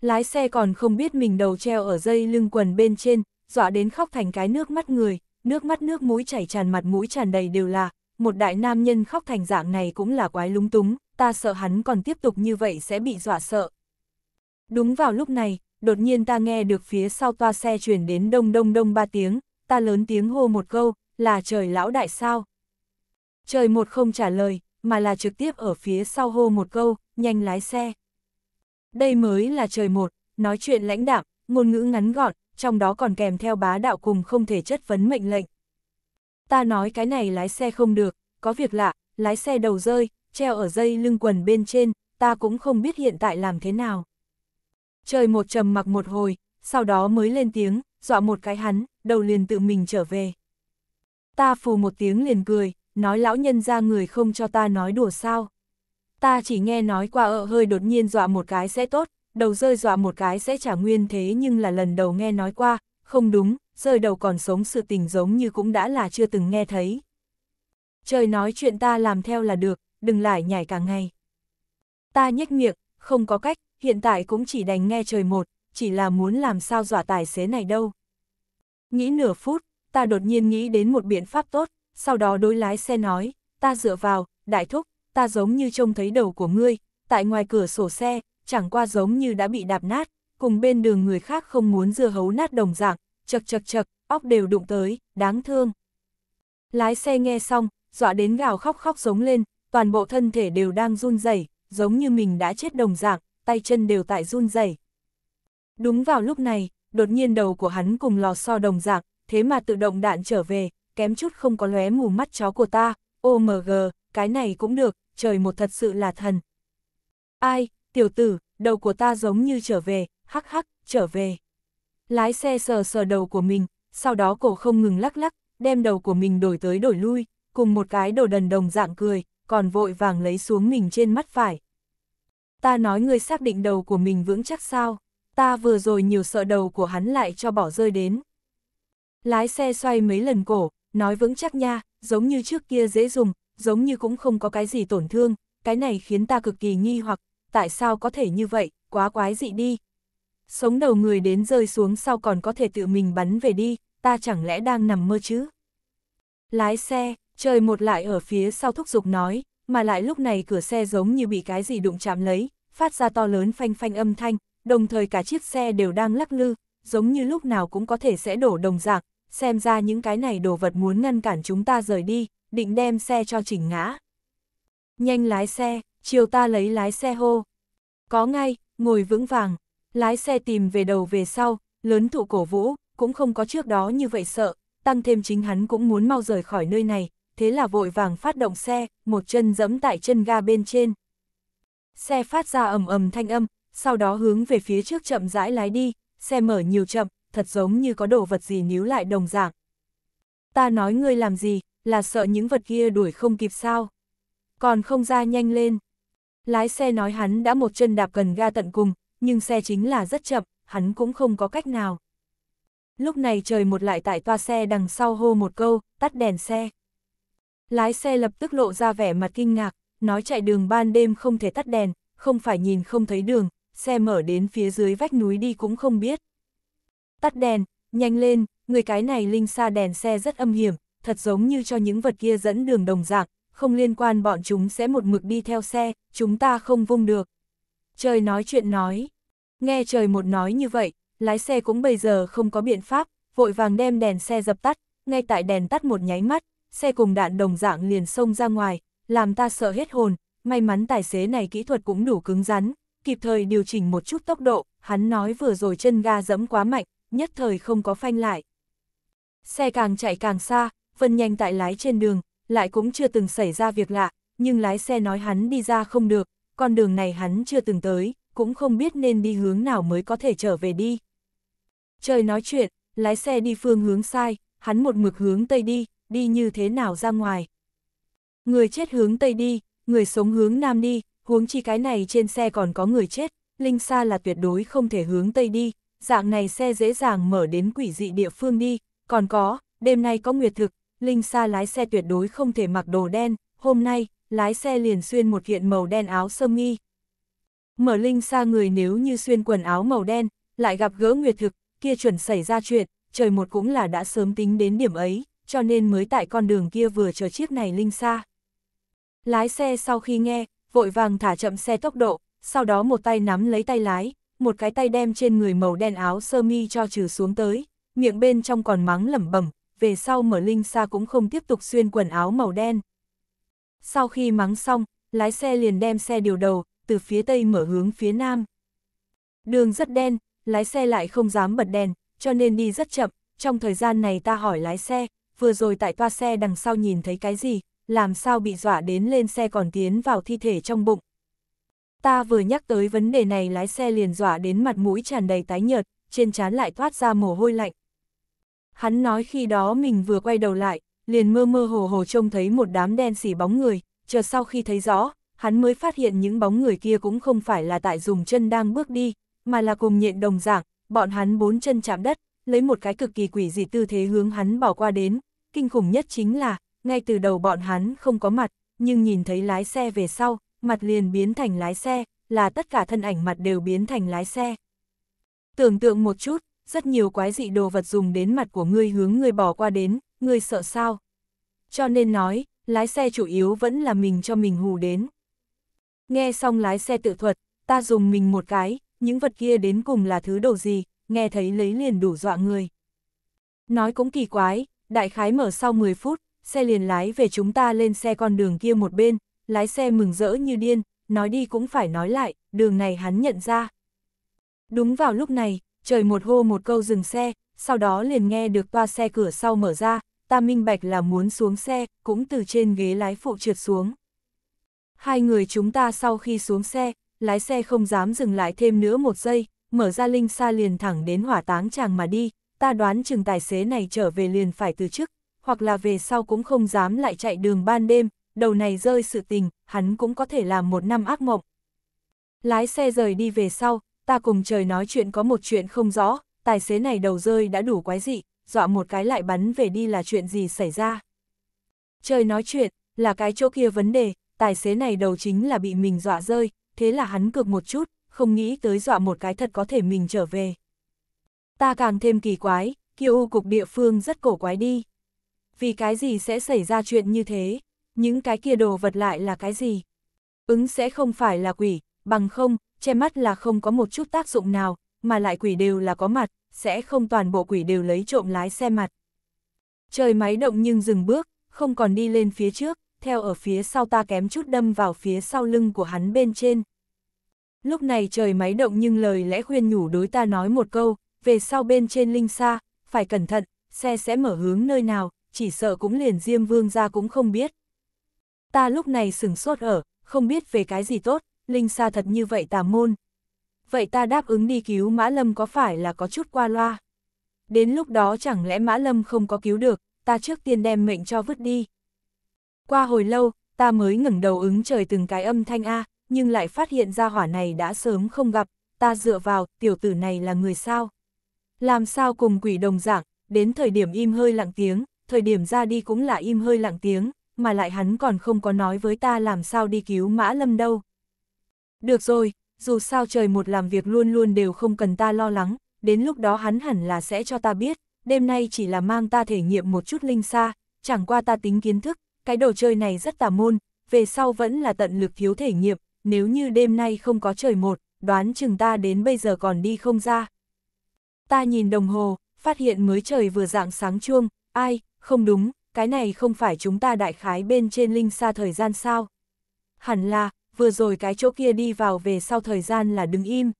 Speaker 1: Lái xe còn không biết mình đầu treo ở dây lưng quần bên trên, dọa đến khóc thành cái nước mắt người, nước mắt nước mũi chảy tràn mặt mũi tràn đầy đều là, một đại nam nhân khóc thành dạng này cũng là quái lúng túng, ta sợ hắn còn tiếp tục như vậy sẽ bị dọa sợ. Đúng vào lúc này, đột nhiên ta nghe được phía sau toa xe chuyển đến đông đông đông ba tiếng, ta lớn tiếng hô một câu, là trời lão đại sao. Trời một không trả lời, mà là trực tiếp ở phía sau hô một câu, nhanh lái xe. Đây mới là trời một, nói chuyện lãnh đạm, ngôn ngữ ngắn gọn, trong đó còn kèm theo bá đạo cùng không thể chất vấn mệnh lệnh. Ta nói cái này lái xe không được, có việc lạ, lái xe đầu rơi, treo ở dây lưng quần bên trên, ta cũng không biết hiện tại làm thế nào. Trời một trầm mặc một hồi, sau đó mới lên tiếng, dọa một cái hắn, đầu liền tự mình trở về. Ta phù một tiếng liền cười, nói lão nhân ra người không cho ta nói đùa sao. Ta chỉ nghe nói qua ợ hơi đột nhiên dọa một cái sẽ tốt, đầu rơi dọa một cái sẽ trả nguyên thế nhưng là lần đầu nghe nói qua, không đúng, rơi đầu còn sống sự tình giống như cũng đã là chưa từng nghe thấy. Trời nói chuyện ta làm theo là được, đừng lại nhảy cả ngày. Ta nhếch miệng, không có cách, hiện tại cũng chỉ đành nghe trời một, chỉ là muốn làm sao dọa tài xế này đâu. Nghĩ nửa phút, ta đột nhiên nghĩ đến một biện pháp tốt, sau đó đối lái xe nói, ta dựa vào, đại thúc, ta giống như trông thấy đầu của ngươi, tại ngoài cửa sổ xe, chẳng qua giống như đã bị đạp nát, cùng bên đường người khác không muốn dưa hấu nát đồng dạng, chật chật chật, óc đều đụng tới, đáng thương. Lái xe nghe xong, dọa đến gào khóc khóc giống lên, toàn bộ thân thể đều đang run rẩy, giống như mình đã chết đồng dạng, tay chân đều tại run rẩy. Đúng vào lúc này, đột nhiên đầu của hắn cùng lò xo đồng dạng, thế mà tự động đạn trở về, kém chút không có lóe mù mắt chó của ta, OMG, cái này cũng được, trời một thật sự là thần. Ai, tiểu tử, đầu của ta giống như trở về, hắc hắc, trở về. Lái xe sờ sờ đầu của mình, sau đó cổ không ngừng lắc lắc, đem đầu của mình đổi tới đổi lui, cùng một cái đồ đần đồng dạng cười, còn vội vàng lấy xuống mình trên mắt phải. Ta nói ngươi xác định đầu của mình vững chắc sao, ta vừa rồi nhiều sợ đầu của hắn lại cho bỏ rơi đến. Lái xe xoay mấy lần cổ, nói vững chắc nha, giống như trước kia dễ dùng, giống như cũng không có cái gì tổn thương, cái này khiến ta cực kỳ nghi hoặc, tại sao có thể như vậy, quá quái dị đi, sống đầu người đến rơi xuống sau còn có thể tự mình bắn về đi, ta chẳng lẽ đang nằm mơ chứ? Lái xe, trời một lại ở phía sau thúc giục nói, mà lại lúc này cửa xe giống như bị cái gì đụng chạm lấy, phát ra to lớn phanh phanh âm thanh, đồng thời cả chiếc xe đều đang lắc lư, giống như lúc nào cũng có thể sẽ đổ đồng dạng, xem ra những cái này đồ vật muốn ngăn cản chúng ta rời đi, định đem xe cho chỉnh ngã. Nhanh lái xe, chiều ta lấy lái xe hô. Có ngay, ngồi vững vàng, Lái xe tìm về đầu về sau, lớn thụ cổ vũ, cũng không có trước đó như vậy sợ, tăng thêm chính hắn cũng muốn mau rời khỏi nơi này, thế là vội vàng phát động xe, một chân dẫm tại chân ga bên trên. Xe phát ra ầm ầm thanh âm, sau đó hướng về phía trước chậm rãi lái đi, xe mở nhiều chậm, thật giống như có đồ vật gì níu lại đồng dạng. Ta nói ngươi làm gì, là sợ những vật kia đuổi không kịp sao. Còn không ra nhanh lên. Lái xe nói hắn đã một chân đạp gần ga tận cùng, nhưng xe chính là rất chậm, hắn cũng không có cách nào. Lúc này trời một lại tại toa xe đằng sau hô một câu, tắt đèn xe. Lái xe lập tức lộ ra vẻ mặt kinh ngạc, nói chạy đường ban đêm không thể tắt đèn, không phải nhìn không thấy đường, xe mở đến phía dưới vách núi đi cũng không biết. Tắt đèn, nhanh lên, người cái này linh xa đèn xe rất âm hiểm, thật giống như cho những vật kia dẫn đường đồng dạng, không liên quan bọn chúng sẽ một mực đi theo xe, chúng ta không vung được. Trời nói chuyện nói, Nghe trời một nói như vậy, lái xe cũng bây giờ không có biện pháp, vội vàng đem đèn xe dập tắt, ngay tại đèn tắt một nháy mắt, xe cùng đạn đồng dạng liền xông ra ngoài, làm ta sợ hết hồn, may mắn tài xế này kỹ thuật cũng đủ cứng rắn, kịp thời điều chỉnh một chút tốc độ, hắn nói vừa rồi chân ga dẫm quá mạnh, nhất thời không có phanh lại. Xe càng chạy càng xa, Vân nhanh tại lái trên đường, lại cũng chưa từng xảy ra việc lạ, nhưng lái xe nói hắn đi ra không được, con đường này hắn chưa từng tới, cũng không biết nên đi hướng nào mới có thể trở về đi. Trời nói chuyện, lái xe đi phương hướng sai, hắn một mực hướng tây đi, đi như thế nào ra ngoài. Người chết hướng tây đi, người sống hướng nam đi, huống chi cái này trên xe còn có người chết, Linh Sa là tuyệt đối không thể hướng tây đi, dạng này xe dễ dàng mở đến quỷ dị địa phương đi, còn có, đêm nay có nguyệt thực, Linh Sa lái xe tuyệt đối không thể mặc đồ đen, hôm nay, lái xe liền xuyên một kiện màu đen áo sơ mi, Mở linh xa người nếu như xuyên quần áo màu đen, lại gặp gỡ nguyệt thực, kia chuẩn xảy ra chuyện, trời một cũng là đã sớm tính đến điểm ấy, cho nên mới tại con đường kia vừa chờ chiếc này linh xa. Lái xe sau khi nghe, vội vàng thả chậm xe tốc độ, sau đó một tay nắm lấy tay lái, một cái tay đem trên người màu đen áo sơ mi cho trừ xuống tới, miệng bên trong còn mắng lẩm bẩm, về sau mở linh xa cũng không tiếp tục xuyên quần áo màu đen. Sau khi mắng xong, lái xe liền đem xe điều đầu, từ phía tây mở hướng phía nam. Đường rất đen, lái xe lại không dám bật đèn, cho nên đi rất chậm, trong thời gian này ta hỏi lái xe, vừa rồi tại toa xe đằng sau nhìn thấy cái gì, làm sao bị dọa đến lên xe còn tiến vào thi thể trong bụng. Ta vừa nhắc tới vấn đề này lái xe liền dọa đến mặt mũi tràn đầy tái nhợt, trên trán lại thoát ra mồ hôi lạnh. Hắn nói khi đó mình vừa quay đầu lại, liền mơ mơ hồ hồ trông thấy một đám đen xỉ bóng người, chờ sau khi thấy rõ, hắn mới phát hiện những bóng người kia cũng không phải là tại dùng chân đang bước đi, mà là cùng nhện đồng dạng, bọn hắn bốn chân chạm đất, lấy một cái cực kỳ quỷ dị tư thế hướng hắn bỏ qua đến. Kinh khủng nhất chính là, ngay từ đầu bọn hắn không có mặt, nhưng nhìn thấy lái xe về sau, mặt liền biến thành lái xe, là tất cả thân ảnh mặt đều biến thành lái xe. Tưởng tượng một chút, rất nhiều quái dị đồ vật dùng đến mặt của ngươi hướng ngươi bỏ qua đến, ngươi sợ sao? Cho nên nói, lái xe chủ yếu vẫn là mình cho mình hù đến. Nghe xong lái xe tự thuật, ta dùng mình một cái, những vật kia đến cùng là thứ đồ gì, nghe thấy lấy liền đủ dọa người. Nói cũng kỳ quái, đại khái mở sau 10 phút, xe liền lái về chúng ta lên xe con đường kia một bên, lái xe mừng rỡ như điên, nói đi cũng phải nói lại, đường này hắn nhận ra. Đúng vào lúc này, trời một hô một câu dừng xe, sau đó liền nghe được toa xe cửa sau mở ra, ta minh bạch là muốn xuống xe, cũng từ trên ghế lái phụ trượt xuống. Hai người chúng ta sau khi xuống xe, lái xe không dám dừng lại thêm nữa một giây, mở ra linh xa liền thẳng đến hỏa táng chàng mà đi, ta đoán chừng tài xế này trở về liền phải từ chức, hoặc là về sau cũng không dám lại chạy đường ban đêm, đầu này rơi sự tình, hắn cũng có thể làm một năm ác mộng. Lái xe rời đi về sau, ta cùng trời nói chuyện có một chuyện không rõ, tài xế này đầu rơi đã đủ quái dị, dọa một cái lại bắn về đi là chuyện gì xảy ra. Trời nói chuyện, là cái chỗ kia vấn đề, tài xế này đầu chính là bị mình dọa rơi, thế là hắn cược một chút, không nghĩ tới dọa một cái thật có thể mình trở về. Ta càng thêm kỳ quái, kiêu cục địa phương rất cổ quái đi. Vì cái gì sẽ xảy ra chuyện như thế? Những cái kia đồ vật lại là cái gì? Ứng sẽ không phải là quỷ, bằng không, che mắt là không có một chút tác dụng nào, mà lại quỷ đều là có mặt, sẽ không toàn bộ quỷ đều lấy trộm lái xe mặt. Trời máy động nhưng dừng bước, không còn đi lên phía trước theo ở phía sau ta kém chút đâm vào phía sau lưng của hắn bên trên. Lúc này trời máy động nhưng lời lẽ khuyên nhủ đối ta nói một câu, về sau bên trên linh xa, phải cẩn thận, xe sẽ mở hướng nơi nào, chỉ sợ cũng liền Diêm Vương ra cũng không biết. Ta lúc này sửng sốt ở, không biết về cái gì tốt, linh xa thật như vậy tà môn. Vậy ta đáp ứng đi cứu Mã Lâm có phải là có chút qua loa? Đến lúc đó chẳng lẽ Mã Lâm không có cứu được, ta trước tiên đem mệnh cho vứt đi. Qua hồi lâu, ta mới ngẩng đầu ứng trời từng cái âm thanh A, nhưng lại phát hiện ra hỏa này đã sớm không gặp, ta dựa vào, tiểu tử này là người sao? Làm sao cùng quỷ đồng dạng, đến thời điểm im hơi lặng tiếng, thời điểm ra đi cũng là im hơi lặng tiếng, mà lại hắn còn không có nói với ta làm sao đi cứu Mã Lâm đâu. Được rồi, dù sao trời một làm việc luôn luôn đều không cần ta lo lắng, đến lúc đó hắn hẳn là sẽ cho ta biết, đêm nay chỉ là mang ta thể nghiệm một chút linh xa, chẳng qua ta tính kiến thức, cái đồ chơi này rất tà môn, về sau vẫn là tận lực thiếu thể nghiệm, nếu như đêm nay không có trời một, đoán chừng ta đến bây giờ còn đi không ra. Ta nhìn đồng hồ, phát hiện mới trời vừa dạng sáng chuông, ai, không đúng, cái này không phải chúng ta đại khái bên trên linh xa thời gian sao. Hẳn là, vừa rồi cái chỗ kia đi vào về sau thời gian là đứng im.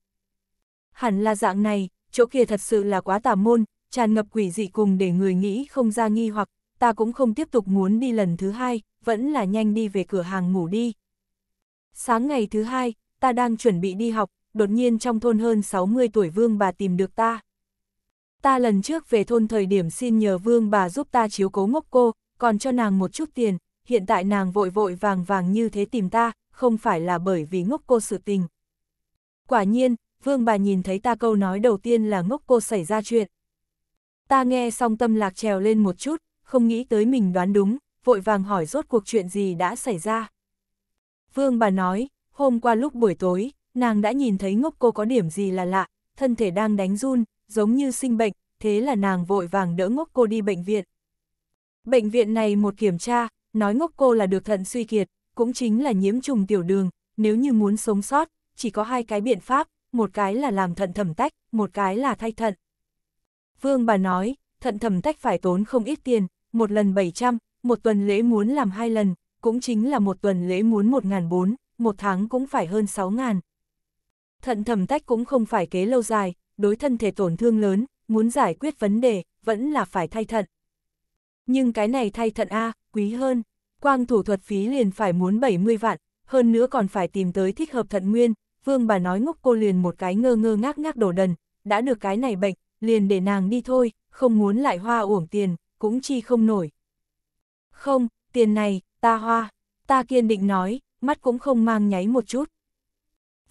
Speaker 1: Hẳn là dạng này, chỗ kia thật sự là quá tà môn, tràn ngập quỷ dị cùng để người nghĩ không ra nghi hoặc, ta cũng không tiếp tục muốn đi lần thứ hai, vẫn là nhanh đi về cửa hàng ngủ đi. Sáng ngày thứ hai, ta đang chuẩn bị đi học, đột nhiên trong thôn hơn 60 tuổi vương bà tìm được ta. Ta lần trước về thôn thời điểm xin nhờ vương bà giúp ta chiếu cố ngốc cô, còn cho nàng một chút tiền, hiện tại nàng vội vội vàng vàng như thế tìm ta, không phải là bởi vì ngốc cô sự tình. Quả nhiên, vương bà nhìn thấy ta câu nói đầu tiên là ngốc cô xảy ra chuyện. Ta nghe xong tâm lạc trèo lên một chút, không nghĩ tới mình đoán đúng, vội vàng hỏi rốt cuộc chuyện gì đã xảy ra. Vương bà nói, hôm qua lúc buổi tối, nàng đã nhìn thấy ngốc cô có điểm gì là lạ, thân thể đang đánh run, giống như sinh bệnh, thế là nàng vội vàng đỡ ngốc cô đi bệnh viện. Bệnh viện này một kiểm tra, nói ngốc cô là được thận suy kiệt, cũng chính là nhiễm trùng tiểu đường, nếu như muốn sống sót, chỉ có hai cái biện pháp, một cái là làm thận thẩm tách, một cái là thay thận. Vương bà nói, thận thẩm tách phải tốn không ít tiền, một lần 700, một tuần lễ muốn làm hai lần, cũng chính là một tuần lễ muốn 1.400, một tháng cũng phải hơn 6.000. Thận thầm tách cũng không phải kế lâu dài, đối thân thể tổn thương lớn, muốn giải quyết vấn đề, vẫn là phải thay thận. Nhưng cái này thay thận A, quý hơn, quang thủ thuật phí liền phải muốn 70 vạn, hơn nữa còn phải tìm tới thích hợp thận nguyên, vương bà nói ngốc cô liền một cái ngơ ngơ ngác ngác đổ đần, đã được cái này bệnh, liền để nàng đi thôi, không muốn lại hoa uổng tiền, cũng chi không nổi. Không, tiền này, ta hoa, ta kiên định nói, mắt cũng không mang nháy một chút.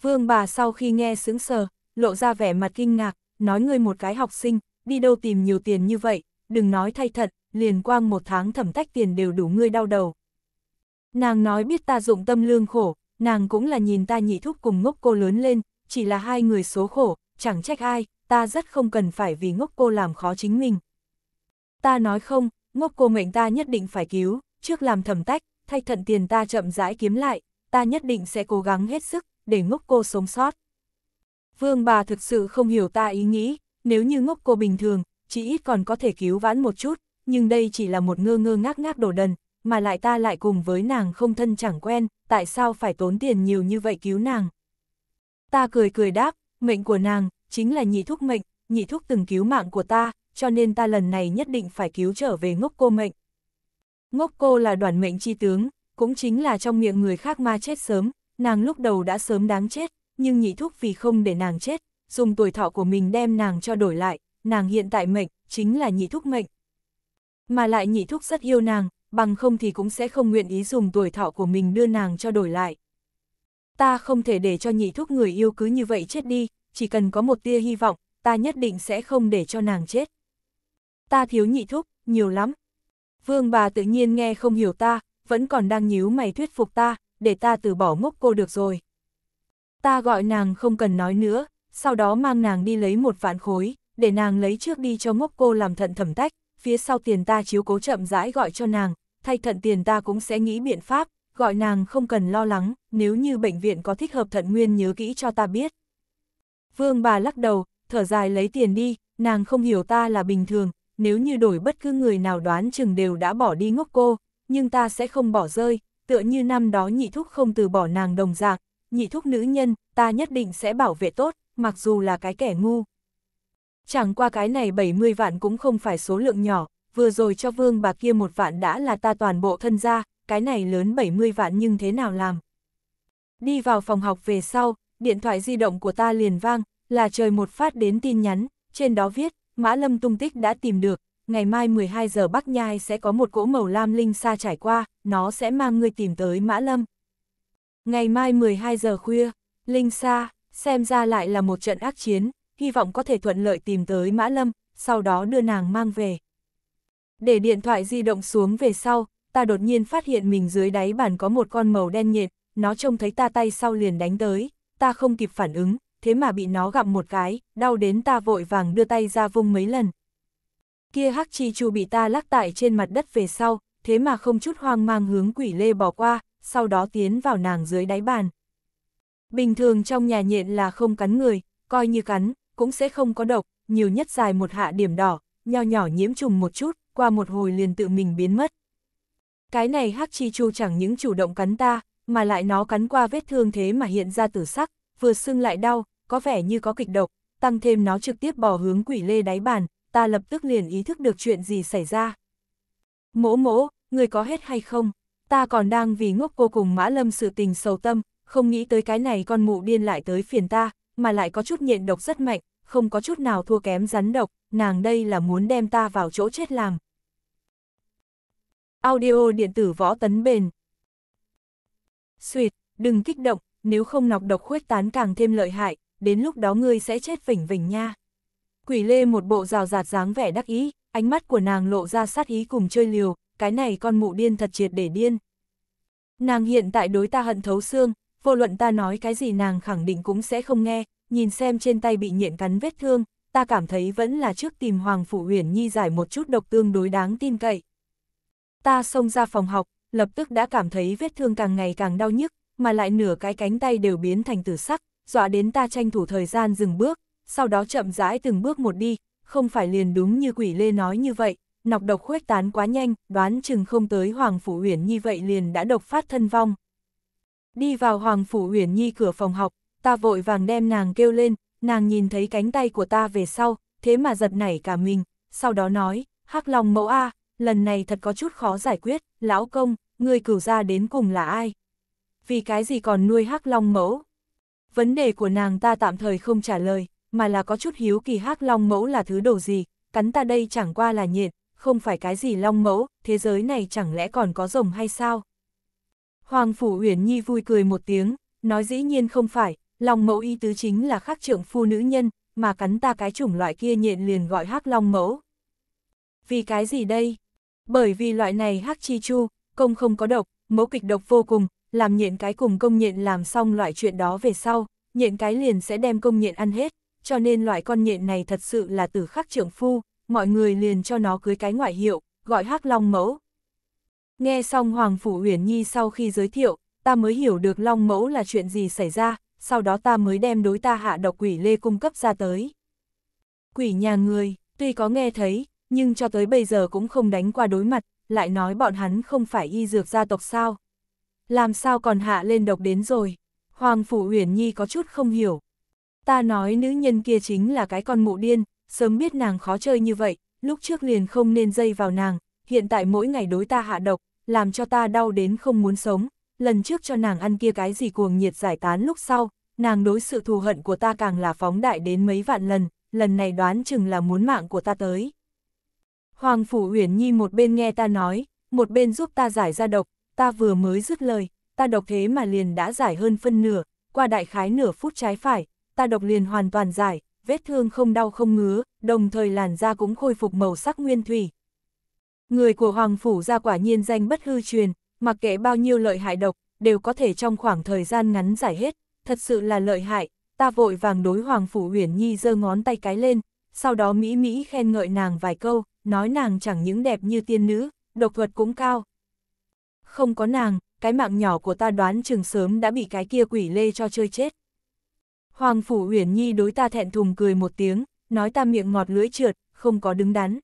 Speaker 1: Vương bà sau khi nghe sướng sờ, lộ ra vẻ mặt kinh ngạc, nói ngươi một cái học sinh, đi đâu tìm nhiều tiền như vậy, đừng nói thay thật, liền quang một tháng thẩm tách tiền đều đủ ngươi đau đầu. Nàng nói biết ta dụng tâm lương khổ, nàng cũng là nhìn ta nhị thúc cùng ngốc cô lớn lên, chỉ là hai người số khổ, chẳng trách ai, ta rất không cần phải vì ngốc cô làm khó chính mình ta nói không, ngốc cô mệnh ta nhất định phải cứu, trước làm thẩm tách, thay thận tiền ta chậm rãi kiếm lại, ta nhất định sẽ cố gắng hết sức, để ngốc cô sống sót. Vương bà thực sự không hiểu ta ý nghĩ, nếu như ngốc cô bình thường, chỉ ít còn có thể cứu vãn một chút, nhưng đây chỉ là một ngơ ngơ ngác ngác đồ đần, mà lại ta lại cùng với nàng không thân chẳng quen, tại sao phải tốn tiền nhiều như vậy cứu nàng. Ta cười cười đáp, mệnh của nàng, chính là nhị thúc mệnh, nhị thúc từng cứu mạng của ta, cho nên ta lần này nhất định phải cứu trở về ngốc cô mệnh. Ngốc cô là đoàn mệnh chi tướng, cũng chính là trong miệng người khác ma chết sớm, nàng lúc đầu đã sớm đáng chết, nhưng nhị thúc vì không để nàng chết, dùng tuổi thọ của mình đem nàng cho đổi lại, nàng hiện tại mệnh, chính là nhị thúc mệnh. Mà lại nhị thúc rất yêu nàng, bằng không thì cũng sẽ không nguyện ý dùng tuổi thọ của mình đưa nàng cho đổi lại. Ta không thể để cho nhị thúc người yêu cứ như vậy chết đi, chỉ cần có một tia hy vọng, ta nhất định sẽ không để cho nàng chết ta thiếu nhị thúc, nhiều lắm. Vương bà tự nhiên nghe không hiểu ta, vẫn còn đang nhíu mày thuyết phục ta, để ta từ bỏ ngốc cô được rồi. Ta gọi nàng không cần nói nữa, sau đó mang nàng đi lấy một vạn khối, để nàng lấy trước đi cho ngốc cô làm thận thẩm tách, phía sau tiền ta chiếu cố chậm rãi gọi cho nàng, thay thận tiền ta cũng sẽ nghĩ biện pháp, gọi nàng không cần lo lắng, nếu như bệnh viện có thích hợp thận nguyên nhớ kỹ cho ta biết. Vương bà lắc đầu, thở dài lấy tiền đi, nàng không hiểu ta là bình thường, nếu như đổi bất cứ người nào đoán chừng đều đã bỏ đi ngốc cô, nhưng ta sẽ không bỏ rơi, tựa như năm đó nhị thúc không từ bỏ nàng đồng dạng nhị thúc nữ nhân, ta nhất định sẽ bảo vệ tốt, mặc dù là cái kẻ ngu. Chẳng qua cái này 70 vạn cũng không phải số lượng nhỏ, vừa rồi cho vương bà kia một vạn đã là ta toàn bộ thân gia, cái này lớn 70 vạn nhưng thế nào làm. Đi vào phòng học về sau, điện thoại di động của ta liền vang, là trời một phát đến tin nhắn, trên đó viết, Mã Lâm tung tích đã tìm được, ngày mai 12 giờ Bắc Nhai sẽ có một cỗ màu lam linh xa trải qua, nó sẽ mang ngươi tìm tới Mã Lâm. Ngày mai 12 giờ khuya, linh xa, xem ra lại là một trận ác chiến, hy vọng có thể thuận lợi tìm tới Mã Lâm, sau đó đưa nàng mang về. Để điện thoại di động xuống về sau, ta đột nhiên phát hiện mình dưới đáy bàn có một con màu đen nhệt, nó trông thấy ta tay sau liền đánh tới, ta không kịp phản ứng, thế mà bị nó gặm một cái, đau đến ta vội vàng đưa tay ra vung mấy lần. Kia hắc chi chu bị ta lắc tại trên mặt đất về sau, thế mà không chút hoang mang hướng quỷ lê bỏ qua, sau đó tiến vào nàng dưới đáy bàn. Bình thường trong nhà nhện là không cắn người, coi như cắn, cũng sẽ không có độc, nhiều nhất dài một hạ điểm đỏ, nho nhỏ nhiễm trùng một chút, qua một hồi liền tự mình biến mất. Cái này hắc chi chu chẳng những chủ động cắn ta, mà lại nó cắn qua vết thương thế mà hiện ra tử sắc, vừa sưng lại đau, có vẻ như có kịch độc, tăng thêm nó trực tiếp bỏ hướng quỷ lê đáy bàn, ta lập tức liền ý thức được chuyện gì xảy ra. Mỗ mỗ, người có hết hay không? Ta còn đang vì ngốc cô cùng Mã Lâm sự tình sầu tâm, không nghĩ tới cái này con mụ điên lại tới phiền ta, mà lại có chút nhện độc rất mạnh, không có chút nào thua kém rắn độc, nàng đây là muốn đem ta vào chỗ chết làm. Audio điện tử võ tấn bền Xuyệt, đừng kích động, nếu không nọc độc khuếch tán càng thêm lợi hại, đến lúc đó ngươi sẽ chết vỉnh vỉnh nha. Quỷ lê một bộ rào rạt dáng vẻ đắc ý, ánh mắt của nàng lộ ra sát ý cùng chơi liều, cái này con mụ điên thật triệt để điên. Nàng hiện tại đối ta hận thấu xương, vô luận ta nói cái gì nàng khẳng định cũng sẽ không nghe, nhìn xem trên tay bị nhện cắn vết thương, ta cảm thấy vẫn là trước tìm Hoàng Phủ Huyền Nhi giải một chút độc tương đối đáng tin cậy. Ta xông ra phòng học, lập tức đã cảm thấy vết thương càng ngày càng đau nhức, mà lại nửa cái cánh tay đều biến thành tử sắc, dọa đến ta tranh thủ thời gian dừng bước, sau đó chậm rãi từng bước một đi, không phải liền đúng như quỷ lê nói như vậy, nọc độc khuếch tán quá nhanh, đoán chừng không tới Hoàng Phủ Uyển Nhi vậy liền đã độc phát thân vong. Đi vào Hoàng Phủ Uyển Nhi cửa phòng học, ta vội vàng đem nàng kêu lên, nàng nhìn thấy cánh tay của ta về sau, thế mà giật nảy cả mình, sau đó nói, hắc lòng mẫu A, lần này thật có chút khó giải quyết, lão công, người cửu ra đến cùng là ai? Vì cái gì còn nuôi hắc long mẫu? vấn đề của nàng ta tạm thời không trả lời, mà là có chút hiếu kỳ hắc long mẫu là thứ đồ gì, cắn ta đây chẳng qua là nhiệt, không phải cái gì long mẫu, thế giới này chẳng lẽ còn có rồng hay sao? Hoàng Phủ Uyển Nhi vui cười một tiếng, nói dĩ nhiên không phải, long mẫu y tứ chính là khắc trượng phu nữ nhân, mà cắn ta cái chủng loại kia nhện liền gọi hắc long mẫu. Vì cái gì đây? Bởi vì loại này hắc chi chu, công không có độc, mẫu kịch độc vô cùng, làm nhện cái cùng công nhện làm xong loại chuyện đó về sau, nhện cái liền sẽ đem công nhện ăn hết, cho nên loại con nhện này thật sự là tử khắc trưởng phu, mọi người liền cho nó cưới cái ngoại hiệu, gọi hắc long mẫu. Nghe xong Hoàng Phủ Uyển Nhi sau khi giới thiệu, ta mới hiểu được long mẫu là chuyện gì xảy ra, sau đó ta mới đem đối ta hạ độc quỷ lê cung cấp ra tới. Quỷ nhà người, tuy có nghe thấy, nhưng cho tới bây giờ cũng không đánh qua đối mặt, lại nói bọn hắn không phải y dược gia tộc sao làm sao còn hạ lên độc đến rồi? Hoàng Phủ Uyển Nhi có chút không hiểu. Ta nói nữ nhân kia chính là cái con mụ điên, sớm biết nàng khó chơi như vậy, lúc trước liền không nên dây vào nàng, hiện tại mỗi ngày đối ta hạ độc, làm cho ta đau đến không muốn sống, lần trước cho nàng ăn kia cái gì cuồng nhiệt giải tán lúc sau, nàng đối sự thù hận của ta càng là phóng đại đến mấy vạn lần, lần này đoán chừng là muốn mạng của ta tới. Hoàng Phủ Uyển Nhi một bên nghe ta nói, một bên giúp ta giải ra độc, ta vừa mới dứt lời, ta độc thế mà liền đã giải hơn phân nửa, qua đại khái nửa phút trái phải, ta độc liền hoàn toàn giải, vết thương không đau không ngứa, đồng thời làn da cũng khôi phục màu sắc nguyên thủy. Người của Hoàng Phủ ra quả nhiên danh bất hư truyền, mặc kệ bao nhiêu lợi hại độc, đều có thể trong khoảng thời gian ngắn giải hết, thật sự là lợi hại, ta vội vàng đối Hoàng Phủ Huyền Nhi giơ ngón tay cái lên, sau đó Mỹ Mỹ khen ngợi nàng vài câu, nói nàng chẳng những đẹp như tiên nữ, độc thuật cũng cao, không có nàng, cái mạng nhỏ của ta đoán chừng sớm đã bị cái kia quỷ lê cho chơi chết. Hoàng Phủ Uyển Nhi đối ta thẹn thùng cười một tiếng, nói ta miệng ngọt lưỡi trượt, không có đứng đắn.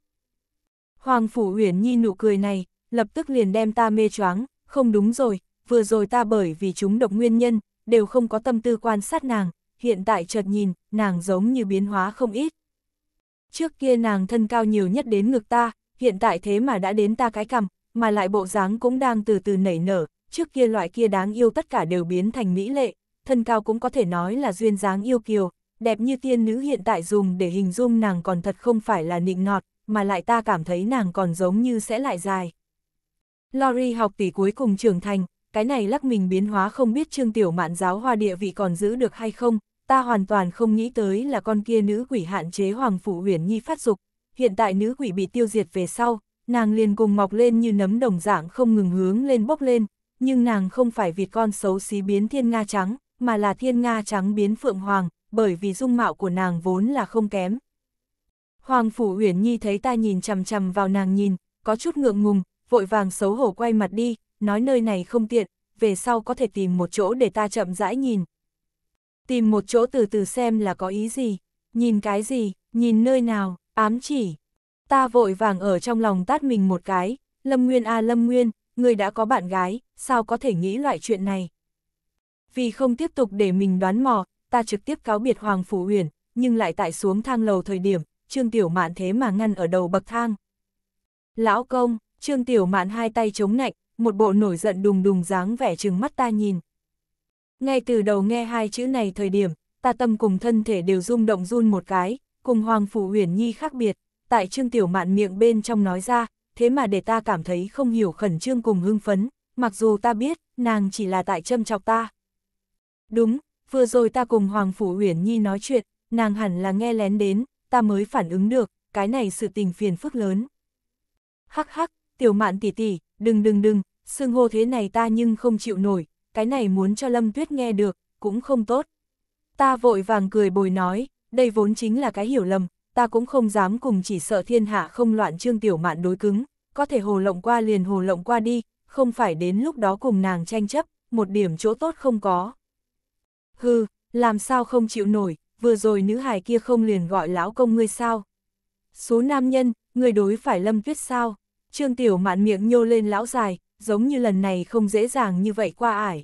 Speaker 1: Hoàng Phủ Uyển Nhi nụ cười này, lập tức liền đem ta mê choáng, không đúng rồi, vừa rồi ta bởi vì chúng độc nguyên nhân, đều không có tâm tư quan sát nàng, hiện tại chợt nhìn, nàng giống như biến hóa không ít. Trước kia nàng thân cao nhiều nhất đến ngực ta, hiện tại thế mà đã đến ta cái cằm, mà lại bộ dáng cũng đang từ từ nảy nở, trước kia loại kia đáng yêu tất cả đều biến thành mỹ lệ, thân cao cũng có thể nói là duyên dáng yêu kiều, đẹp như tiên nữ hiện tại dùng để hình dung nàng còn thật không phải là nịnh nọt, mà lại ta cảm thấy nàng còn giống như sẽ lại dài. Lori học tỷ cuối cùng trưởng thành, cái này lắc mình biến hóa không biết trương tiểu mạn giáo hoa địa vị còn giữ được hay không, ta hoàn toàn không nghĩ tới là con kia nữ quỷ hạn chế hoàng phủ huyền nhi phát dục, hiện tại nữ quỷ bị tiêu diệt về sau, nàng liền cùng mọc lên như nấm đồng dạng không ngừng hướng lên bốc lên, nhưng nàng không phải vịt con xấu xí biến thiên Nga trắng, mà là thiên Nga trắng biến phượng hoàng, bởi vì dung mạo của nàng vốn là không kém. Hoàng Phủ Uyển Nhi thấy ta nhìn chằm chằm vào nàng nhìn, có chút ngượng ngùng, vội vàng xấu hổ quay mặt đi, nói nơi này không tiện, về sau có thể tìm một chỗ để ta chậm rãi nhìn. Tìm một chỗ từ từ xem là có ý gì, nhìn cái gì, nhìn nơi nào, ám chỉ, Ta vội vàng ở trong lòng tát mình một cái, Lâm Nguyên a à Lâm Nguyên, người đã có bạn gái, sao có thể nghĩ loại chuyện này. Vì không tiếp tục để mình đoán mò, ta trực tiếp cáo biệt Hoàng Phủ Huyền, nhưng lại tại xuống thang lầu thời điểm, Trương Tiểu Mạn thế mà ngăn ở đầu bậc thang. Lão công, Trương Tiểu Mạn hai tay chống nạnh, một bộ nổi giận đùng đùng dáng vẻ trừng mắt ta nhìn. Ngay từ đầu nghe hai chữ này thời điểm, ta tâm cùng thân thể đều rung động run một cái, cùng Hoàng Phủ Huyền Nhi khác biệt tại Trương Tiểu Mạn miệng bên trong nói ra, thế mà để ta cảm thấy không hiểu khẩn trương cùng hưng phấn, mặc dù ta biết, nàng chỉ là tại châm chọc ta. Đúng, vừa rồi ta cùng Hoàng Phủ Uyển Nhi nói chuyện, nàng hẳn là nghe lén đến, ta mới phản ứng được, cái này sự tình phiền phức lớn. Hắc hắc, Tiểu Mạn tỷ tỷ, đừng đừng đừng, xương hô thế này ta nhưng không chịu nổi, cái này muốn cho Lâm Tuyết nghe được, cũng không tốt. Ta vội vàng cười bồi nói, đây vốn chính là cái hiểu lầm, ta cũng không dám cùng chỉ sợ thiên hạ không loạn trương tiểu mạn đối cứng, có thể hồ lộng qua liền hồ lộng qua đi, không phải đến lúc đó cùng nàng tranh chấp, một điểm chỗ tốt không có. Hừ, làm sao không chịu nổi, vừa rồi nữ hài kia không liền gọi lão công ngươi sao? Số nam nhân, người đối phải lâm tuyết sao? Trương Tiểu mạn miệng nhô lên lão dài, giống như lần này không dễ dàng như vậy qua ải.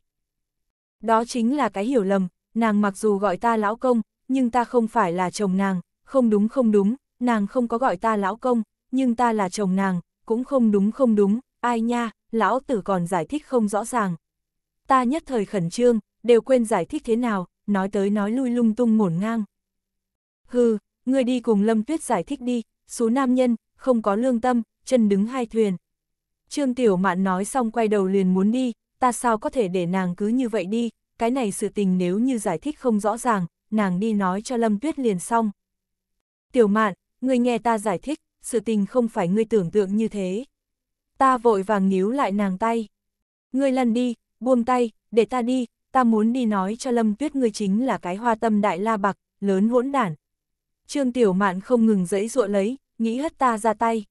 Speaker 1: Đó chính là cái hiểu lầm, nàng mặc dù gọi ta lão công, nhưng ta không phải là chồng nàng, không đúng không đúng, nàng không có gọi ta lão công, nhưng ta là chồng nàng, cũng không đúng không đúng, ai nha, lão tử còn giải thích không rõ ràng. Ta nhất thời khẩn trương, đều quên giải thích thế nào, nói tới nói lui lung tung ngổn ngang. Hừ, người đi cùng Lâm Tuyết giải thích đi, số nam nhân, không có lương tâm, chân đứng hai thuyền. Trương Tiểu Mạn nói xong quay đầu liền muốn đi, ta sao có thể để nàng cứ như vậy đi, cái này sự tình nếu như giải thích không rõ ràng, nàng đi nói cho Lâm Tuyết liền xong. Tiểu mạn, ngươi nghe ta giải thích, sự tình không phải ngươi tưởng tượng như thế. Ta vội vàng níu lại nàng tay. Ngươi lăn đi, buông tay, để ta đi, ta muốn đi nói cho Lâm Tuyết ngươi chính là cái hoa tâm đại la bạc, lớn hỗn đản. Trương Tiểu Mạn không ngừng dẫy dụa lấy, nghĩ hất ta ra tay.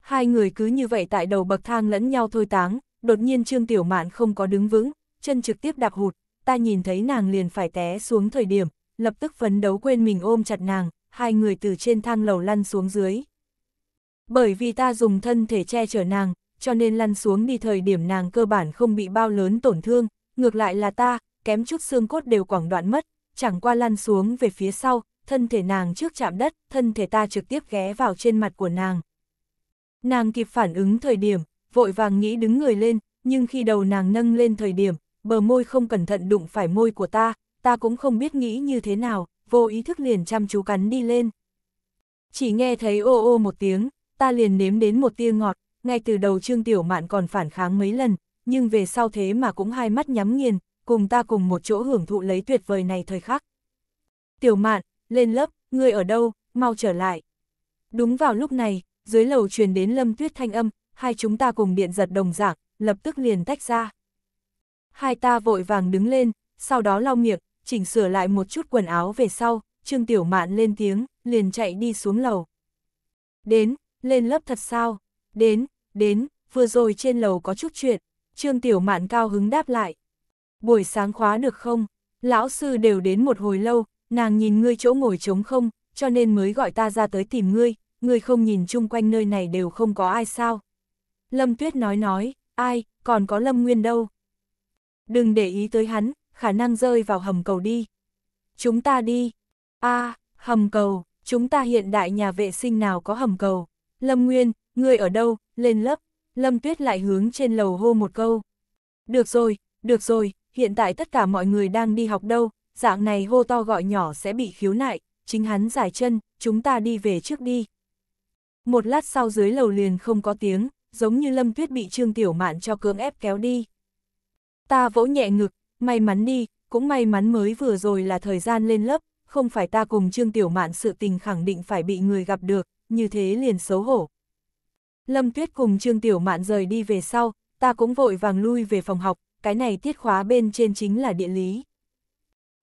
Speaker 1: Hai người cứ như vậy tại đầu bậc thang lẫn nhau thôi táng, đột nhiên Trương Tiểu Mạn không có đứng vững, chân trực tiếp đạp hụt, ta nhìn thấy nàng liền phải té xuống thời điểm, lập tức phấn đấu quên mình ôm chặt nàng, hai người từ trên thang lầu lăn xuống dưới. Bởi vì ta dùng thân thể che chở nàng, cho nên lăn xuống đi thời điểm nàng cơ bản không bị bao lớn tổn thương, ngược lại là ta, kém chút xương cốt đều quảng đoạn mất, chẳng qua lăn xuống về phía sau, thân thể nàng trước chạm đất, thân thể ta trực tiếp ghé vào trên mặt của nàng. Nàng kịp phản ứng thời điểm, vội vàng nghĩ đứng người lên, nhưng khi đầu nàng nâng lên thời điểm, bờ môi không cẩn thận đụng phải môi của ta, ta cũng không biết nghĩ như thế nào, vô ý thức liền chăm chú cắn đi lên. Chỉ nghe thấy ô ô một tiếng, ta liền nếm đến một tia ngọt, ngay từ đầu Trương Tiểu Mạn còn phản kháng mấy lần, nhưng về sau thế mà cũng hai mắt nhắm nghiền, cùng ta cùng một chỗ hưởng thụ lấy tuyệt vời này thời khắc. Tiểu Mạn, lên lớp, ngươi ở đâu, mau trở lại. Đúng vào lúc này, dưới lầu truyền đến lâm tuyết thanh âm, hai chúng ta cùng điện giật đồng giảng, lập tức liền tách ra. Hai ta vội vàng đứng lên, sau đó lau miệng, chỉnh sửa lại một chút quần áo về sau, Trương Tiểu Mạn lên tiếng, liền chạy đi xuống lầu. Đến, lên lớp thật sao? Đến, đến, vừa rồi trên lầu có chút chuyện, Trương Tiểu Mạn cao hứng đáp lại. Buổi sáng khóa được không? Lão sư đều đến một hồi lâu, nàng nhìn ngươi chỗ ngồi trống không, cho nên mới gọi ta ra tới tìm ngươi, ngươi không nhìn chung quanh nơi này đều không có ai sao. Lâm Tuyết nói nói, ai, còn có Lâm Nguyên đâu. Đừng để ý tới hắn, khả năng rơi vào hầm cầu đi. Chúng ta đi. a à, hầm cầu, chúng ta hiện đại nhà vệ sinh nào có hầm cầu. Lâm Nguyên, ngươi ở đâu, lên lớp. Lâm Tuyết lại hướng trên lầu hô một câu. Được rồi, được rồi, hiện tại tất cả mọi người đang đi học đâu, dạng này hô to gọi nhỏ sẽ bị khiếu nại, chính hắn giải chân, chúng ta đi về trước đi. Một lát sau dưới lầu liền không có tiếng, giống như Lâm Tuyết bị Trương Tiểu Mạn cho cưỡng ép kéo đi. Ta vỗ nhẹ ngực, May mắn đi, cũng may mắn mới vừa rồi là thời gian lên lớp, không phải ta cùng Trương Tiểu Mạn sự tình khẳng định phải bị người gặp được, như thế liền xấu hổ. Lâm Tuyết cùng Trương Tiểu Mạn rời đi về sau, ta cũng vội vàng lui về phòng học, cái này tiết khóa bên trên chính là địa lý.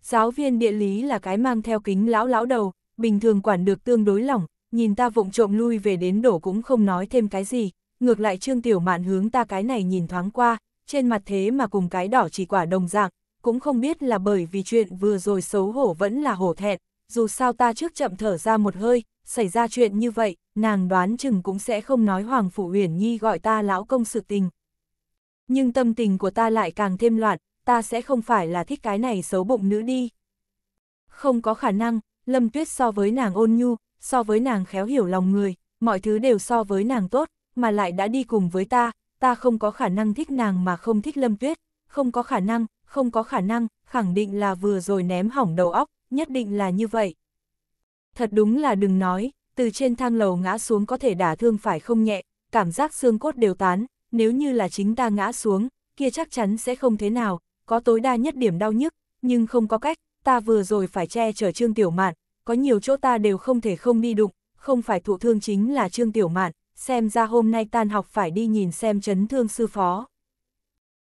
Speaker 1: Giáo viên địa lý là cái mang theo kính lão lão đầu, bình thường quản được tương đối lỏng, nhìn ta vụng trộm lui về đến đổ cũng không nói thêm cái gì, ngược lại Trương Tiểu Mạn hướng ta cái này nhìn thoáng qua, trên mặt thế mà cùng cái đỏ chỉ quả đồng dạng, cũng không biết là bởi vì chuyện vừa rồi xấu hổ vẫn là hổ thẹn, dù sao ta trước chậm thở ra một hơi, xảy ra chuyện như vậy, nàng đoán chừng cũng sẽ không nói Hoàng Phủ Uyển Nhi gọi ta lão công sự tình. Nhưng tâm tình của ta lại càng thêm loạn, ta sẽ không phải là thích cái này xấu bụng nữ đi. Không có khả năng, Lâm Tuyết so với nàng ôn nhu, so với nàng khéo hiểu lòng người, mọi thứ đều so với nàng tốt, mà lại đã đi cùng với ta, ta không có khả năng thích nàng mà không thích lâm tuyết, không có khả năng, không có khả năng, khẳng định là vừa rồi ném hỏng đầu óc, nhất định là như vậy. Thật đúng là đừng nói, từ trên thang lầu ngã xuống có thể đả thương phải không nhẹ, cảm giác xương cốt đều tán, nếu như là chính ta ngã xuống, kia chắc chắn sẽ không thế nào, có tối đa nhất điểm đau nhức, nhưng không có cách, ta vừa rồi phải che chở Trương Tiểu Mạn, có nhiều chỗ ta đều không thể không đi đụng, không phải thụ thương chính là Trương Tiểu Mạn, xem ra hôm nay tan học phải đi nhìn xem chấn thương sư phó.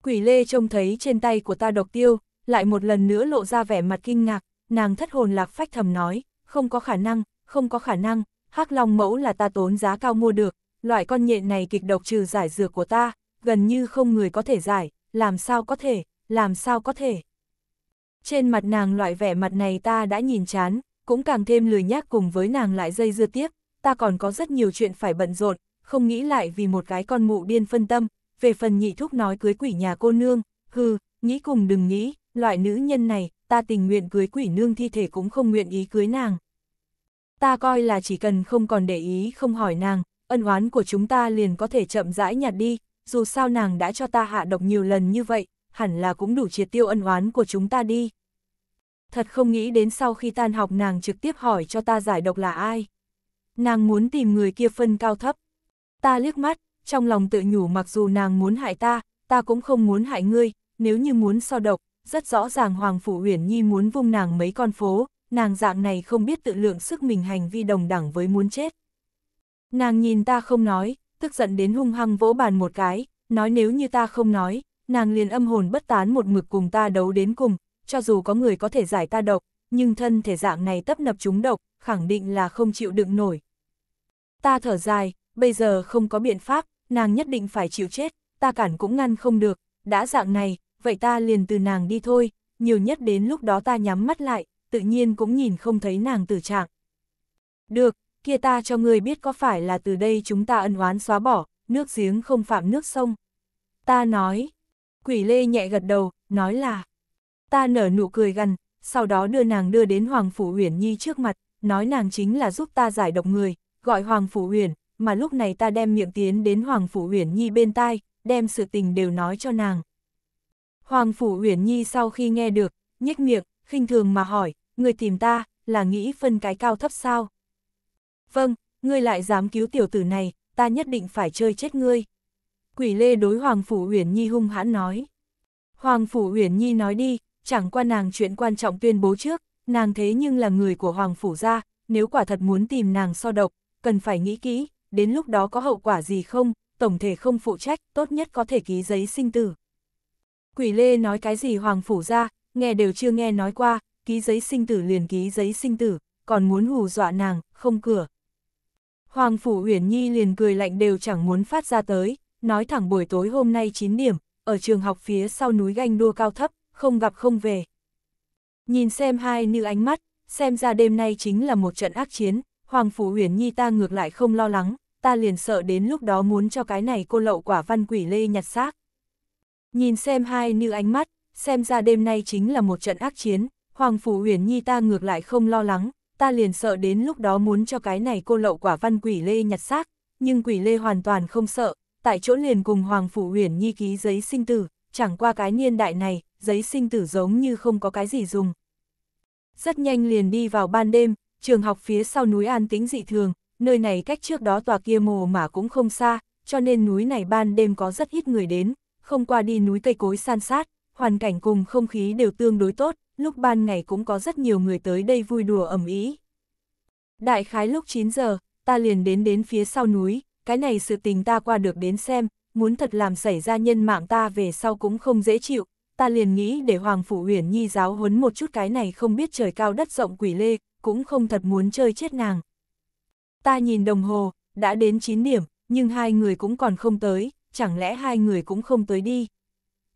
Speaker 1: Quỷ lê trông thấy trên tay của ta độc tiêu, lại một lần nữa lộ ra vẻ mặt kinh ngạc, nàng thất hồn lạc phách thầm nói, không có khả năng, không có khả năng, hắc long mẫu là ta tốn giá cao mua được, loại con nhện này kịch độc trừ giải dược của ta, gần như không người có thể giải, làm sao có thể, làm sao có thể. Trên mặt nàng loại vẻ mặt này ta đã nhìn chán, cũng càng thêm lười nhác cùng với nàng lại dây dưa tiếp, ta còn có rất nhiều chuyện phải bận rộn, không nghĩ lại vì một cái con mụ điên phân tâm, về phần nhị thúc nói cưới quỷ nhà cô nương, hừ, nghĩ cùng đừng nghĩ, loại nữ nhân này, ta tình nguyện cưới quỷ nương thi thể cũng không nguyện ý cưới nàng. Ta coi là chỉ cần không còn để ý không hỏi nàng, ân oán của chúng ta liền có thể chậm rãi nhạt đi, dù sao nàng đã cho ta hạ độc nhiều lần như vậy, hẳn là cũng đủ triệt tiêu ân oán của chúng ta đi. Thật không nghĩ đến sau khi tan học nàng trực tiếp hỏi cho ta giải độc là ai nàng muốn tìm người kia phân cao thấp. Ta liếc mắt, trong lòng tự nhủ mặc dù nàng muốn hại ta, ta cũng không muốn hại ngươi, nếu như muốn so độc, rất rõ ràng Hoàng Phủ Uyển Nhi muốn vung nàng mấy con phố, nàng dạng này không biết tự lượng sức mình hành vi đồng đẳng với muốn chết. Nàng nhìn ta không nói, tức giận đến hung hăng vỗ bàn một cái, nói nếu như ta không nói, nàng liền âm hồn bất tán một mực cùng ta đấu đến cùng, cho dù có người có thể giải ta độc, nhưng thân thể dạng này tấp nập chúng độc, khẳng định là không chịu đựng nổi, ta thở dài, bây giờ không có biện pháp, nàng nhất định phải chịu chết, ta cản cũng ngăn không được, đã dạng này, vậy ta liền từ nàng đi thôi, nhiều nhất đến lúc đó ta nhắm mắt lại, tự nhiên cũng nhìn không thấy nàng tử trạng. Được, kia ta cho người biết có phải là từ đây chúng ta ân oán xóa bỏ, nước giếng không phạm nước sông. Ta nói, quỷ lê nhẹ gật đầu, nói là, ta nở nụ cười gần, sau đó đưa nàng đưa đến Hoàng Phủ Uyển Nhi trước mặt, nói nàng chính là giúp ta giải độc người, gọi Hoàng Phủ Huyền, mà lúc này ta đem miệng tiến đến Hoàng Phủ Huyền Nhi bên tai, đem sự tình đều nói cho nàng. Hoàng Phủ Huyền Nhi sau khi nghe được, nhếch miệng, khinh thường mà hỏi, người tìm ta, là nghĩ phân cái cao thấp sao? Vâng, ngươi lại dám cứu tiểu tử này, ta nhất định phải chơi chết ngươi. Quỷ lê đối Hoàng Phủ Huyền Nhi hung hãn nói. Hoàng Phủ Huyền Nhi nói đi, chẳng qua nàng chuyện quan trọng tuyên bố trước, nàng thế nhưng là người của Hoàng Phủ gia, nếu quả thật muốn tìm nàng so độc, cần phải nghĩ kỹ, đến lúc đó có hậu quả gì không, tổng thể không phụ trách, tốt nhất có thể ký giấy sinh tử. Quỷ Lê nói cái gì Hoàng Phủ ra, nghe đều chưa nghe nói qua, ký giấy sinh tử liền ký giấy sinh tử, còn muốn hù dọa nàng, không cửa. Hoàng Phủ Uyển Nhi liền cười lạnh đều chẳng muốn phát ra tới, nói thẳng buổi tối hôm nay 9 điểm, ở trường học phía sau núi ganh đua cao thấp, không gặp không về. Nhìn xem hai nữ ánh mắt, xem ra đêm nay chính là một trận ác chiến, Hoàng Phủ Huyền Nhi ta ngược lại không lo lắng, ta liền sợ đến lúc đó muốn cho cái này cô lậu quả văn quỷ lê nhặt xác. Nhìn xem hai như ánh mắt, xem ra đêm nay chính là một trận ác chiến, Hoàng Phủ Huyền Nhi ta ngược lại không lo lắng, ta liền sợ đến lúc đó muốn cho cái này cô lậu quả văn quỷ lê nhặt xác, nhưng quỷ lê hoàn toàn không sợ, tại chỗ liền cùng Hoàng Phủ Huyền Nhi ký giấy sinh tử, chẳng qua cái niên đại này, giấy sinh tử giống như không có cái gì dùng. Rất nhanh liền đi vào ban đêm, trường học phía sau núi an tĩnh dị thường, nơi này cách trước đó tòa kia mồ mà cũng không xa, cho nên núi này ban đêm có rất ít người đến, không qua đi núi cây cối san sát, hoàn cảnh cùng không khí đều tương đối tốt, lúc ban ngày cũng có rất nhiều người tới đây vui đùa ẩm ý. Đại khái lúc 9 giờ, ta liền đến đến phía sau núi, cái này sự tình ta qua được đến xem, muốn thật làm xảy ra nhân mạng ta về sau cũng không dễ chịu, ta liền nghĩ để Hoàng Phủ Huyền Nhi giáo huấn một chút cái này không biết trời cao đất rộng quỷ lê, cũng không thật muốn chơi chết nàng. Ta nhìn đồng hồ, đã đến 9 điểm, nhưng hai người cũng còn không tới, chẳng lẽ hai người cũng không tới đi.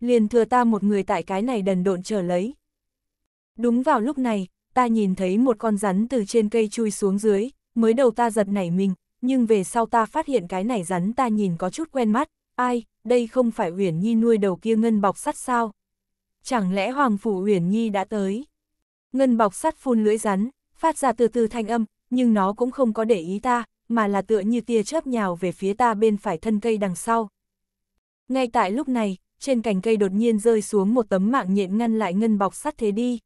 Speaker 1: Liền thừa ta một người tại cái này đần độn chờ lấy. Đúng vào lúc này, ta nhìn thấy một con rắn từ trên cây chui xuống dưới, mới đầu ta giật nảy mình, nhưng về sau ta phát hiện cái này rắn ta nhìn có chút quen mắt, ai, đây không phải Uyển Nhi nuôi đầu kia ngân bọc sắt sao? Chẳng lẽ Hoàng Phủ Uyển Nhi đã tới? Ngân bọc sắt phun lưỡi rắn, phát ra từ từ thanh âm, nhưng nó cũng không có để ý ta, mà là tựa như tia chớp nhào về phía ta bên phải thân cây đằng sau. Ngay tại lúc này, trên cành cây đột nhiên rơi xuống một tấm mạng nhện ngăn lại ngân bọc sắt thế đi.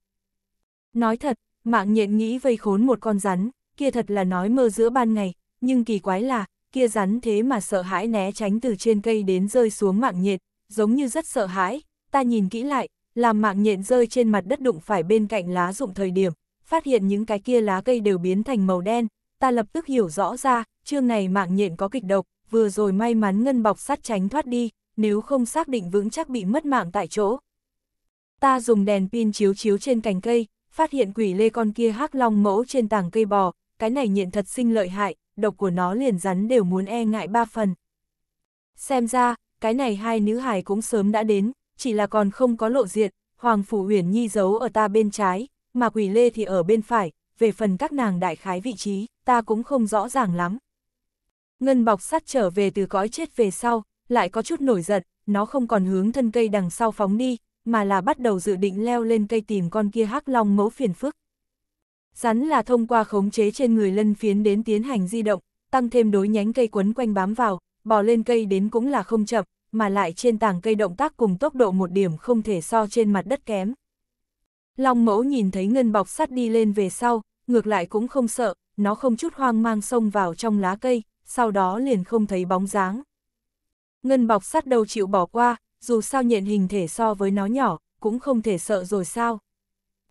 Speaker 1: Nói thật, mạng nhện nghĩ vây khốn một con rắn, kia thật là nói mơ giữa ban ngày, nhưng kỳ quái là, kia rắn thế mà sợ hãi né tránh từ trên cây đến rơi xuống mạng nhện, giống như rất sợ hãi, ta nhìn kỹ lại, làm mạng nhện rơi trên mặt đất đụng phải bên cạnh lá rụng thời điểm, phát hiện những cái kia lá cây đều biến thành màu đen, ta lập tức hiểu rõ ra, chương này mạng nhện có kịch độc, vừa rồi may mắn ngân bọc sắt tránh thoát đi, nếu không xác định vững chắc bị mất mạng tại chỗ. Ta dùng đèn pin chiếu chiếu trên cành cây, phát hiện quỷ lê con kia hắc long mẫu trên tảng cây bò, cái này nhện thật sinh lợi hại, độc của nó liền rắn đều muốn e ngại ba phần. Xem ra, cái này hai nữ hài cũng sớm đã đến, chỉ là còn không có lộ diện, Hoàng Phủ Huyền Nhi giấu ở ta bên trái, mà quỷ lê thì ở bên phải, về phần các nàng đại khái vị trí, ta cũng không rõ ràng lắm. Ngân bọc sắt trở về từ cõi chết về sau, lại có chút nổi giận, nó không còn hướng thân cây đằng sau phóng đi, mà là bắt đầu dự định leo lên cây tìm con kia hắc long mẫu phiền phức. Rắn là thông qua khống chế trên người lân phiến đến tiến hành di động, tăng thêm đối nhánh cây quấn quanh bám vào, bò lên cây đến cũng là không chậm, mà lại trên tảng cây động tác cùng tốc độ một điểm không thể so trên mặt đất kém. Long mẫu nhìn thấy ngân bọc sắt đi lên về sau, ngược lại cũng không sợ, nó không chút hoang mang xông vào trong lá cây, sau đó liền không thấy bóng dáng. Ngân bọc sắt đâu chịu bỏ qua, dù sao nhện hình thể so với nó nhỏ, cũng không thể sợ rồi sao.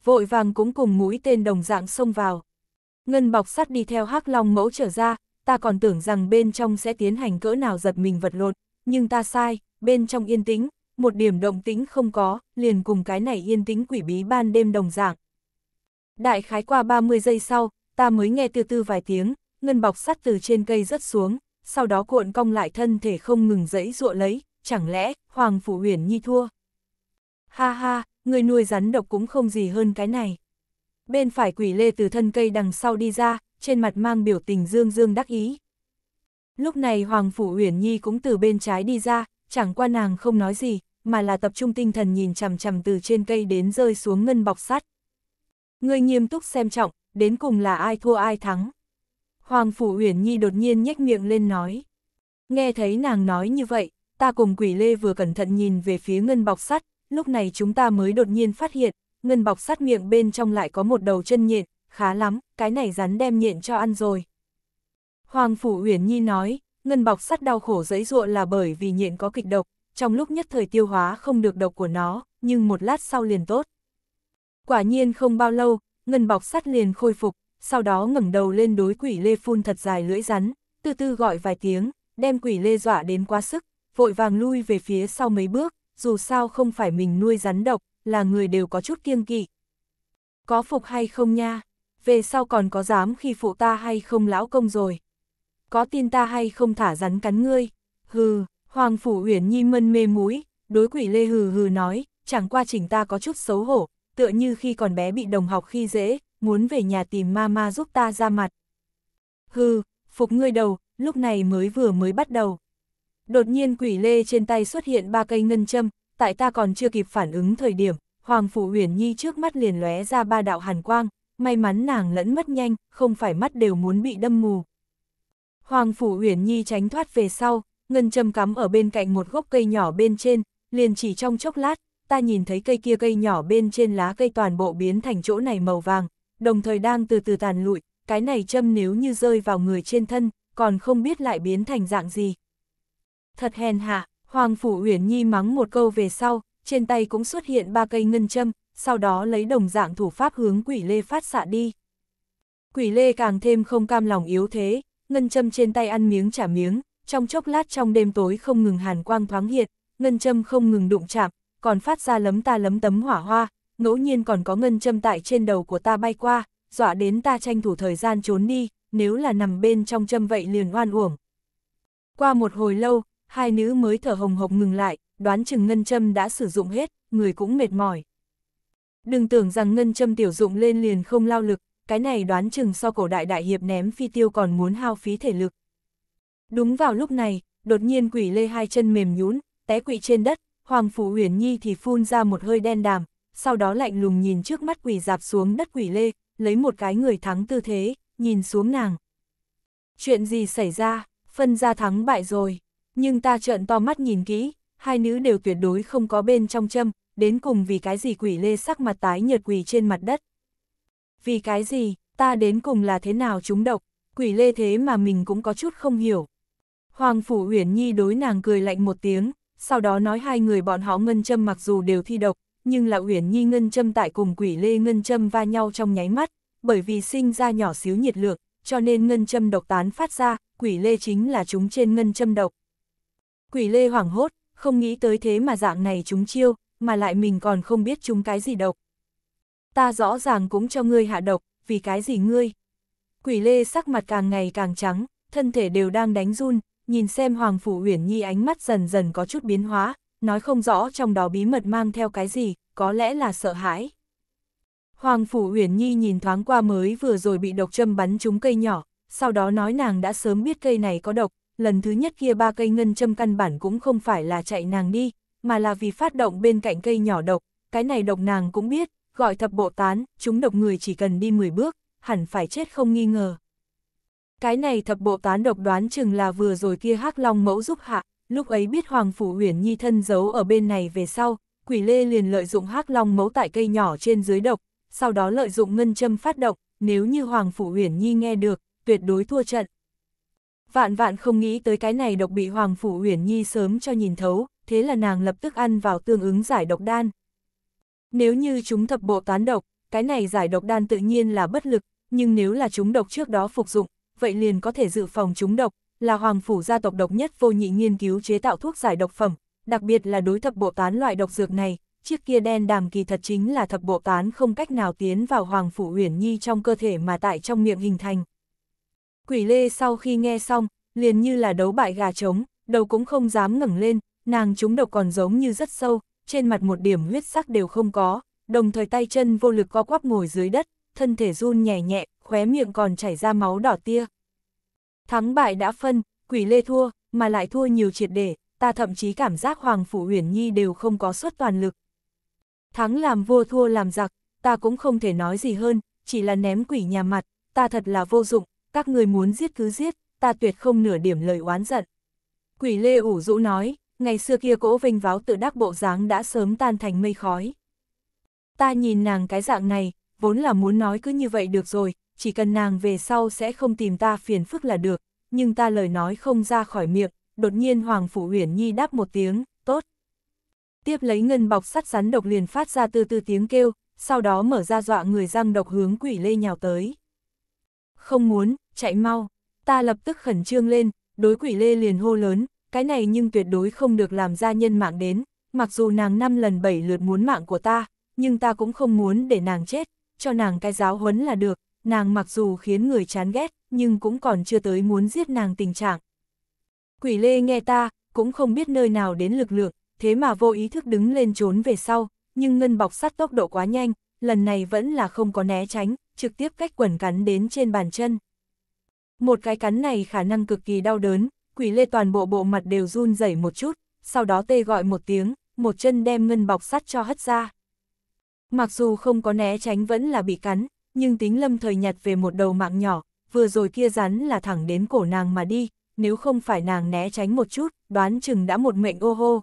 Speaker 1: Vội vàng cũng cùng mũi tên đồng dạng xông vào. Ngân bọc sắt đi theo hắc long mẫu trở ra, ta còn tưởng rằng bên trong sẽ tiến hành cỡ nào giật mình vật lột, nhưng ta sai, bên trong yên tĩnh, một điểm động tĩnh không có, liền cùng cái này yên tĩnh quỷ bí ban đêm đồng dạng. Đại khái qua 30 giây sau, ta mới nghe từ từ vài tiếng, ngân bọc sắt từ trên cây rớt xuống, sau đó cuộn cong lại thân thể không ngừng dẫy dụa lấy, chẳng lẽ, Hoàng Phủ Huyền Nhi thua. Ha ha, người nuôi rắn độc cũng không gì hơn cái này. Bên phải quỷ lê từ thân cây đằng sau đi ra, trên mặt mang biểu tình dương dương đắc ý. Lúc này Hoàng Phủ huyền Nhi cũng từ bên trái đi ra, chẳng qua nàng không nói gì, mà là tập trung tinh thần nhìn chằm chằm từ trên cây đến rơi xuống ngân bọc sắt. Người nghiêm túc xem trọng, đến cùng là ai thua ai thắng. Hoàng Phủ Uyển Nhi đột nhiên nhếch miệng lên nói. Nghe thấy nàng nói như vậy, ta cùng quỷ lê vừa cẩn thận nhìn về phía ngân bọc sắt, lúc này chúng ta mới đột nhiên phát hiện, ngân bọc sắt miệng bên trong lại có một đầu chân nhện, khá lắm, cái này rắn đem nhện cho ăn rồi. Hoàng Phủ Uyển Nhi nói, ngân bọc sắt đau khổ dẫy dụa là bởi vì nhện có kịch độc, trong lúc nhất thời tiêu hóa không được độc của nó, nhưng một lát sau liền tốt. Quả nhiên không bao lâu, ngân bọc sắt liền khôi phục, sau đó ngẩng đầu lên đối quỷ lê phun thật dài lưỡi rắn, từ từ gọi vài tiếng, đem quỷ lê dọa đến quá sức, vội vàng lui về phía sau mấy bước, dù sao không phải mình nuôi rắn độc, là người đều có chút kiêng kỵ. Có phục hay không nha, về sau còn có dám khi phụ ta hay không lão công rồi. Có tin ta hay không thả rắn cắn ngươi, hừ. Hoàng Phủ Huyền Nhi mân mê múi, đối quỷ lê hừ hừ nói, chẳng qua chỉnh ta có chút xấu hổ, tựa như khi còn bé bị đồng học khi dễ, muốn về nhà tìm mama giúp ta ra mặt. Hừ, phục ngươi đầu, lúc này mới vừa mới bắt đầu. Đột nhiên quỷ lê trên tay xuất hiện ba cây ngân châm, tại ta còn chưa kịp phản ứng thời điểm, Hoàng Phủ Huyền Nhi trước mắt liền lóe ra ba đạo hàn quang, may mắn nàng lẫn mất nhanh, không phải mắt đều muốn bị đâm mù. Hoàng Phủ Huyền Nhi tránh thoát về sau, ngân châm cắm ở bên cạnh một gốc cây nhỏ bên trên, liền chỉ trong chốc lát, ta nhìn thấy cây kia cây nhỏ bên trên lá cây toàn bộ biến thành chỗ này màu vàng, đồng thời đang từ từ tàn lụi, cái này châm nếu như rơi vào người trên thân, còn không biết lại biến thành dạng gì. Thật hèn hạ, Hoàng Phủ Uyển Nhi mắng một câu về sau, trên tay cũng xuất hiện ba cây ngân châm, sau đó lấy đồng dạng thủ pháp hướng quỷ lê phát xạ đi. Quỷ lê càng thêm không cam lòng yếu thế, ngân châm trên tay ăn miếng trả miếng, trong chốc lát trong đêm tối không ngừng hàn quang thoáng hiện, ngân châm không ngừng đụng chạm, còn phát ra lấm ta lấm tấm hỏa hoa, ngẫu nhiên còn có ngân châm tại trên đầu của ta bay qua, dọa đến ta tranh thủ thời gian trốn đi, nếu là nằm bên trong châm vậy liền oan uổng. Qua một hồi lâu, hai nữ mới thở hồng hộc ngừng lại, đoán chừng ngân châm đã sử dụng hết, người cũng mệt mỏi. Đừng tưởng rằng ngân châm tiểu dụng lên liền không lao lực, cái này đoán chừng so cổ đại đại hiệp ném phi tiêu còn muốn hao phí thể lực, Đúng vào lúc này, đột nhiên quỷ lê hai chân mềm nhún, té quỵ trên đất, Hoàng Phủ Huyền Nhi thì phun ra một hơi đen đàm, sau đó lạnh lùng nhìn trước mắt quỷ dạp xuống đất quỷ lê, lấy một cái người thắng tư thế, nhìn xuống nàng. Chuyện gì xảy ra, phân ra thắng bại rồi, nhưng ta trợn to mắt nhìn kỹ, hai nữ đều tuyệt đối không có bên trong châm, đến cùng vì cái gì quỷ lê sắc mặt tái nhợt quỷ trên mặt đất. Vì cái gì, ta đến cùng là thế nào chúng độc, quỷ lê thế mà mình cũng có chút không hiểu. Hoàng Phủ Uyển Nhi đối nàng cười lạnh một tiếng, sau đó nói hai người bọn họ ngân Trâm mặc dù đều thi độc, nhưng là Uyển Nhi ngân Trâm tại cùng quỷ lê ngân Trâm va nhau trong nháy mắt, bởi vì sinh ra nhỏ xíu nhiệt lượng, cho nên ngân Trâm độc tán phát ra, quỷ lê chính là chúng trên ngân Trâm độc. Quỷ lê hoảng hốt, không nghĩ tới thế mà dạng này chúng chiêu, mà lại mình còn không biết chúng cái gì độc. Ta rõ ràng cũng cho ngươi hạ độc, vì cái gì ngươi? Quỷ lê sắc mặt càng ngày càng trắng, thân thể đều đang đánh run, nhìn xem Hoàng Phủ Uyển Nhi ánh mắt dần dần có chút biến hóa, nói không rõ trong đó bí mật mang theo cái gì, có lẽ là sợ hãi. Hoàng Phủ Uyển Nhi nhìn thoáng qua mới vừa rồi bị độc châm bắn trúng cây nhỏ, sau đó nói nàng đã sớm biết cây này có độc, lần thứ nhất kia ba cây ngân châm căn bản cũng không phải là chạy nàng đi, mà là vì phát động bên cạnh cây nhỏ độc, cái này độc nàng cũng biết, gọi thập bộ tán, chúng độc người chỉ cần đi 10 bước, hẳn phải chết không nghi ngờ. Cái này thập bộ tán độc đoán chừng là vừa rồi kia hắc long mẫu giúp hạ, lúc ấy biết Hoàng Phủ huyền Nhi thân giấu ở bên này về sau, quỷ lê liền lợi dụng hắc long mẫu tại cây nhỏ trên dưới độc, sau đó lợi dụng ngân châm phát động, nếu như Hoàng Phủ huyền Nhi nghe được, tuyệt đối thua trận. Vạn vạn không nghĩ tới cái này độc bị Hoàng Phủ huyền Nhi sớm cho nhìn thấu, thế là nàng lập tức ăn vào tương ứng giải độc đan. Nếu như chúng thập bộ tán độc, cái này giải độc đan tự nhiên là bất lực, nhưng nếu là chúng độc trước đó phục dụng, vậy liền có thể dự phòng trúng độc, là hoàng phủ gia tộc độc nhất vô nhị nghiên cứu chế tạo thuốc giải độc phẩm, đặc biệt là đối thập bộ tán loại độc dược này, chiếc kia đen đàm kỳ thật chính là thập bộ tán không cách nào tiến vào hoàng phủ huyền nhi trong cơ thể mà tại trong miệng hình thành. Quỷ lê sau khi nghe xong, liền như là đấu bại gà trống, đầu cũng không dám ngẩng lên, nàng chúng độc còn giống như rất sâu, trên mặt một điểm huyết sắc đều không có, đồng thời tay chân vô lực co quắp ngồi dưới đất, thân thể run nhẹ nhẹ, khóe miệng còn chảy ra máu đỏ tia. Thắng bại đã phân, quỷ lê thua, mà lại thua nhiều triệt để, ta thậm chí cảm giác Hoàng Phủ Huyền Nhi đều không có suất toàn lực. Thắng làm vua thua làm giặc, ta cũng không thể nói gì hơn, chỉ là ném quỷ nhà mặt, ta thật là vô dụng, các người muốn giết cứ giết, ta tuyệt không nửa điểm lời oán giận. Quỷ lê ủ rũ nói, ngày xưa kia cỗ vinh váo tự đắc bộ dáng đã sớm tan thành mây khói. Ta nhìn nàng cái dạng này, vốn là muốn nói cứ như vậy được rồi, chỉ cần nàng về sau sẽ không tìm ta phiền phức là được, nhưng ta lời nói không ra khỏi miệng, đột nhiên Hoàng Phủ Uyển Nhi đáp một tiếng, tốt. Tiếp lấy ngân bọc sắt rắn độc liền phát ra từ từ tiếng kêu, sau đó mở ra dọa người răng độc hướng quỷ lê nhào tới. Không muốn, chạy mau, ta lập tức khẩn trương lên, đối quỷ lê liền hô lớn, cái này nhưng tuyệt đối không được làm ra nhân mạng đến, mặc dù nàng năm lần bảy lượt muốn mạng của ta, nhưng ta cũng không muốn để nàng chết, cho nàng cái giáo huấn là được, nàng mặc dù khiến người chán ghét, nhưng cũng còn chưa tới muốn giết nàng tình trạng. Quỷ lê nghe ta, cũng không biết nơi nào đến lực lượng, thế mà vô ý thức đứng lên trốn về sau, nhưng ngân bọc sắt tốc độ quá nhanh, lần này vẫn là không có né tránh, trực tiếp cách quần cắn đến trên bàn chân. Một cái cắn này khả năng cực kỳ đau đớn, quỷ lê toàn bộ bộ mặt đều run rẩy một chút, sau đó tê gọi một tiếng, một chân đem ngân bọc sắt cho hất ra. Mặc dù không có né tránh vẫn là bị cắn, nhưng tính lâm thời nhặt về một đầu mạng nhỏ, vừa rồi kia rắn là thẳng đến cổ nàng mà đi, nếu không phải nàng né tránh một chút, đoán chừng đã một mệnh ô hô.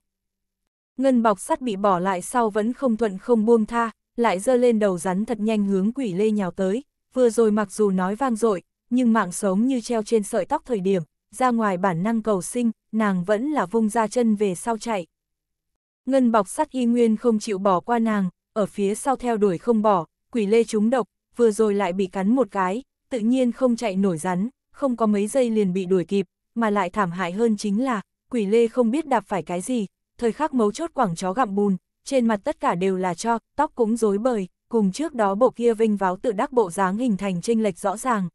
Speaker 1: Ngân bọc sắt bị bỏ lại sau vẫn không thuận không buông tha, lại dơ lên đầu rắn thật nhanh hướng quỷ lê nhào tới, vừa rồi mặc dù nói vang dội nhưng mạng sống như treo trên sợi tóc thời điểm, ra ngoài bản năng cầu sinh, nàng vẫn là vung ra chân về sau chạy. Ngân bọc sắt y nguyên không chịu bỏ qua nàng, ở phía sau theo đuổi không bỏ, quỷ lê trúng độc, vừa rồi lại bị cắn một cái, tự nhiên không chạy nổi rắn, không có mấy giây liền bị đuổi kịp, mà lại thảm hại hơn chính là, quỷ lê không biết đạp phải cái gì, thời khắc mấu chốt quảng chó gặm bùn, trên mặt tất cả đều là cho, tóc cũng rối bời, cùng trước đó bộ kia vinh váo tự đắc bộ dáng hình thành chênh lệch rõ ràng.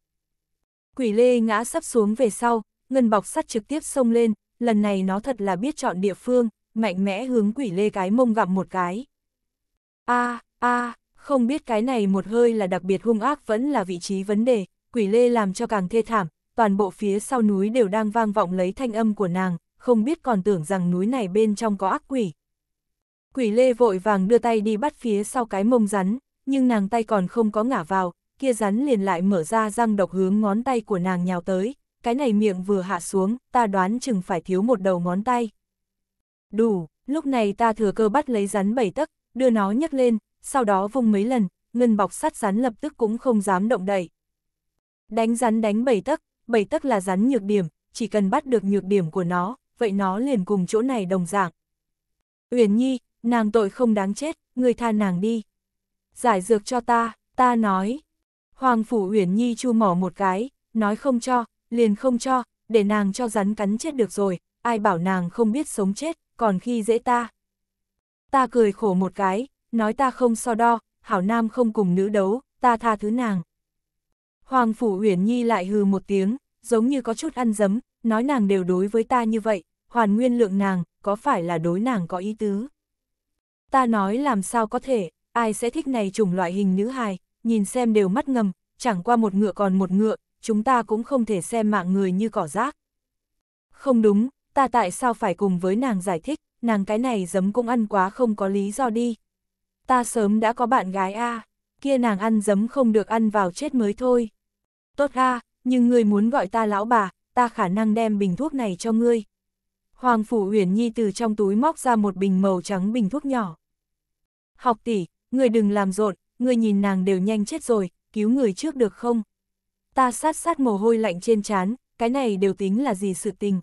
Speaker 1: Quỷ lê ngã sắp xuống về sau, ngân bọc sắt trực tiếp xông lên, lần này nó thật là biết chọn địa phương, mạnh mẽ hướng quỷ lê cái mông gặm một cái. A, a, không biết cái này một hơi là đặc biệt hung ác vẫn là vị trí vấn đề, quỷ lê làm cho càng thê thảm, toàn bộ phía sau núi đều đang vang vọng lấy thanh âm của nàng, không biết còn tưởng rằng núi này bên trong có ác quỷ. Quỷ lê vội vàng đưa tay đi bắt phía sau cái mông rắn, nhưng nàng tay còn không có ngả vào, kia rắn liền lại mở ra răng độc hướng ngón tay của nàng nhào tới, cái này miệng vừa hạ xuống, ta đoán chừng phải thiếu một đầu ngón tay. Đủ, lúc này ta thừa cơ bắt lấy rắn bảy tấc, đưa nó nhấc lên, sau đó vung mấy lần, ngân bọc sắt rắn lập tức cũng không dám động đậy. Đánh rắn đánh bảy tấc, bảy tấc là rắn nhược điểm, chỉ cần bắt được nhược điểm của nó, vậy nó liền cùng chỗ này đồng dạng. Uyển Nhi, nàng tội không đáng chết, người tha nàng đi. Giải dược cho ta, ta nói. Hoàng Phủ Uyển Nhi chu mỏ một cái, nói không cho, liền không cho, để nàng cho rắn cắn chết được rồi, ai bảo nàng không biết sống chết, còn khi dễ ta. Ta cười khổ một cái, nói ta không so đo, hảo nam không cùng nữ đấu, ta tha thứ nàng. Hoàng Phủ Uyển Nhi lại hừ một tiếng, giống như có chút ăn dấm, nói nàng đều đối với ta như vậy, hoàn nguyên lượng nàng, có phải là đối nàng có ý tứ? Ta nói làm sao có thể, ai sẽ thích này chủng loại hình nữ hài, nhìn xem đều mắt ngầm, chẳng qua một ngựa còn một ngựa, chúng ta cũng không thể xem mạng người như cỏ rác. Không đúng, ta tại sao phải cùng với nàng giải thích, nàng cái này dấm cũng ăn quá không có lý do đi, ta sớm đã có bạn gái a kia nàng ăn dấm không được ăn vào chết mới thôi. Tốt a nhưng ngươi muốn gọi ta lão bà, ta khả năng đem bình thuốc này cho ngươi. Hoàng Phủ Uyển Nhi từ trong túi móc ra một bình màu trắng bình thuốc nhỏ. Học tỷ, ngươi đừng làm rộn, ngươi nhìn nàng đều nhanh chết rồi, cứu người trước được không? Ta sát sát mồ hôi lạnh trên trán, cái này đều tính là gì sự tình.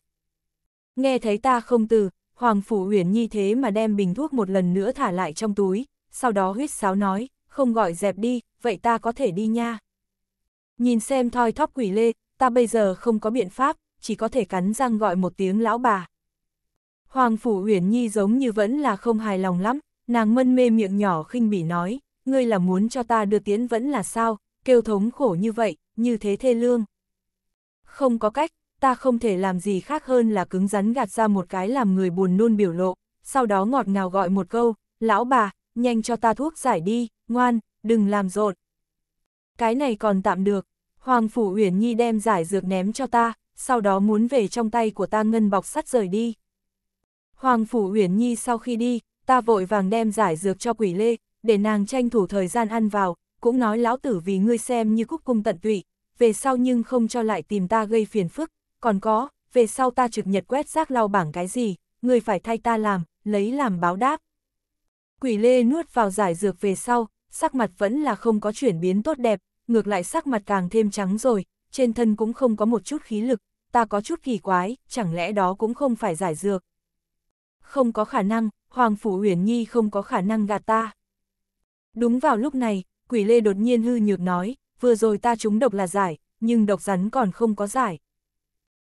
Speaker 1: Nghe thấy ta không từ, Hoàng Phủ Uyển Nhi thế mà đem bình thuốc một lần nữa thả lại trong túi, sau đó huyết sáo nói, không gọi dẹp đi, vậy ta có thể đi nha. Nhìn xem thoi thóp quỷ lê, ta bây giờ không có biện pháp, chỉ có thể cắn răng gọi một tiếng lão bà. Hoàng Phủ Uyển Nhi giống như vẫn là không hài lòng lắm, nàng mân mê miệng nhỏ khinh bỉ nói, ngươi là muốn cho ta đưa tiến vẫn là sao, kêu thống khổ như vậy, như thế thê lương. Không có cách, ta không thể làm gì khác hơn là cứng rắn gạt ra một cái làm người buồn nôn biểu lộ, sau đó ngọt ngào gọi một câu, lão bà, nhanh cho ta thuốc giải đi, ngoan, đừng làm rộn. Cái này còn tạm được, Hoàng Phủ Uyển Nhi đem giải dược ném cho ta, sau đó muốn về trong tay của ta ngân bọc sắt rời đi. Hoàng Phủ Uyển Nhi sau khi đi, ta vội vàng đem giải dược cho quỷ lê, để nàng tranh thủ thời gian ăn vào, cũng nói lão tử vì ngươi xem như cúc cung tận tụy, về sau nhưng không cho lại tìm ta gây phiền phức, còn có, về sau ta trực nhật quét rác lau bảng cái gì, người phải thay ta làm, lấy làm báo đáp, Quỷ lê nuốt vào giải dược về sau, sắc mặt vẫn là không có chuyển biến tốt đẹp, ngược lại sắc mặt càng thêm trắng rồi, trên thân cũng không có một chút khí lực, ta có chút kỳ quái, chẳng lẽ đó cũng không phải giải dược. Không có khả năng, Hoàng Phủ Huyền Nhi không có khả năng gạt ta. Đúng vào lúc này, quỷ lê đột nhiên hư nhược nói, vừa rồi ta trúng độc là giải, nhưng độc rắn còn không có giải.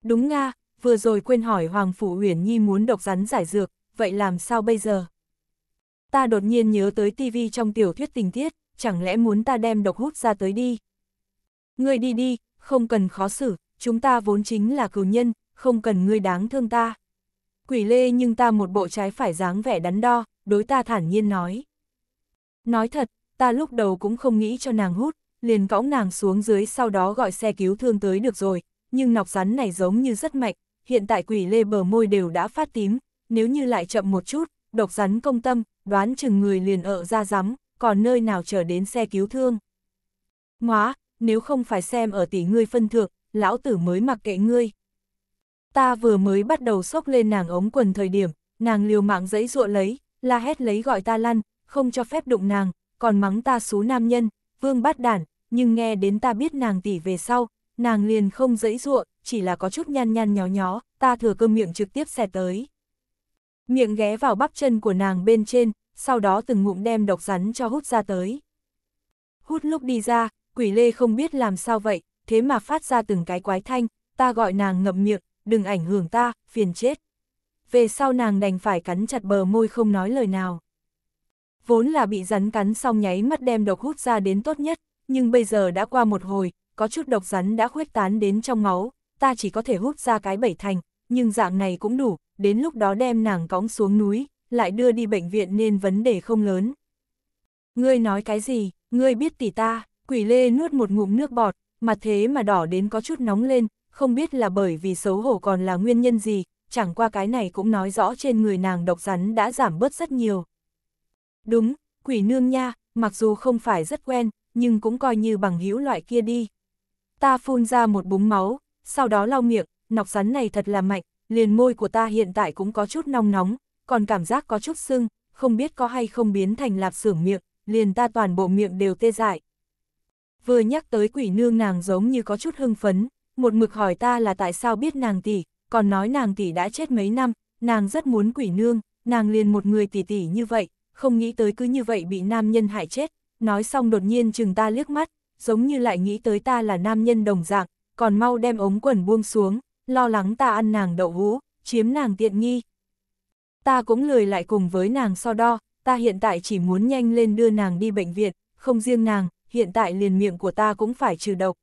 Speaker 1: Đúng nga, vừa rồi quên hỏi Hoàng Phủ Huyền Nhi muốn độc rắn giải dược, vậy làm sao bây giờ? ta đột nhiên nhớ tới tivi trong tiểu thuyết tình tiết, chẳng lẽ muốn ta đem độc hút ra tới đi. Ngươi đi đi, không cần khó xử, chúng ta vốn chính là cừu nhân, không cần ngươi đáng thương ta. Quỷ lê nhưng ta một bộ trái phải dáng vẻ đắn đo, đối ta thản nhiên nói. Nói thật, ta lúc đầu cũng không nghĩ cho nàng hút, liền cõng nàng xuống dưới sau đó gọi xe cứu thương tới được rồi, nhưng nọc rắn này giống như rất mạnh, hiện tại quỷ lê bờ môi đều đã phát tím, nếu như lại chậm một chút, độc rắn công tâm, đoán chừng người liền ở ra rắm, còn nơi nào chờ đến xe cứu thương. Nóa, nếu không phải xem ở tỷ ngươi phân thượng, lão tử mới mặc kệ ngươi. Ta vừa mới bắt đầu sốc lên nàng ống quần thời điểm, nàng liều mạng dẫy dụa lấy, la hét lấy gọi ta lăn, không cho phép đụng nàng, còn mắng ta xú nam nhân, vương bát đản, nhưng nghe đến ta biết nàng tỷ về sau, nàng liền không dẫy dụa, chỉ là có chút nhăn nhăn nhó nhó, ta thừa cơ miệng trực tiếp xẻ tới miệng ghé vào bắp chân của nàng bên trên, sau đó từng ngụm đem độc rắn cho hút ra tới. Hút lúc đi ra, quỷ lê không biết làm sao vậy, thế mà phát ra từng cái quái thanh, ta gọi nàng ngậm miệng, đừng ảnh hưởng ta, phiền chết. Về sau nàng đành phải cắn chặt bờ môi không nói lời nào. Vốn là bị rắn cắn xong nháy mắt đem độc hút ra đến tốt nhất, nhưng bây giờ đã qua một hồi, có chút độc rắn đã khuếch tán đến trong máu, ta chỉ có thể hút ra cái bảy thành, nhưng dạng này cũng đủ, đến lúc đó đem nàng cõng xuống núi, lại đưa đi bệnh viện nên vấn đề không lớn. Ngươi nói cái gì, ngươi biết tỷ ta, quỷ lê nuốt một ngụm nước bọt, mặt thế mà đỏ đến có chút nóng lên, không biết là bởi vì xấu hổ còn là nguyên nhân gì, chẳng qua cái này cũng nói rõ trên người nàng độc rắn đã giảm bớt rất nhiều. Đúng, quỷ nương nha, mặc dù không phải rất quen, nhưng cũng coi như bằng hữu loại kia đi. Ta phun ra một búng máu, sau đó lau miệng, nọc rắn này thật là mạnh, liền môi của ta hiện tại cũng có chút nóng nóng, còn cảm giác có chút sưng, không biết có hay không biến thành lạp xưởng miệng, liền ta toàn bộ miệng đều tê dại. Vừa nhắc tới quỷ nương nàng giống như có chút hưng phấn, một mực hỏi ta là tại sao biết nàng tỷ, còn nói nàng tỷ đã chết mấy năm, nàng rất muốn quỷ nương, nàng liền một người tỷ tỷ như vậy, không nghĩ tới cứ như vậy bị nam nhân hại chết, nói xong đột nhiên chừng ta liếc mắt, giống như lại nghĩ tới ta là nam nhân đồng dạng, còn mau đem ống quần buông xuống, lo lắng ta ăn nàng đậu hũ, chiếm nàng tiện nghi. Ta cũng lười lại cùng với nàng so đo, ta hiện tại chỉ muốn nhanh lên đưa nàng đi bệnh viện, không riêng nàng, hiện tại liền miệng của ta cũng phải trừ độc.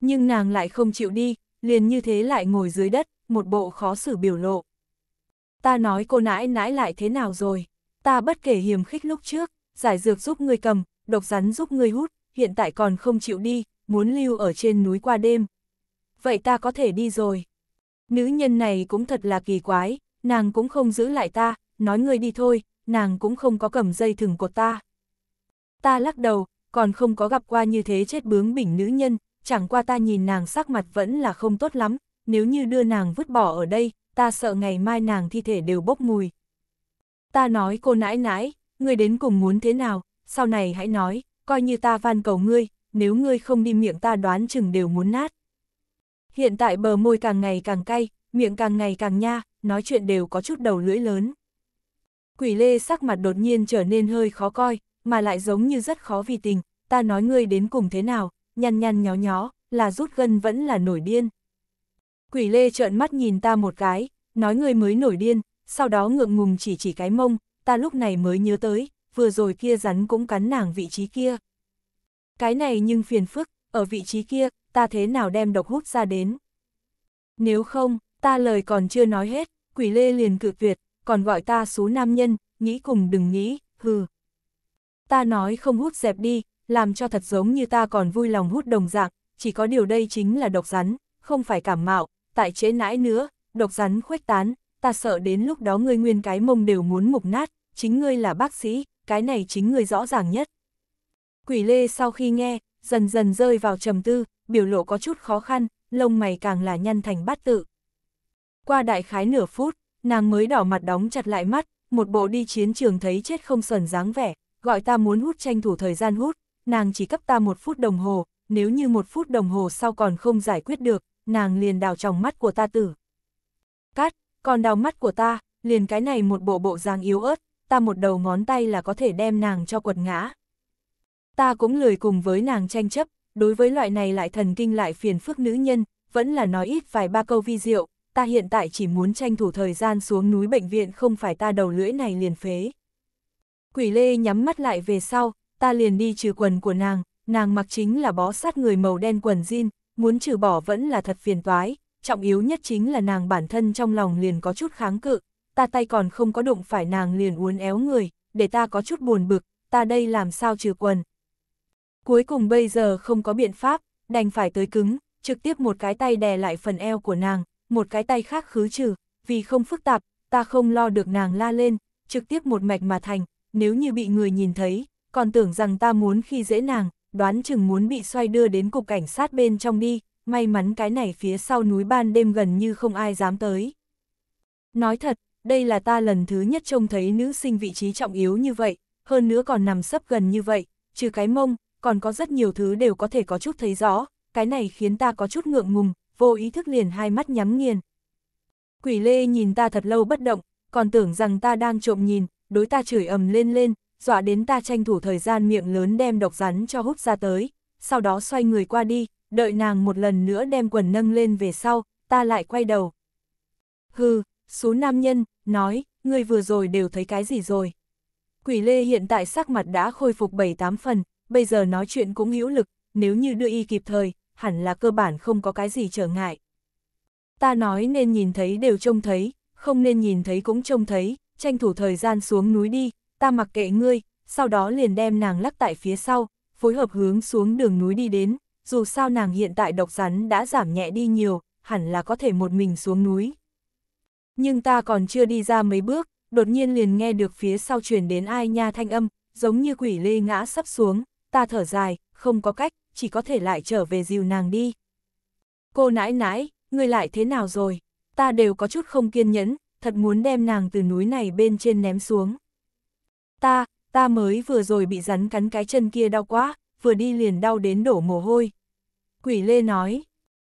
Speaker 1: Nhưng nàng lại không chịu đi, liền như thế lại ngồi dưới đất, một bộ khó xử biểu lộ. Ta nói cô nãi nãi lại thế nào rồi, ta bất kể hiểm khích lúc trước, giải dược giúp người cầm, độc rắn giúp người hút, hiện tại còn không chịu đi, muốn lưu ở trên núi qua đêm, vậy ta có thể đi rồi. Nữ nhân này cũng thật là kỳ quái, nàng cũng không giữ lại ta, nói ngươi đi thôi, nàng cũng không có cầm dây thừng của ta. Ta lắc đầu, còn không có gặp qua như thế chết bướng bỉnh nữ nhân, chẳng qua ta nhìn nàng sắc mặt vẫn là không tốt lắm, nếu như đưa nàng vứt bỏ ở đây, ta sợ ngày mai nàng thi thể đều bốc mùi. Ta nói cô nãi nãi, ngươi đến cùng muốn thế nào, sau này hãy nói, coi như ta van cầu ngươi, nếu ngươi không đi miệng ta đoán chừng đều muốn nát. Hiện tại bờ môi càng ngày càng cay, miệng càng ngày càng nha, nói chuyện đều có chút đầu lưỡi lớn. Quỷ lê sắc mặt đột nhiên trở nên hơi khó coi, mà lại giống như rất khó vì tình, ta nói ngươi đến cùng thế nào, nhăn nhăn nhó nhó, là rút gân vẫn là nổi điên. Quỷ lê trợn mắt nhìn ta một cái, nói ngươi mới nổi điên, sau đó ngượng ngùng chỉ chỉ cái mông, ta lúc này mới nhớ tới, vừa rồi kia rắn cũng cắn nàng vị trí kia. Cái này nhưng phiền phức, ở vị trí kia, ta thế nào đem độc hút ra đến. Nếu không, ta lời còn chưa nói hết, quỷ lê liền cự tuyệt, còn gọi ta số nam nhân, nghĩ cùng đừng nghĩ, hừ. Ta nói không hút dẹp đi, làm cho thật giống như ta còn vui lòng hút đồng dạng, chỉ có điều đây chính là độc rắn, không phải cảm mạo, tại chế nãi nữa, độc rắn khuếch tán, ta sợ đến lúc đó ngươi nguyên cái mông đều muốn mục nát, chính ngươi là bác sĩ, cái này chính ngươi rõ ràng nhất. Quỷ lê sau khi nghe, dần dần rơi vào trầm tư, biểu lộ có chút khó khăn, lông mày càng là nhăn thành bát tự. Qua đại khái nửa phút, nàng mới đỏ mặt đóng chặt lại mắt, một bộ đi chiến trường thấy chết không sờn dáng vẻ, gọi ta muốn hút tranh thủ thời gian hút, nàng chỉ cấp ta một phút đồng hồ, nếu như một phút đồng hồ sau còn không giải quyết được, nàng liền đào tròng mắt của ta tử. cát còn đào mắt của ta, liền cái này một bộ bộ dáng yếu ớt, ta một đầu ngón tay là có thể đem nàng cho quật ngã ta cũng lười cùng với nàng tranh chấp, đối với loại này lại thần kinh lại phiền phức nữ nhân, vẫn là nói ít vài ba câu vi diệu, ta hiện tại chỉ muốn tranh thủ thời gian xuống núi bệnh viện không phải ta đầu lưỡi này liền phế. Quỷ lê nhắm mắt lại về sau, ta liền đi trừ quần của nàng, nàng mặc chính là bó sát người màu đen quần jean, muốn trừ bỏ vẫn là thật phiền toái, trọng yếu nhất chính là nàng bản thân trong lòng liền có chút kháng cự, ta tay còn không có đụng phải nàng liền uốn éo người, để ta có chút buồn bực, ta đây làm sao trừ quần, Cuối cùng bây giờ không có biện pháp, đành phải tới cứng, trực tiếp một cái tay đè lại phần eo của nàng, một cái tay khác khứ trừ, vì không phức tạp, ta không lo được nàng la lên, trực tiếp một mạch mà thành, nếu như bị người nhìn thấy, còn tưởng rằng ta muốn khi dễ nàng, đoán chừng muốn bị xoay đưa đến cục cảnh sát bên trong đi, may mắn cái này phía sau núi ban đêm gần như không ai dám tới. Nói thật, đây là ta lần thứ nhất trông thấy nữ sinh vị trí trọng yếu như vậy, hơn nữa còn nằm sấp gần như vậy, trừ cái mông, còn có rất nhiều thứ đều có thể có chút thấy rõ, cái này khiến ta có chút ngượng ngùng, vô ý thức liền hai mắt nhắm nghiền. Quỷ lê nhìn ta thật lâu bất động, còn tưởng rằng ta đang trộm nhìn, đối ta chửi ầm lên lên, dọa đến ta tranh thủ thời gian miệng lớn đem độc rắn cho hút ra tới, sau đó xoay người qua đi, đợi nàng một lần nữa đem quần nâng lên về sau, ta lại quay đầu. Hừ, số nam nhân, nói, ngươi vừa rồi đều thấy cái gì rồi. Quỷ lê hiện tại sắc mặt đã khôi phục bảy tám phần, bây giờ nói chuyện cũng hữu lực, nếu như đưa y kịp thời, hẳn là cơ bản không có cái gì trở ngại. Ta nói nên nhìn thấy đều trông thấy, không nên nhìn thấy cũng trông thấy, tranh thủ thời gian xuống núi đi, ta mặc kệ ngươi, sau đó liền đem nàng lắc tại phía sau, phối hợp hướng xuống đường núi đi đến, dù sao nàng hiện tại độc rắn đã giảm nhẹ đi nhiều, hẳn là có thể một mình xuống núi. Nhưng ta còn chưa đi ra mấy bước, đột nhiên liền nghe được phía sau truyền đến ai nha thanh âm, giống như quỷ lê ngã sắp xuống, ta thở dài, không có cách, chỉ có thể lại trở về dìu nàng đi. Cô nãi nãi, người lại thế nào rồi? Ta đều có chút không kiên nhẫn, thật muốn đem nàng từ núi này bên trên ném xuống. Ta, ta mới vừa rồi bị rắn cắn cái chân kia đau quá, vừa đi liền đau đến đổ mồ hôi. Quỷ lê nói,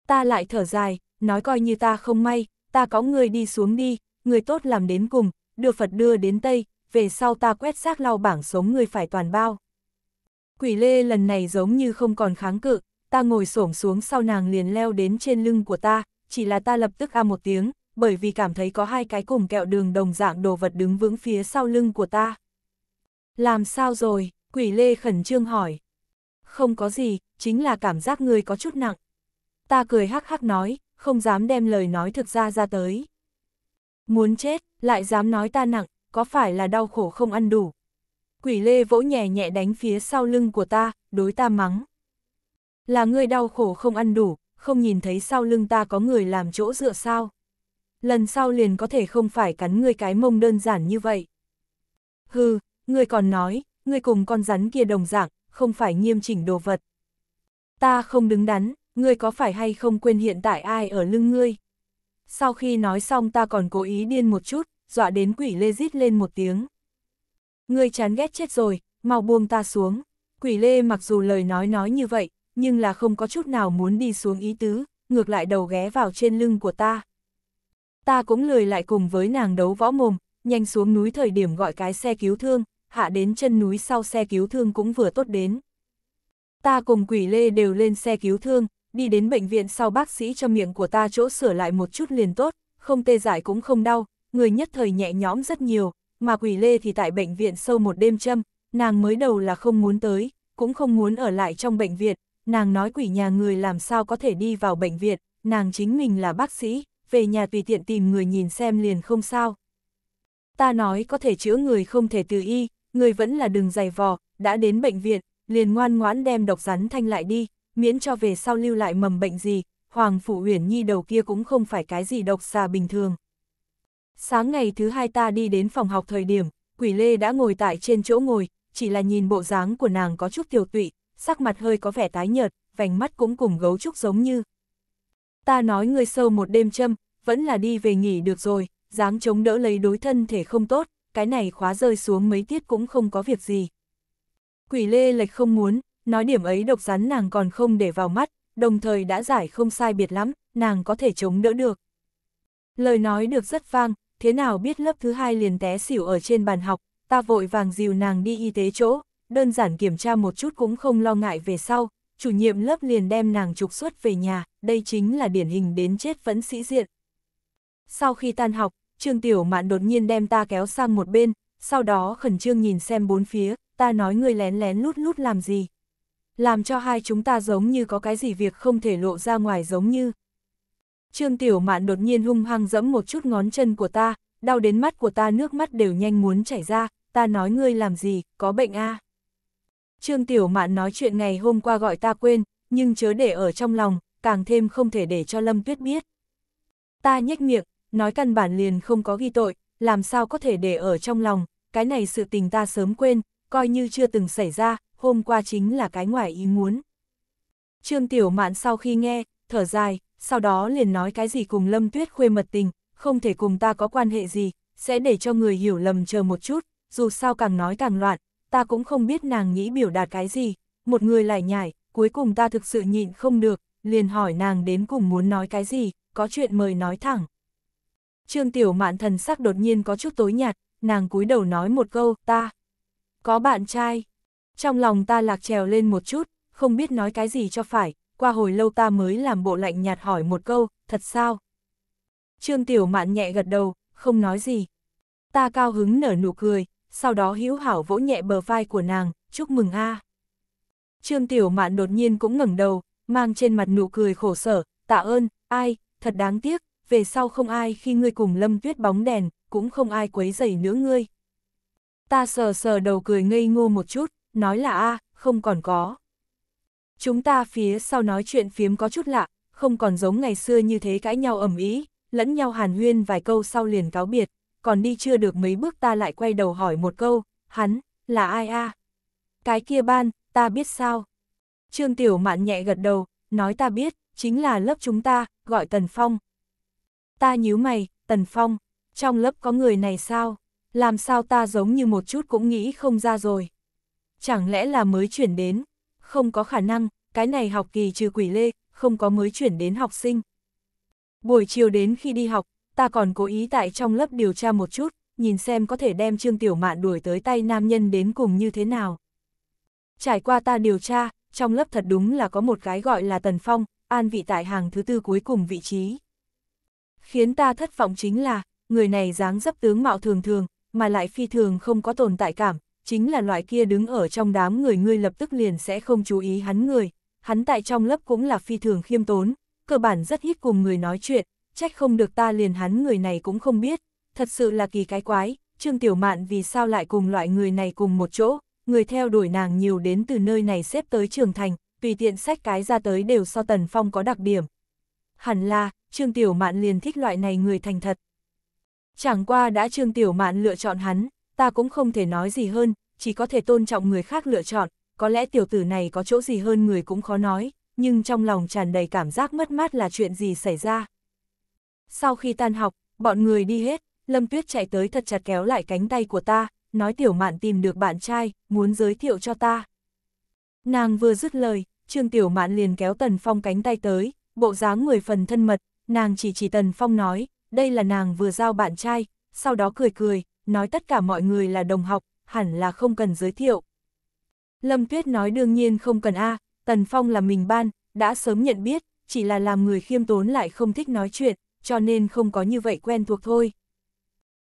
Speaker 1: ta lại thở dài, nói coi như ta không may, ta có người đi xuống đi, người tốt làm đến cùng, đưa Phật đưa đến Tây, về sau ta quét xác lau bảng sống người phải toàn bao. Quỷ lê lần này giống như không còn kháng cự, ta ngồi xổm xuống sau nàng liền leo đến trên lưng của ta, chỉ là ta lập tức a một tiếng, bởi vì cảm thấy có hai cái cùng kẹo đường đồng dạng đồ vật đứng vững phía sau lưng của ta. Làm sao rồi, quỷ lê khẩn trương hỏi. Không có gì, chính là cảm giác người có chút nặng. Ta cười hắc hắc nói, không dám đem lời nói thực ra ra tới. Muốn chết, lại dám nói ta nặng, có phải là đau khổ không ăn đủ, quỷ lê vỗ nhẹ nhẹ đánh phía sau lưng của ta, đối ta mắng. Là ngươi đau khổ không ăn đủ, không nhìn thấy sau lưng ta có người làm chỗ dựa sao. Lần sau liền có thể không phải cắn ngươi cái mông đơn giản như vậy. Hừ, ngươi còn nói, ngươi cùng con rắn kia đồng dạng, không phải nghiêm chỉnh đồ vật. Ta không đứng đắn, ngươi có phải hay không quên hiện tại ai ở lưng ngươi. Sau khi nói xong ta còn cố ý điên một chút, dọa đến quỷ lê rít lên một tiếng. Ngươi chán ghét chết rồi, mau buông ta xuống. Quỷ lê mặc dù lời nói nói như vậy, nhưng là không có chút nào muốn đi xuống ý tứ, ngược lại đầu ghé vào trên lưng của ta. Ta cũng lười lại cùng với nàng đấu võ mồm, nhanh xuống núi thời điểm gọi cái xe cứu thương, hạ đến chân núi sau xe cứu thương cũng vừa tốt đến. Ta cùng quỷ lê đều lên xe cứu thương, đi đến bệnh viện sau bác sĩ cho miệng của ta chỗ sửa lại một chút liền tốt, không tê giải cũng không đau, người nhất thời nhẹ nhõm rất nhiều, mà quỷ lê thì tại bệnh viện sâu một đêm châm, nàng mới đầu là không muốn tới, cũng không muốn ở lại trong bệnh viện, nàng nói quỷ nhà người làm sao có thể đi vào bệnh viện, nàng chính mình là bác sĩ, về nhà tùy tiện tìm người nhìn xem liền không sao. Ta nói có thể chữa người không thể từ y, người vẫn là đừng dày vò, đã đến bệnh viện, liền ngoan ngoãn đem độc rắn thanh lại đi, miễn cho về sau lưu lại mầm bệnh gì, Hoàng phụ Uyển Nhi đầu kia cũng không phải cái gì độc xà bình thường. Sáng ngày thứ hai ta đi đến phòng học thời điểm, quỷ lê đã ngồi tại trên chỗ ngồi, chỉ là nhìn bộ dáng của nàng có chút tiểu tụy, sắc mặt hơi có vẻ tái nhợt, vành mắt cũng cùng gấu trúc giống như. Ta nói ngươi sâu một đêm châm, vẫn là đi về nghỉ được rồi, dáng chống đỡ lấy đối thân thể không tốt, cái này khóa rơi xuống mấy tiết cũng không có việc gì. Quỷ lê lệch không muốn, nói điểm ấy độc rắn nàng còn không để vào mắt, đồng thời đã giải không sai biệt lắm, nàng có thể chống đỡ được. Lời nói được rất vang, thế nào biết lớp thứ hai liền té xỉu ở trên bàn học, ta vội vàng dìu nàng đi y tế chỗ, đơn giản kiểm tra một chút cũng không lo ngại về sau, chủ nhiệm lớp liền đem nàng trục xuất về nhà, đây chính là điển hình đến chết vẫn sĩ diện. Sau khi tan học, Trương Tiểu Mạn đột nhiên đem ta kéo sang một bên, sau đó khẩn trương nhìn xem bốn phía, ta nói người lén lén lút lút làm gì. Làm cho hai chúng ta giống như có cái gì việc không thể lộ ra ngoài giống như, Trương Tiểu Mạn đột nhiên hung hăng giẫm một chút ngón chân của ta, đau đến mắt của ta nước mắt đều nhanh muốn chảy ra, ta nói ngươi làm gì, có bệnh a? À? Trương Tiểu Mạn nói chuyện ngày hôm qua gọi ta quên, nhưng chớ để ở trong lòng, càng thêm không thể để cho Lâm Tuyết biết. Ta nhếch miệng, nói căn bản liền không có ghi tội, làm sao có thể để ở trong lòng, cái này sự tình ta sớm quên, coi như chưa từng xảy ra, hôm qua chính là cái ngoài ý muốn. Trương Tiểu Mạn sau khi nghe, thở dài, sau đó liền nói cái gì cùng Lâm Tuyết Khuê mật tình, không thể cùng ta có quan hệ gì, sẽ để cho người hiểu lầm chờ một chút, dù sao càng nói càng loạn, ta cũng không biết nàng nghĩ biểu đạt cái gì, một người lại nhảy cuối cùng ta thực sự nhịn không được, liền hỏi nàng đến cùng muốn nói cái gì, có chuyện mời nói thẳng. Trương Tiểu Mạn thần sắc đột nhiên có chút tối nhạt, nàng cúi đầu nói một câu, ta có bạn trai. Trong lòng ta lạc trèo lên một chút, không biết nói cái gì cho phải, qua hồi lâu ta mới làm bộ lạnh nhạt hỏi một câu, thật sao? Trương Tiểu Mạn nhẹ gật đầu, không nói gì. Ta cao hứng nở nụ cười, sau đó hữu hảo vỗ nhẹ bờ vai của nàng, chúc mừng a. À. Trương Tiểu Mạn đột nhiên cũng ngẩng đầu, mang trên mặt nụ cười khổ sở, tạ ơn, ai, thật đáng tiếc, về sau không ai khi ngươi cùng lâm tuyết bóng đèn, cũng không ai quấy rầy nữa ngươi. Ta sờ sờ đầu cười ngây ngô một chút, nói là a, à, không còn có. Chúng ta phía sau nói chuyện phiếm có chút lạ, không còn giống ngày xưa như thế cãi nhau ẩm ý, lẫn nhau hàn huyên vài câu sau liền cáo biệt, còn đi chưa được mấy bước ta lại quay đầu hỏi một câu, hắn, là ai a Cái kia ban, ta biết sao? Trương Tiểu Mạn nhẹ gật đầu, nói ta biết, chính là lớp chúng ta, gọi Tần Phong. Ta nhíu mày, Tần Phong, trong lớp có người này sao? Làm sao ta giống như một chút cũng nghĩ không ra rồi? Chẳng lẽ là mới chuyển đến? không có khả năng, cái này học kỳ trừ quỷ lê, không có mới chuyển đến học sinh. Buổi chiều đến khi đi học, ta còn cố ý tại trong lớp điều tra một chút, nhìn xem có thể đem Trương Tiểu Mạn đuổi tới tay nam nhân đến cùng như thế nào. Trải qua ta điều tra, trong lớp thật đúng là có một cái gọi là Tần Phong, an vị tại hàng thứ tư cuối cùng vị trí. Khiến ta thất vọng chính là, người này dáng dấp tướng mạo thường thường, mà lại phi thường không có tồn tại cảm, chính là loại kia đứng ở trong đám người ngươi lập tức liền sẽ không chú ý hắn người, hắn tại trong lớp cũng là phi thường khiêm tốn, cơ bản rất ít cùng người nói chuyện, trách không được ta liền hắn người này cũng không biết, thật sự là kỳ cái quái, Trương Tiểu Mạn vì sao lại cùng loại người này cùng một chỗ, người theo đuổi nàng nhiều đến từ nơi này xếp tới trường thành, tùy tiện sách cái ra tới đều so Tần Phong có đặc điểm. Hẳn là, Trương Tiểu Mạn liền thích loại này người thành thật. Chẳng qua đã Trương Tiểu Mạn lựa chọn hắn, ta cũng không thể nói gì hơn, chỉ có thể tôn trọng người khác lựa chọn, có lẽ tiểu tử này có chỗ gì hơn người cũng khó nói, nhưng trong lòng tràn đầy cảm giác mất mát là chuyện gì xảy ra. Sau khi tan học, bọn người đi hết, Lâm Tuyết chạy tới thật chặt kéo lại cánh tay của ta, nói tiểu mạn tìm được bạn trai, muốn giới thiệu cho ta. Nàng vừa dứt lời, Trương Tiểu Mạn liền kéo Tần Phong cánh tay tới, bộ dáng người phần thân mật, nàng chỉ chỉ Tần Phong nói, đây là nàng vừa giao bạn trai, sau đó cười cười, nói tất cả mọi người là đồng học, hẳn là không cần giới thiệu. Lâm Tuyết nói đương nhiên không cần a, Tần Phong là mình ban, đã sớm nhận biết, chỉ là làm người khiêm tốn lại không thích nói chuyện, cho nên không có như vậy quen thuộc thôi.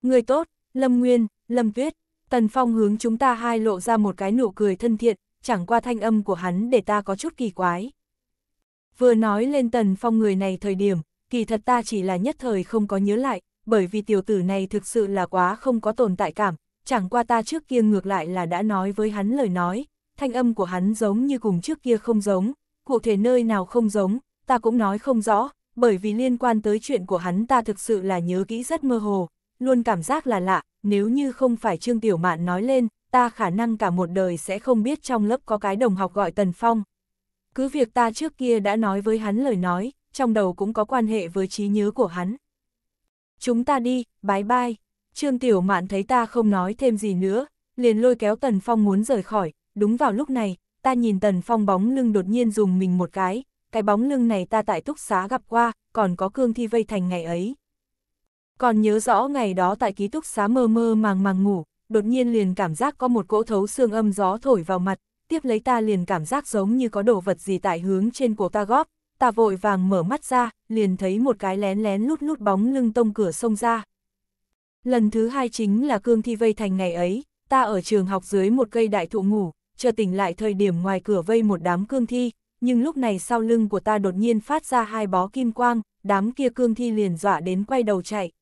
Speaker 1: Người tốt, Lâm Nguyên, Lâm Tuyết, Tần Phong hướng chúng ta hai lộ ra một cái nụ cười thân thiện, chẳng qua thanh âm của hắn để ta có chút kỳ quái. Vừa nói lên Tần Phong người này thời điểm, kỳ thật ta chỉ là nhất thời không có nhớ lại, bởi vì tiểu tử này thực sự là quá không có tồn tại cảm, chẳng qua ta trước kia ngược lại là đã nói với hắn lời nói, thanh âm của hắn giống như cùng trước kia không giống, cụ thể nơi nào không giống, ta cũng nói không rõ, bởi vì liên quan tới chuyện của hắn ta thực sự là nhớ kỹ rất mơ hồ, luôn cảm giác là lạ, nếu như không phải Trương Tiểu Mạn nói lên, ta khả năng cả một đời sẽ không biết trong lớp có cái đồng học gọi Tần Phong. Cứ việc ta trước kia đã nói với hắn lời nói, trong đầu cũng có quan hệ với trí nhớ của hắn. Chúng ta đi, bái bai. Trương Tiểu Mạn thấy ta không nói thêm gì nữa, liền lôi kéo Tần Phong muốn rời khỏi, đúng vào lúc này, ta nhìn Tần Phong bóng lưng đột nhiên dùng mình một cái, cái bóng lưng này ta tại túc xá gặp qua, còn có cương thi vây thành ngày ấy. Còn nhớ rõ ngày đó tại ký túc xá mơ mơ màng màng ngủ, đột nhiên liền cảm giác có một cỗ thấu xương âm gió thổi vào mặt, tiếp lấy ta liền cảm giác giống như có đồ vật gì tại hướng trên cổ ta góp, ta vội vàng mở mắt ra, liền thấy một cái lén lén lút lút bóng lưng tông cửa sông ra. Lần thứ hai chính là cương thi vây thành ngày ấy, ta ở trường học dưới một cây đại thụ ngủ, chờ tỉnh lại thời điểm ngoài cửa vây một đám cương thi, nhưng lúc này sau lưng của ta đột nhiên phát ra hai bó kim quang, đám kia cương thi liền dọa đến quay đầu chạy.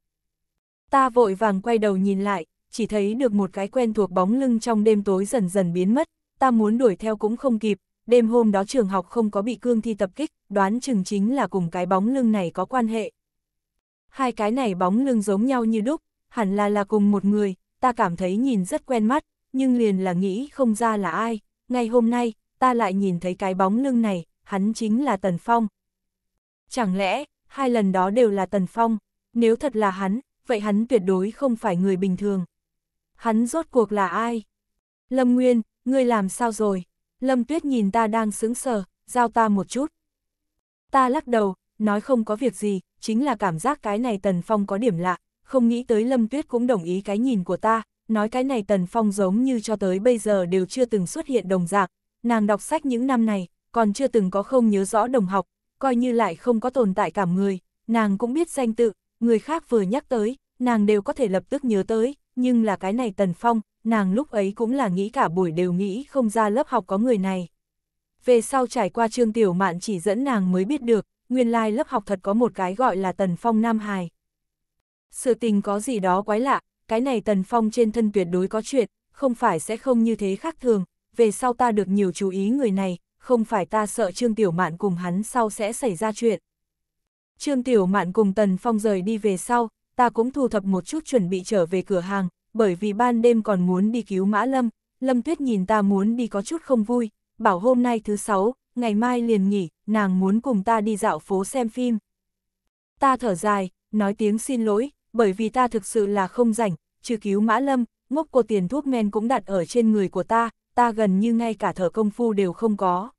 Speaker 1: Ta vội vàng quay đầu nhìn lại, chỉ thấy được một cái quen thuộc bóng lưng trong đêm tối dần dần biến mất, ta muốn đuổi theo cũng không kịp, đêm hôm đó trường học không có bị cương thi tập kích, đoán chừng chính là cùng cái bóng lưng này có quan hệ. Hai cái này bóng lưng giống nhau như đúc, hẳn là là cùng một người, ta cảm thấy nhìn rất quen mắt, nhưng liền là nghĩ không ra là ai. Ngày hôm nay, ta lại nhìn thấy cái bóng lưng này, hắn chính là Tần Phong. Chẳng lẽ, hai lần đó đều là Tần Phong, nếu thật là hắn, vậy hắn tuyệt đối không phải người bình thường. Hắn rốt cuộc là ai? Lâm Nguyên, ngươi làm sao rồi? Lâm Tuyết nhìn ta đang sững sờ, giao ta một chút. Ta lắc đầu, nói không có việc gì, chính là cảm giác cái này Tần Phong có điểm lạ, không nghĩ tới Lâm Tuyết cũng đồng ý cái nhìn của ta, nói cái này Tần Phong giống như cho tới bây giờ đều chưa từng xuất hiện đồng dạng, nàng đọc sách những năm này, còn chưa từng có không nhớ rõ đồng học, coi như lại không có tồn tại cảm người, nàng cũng biết danh tự, người khác vừa nhắc tới, nàng đều có thể lập tức nhớ tới, nhưng là cái này Tần Phong, nàng lúc ấy cũng là nghĩ cả buổi đều nghĩ không ra lớp học có người này về sau trải qua Trương Tiểu Mạn chỉ dẫn nàng mới biết được, nguyên lai lớp học thật có một cái gọi là Tần Phong Nam Hài. Sự tình có gì đó quái lạ, cái này Tần Phong trên thân tuyệt đối có chuyện, không phải sẽ không như thế khác thường, về sau ta được nhiều chú ý người này, không phải ta sợ Trương Tiểu Mạn cùng hắn sau sẽ xảy ra chuyện. Trương Tiểu Mạn cùng Tần Phong rời đi về sau, ta cũng thu thập một chút chuẩn bị trở về cửa hàng, bởi vì ban đêm còn muốn đi cứu Mã Lâm, Lâm Tuyết nhìn ta muốn đi có chút không vui, bảo hôm nay thứ sáu, ngày mai liền nghỉ, nàng muốn cùng ta đi dạo phố xem phim. Ta thở dài, nói tiếng xin lỗi, bởi vì ta thực sự là không rảnh, trừ cứu mã lâm, ngốc cô tiền thuốc men cũng đặt ở trên người của ta, ta gần như ngay cả thở công phu đều không có.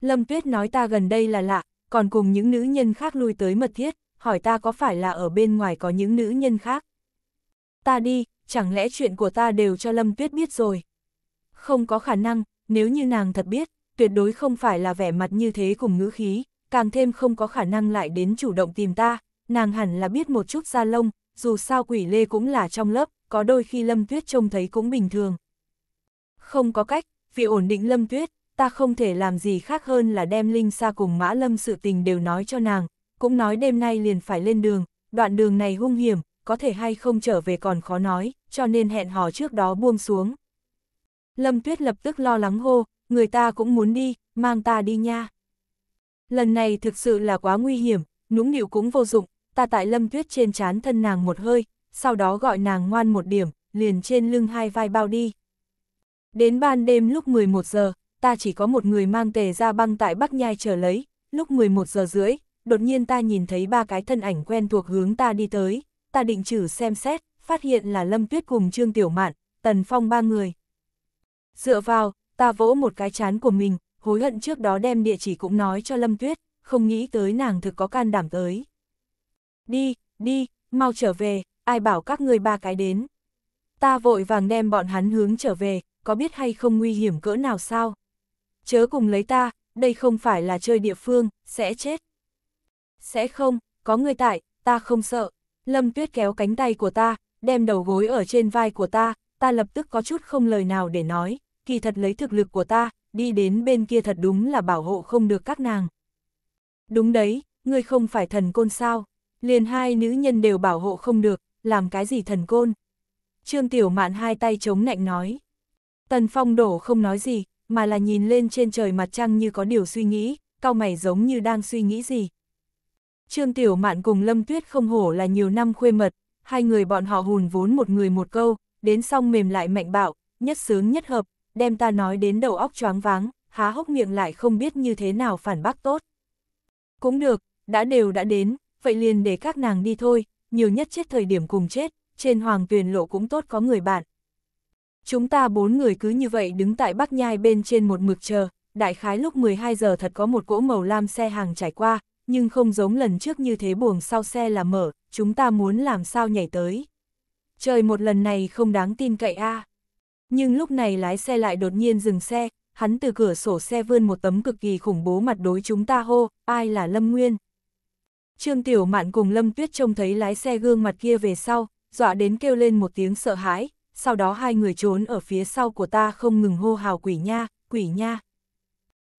Speaker 1: Lâm Tuyết nói ta gần đây là lạ, còn cùng những nữ nhân khác lui tới mật thiết, hỏi ta có phải là ở bên ngoài có những nữ nhân khác. Ta đi, chẳng lẽ chuyện của ta đều cho Lâm Tuyết biết rồi. Không có khả năng, nếu như nàng thật biết, tuyệt đối không phải là vẻ mặt như thế cùng ngữ khí, càng thêm không có khả năng lại đến chủ động tìm ta, nàng hẳn là biết một chút ra lông, dù sao quỷ lê cũng là trong lớp, có đôi khi Lâm Tuyết trông thấy cũng bình thường. Không có cách, vì ổn định Lâm Tuyết, ta không thể làm gì khác hơn là đem Linh xa cùng Mã Lâm sự tình đều nói cho nàng, cũng nói đêm nay liền phải lên đường, đoạn đường này hung hiểm, có thể hay không trở về còn khó nói, cho nên hẹn hò trước đó buông xuống. Lâm Tuyết lập tức lo lắng hô, người ta cũng muốn đi, mang ta đi nha. Lần này thực sự là quá nguy hiểm, nũng nịu cũng vô dụng, ta tại Lâm Tuyết trên chán thân nàng một hơi, sau đó gọi nàng ngoan một điểm, liền trên lưng hai vai bao đi. Đến ban đêm lúc 11 giờ, ta chỉ có một người mang tề ra băng tại Bắc Nhai chờ lấy, lúc 11 giờ rưỡi, đột nhiên ta nhìn thấy ba cái thân ảnh quen thuộc hướng ta đi tới, ta định chử xem xét, phát hiện là Lâm Tuyết cùng Trương Tiểu Mạn, Tần Phong ba người. Dựa vào, ta vỗ một cái chán của mình, hối hận trước đó đem địa chỉ cũng nói cho Lâm Tuyết, không nghĩ tới nàng thực có can đảm tới. Đi, đi, mau trở về, ai bảo các người ba cái đến. Ta vội vàng đem bọn hắn hướng trở về, có biết hay không nguy hiểm cỡ nào sao? Chớ cùng lấy ta, đây không phải là chơi địa phương, sẽ chết. Sẽ không, có người tại, ta không sợ. Lâm Tuyết kéo cánh tay của ta, đem đầu gối ở trên vai của ta, ta lập tức có chút không lời nào để nói, kỳ thật lấy thực lực của ta, đi đến bên kia thật đúng là bảo hộ không được các nàng. Đúng đấy, ngươi không phải thần côn sao, liền hai nữ nhân đều bảo hộ không được, làm cái gì thần côn. Trương Tiểu Mạn hai tay chống nạnh nói. Tần Phong đổ không nói gì, mà là nhìn lên trên trời mặt trăng như có điều suy nghĩ, cao mày giống như đang suy nghĩ gì. Trương Tiểu Mạn cùng Lâm Tuyết không hổ là nhiều năm khuê mật, hai người bọn họ hùn vốn một người một câu, đến xong mềm lại mạnh bạo, nhất sướng nhất hợp, đem ta nói đến đầu óc choáng váng, há hốc miệng lại không biết như thế nào phản bác tốt. Cũng được, đã đều đã đến, vậy liền để các nàng đi thôi, nhiều nhất chết thời điểm cùng chết, trên hoàng tuyền lộ cũng tốt có người bạn. Chúng ta bốn người cứ như vậy đứng tại bắc nhai bên trên một mực chờ, đại khái lúc 12 giờ thật có một cỗ màu lam xe hàng trải qua, nhưng không giống lần trước như thế buồng sau xe là mở, chúng ta muốn làm sao nhảy tới trời một lần này không đáng tin cậy a. À. Nhưng lúc này lái xe lại đột nhiên dừng xe, hắn từ cửa sổ xe vươn một tấm cực kỳ khủng bố mặt đối chúng ta hô, ai là Lâm Nguyên. Trương Tiểu Mạn cùng Lâm Tuyết trông thấy lái xe gương mặt kia về sau, dọa đến kêu lên một tiếng sợ hãi, sau đó hai người trốn ở phía sau của ta không ngừng hô hào quỷ nha, quỷ nha.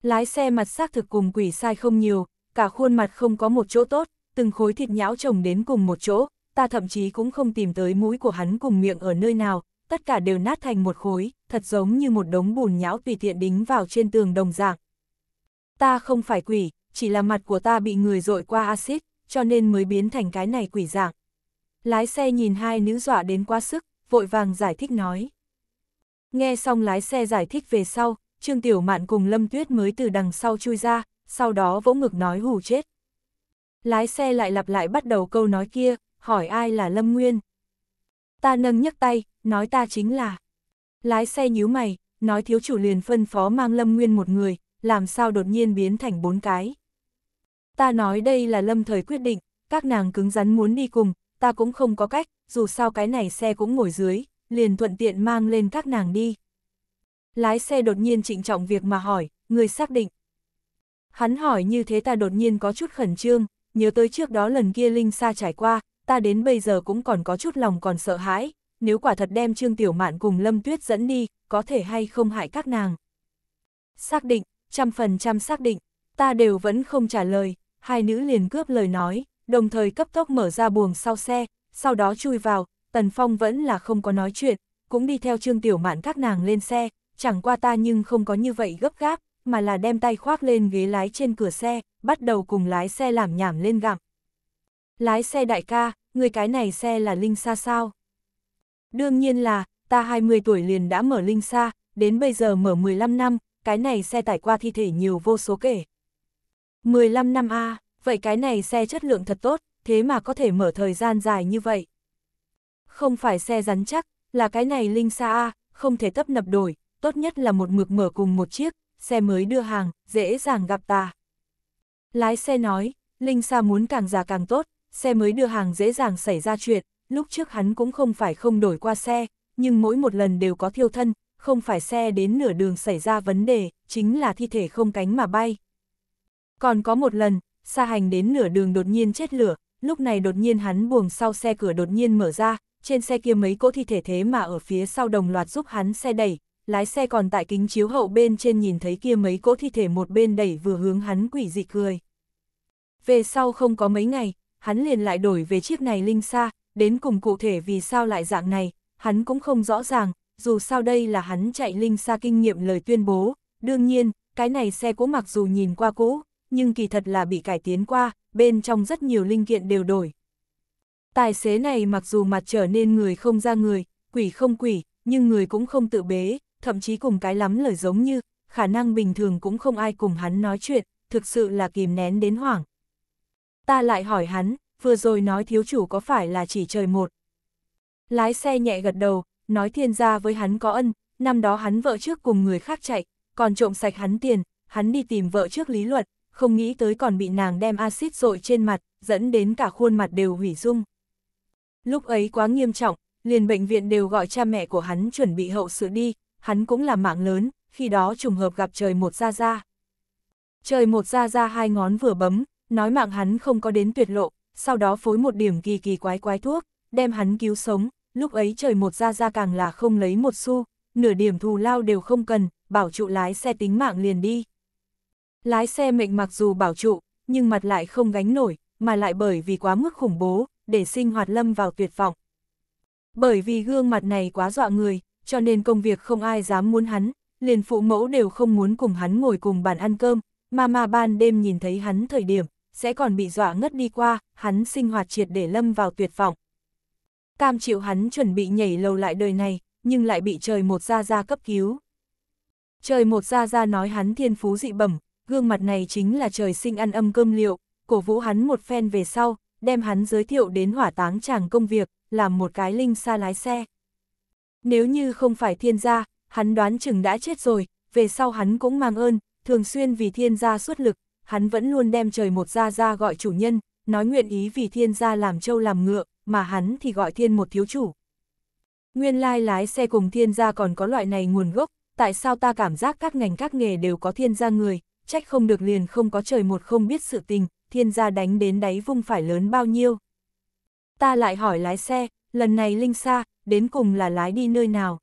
Speaker 1: Lái xe mặt xác thực cùng quỷ sai không nhiều, cả khuôn mặt không có một chỗ tốt, từng khối thịt nhão chồng đến cùng một chỗ, ta thậm chí cũng không tìm tới mũi của hắn cùng miệng ở nơi nào, tất cả đều nát thành một khối, thật giống như một đống bùn nhão tùy tiện đính vào trên tường đồng dạng. Ta không phải quỷ, chỉ là mặt của ta bị người dội qua axit, cho nên mới biến thành cái này quỷ dạng. Lái xe nhìn hai nữ dọa đến quá sức, vội vàng giải thích nói. Nghe xong lái xe giải thích về sau, Trương Tiểu Mạn cùng Lâm Tuyết mới từ đằng sau chui ra, sau đó vỗ ngực nói hù chết. Lái xe lại lặp lại bắt đầu câu nói kia, hỏi ai là Lâm Nguyên. Ta nâng nhấc tay, nói ta chính là. Lái xe nhíu mày, nói thiếu chủ liền phân phó mang Lâm Nguyên một người, làm sao đột nhiên biến thành bốn cái. Ta nói đây là lâm thời quyết định, các nàng cứng rắn muốn đi cùng, ta cũng không có cách, dù sao cái này xe cũng ngồi dưới, liền thuận tiện mang lên các nàng đi. Lái xe đột nhiên trịnh trọng việc mà hỏi, người xác định. Hắn hỏi như thế ta đột nhiên có chút khẩn trương, nhớ tới trước đó lần kia Linh Sa trải qua, ta đến bây giờ cũng còn có chút lòng còn sợ hãi, nếu quả thật đem Trương Tiểu Mạn cùng Lâm Tuyết dẫn đi, có thể hay không hại các nàng. Xác định, trăm phần trăm xác định, ta đều vẫn không trả lời, hai nữ liền cướp lời nói, đồng thời cấp tốc mở ra buồng sau xe, sau đó chui vào, Tần Phong vẫn là không có nói chuyện, cũng đi theo Trương Tiểu Mạn các nàng lên xe, chẳng qua ta nhưng không có như vậy gấp gáp, mà là đem tay khoác lên ghế lái trên cửa xe, bắt đầu cùng lái xe làm nhảm lên gặm. Lái xe đại ca, người cái này xe là Linh Sa sao? Đương nhiên là, ta 20 tuổi liền đã mở Linh Sa, đến bây giờ mở 15 năm, cái này xe tải qua thi thể nhiều vô số kể. 15 năm A, vậy cái này xe chất lượng thật tốt, thế mà có thể mở thời gian dài như vậy. Không phải xe rắn chắc, là cái này Linh Sa A, không thể tấp nập đổi, tốt nhất là một mực mở cùng một chiếc, xe mới đưa hàng, dễ dàng gặp ta. Lái xe nói, Linh Sa muốn càng già càng tốt, xe mới đưa hàng dễ dàng xảy ra chuyện, lúc trước hắn cũng không phải không đổi qua xe, nhưng mỗi một lần đều có thiêu thân, không phải xe đến nửa đường xảy ra vấn đề, chính là thi thể không cánh mà bay. Còn có một lần, xa hành đến nửa đường đột nhiên chết lửa, lúc này đột nhiên hắn buồng sau xe cửa đột nhiên mở ra, trên xe kia mấy cỗ thi thể thế mà ở phía sau đồng loạt giúp hắn xe đẩy, lái xe còn tại kính chiếu hậu bên trên nhìn thấy kia mấy cỗ thi thể một bên đẩy vừa hướng hắn quỷ dị cười. Về sau không có mấy ngày, hắn liền lại đổi về chiếc này linh xa, đến cùng cụ thể vì sao lại dạng này, hắn cũng không rõ ràng, dù sao đây là hắn chạy linh xa kinh nghiệm lời tuyên bố, đương nhiên, cái này xe cũ mặc dù nhìn qua cũ, nhưng kỳ thật là bị cải tiến qua, bên trong rất nhiều linh kiện đều đổi. Tài xế này mặc dù mặt trở nên người không ra người, quỷ không quỷ, nhưng người cũng không tự bế, thậm chí cùng cái lắm lời giống như, khả năng bình thường cũng không ai cùng hắn nói chuyện, thực sự là kìm nén đến hoảng ta lại hỏi hắn, vừa rồi nói thiếu chủ có phải là chỉ trời một. Lái xe nhẹ gật đầu, nói thiên gia với hắn có ân, năm đó hắn vợ trước cùng người khác chạy, còn trộm sạch hắn tiền, hắn đi tìm vợ trước lý luật, không nghĩ tới còn bị nàng đem axit dội trên mặt, dẫn đến cả khuôn mặt đều hủy dung. Lúc ấy quá nghiêm trọng, liền bệnh viện đều gọi cha mẹ của hắn chuẩn bị hậu sự đi, hắn cũng là mạng lớn, khi đó trùng hợp gặp trời một ra ra. Trời một ra ra hai ngón vừa bấm, nói mạng hắn không có đến tuyệt lộ, sau đó phối một điểm kỳ kỳ quái quái thuốc, đem hắn cứu sống, lúc ấy trời một ra ra càng là không lấy một xu, nửa điểm thù lao đều không cần, bảo trụ lái xe tính mạng liền đi. Lái xe mệnh mặc dù bảo trụ, nhưng mặt lại không gánh nổi, mà lại bởi vì quá mức khủng bố, để sinh hoạt lâm vào tuyệt vọng. Bởi vì gương mặt này quá dọa người, cho nên công việc không ai dám muốn hắn, liền phụ mẫu đều không muốn cùng hắn ngồi cùng bàn ăn cơm, mà mà ban đêm nhìn thấy hắn thời điểm, sẽ còn bị dọa ngất đi qua, hắn sinh hoạt triệt để lâm vào tuyệt vọng. Tam triệu hắn chuẩn bị nhảy lầu lại đời này, nhưng lại bị trời một gia gia cấp cứu. Trời một gia gia nói hắn thiên phú dị bẩm, gương mặt này chính là trời sinh ăn âm cơm liệu, cổ vũ hắn một phen về sau, đem hắn giới thiệu đến hỏa táng chàng công việc, làm một cái linh xa lái xe. Nếu như không phải thiên gia, hắn đoán chừng đã chết rồi, về sau hắn cũng mang ơn, thường xuyên vì thiên gia xuất lực, hắn vẫn luôn đem trời một gia gia gọi chủ nhân, nói nguyện ý vì thiên gia làm trâu làm ngựa, mà hắn thì gọi thiên một thiếu chủ. Nguyên lai lái xe cùng thiên gia còn có loại này nguồn gốc, tại sao ta cảm giác các ngành các nghề đều có thiên gia người, trách không được liền không có trời một không biết sự tình, thiên gia đánh đến đáy vung phải lớn bao nhiêu. Ta lại hỏi lái xe, lần này Linh Sa, đến cùng là lái đi nơi nào?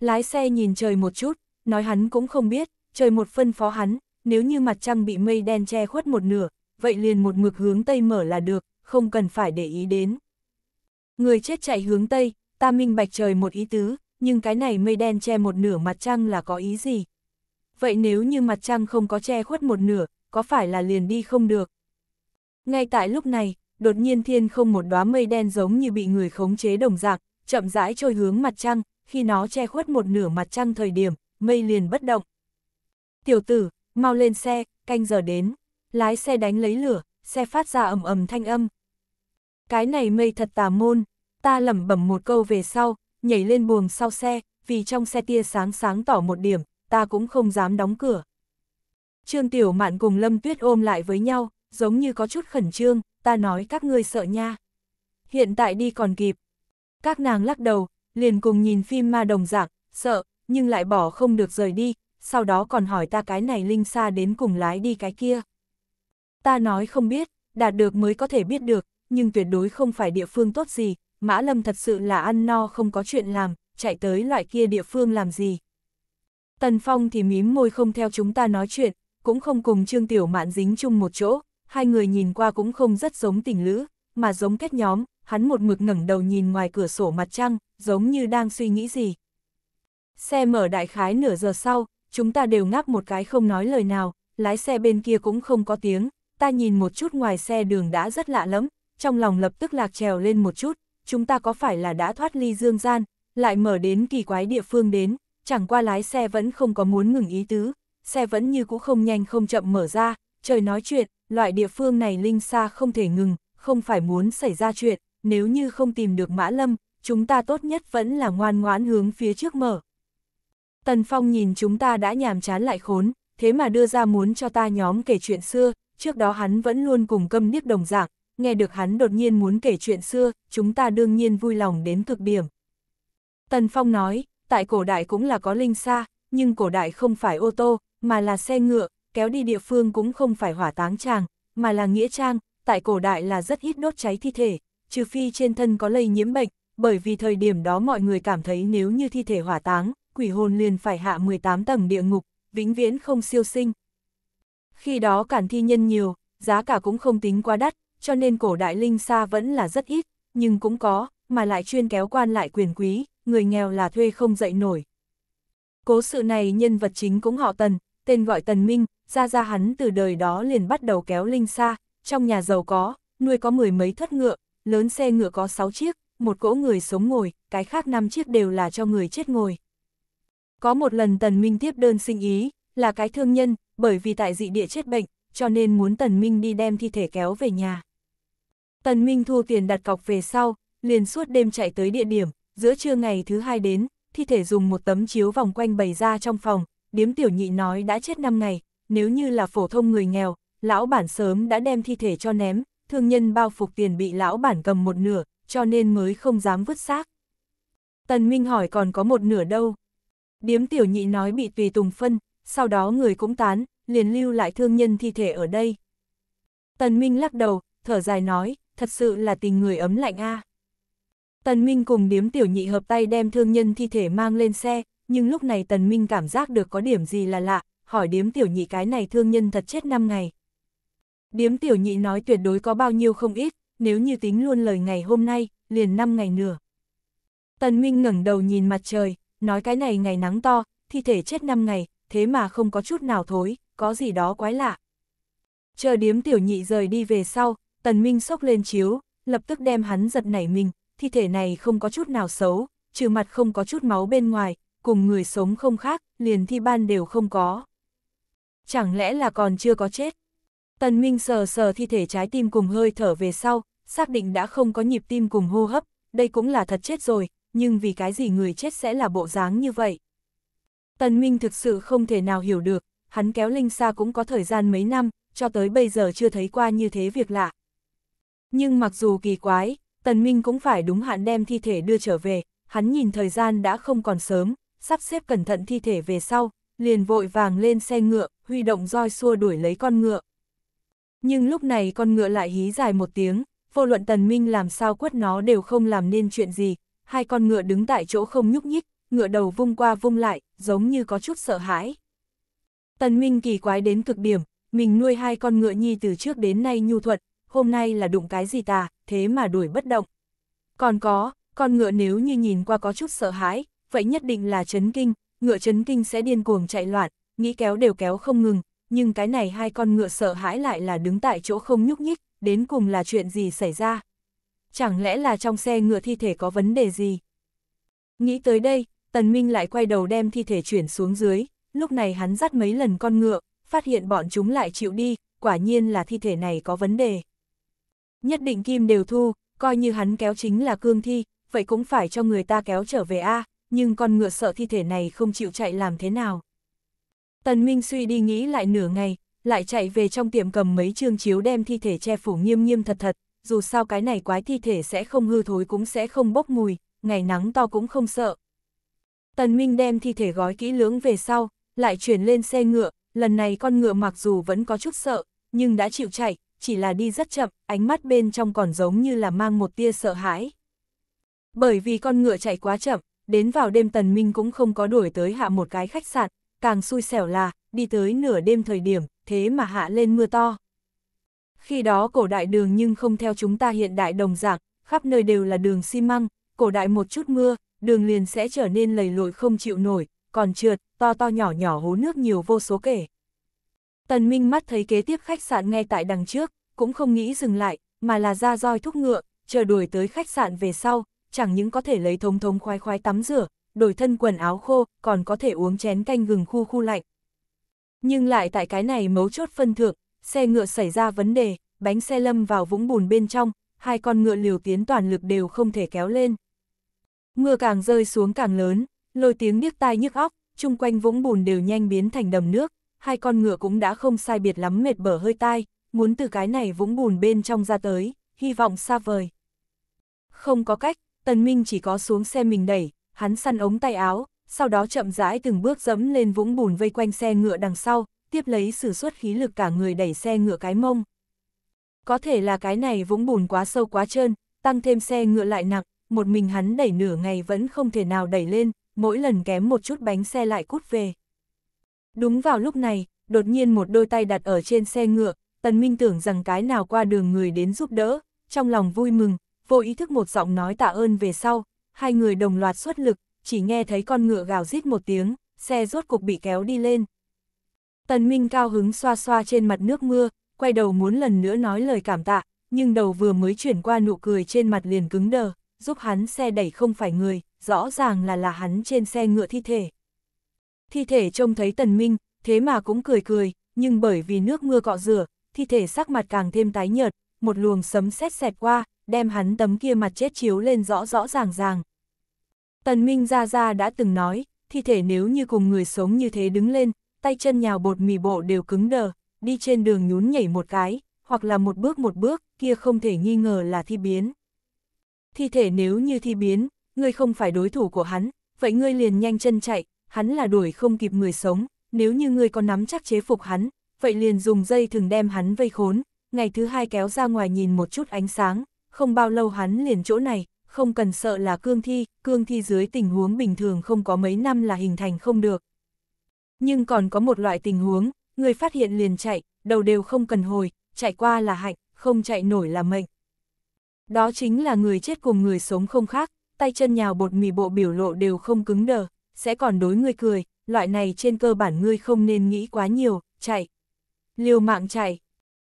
Speaker 1: Lái xe nhìn trời một chút, nói hắn cũng không biết, trời một phân phó hắn, nếu như mặt trăng bị mây đen che khuất một nửa, vậy liền một mực hướng Tây mở là được, không cần phải để ý đến. Người chết chạy hướng Tây, ta minh bạch trời một ý tứ, nhưng cái này mây đen che một nửa mặt trăng là có ý gì? Vậy nếu như mặt trăng không có che khuất một nửa, có phải là liền đi không được? Ngay tại lúc này, đột nhiên thiên không một đóa mây đen giống như bị người khống chế đồng dạng, chậm rãi trôi hướng mặt trăng, khi nó che khuất một nửa mặt trăng thời điểm, mây liền bất động. Tiểu tử, Mau lên xe, canh giờ đến. Lái xe đánh lấy lửa, xe phát ra ầm ầm thanh âm. Cái này mây thật tà môn, ta lẩm bẩm một câu về sau, nhảy lên buồng sau xe, vì trong xe tia sáng sáng tỏ một điểm, ta cũng không dám đóng cửa. Trương Tiểu Mạn cùng Lâm Tuyết ôm lại với nhau, giống như có chút khẩn trương, ta nói các ngươi sợ nha. Hiện tại đi còn kịp. Các nàng lắc đầu, liền cùng nhìn phim ma đồng dạng, sợ, nhưng lại bỏ không được rời đi, sau đó còn hỏi ta cái này linh xa đến cùng lái đi cái kia. Ta nói không biết, đạt được mới có thể biết được, nhưng tuyệt đối không phải địa phương tốt gì, Mã Lâm thật sự là ăn no không có chuyện làm, chạy tới loại kia địa phương làm gì. Tần Phong thì mím môi không theo chúng ta nói chuyện, cũng không cùng Trương Tiểu Mạn dính chung một chỗ, hai người nhìn qua cũng không rất giống tình lữ, mà giống kết nhóm, hắn một mực ngẩng đầu nhìn ngoài cửa sổ mặt trăng, giống như đang suy nghĩ gì. Xe mở đại khái nửa giờ sau, chúng ta đều ngáp một cái không nói lời nào, lái xe bên kia cũng không có tiếng, ta nhìn một chút ngoài xe đường đã rất lạ lắm, trong lòng lập tức lạc trèo lên một chút, chúng ta có phải là đã thoát ly dương gian, lại mở đến kỳ quái địa phương đến, chẳng qua lái xe vẫn không có muốn ngừng ý tứ, xe vẫn như cũ không nhanh không chậm mở ra, trời nói chuyện, loại địa phương này linh xa không thể ngừng, không phải muốn xảy ra chuyện, nếu như không tìm được mã lâm, chúng ta tốt nhất vẫn là ngoan ngoãn hướng phía trước mở, Tần Phong nhìn chúng ta đã nhàm chán lại khốn, thế mà đưa ra muốn cho ta nhóm kể chuyện xưa, trước đó hắn vẫn luôn cùng câm niếc đồng dạng, nghe được hắn đột nhiên muốn kể chuyện xưa, chúng ta đương nhiên vui lòng đến thực điểm. Tần Phong nói, tại cổ đại cũng là có linh xa, nhưng cổ đại không phải ô tô, mà là xe ngựa, kéo đi địa phương cũng không phải hỏa táng tràng, mà là nghĩa trang, tại cổ đại là rất ít đốt cháy thi thể, trừ phi trên thân có lây nhiễm bệnh, bởi vì thời điểm đó mọi người cảm thấy nếu như thi thể hỏa táng, quỷ hồn liền phải hạ 18 tầng địa ngục, vĩnh viễn không siêu sinh. Khi đó cản thi nhân nhiều, giá cả cũng không tính quá đắt, cho nên cổ đại linh xa vẫn là rất ít, nhưng cũng có, mà lại chuyên kéo quan lại quyền quý, người nghèo là thuê không dậy nổi. Cố sự này nhân vật chính cũng họ Tần, tên gọi Tần Minh, ra ra hắn từ đời đó liền bắt đầu kéo linh xa, trong nhà giàu có, nuôi có mười mấy thất ngựa, lớn xe ngựa có sáu chiếc, một cỗ người sống ngồi, cái khác năm chiếc đều là cho người chết ngồi. Có một lần Tần Minh tiếp đơn sinh ý, là cái thương nhân, bởi vì tại dị địa chết bệnh, cho nên muốn Tần Minh đi đem thi thể kéo về nhà. Tần Minh thu tiền đặt cọc về sau, liền suốt đêm chạy tới địa điểm, giữa trưa ngày thứ hai đến, thi thể dùng một tấm chiếu vòng quanh bày ra trong phòng, điếm tiểu nhị nói đã chết 5 ngày, nếu như là phổ thông người nghèo, lão bản sớm đã đem thi thể cho ném, thương nhân bao phục tiền bị lão bản cầm một nửa, cho nên mới không dám vứt xác. Tần Minh hỏi còn có một nửa đâu, điếm tiểu nhị nói bị tùy tùng phân, sau đó người cũng tán, liền lưu lại thương nhân thi thể ở đây. Tần Minh lắc đầu, thở dài nói, thật sự là tình người ấm lạnh a. À. Tần Minh cùng điếm tiểu nhị hợp tay đem thương nhân thi thể mang lên xe, nhưng lúc này Tần Minh cảm giác được có điểm gì là lạ, hỏi điếm tiểu nhị cái này thương nhân thật chết 5 ngày. Điếm tiểu nhị nói tuyệt đối có bao nhiêu không ít, nếu như tính luôn lời ngày hôm nay, liền 5 ngày nửa. Tần Minh ngẩng đầu nhìn mặt trời, nói cái này ngày nắng to, thi thể chết 5 ngày, thế mà không có chút nào thối, có gì đó quái lạ. Chờ điếm tiểu nhị rời đi về sau, tần minh sốc lên chiếu, lập tức đem hắn giật nảy mình, thi thể này không có chút nào xấu, trừ mặt không có chút máu bên ngoài, cùng người sống không khác, liền thi ban đều không có. Chẳng lẽ là còn chưa có chết? Tần Minh sờ sờ thi thể trái tim cùng hơi thở về sau, xác định đã không có nhịp tim cùng hô hấp, đây cũng là thật chết rồi, nhưng vì cái gì người chết sẽ là bộ dáng như vậy? Tần Minh thực sự không thể nào hiểu được, hắn kéo Linh Sa cũng có thời gian mấy năm, cho tới bây giờ chưa thấy qua như thế việc lạ. Nhưng mặc dù kỳ quái, Tần Minh cũng phải đúng hạn đem thi thể đưa trở về, hắn nhìn thời gian đã không còn sớm, sắp xếp cẩn thận thi thể về sau, liền vội vàng lên xe ngựa, huy động roi xua đuổi lấy con ngựa. Nhưng lúc này con ngựa lại hí dài một tiếng, vô luận Tần Minh làm sao quất nó đều không làm nên chuyện gì, hai con ngựa đứng tại chỗ không nhúc nhích, ngựa đầu vung qua vung lại, giống như có chút sợ hãi. Tần Minh kỳ quái đến cực điểm, mình nuôi hai con ngựa nhi từ trước đến nay nhu thuận, hôm nay là đụng cái gì ta, thế mà đuổi bất động. Còn có, con ngựa nếu như nhìn qua có chút sợ hãi, vậy nhất định là chấn kinh, ngựa chấn kinh sẽ điên cuồng chạy loạn, nghĩ kéo đều kéo không ngừng, nhưng cái này hai con ngựa sợ hãi lại là đứng tại chỗ không nhúc nhích, đến cùng là chuyện gì xảy ra chẳng lẽ là trong xe ngựa thi thể có vấn đề gì? Nghĩ tới đây, Tần Minh lại quay đầu đem thi thể chuyển xuống dưới, lúc này hắn dắt mấy lần con ngựa, phát hiện bọn chúng lại chịu đi, quả nhiên là thi thể này có vấn đề. Nhất định kim đều thu, coi như hắn kéo chính là cương thi, vậy cũng phải cho người ta kéo trở về a nhưng con ngựa sợ thi thể này không chịu chạy làm thế nào. Tần Minh suy đi nghĩ lại nửa ngày, lại chạy về trong tiệm cầm mấy chương chiếu đem thi thể che phủ nghiêm nghiêm thật thật, dù sao cái này quái thi thể sẽ không hư thối cũng sẽ không bốc mùi, ngày nắng to cũng không sợ. Tần Minh đem thi thể gói kỹ lưỡng về sau, lại chuyển lên xe ngựa, lần này con ngựa mặc dù vẫn có chút sợ, nhưng đã chịu chạy, chỉ là đi rất chậm, ánh mắt bên trong còn giống như là mang một tia sợ hãi. Bởi vì con ngựa chạy quá chậm, đến vào đêm Tần Minh cũng không có đuổi tới hạ một cái khách sạn, càng xui xẻo là, đi tới nửa đêm thời điểm, thế mà hạ lên mưa to. Khi đó cổ đại đường nhưng không theo chúng ta hiện đại đồng dạng, khắp nơi đều là đường xi măng, cổ đại một chút mưa, đường liền sẽ trở nên lầy lội không chịu nổi, còn trượt, to to nhỏ nhỏ hố nước nhiều vô số kể. Tần Minh mắt thấy kế tiếp khách sạn ngay tại đằng trước, cũng không nghĩ dừng lại, mà là ra roi thúc ngựa, chờ đuổi tới khách sạn về sau, chẳng những có thể lấy thống thống khoái khoái tắm rửa, đổi thân quần áo khô, còn có thể uống chén canh gừng khu khu lạnh. Nhưng lại tại cái này mấu chốt phân thượng, xe ngựa xảy ra vấn đề, bánh xe lâm vào vũng bùn bên trong, hai con ngựa liều tiến toàn lực đều không thể kéo lên. Mưa càng rơi xuống càng lớn, lôi tiếng điếc tai nhức óc, chung quanh vũng bùn đều nhanh biến thành đầm nước, hai con ngựa cũng đã không sai biệt lắm mệt bở hơi tai, muốn từ cái này vũng bùn bên trong ra tới, hy vọng xa vời. Không có cách, Tần Minh chỉ có xuống xe mình đẩy, hắn săn ống tay áo, sau đó chậm rãi từng bước dẫm lên vũng bùn vây quanh xe ngựa đằng sau, tiếp lấy sử xuất khí lực cả người đẩy xe ngựa cái mông. Có thể là cái này vũng bùn quá sâu quá trơn, tăng thêm xe ngựa lại nặng, một mình hắn đẩy nửa ngày vẫn không thể nào đẩy lên, mỗi lần kém một chút bánh xe lại cút về. Đúng vào lúc này, đột nhiên một đôi tay đặt ở trên xe ngựa, Tần Minh tưởng rằng cái nào qua đường người đến giúp đỡ, trong lòng vui mừng, vô ý thức một giọng nói tạ ơn về sau, hai người đồng loạt xuất lực, chỉ nghe thấy con ngựa gào rít một tiếng, xe rốt cục bị kéo đi lên. Tần Minh cao hứng xoa xoa trên mặt nước mưa, quay đầu muốn lần nữa nói lời cảm tạ, nhưng đầu vừa mới chuyển qua nụ cười trên mặt liền cứng đờ, giúp hắn xe đẩy không phải người, rõ ràng là là hắn trên xe ngựa thi thể. Thi thể trông thấy Tần Minh, thế mà cũng cười cười, nhưng bởi vì nước mưa cọ rửa, thi thể sắc mặt càng thêm tái nhợt, một luồng sấm sét xẹt qua, đem hắn tấm kia mặt chết chiếu lên rõ rõ ràng ràng. Tần Minh ra ra đã từng nói, thi thể nếu như cùng người sống như thế đứng lên, tay chân nhào bột mì bộ đều cứng đờ, đi trên đường nhún nhảy một cái, hoặc là một bước một bước, kia không thể nghi ngờ là thi biến. Thi thể nếu như thi biến, ngươi không phải đối thủ của hắn, vậy ngươi liền nhanh chân chạy, hắn là đuổi không kịp người sống, nếu như ngươi có nắm chắc chế phục hắn, vậy liền dùng dây thường đem hắn vây khốn, ngày thứ hai kéo ra ngoài nhìn một chút ánh sáng, không bao lâu hắn liền chỗ này, không cần sợ là cương thi, cương thi dưới tình huống bình thường không có mấy năm là hình thành không được, nhưng còn có một loại tình huống, người phát hiện liền chạy, đầu đều không cần hồi, chạy qua là hạnh, không chạy nổi là mệnh. Đó chính là người chết cùng người sống không khác, tay chân nhào bột mì bộ biểu lộ đều không cứng đờ, sẽ còn đối người cười, loại này trên cơ bản ngươi không nên nghĩ quá nhiều, chạy. Liều mạng chạy.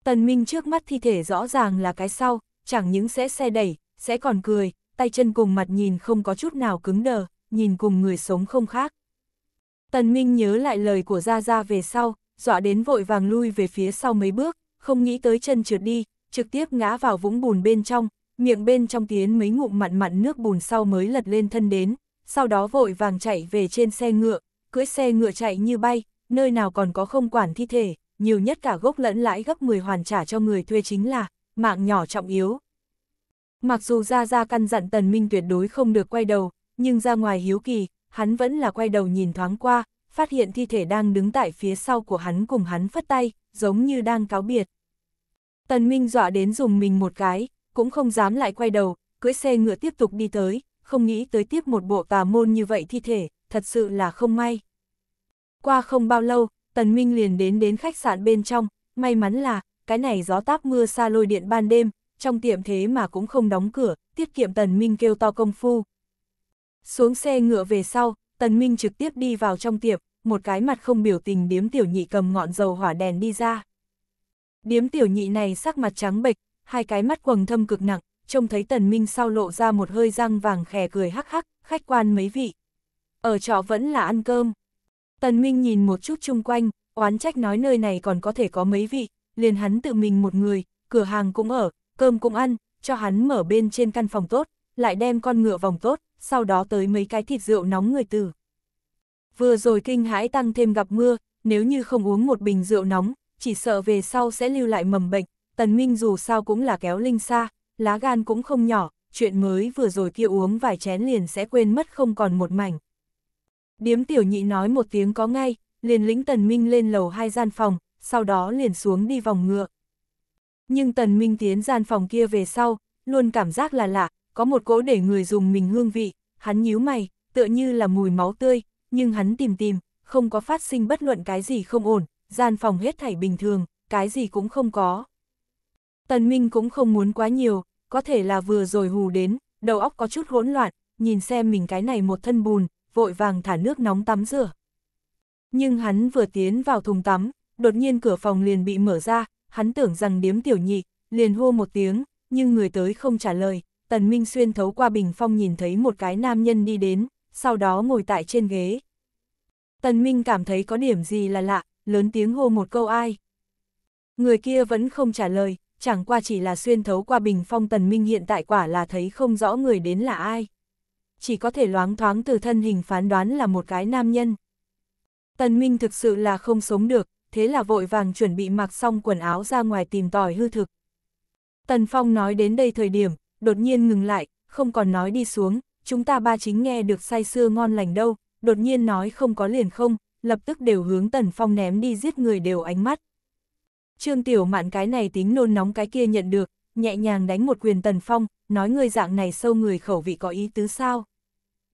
Speaker 1: Tần Minh trước mắt thi thể rõ ràng là cái sau, chẳng những sẽ xe đẩy, sẽ còn cười, tay chân cùng mặt nhìn không có chút nào cứng đờ, nhìn cùng người sống không khác. Tần Minh nhớ lại lời của Gia Gia về sau, dọa đến vội vàng lui về phía sau mấy bước, không nghĩ tới chân trượt đi, trực tiếp ngã vào vũng bùn bên trong, miệng bên trong tiến mấy ngụm mặn mặn nước bùn sau mới lật lên thân đến, sau đó vội vàng chạy về trên xe ngựa, cưỡi xe ngựa chạy như bay, nơi nào còn có không quản thi thể, nhiều nhất cả gốc lẫn lãi gấp 10 hoàn trả cho người thuê chính là, mạng nhỏ trọng yếu. Mặc dù Gia Gia căn dặn Tần Minh tuyệt đối không được quay đầu, nhưng ra ngoài hiếu kỳ, hắn vẫn là quay đầu nhìn thoáng qua, phát hiện thi thể đang đứng tại phía sau của hắn cùng hắn phất tay, giống như đang cáo biệt. Tần Minh dọa đến dùng mình một cái, cũng không dám lại quay đầu, cưỡi xe ngựa tiếp tục đi tới, không nghĩ tới tiếp một bộ tà môn như vậy thi thể, thật sự là không may. Qua không bao lâu, Tần Minh liền đến đến khách sạn bên trong, may mắn là, cái này gió táp mưa xa lôi điện ban đêm, trong tiệm thế mà cũng không đóng cửa, tiết kiệm Tần Minh kêu to công phu, xuống xe ngựa về sau, Tần Minh trực tiếp đi vào trong tiệm, một cái mặt không biểu tình điếm tiểu nhị cầm ngọn dầu hỏa đèn đi ra. Điếm tiểu nhị này sắc mặt trắng bệch, hai cái mắt quầng thâm cực nặng, trông thấy Tần Minh sau lộ ra một hơi răng vàng khè cười hắc hắc, khách quan mấy vị. Ở trọ vẫn là ăn cơm. Tần Minh nhìn một chút chung quanh, oán trách nói nơi này còn có thể có mấy vị, liền hắn tự mình một người, cửa hàng cũng ở, cơm cũng ăn, cho hắn mở bên trên căn phòng tốt, lại đem con ngựa vòng tốt, sau đó tới mấy cái thịt rượu nóng người tử. Vừa rồi kinh hãi tăng thêm gặp mưa, nếu như không uống một bình rượu nóng, chỉ sợ về sau sẽ lưu lại mầm bệnh, Tần Minh dù sao cũng là kéo linh xa, lá gan cũng không nhỏ, chuyện mới vừa rồi kia uống vài chén liền sẽ quên mất không còn một mảnh. Điếm tiểu nhị nói một tiếng có ngay, liền lĩnh Tần Minh lên lầu hai gian phòng, sau đó liền xuống đi vòng ngựa. Nhưng Tần Minh tiến gian phòng kia về sau, luôn cảm giác là lạ, có một cỗ để người dùng mình hương vị, hắn nhíu mày, tựa như là mùi máu tươi, nhưng hắn tìm tìm, không có phát sinh bất luận cái gì không ổn, gian phòng hết thảy bình thường, cái gì cũng không có. Tần Minh cũng không muốn quá nhiều, có thể là vừa rồi hù đến, đầu óc có chút hỗn loạn, nhìn xem mình cái này một thân bùn, vội vàng thả nước nóng tắm rửa. Nhưng hắn vừa tiến vào thùng tắm, đột nhiên cửa phòng liền bị mở ra, hắn tưởng rằng điếm tiểu nhị, liền hô một tiếng, nhưng người tới không trả lời, Tần Minh Xuyên thấu qua bình phong nhìn thấy một cái nam nhân đi đến, sau đó ngồi tại trên ghế. Tần Minh cảm thấy có điểm gì là lạ, lớn tiếng hô một câu ai. Người kia vẫn không trả lời, chẳng qua chỉ là xuyên thấu qua bình phong Tần Minh hiện tại quả là thấy không rõ người đến là ai. Chỉ có thể loáng thoáng từ thân hình phán đoán là một cái nam nhân. Tần Minh thực sự là không sống được, thế là vội vàng chuẩn bị mặc xong quần áo ra ngoài tìm tòi hư thực. Tần Phong nói đến đây thời điểm, đột nhiên ngừng lại, không còn nói đi xuống, chúng ta ba chính nghe được say sưa ngon lành đâu, đột nhiên nói không có liền không, lập tức đều hướng Tần Phong ném đi giết người đều ánh mắt. Trương Tiểu Mạn cái này tính nôn nóng cái kia nhận được, nhẹ nhàng đánh một quyền Tần Phong, nói người dạng này sâu người khẩu vị có ý tứ sao.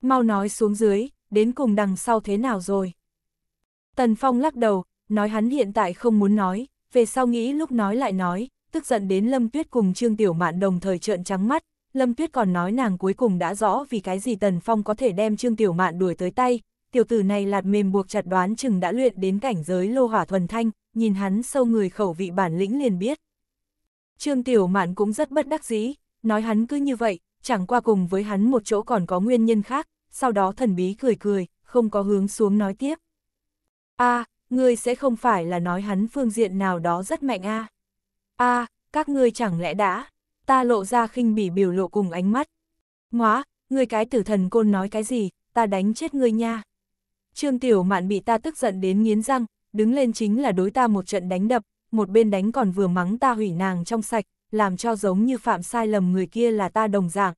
Speaker 1: Mau nói xuống dưới, đến cùng đằng sau thế nào rồi. Tần Phong lắc đầu, nói hắn hiện tại không muốn nói, về sau nghĩ lúc nói lại nói, tức giận đến Lâm Tuyết cùng Trương Tiểu Mạn đồng thời trợn trắng mắt, Lâm Tuyết còn nói nàng cuối cùng đã rõ vì cái gì Tần Phong có thể đem Trương Tiểu Mạn đuổi tới tay, tiểu tử này lạt mềm buộc chặt đoán chừng đã luyện đến cảnh giới lô hỏa thuần thanh, nhìn hắn sâu người khẩu vị bản lĩnh liền biết. Trương Tiểu Mạn cũng rất bất đắc dĩ, nói hắn cứ như vậy, chẳng qua cùng với hắn một chỗ còn có nguyên nhân khác, sau đó thần bí cười cười, không có hướng xuống nói tiếp. a à, ngươi sẽ không phải là nói hắn phương diện nào đó rất mạnh a à a à, các ngươi chẳng lẽ đã, ta lộ ra khinh bỉ biểu lộ cùng ánh mắt. Nóa, ngươi cái tử thần côn nói cái gì, ta đánh chết ngươi nha. Trương Tiểu Mạn bị ta tức giận đến nghiến răng, đứng lên chính là đối ta một trận đánh đập, một bên đánh còn vừa mắng ta hủy nàng trong sạch, làm cho giống như phạm sai lầm người kia là ta đồng dạng.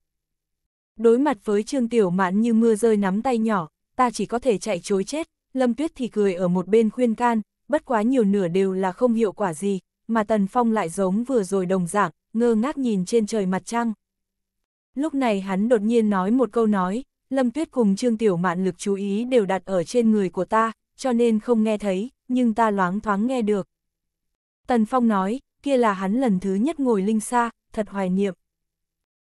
Speaker 1: Đối mặt với Trương Tiểu Mạn như mưa rơi nắm tay nhỏ, ta chỉ có thể chạy chối chết, Lâm Tuyết thì cười ở một bên khuyên can, bất quá nhiều nửa đều là không hiệu quả gì, mà Tần Phong lại giống vừa rồi đồng dạng, ngơ ngác nhìn trên trời mặt trăng. Lúc này hắn đột nhiên nói một câu nói, Lâm Tuyết cùng Trương Tiểu Mạn lực chú ý đều đặt ở trên người của ta, cho nên không nghe thấy, nhưng ta loáng thoáng nghe được. Tần Phong nói, kia là hắn lần thứ nhất ngồi linh xa, thật hoài niệm.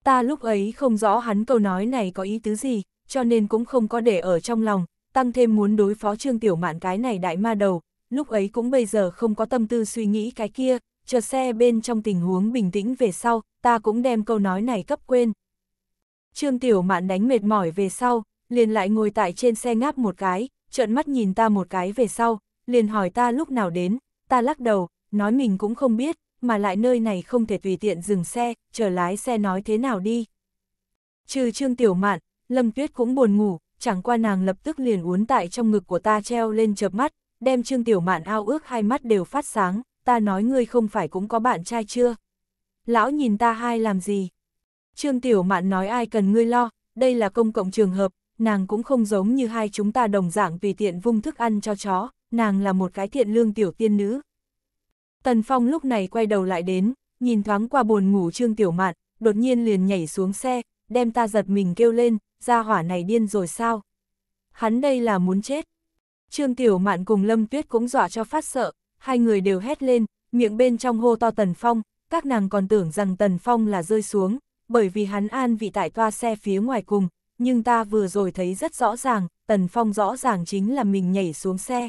Speaker 1: Ta lúc ấy không rõ hắn câu nói này có ý tứ gì, cho nên cũng không có để ở trong lòng, tăng thêm muốn đối phó Trương Tiểu Mạn cái này đại ma đầu, lúc ấy cũng bây giờ không có tâm tư suy nghĩ cái kia, chờ xe bên trong tình huống bình tĩnh về sau, ta cũng đem câu nói này cấp quên. Trương Tiểu Mạn đánh mệt mỏi về sau, liền lại ngồi tại trên xe ngáp một cái, trợn mắt nhìn ta một cái về sau, liền hỏi ta lúc nào đến, ta lắc đầu, nói mình cũng không biết, mà lại nơi này không thể tùy tiện dừng xe, chờ lái xe nói thế nào đi. Trừ Trương Tiểu Mạn, Lâm Tuyết cũng buồn ngủ, chẳng qua nàng lập tức liền uốn tại trong ngực của ta treo lên chợp mắt, đem Trương Tiểu Mạn ao ước hai mắt đều phát sáng, ta nói ngươi không phải cũng có bạn trai chưa? Lão nhìn ta hai làm gì? Trương Tiểu Mạn nói ai cần ngươi lo, đây là công cộng trường hợp, nàng cũng không giống như hai chúng ta đồng dạng vì tiện vung thức ăn cho chó, nàng là một cái thiện lương tiểu tiên nữ. Tần Phong lúc này quay đầu lại đến, nhìn thoáng qua buồn ngủ Trương Tiểu Mạn, đột nhiên liền nhảy xuống xe, đem ta giật mình kêu lên, ra hỏa này điên rồi sao? Hắn đây là muốn chết. Trương Tiểu Mạn cùng Lâm Tuyết cũng dọa cho phát sợ, hai người đều hét lên, miệng bên trong hô to Tần Phong, các nàng còn tưởng rằng Tần Phong là rơi xuống, bởi vì hắn an vị tại toa xe phía ngoài cùng, nhưng ta vừa rồi thấy rất rõ ràng, Tần Phong rõ ràng chính là mình nhảy xuống xe.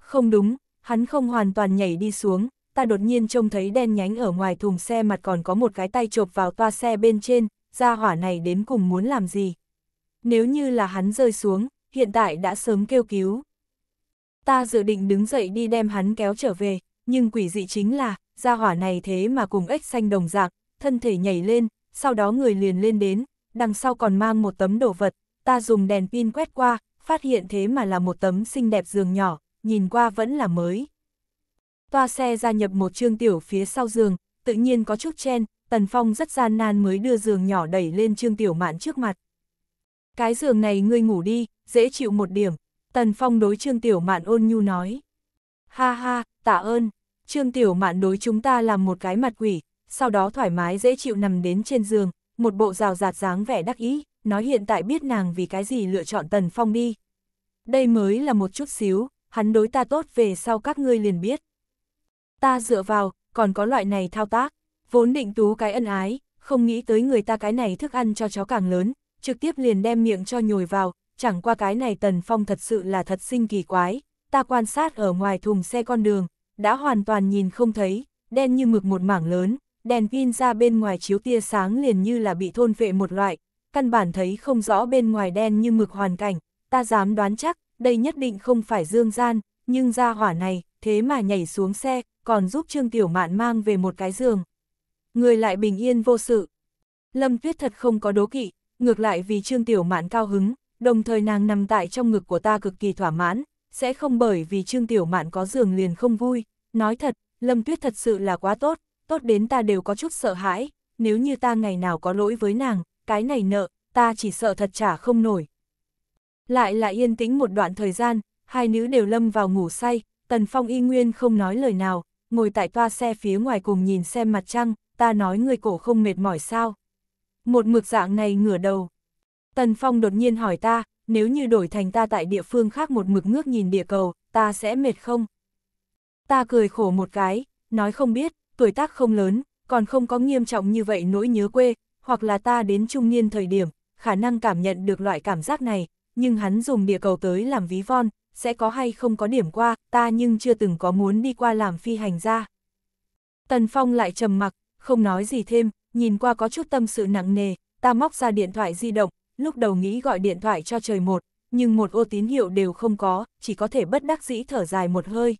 Speaker 1: Không đúng, hắn không hoàn toàn nhảy đi xuống, ta đột nhiên trông thấy đen nhánh ở ngoài thùng xe mặt còn có một cái tay chộp vào toa xe bên trên, ra hỏa này đến cùng muốn làm gì. Nếu như là hắn rơi xuống, hiện tại đã sớm kêu cứu. Ta dự định đứng dậy đi đem hắn kéo trở về, nhưng quỷ dị chính là, gia hỏa này thế mà cùng ếch xanh đồng dạng, thân thể nhảy lên, sau đó người liền lên đến, đằng sau còn mang một tấm đồ vật, ta dùng đèn pin quét qua, phát hiện thế mà là một tấm xinh đẹp giường nhỏ, nhìn qua vẫn là mới. Toa xe gia nhập một trương tiểu phía sau giường, tự nhiên có chút chen, Tần Phong rất gian nan mới đưa giường nhỏ đẩy lên trương tiểu mạn trước mặt. Cái giường này ngươi ngủ đi, dễ chịu một điểm. Tần Phong đối Trương Tiểu Mạn ôn nhu nói. Ha ha, tạ ơn. Trương Tiểu Mạn đối chúng ta làm một cái mặt quỷ, sau đó thoải mái dễ chịu nằm đến trên giường, một bộ rào rạt dáng vẻ đắc ý, nói hiện tại biết nàng vì cái gì lựa chọn Tần Phong đi. Đây mới là một chút xíu, hắn đối ta tốt về sau các ngươi liền biết. Ta dựa vào, còn có loại này thao tác, vốn định tú cái ân ái, không nghĩ tới người ta cái này thức ăn cho chó càng lớn, trực tiếp liền đem miệng cho nhồi vào, chẳng qua cái này Tần Phong thật sự là thật sinh kỳ quái, ta quan sát ở ngoài thùng xe con đường, đã hoàn toàn nhìn không thấy, đen như mực một mảng lớn, đèn pin ra bên ngoài chiếu tia sáng liền như là bị thôn vệ một loại, căn bản thấy không rõ bên ngoài đen như mực hoàn cảnh, ta dám đoán chắc, đây nhất định không phải dương gian, nhưng ra hỏa này, thế mà nhảy xuống xe, còn giúp Trương Tiểu Mạn mang về một cái giường. Người lại bình yên vô sự. Lâm Tuyết thật không có đố kỵ, ngược lại vì Trương Tiểu Mạn cao hứng, đồng thời nàng nằm tại trong ngực của ta cực kỳ thỏa mãn, sẽ không bởi vì Trương Tiểu Mạn có giường liền không vui. Nói thật, Lâm Tuyết thật sự là quá tốt, tốt đến ta đều có chút sợ hãi, nếu như ta ngày nào có lỗi với nàng, cái này nợ, ta chỉ sợ thật trả không nổi. Lại là yên tĩnh một đoạn thời gian, hai nữ đều lâm vào ngủ say, Tần Phong y nguyên không nói lời nào, ngồi tại toa xe phía ngoài cùng nhìn xem mặt trăng, ta nói người cổ không mệt mỏi sao. Một mực dạng này ngửa đầu, Tần Phong đột nhiên hỏi ta, nếu như đổi thành ta tại địa phương khác một mực ngước nhìn địa cầu, ta sẽ mệt không? Ta cười khổ một cái, nói không biết, tuổi tác không lớn, còn không có nghiêm trọng như vậy nỗi nhớ quê, hoặc là ta đến trung niên thời điểm, khả năng cảm nhận được loại cảm giác này, nhưng hắn dùng địa cầu tới làm ví von, sẽ có hay không có điểm qua, ta nhưng chưa từng có muốn đi qua làm phi hành ra. Tần Phong lại trầm mặc, không nói gì thêm, nhìn qua có chút tâm sự nặng nề, ta móc ra điện thoại di động, lúc đầu nghĩ gọi điện thoại cho trời một, nhưng một ô tín hiệu đều không có, chỉ có thể bất đắc dĩ thở dài một hơi.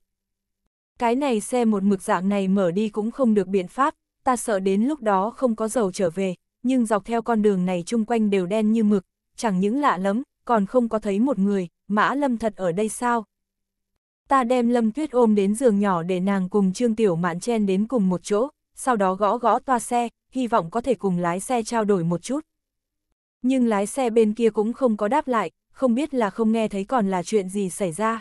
Speaker 1: Cái này xe một mực dạng này mở đi cũng không được biện pháp, ta sợ đến lúc đó không có dầu trở về, nhưng dọc theo con đường này chung quanh đều đen như mực, chẳng những lạ lắm, còn không có thấy một người, mã lâm thật ở đây sao? Ta đem lâm tuyết ôm đến giường nhỏ để nàng cùng Trương Tiểu Mạn chen đến cùng một chỗ, sau đó gõ gõ toa xe, hy vọng có thể cùng lái xe trao đổi một chút nhưng lái xe bên kia cũng không có đáp lại, không biết là không nghe thấy còn là chuyện gì xảy ra.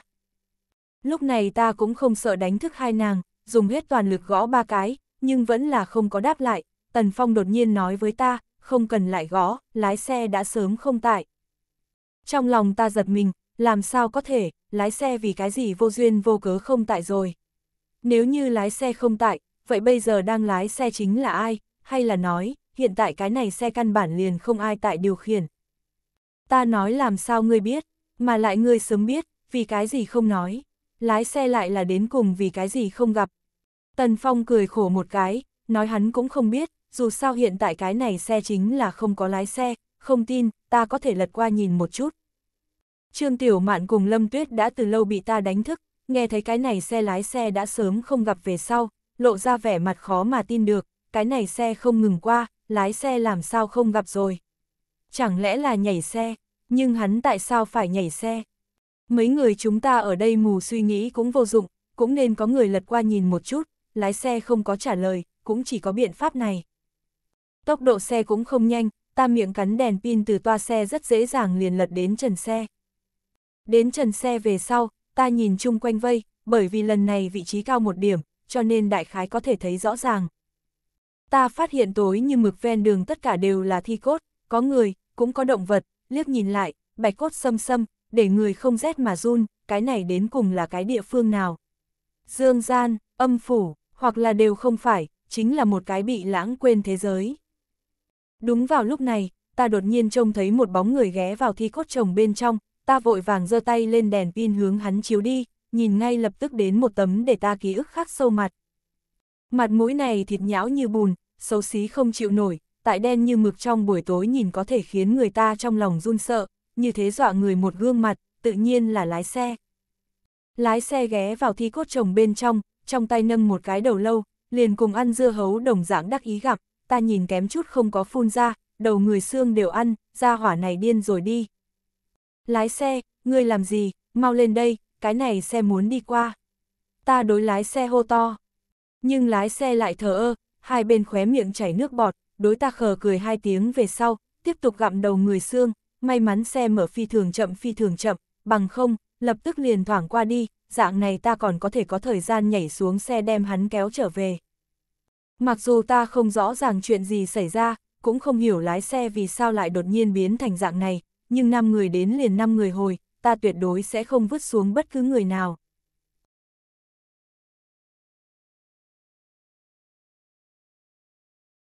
Speaker 1: Lúc này ta cũng không sợ đánh thức hai nàng, dùng hết toàn lực gõ ba cái, nhưng vẫn là không có đáp lại, Tần Phong đột nhiên nói với ta, không cần lại gõ, lái xe đã sớm không tại. Trong lòng ta giật mình, làm sao có thể, lái xe vì cái gì vô duyên vô cớ không tại rồi. Nếu như lái xe không tại, vậy bây giờ đang lái xe chính là ai, hay là nói, hiện tại cái này xe căn bản liền không ai tại điều khiển. Ta nói làm sao ngươi biết, mà lại ngươi sớm biết, vì cái gì không nói, lái xe lại là đến cùng vì cái gì không gặp. Tần Phong cười khổ một cái, nói hắn cũng không biết, dù sao hiện tại cái này xe chính là không có lái xe, không tin, ta có thể lật qua nhìn một chút. Trương Tiểu Mạn cùng Lâm Tuyết đã từ lâu bị ta đánh thức, nghe thấy cái này xe lái xe đã sớm không gặp về sau, lộ ra vẻ mặt khó mà tin được, cái này xe không ngừng qua, lái xe làm sao không gặp rồi. Chẳng lẽ là nhảy xe, nhưng hắn tại sao phải nhảy xe? Mấy người chúng ta ở đây mù suy nghĩ cũng vô dụng, cũng nên có người lật qua nhìn một chút, lái xe không có trả lời, cũng chỉ có biện pháp này. Tốc độ xe cũng không nhanh, ta miệng cắn đèn pin từ toa xe rất dễ dàng liền lật đến trần xe. Đến trần xe về sau, ta nhìn chung quanh vây, bởi vì lần này vị trí cao một điểm, cho nên đại khái có thể thấy rõ ràng. Ta phát hiện tối như mực ven đường tất cả đều là thi cốt, có người, cũng có động vật, liếc nhìn lại, bạch cốt xâm xâm, để người không rét mà run, cái này đến cùng là cái địa phương nào. Dương gian, âm phủ, hoặc là đều không phải, chính là một cái bị lãng quên thế giới. Đúng vào lúc này, ta đột nhiên trông thấy một bóng người ghé vào thi cốt chồng bên trong, ta vội vàng giơ tay lên đèn pin hướng hắn chiếu đi, nhìn ngay lập tức đến một tấm để ta ký ức khắc sâu mặt. Mặt mũi này thịt nhão như bùn, xấu xí không chịu nổi, tại đen như mực trong buổi tối nhìn có thể khiến người ta trong lòng run sợ, như thế dọa người một gương mặt, tự nhiên là lái xe. Lái xe ghé vào thi cốt chồng bên trong, trong tay nâng một cái đầu lâu, liền cùng ăn dưa hấu đồng dạng đắc ý gặp, ta nhìn kém chút không có phun ra, đầu người xương đều ăn, ra hỏa này điên rồi đi. Lái xe, ngươi làm gì, mau lên đây, cái này xe muốn đi qua. Ta đối lái xe hô to. Nhưng lái xe lại thờ ơ, hai bên khóe miệng chảy nước bọt, đối ta khờ cười hai tiếng về sau, tiếp tục gặm đầu người xương, may mắn xe mở phi thường chậm phi thường chậm, bằng không, lập tức liền thoảng qua đi, dạng này ta còn có thể có thời gian nhảy xuống xe đem hắn kéo trở về. Mặc dù ta không rõ ràng chuyện gì xảy ra, cũng không hiểu lái xe vì sao lại đột nhiên biến thành dạng này, nhưng năm người đến liền năm người hồi, ta tuyệt đối sẽ không vứt xuống bất cứ người nào.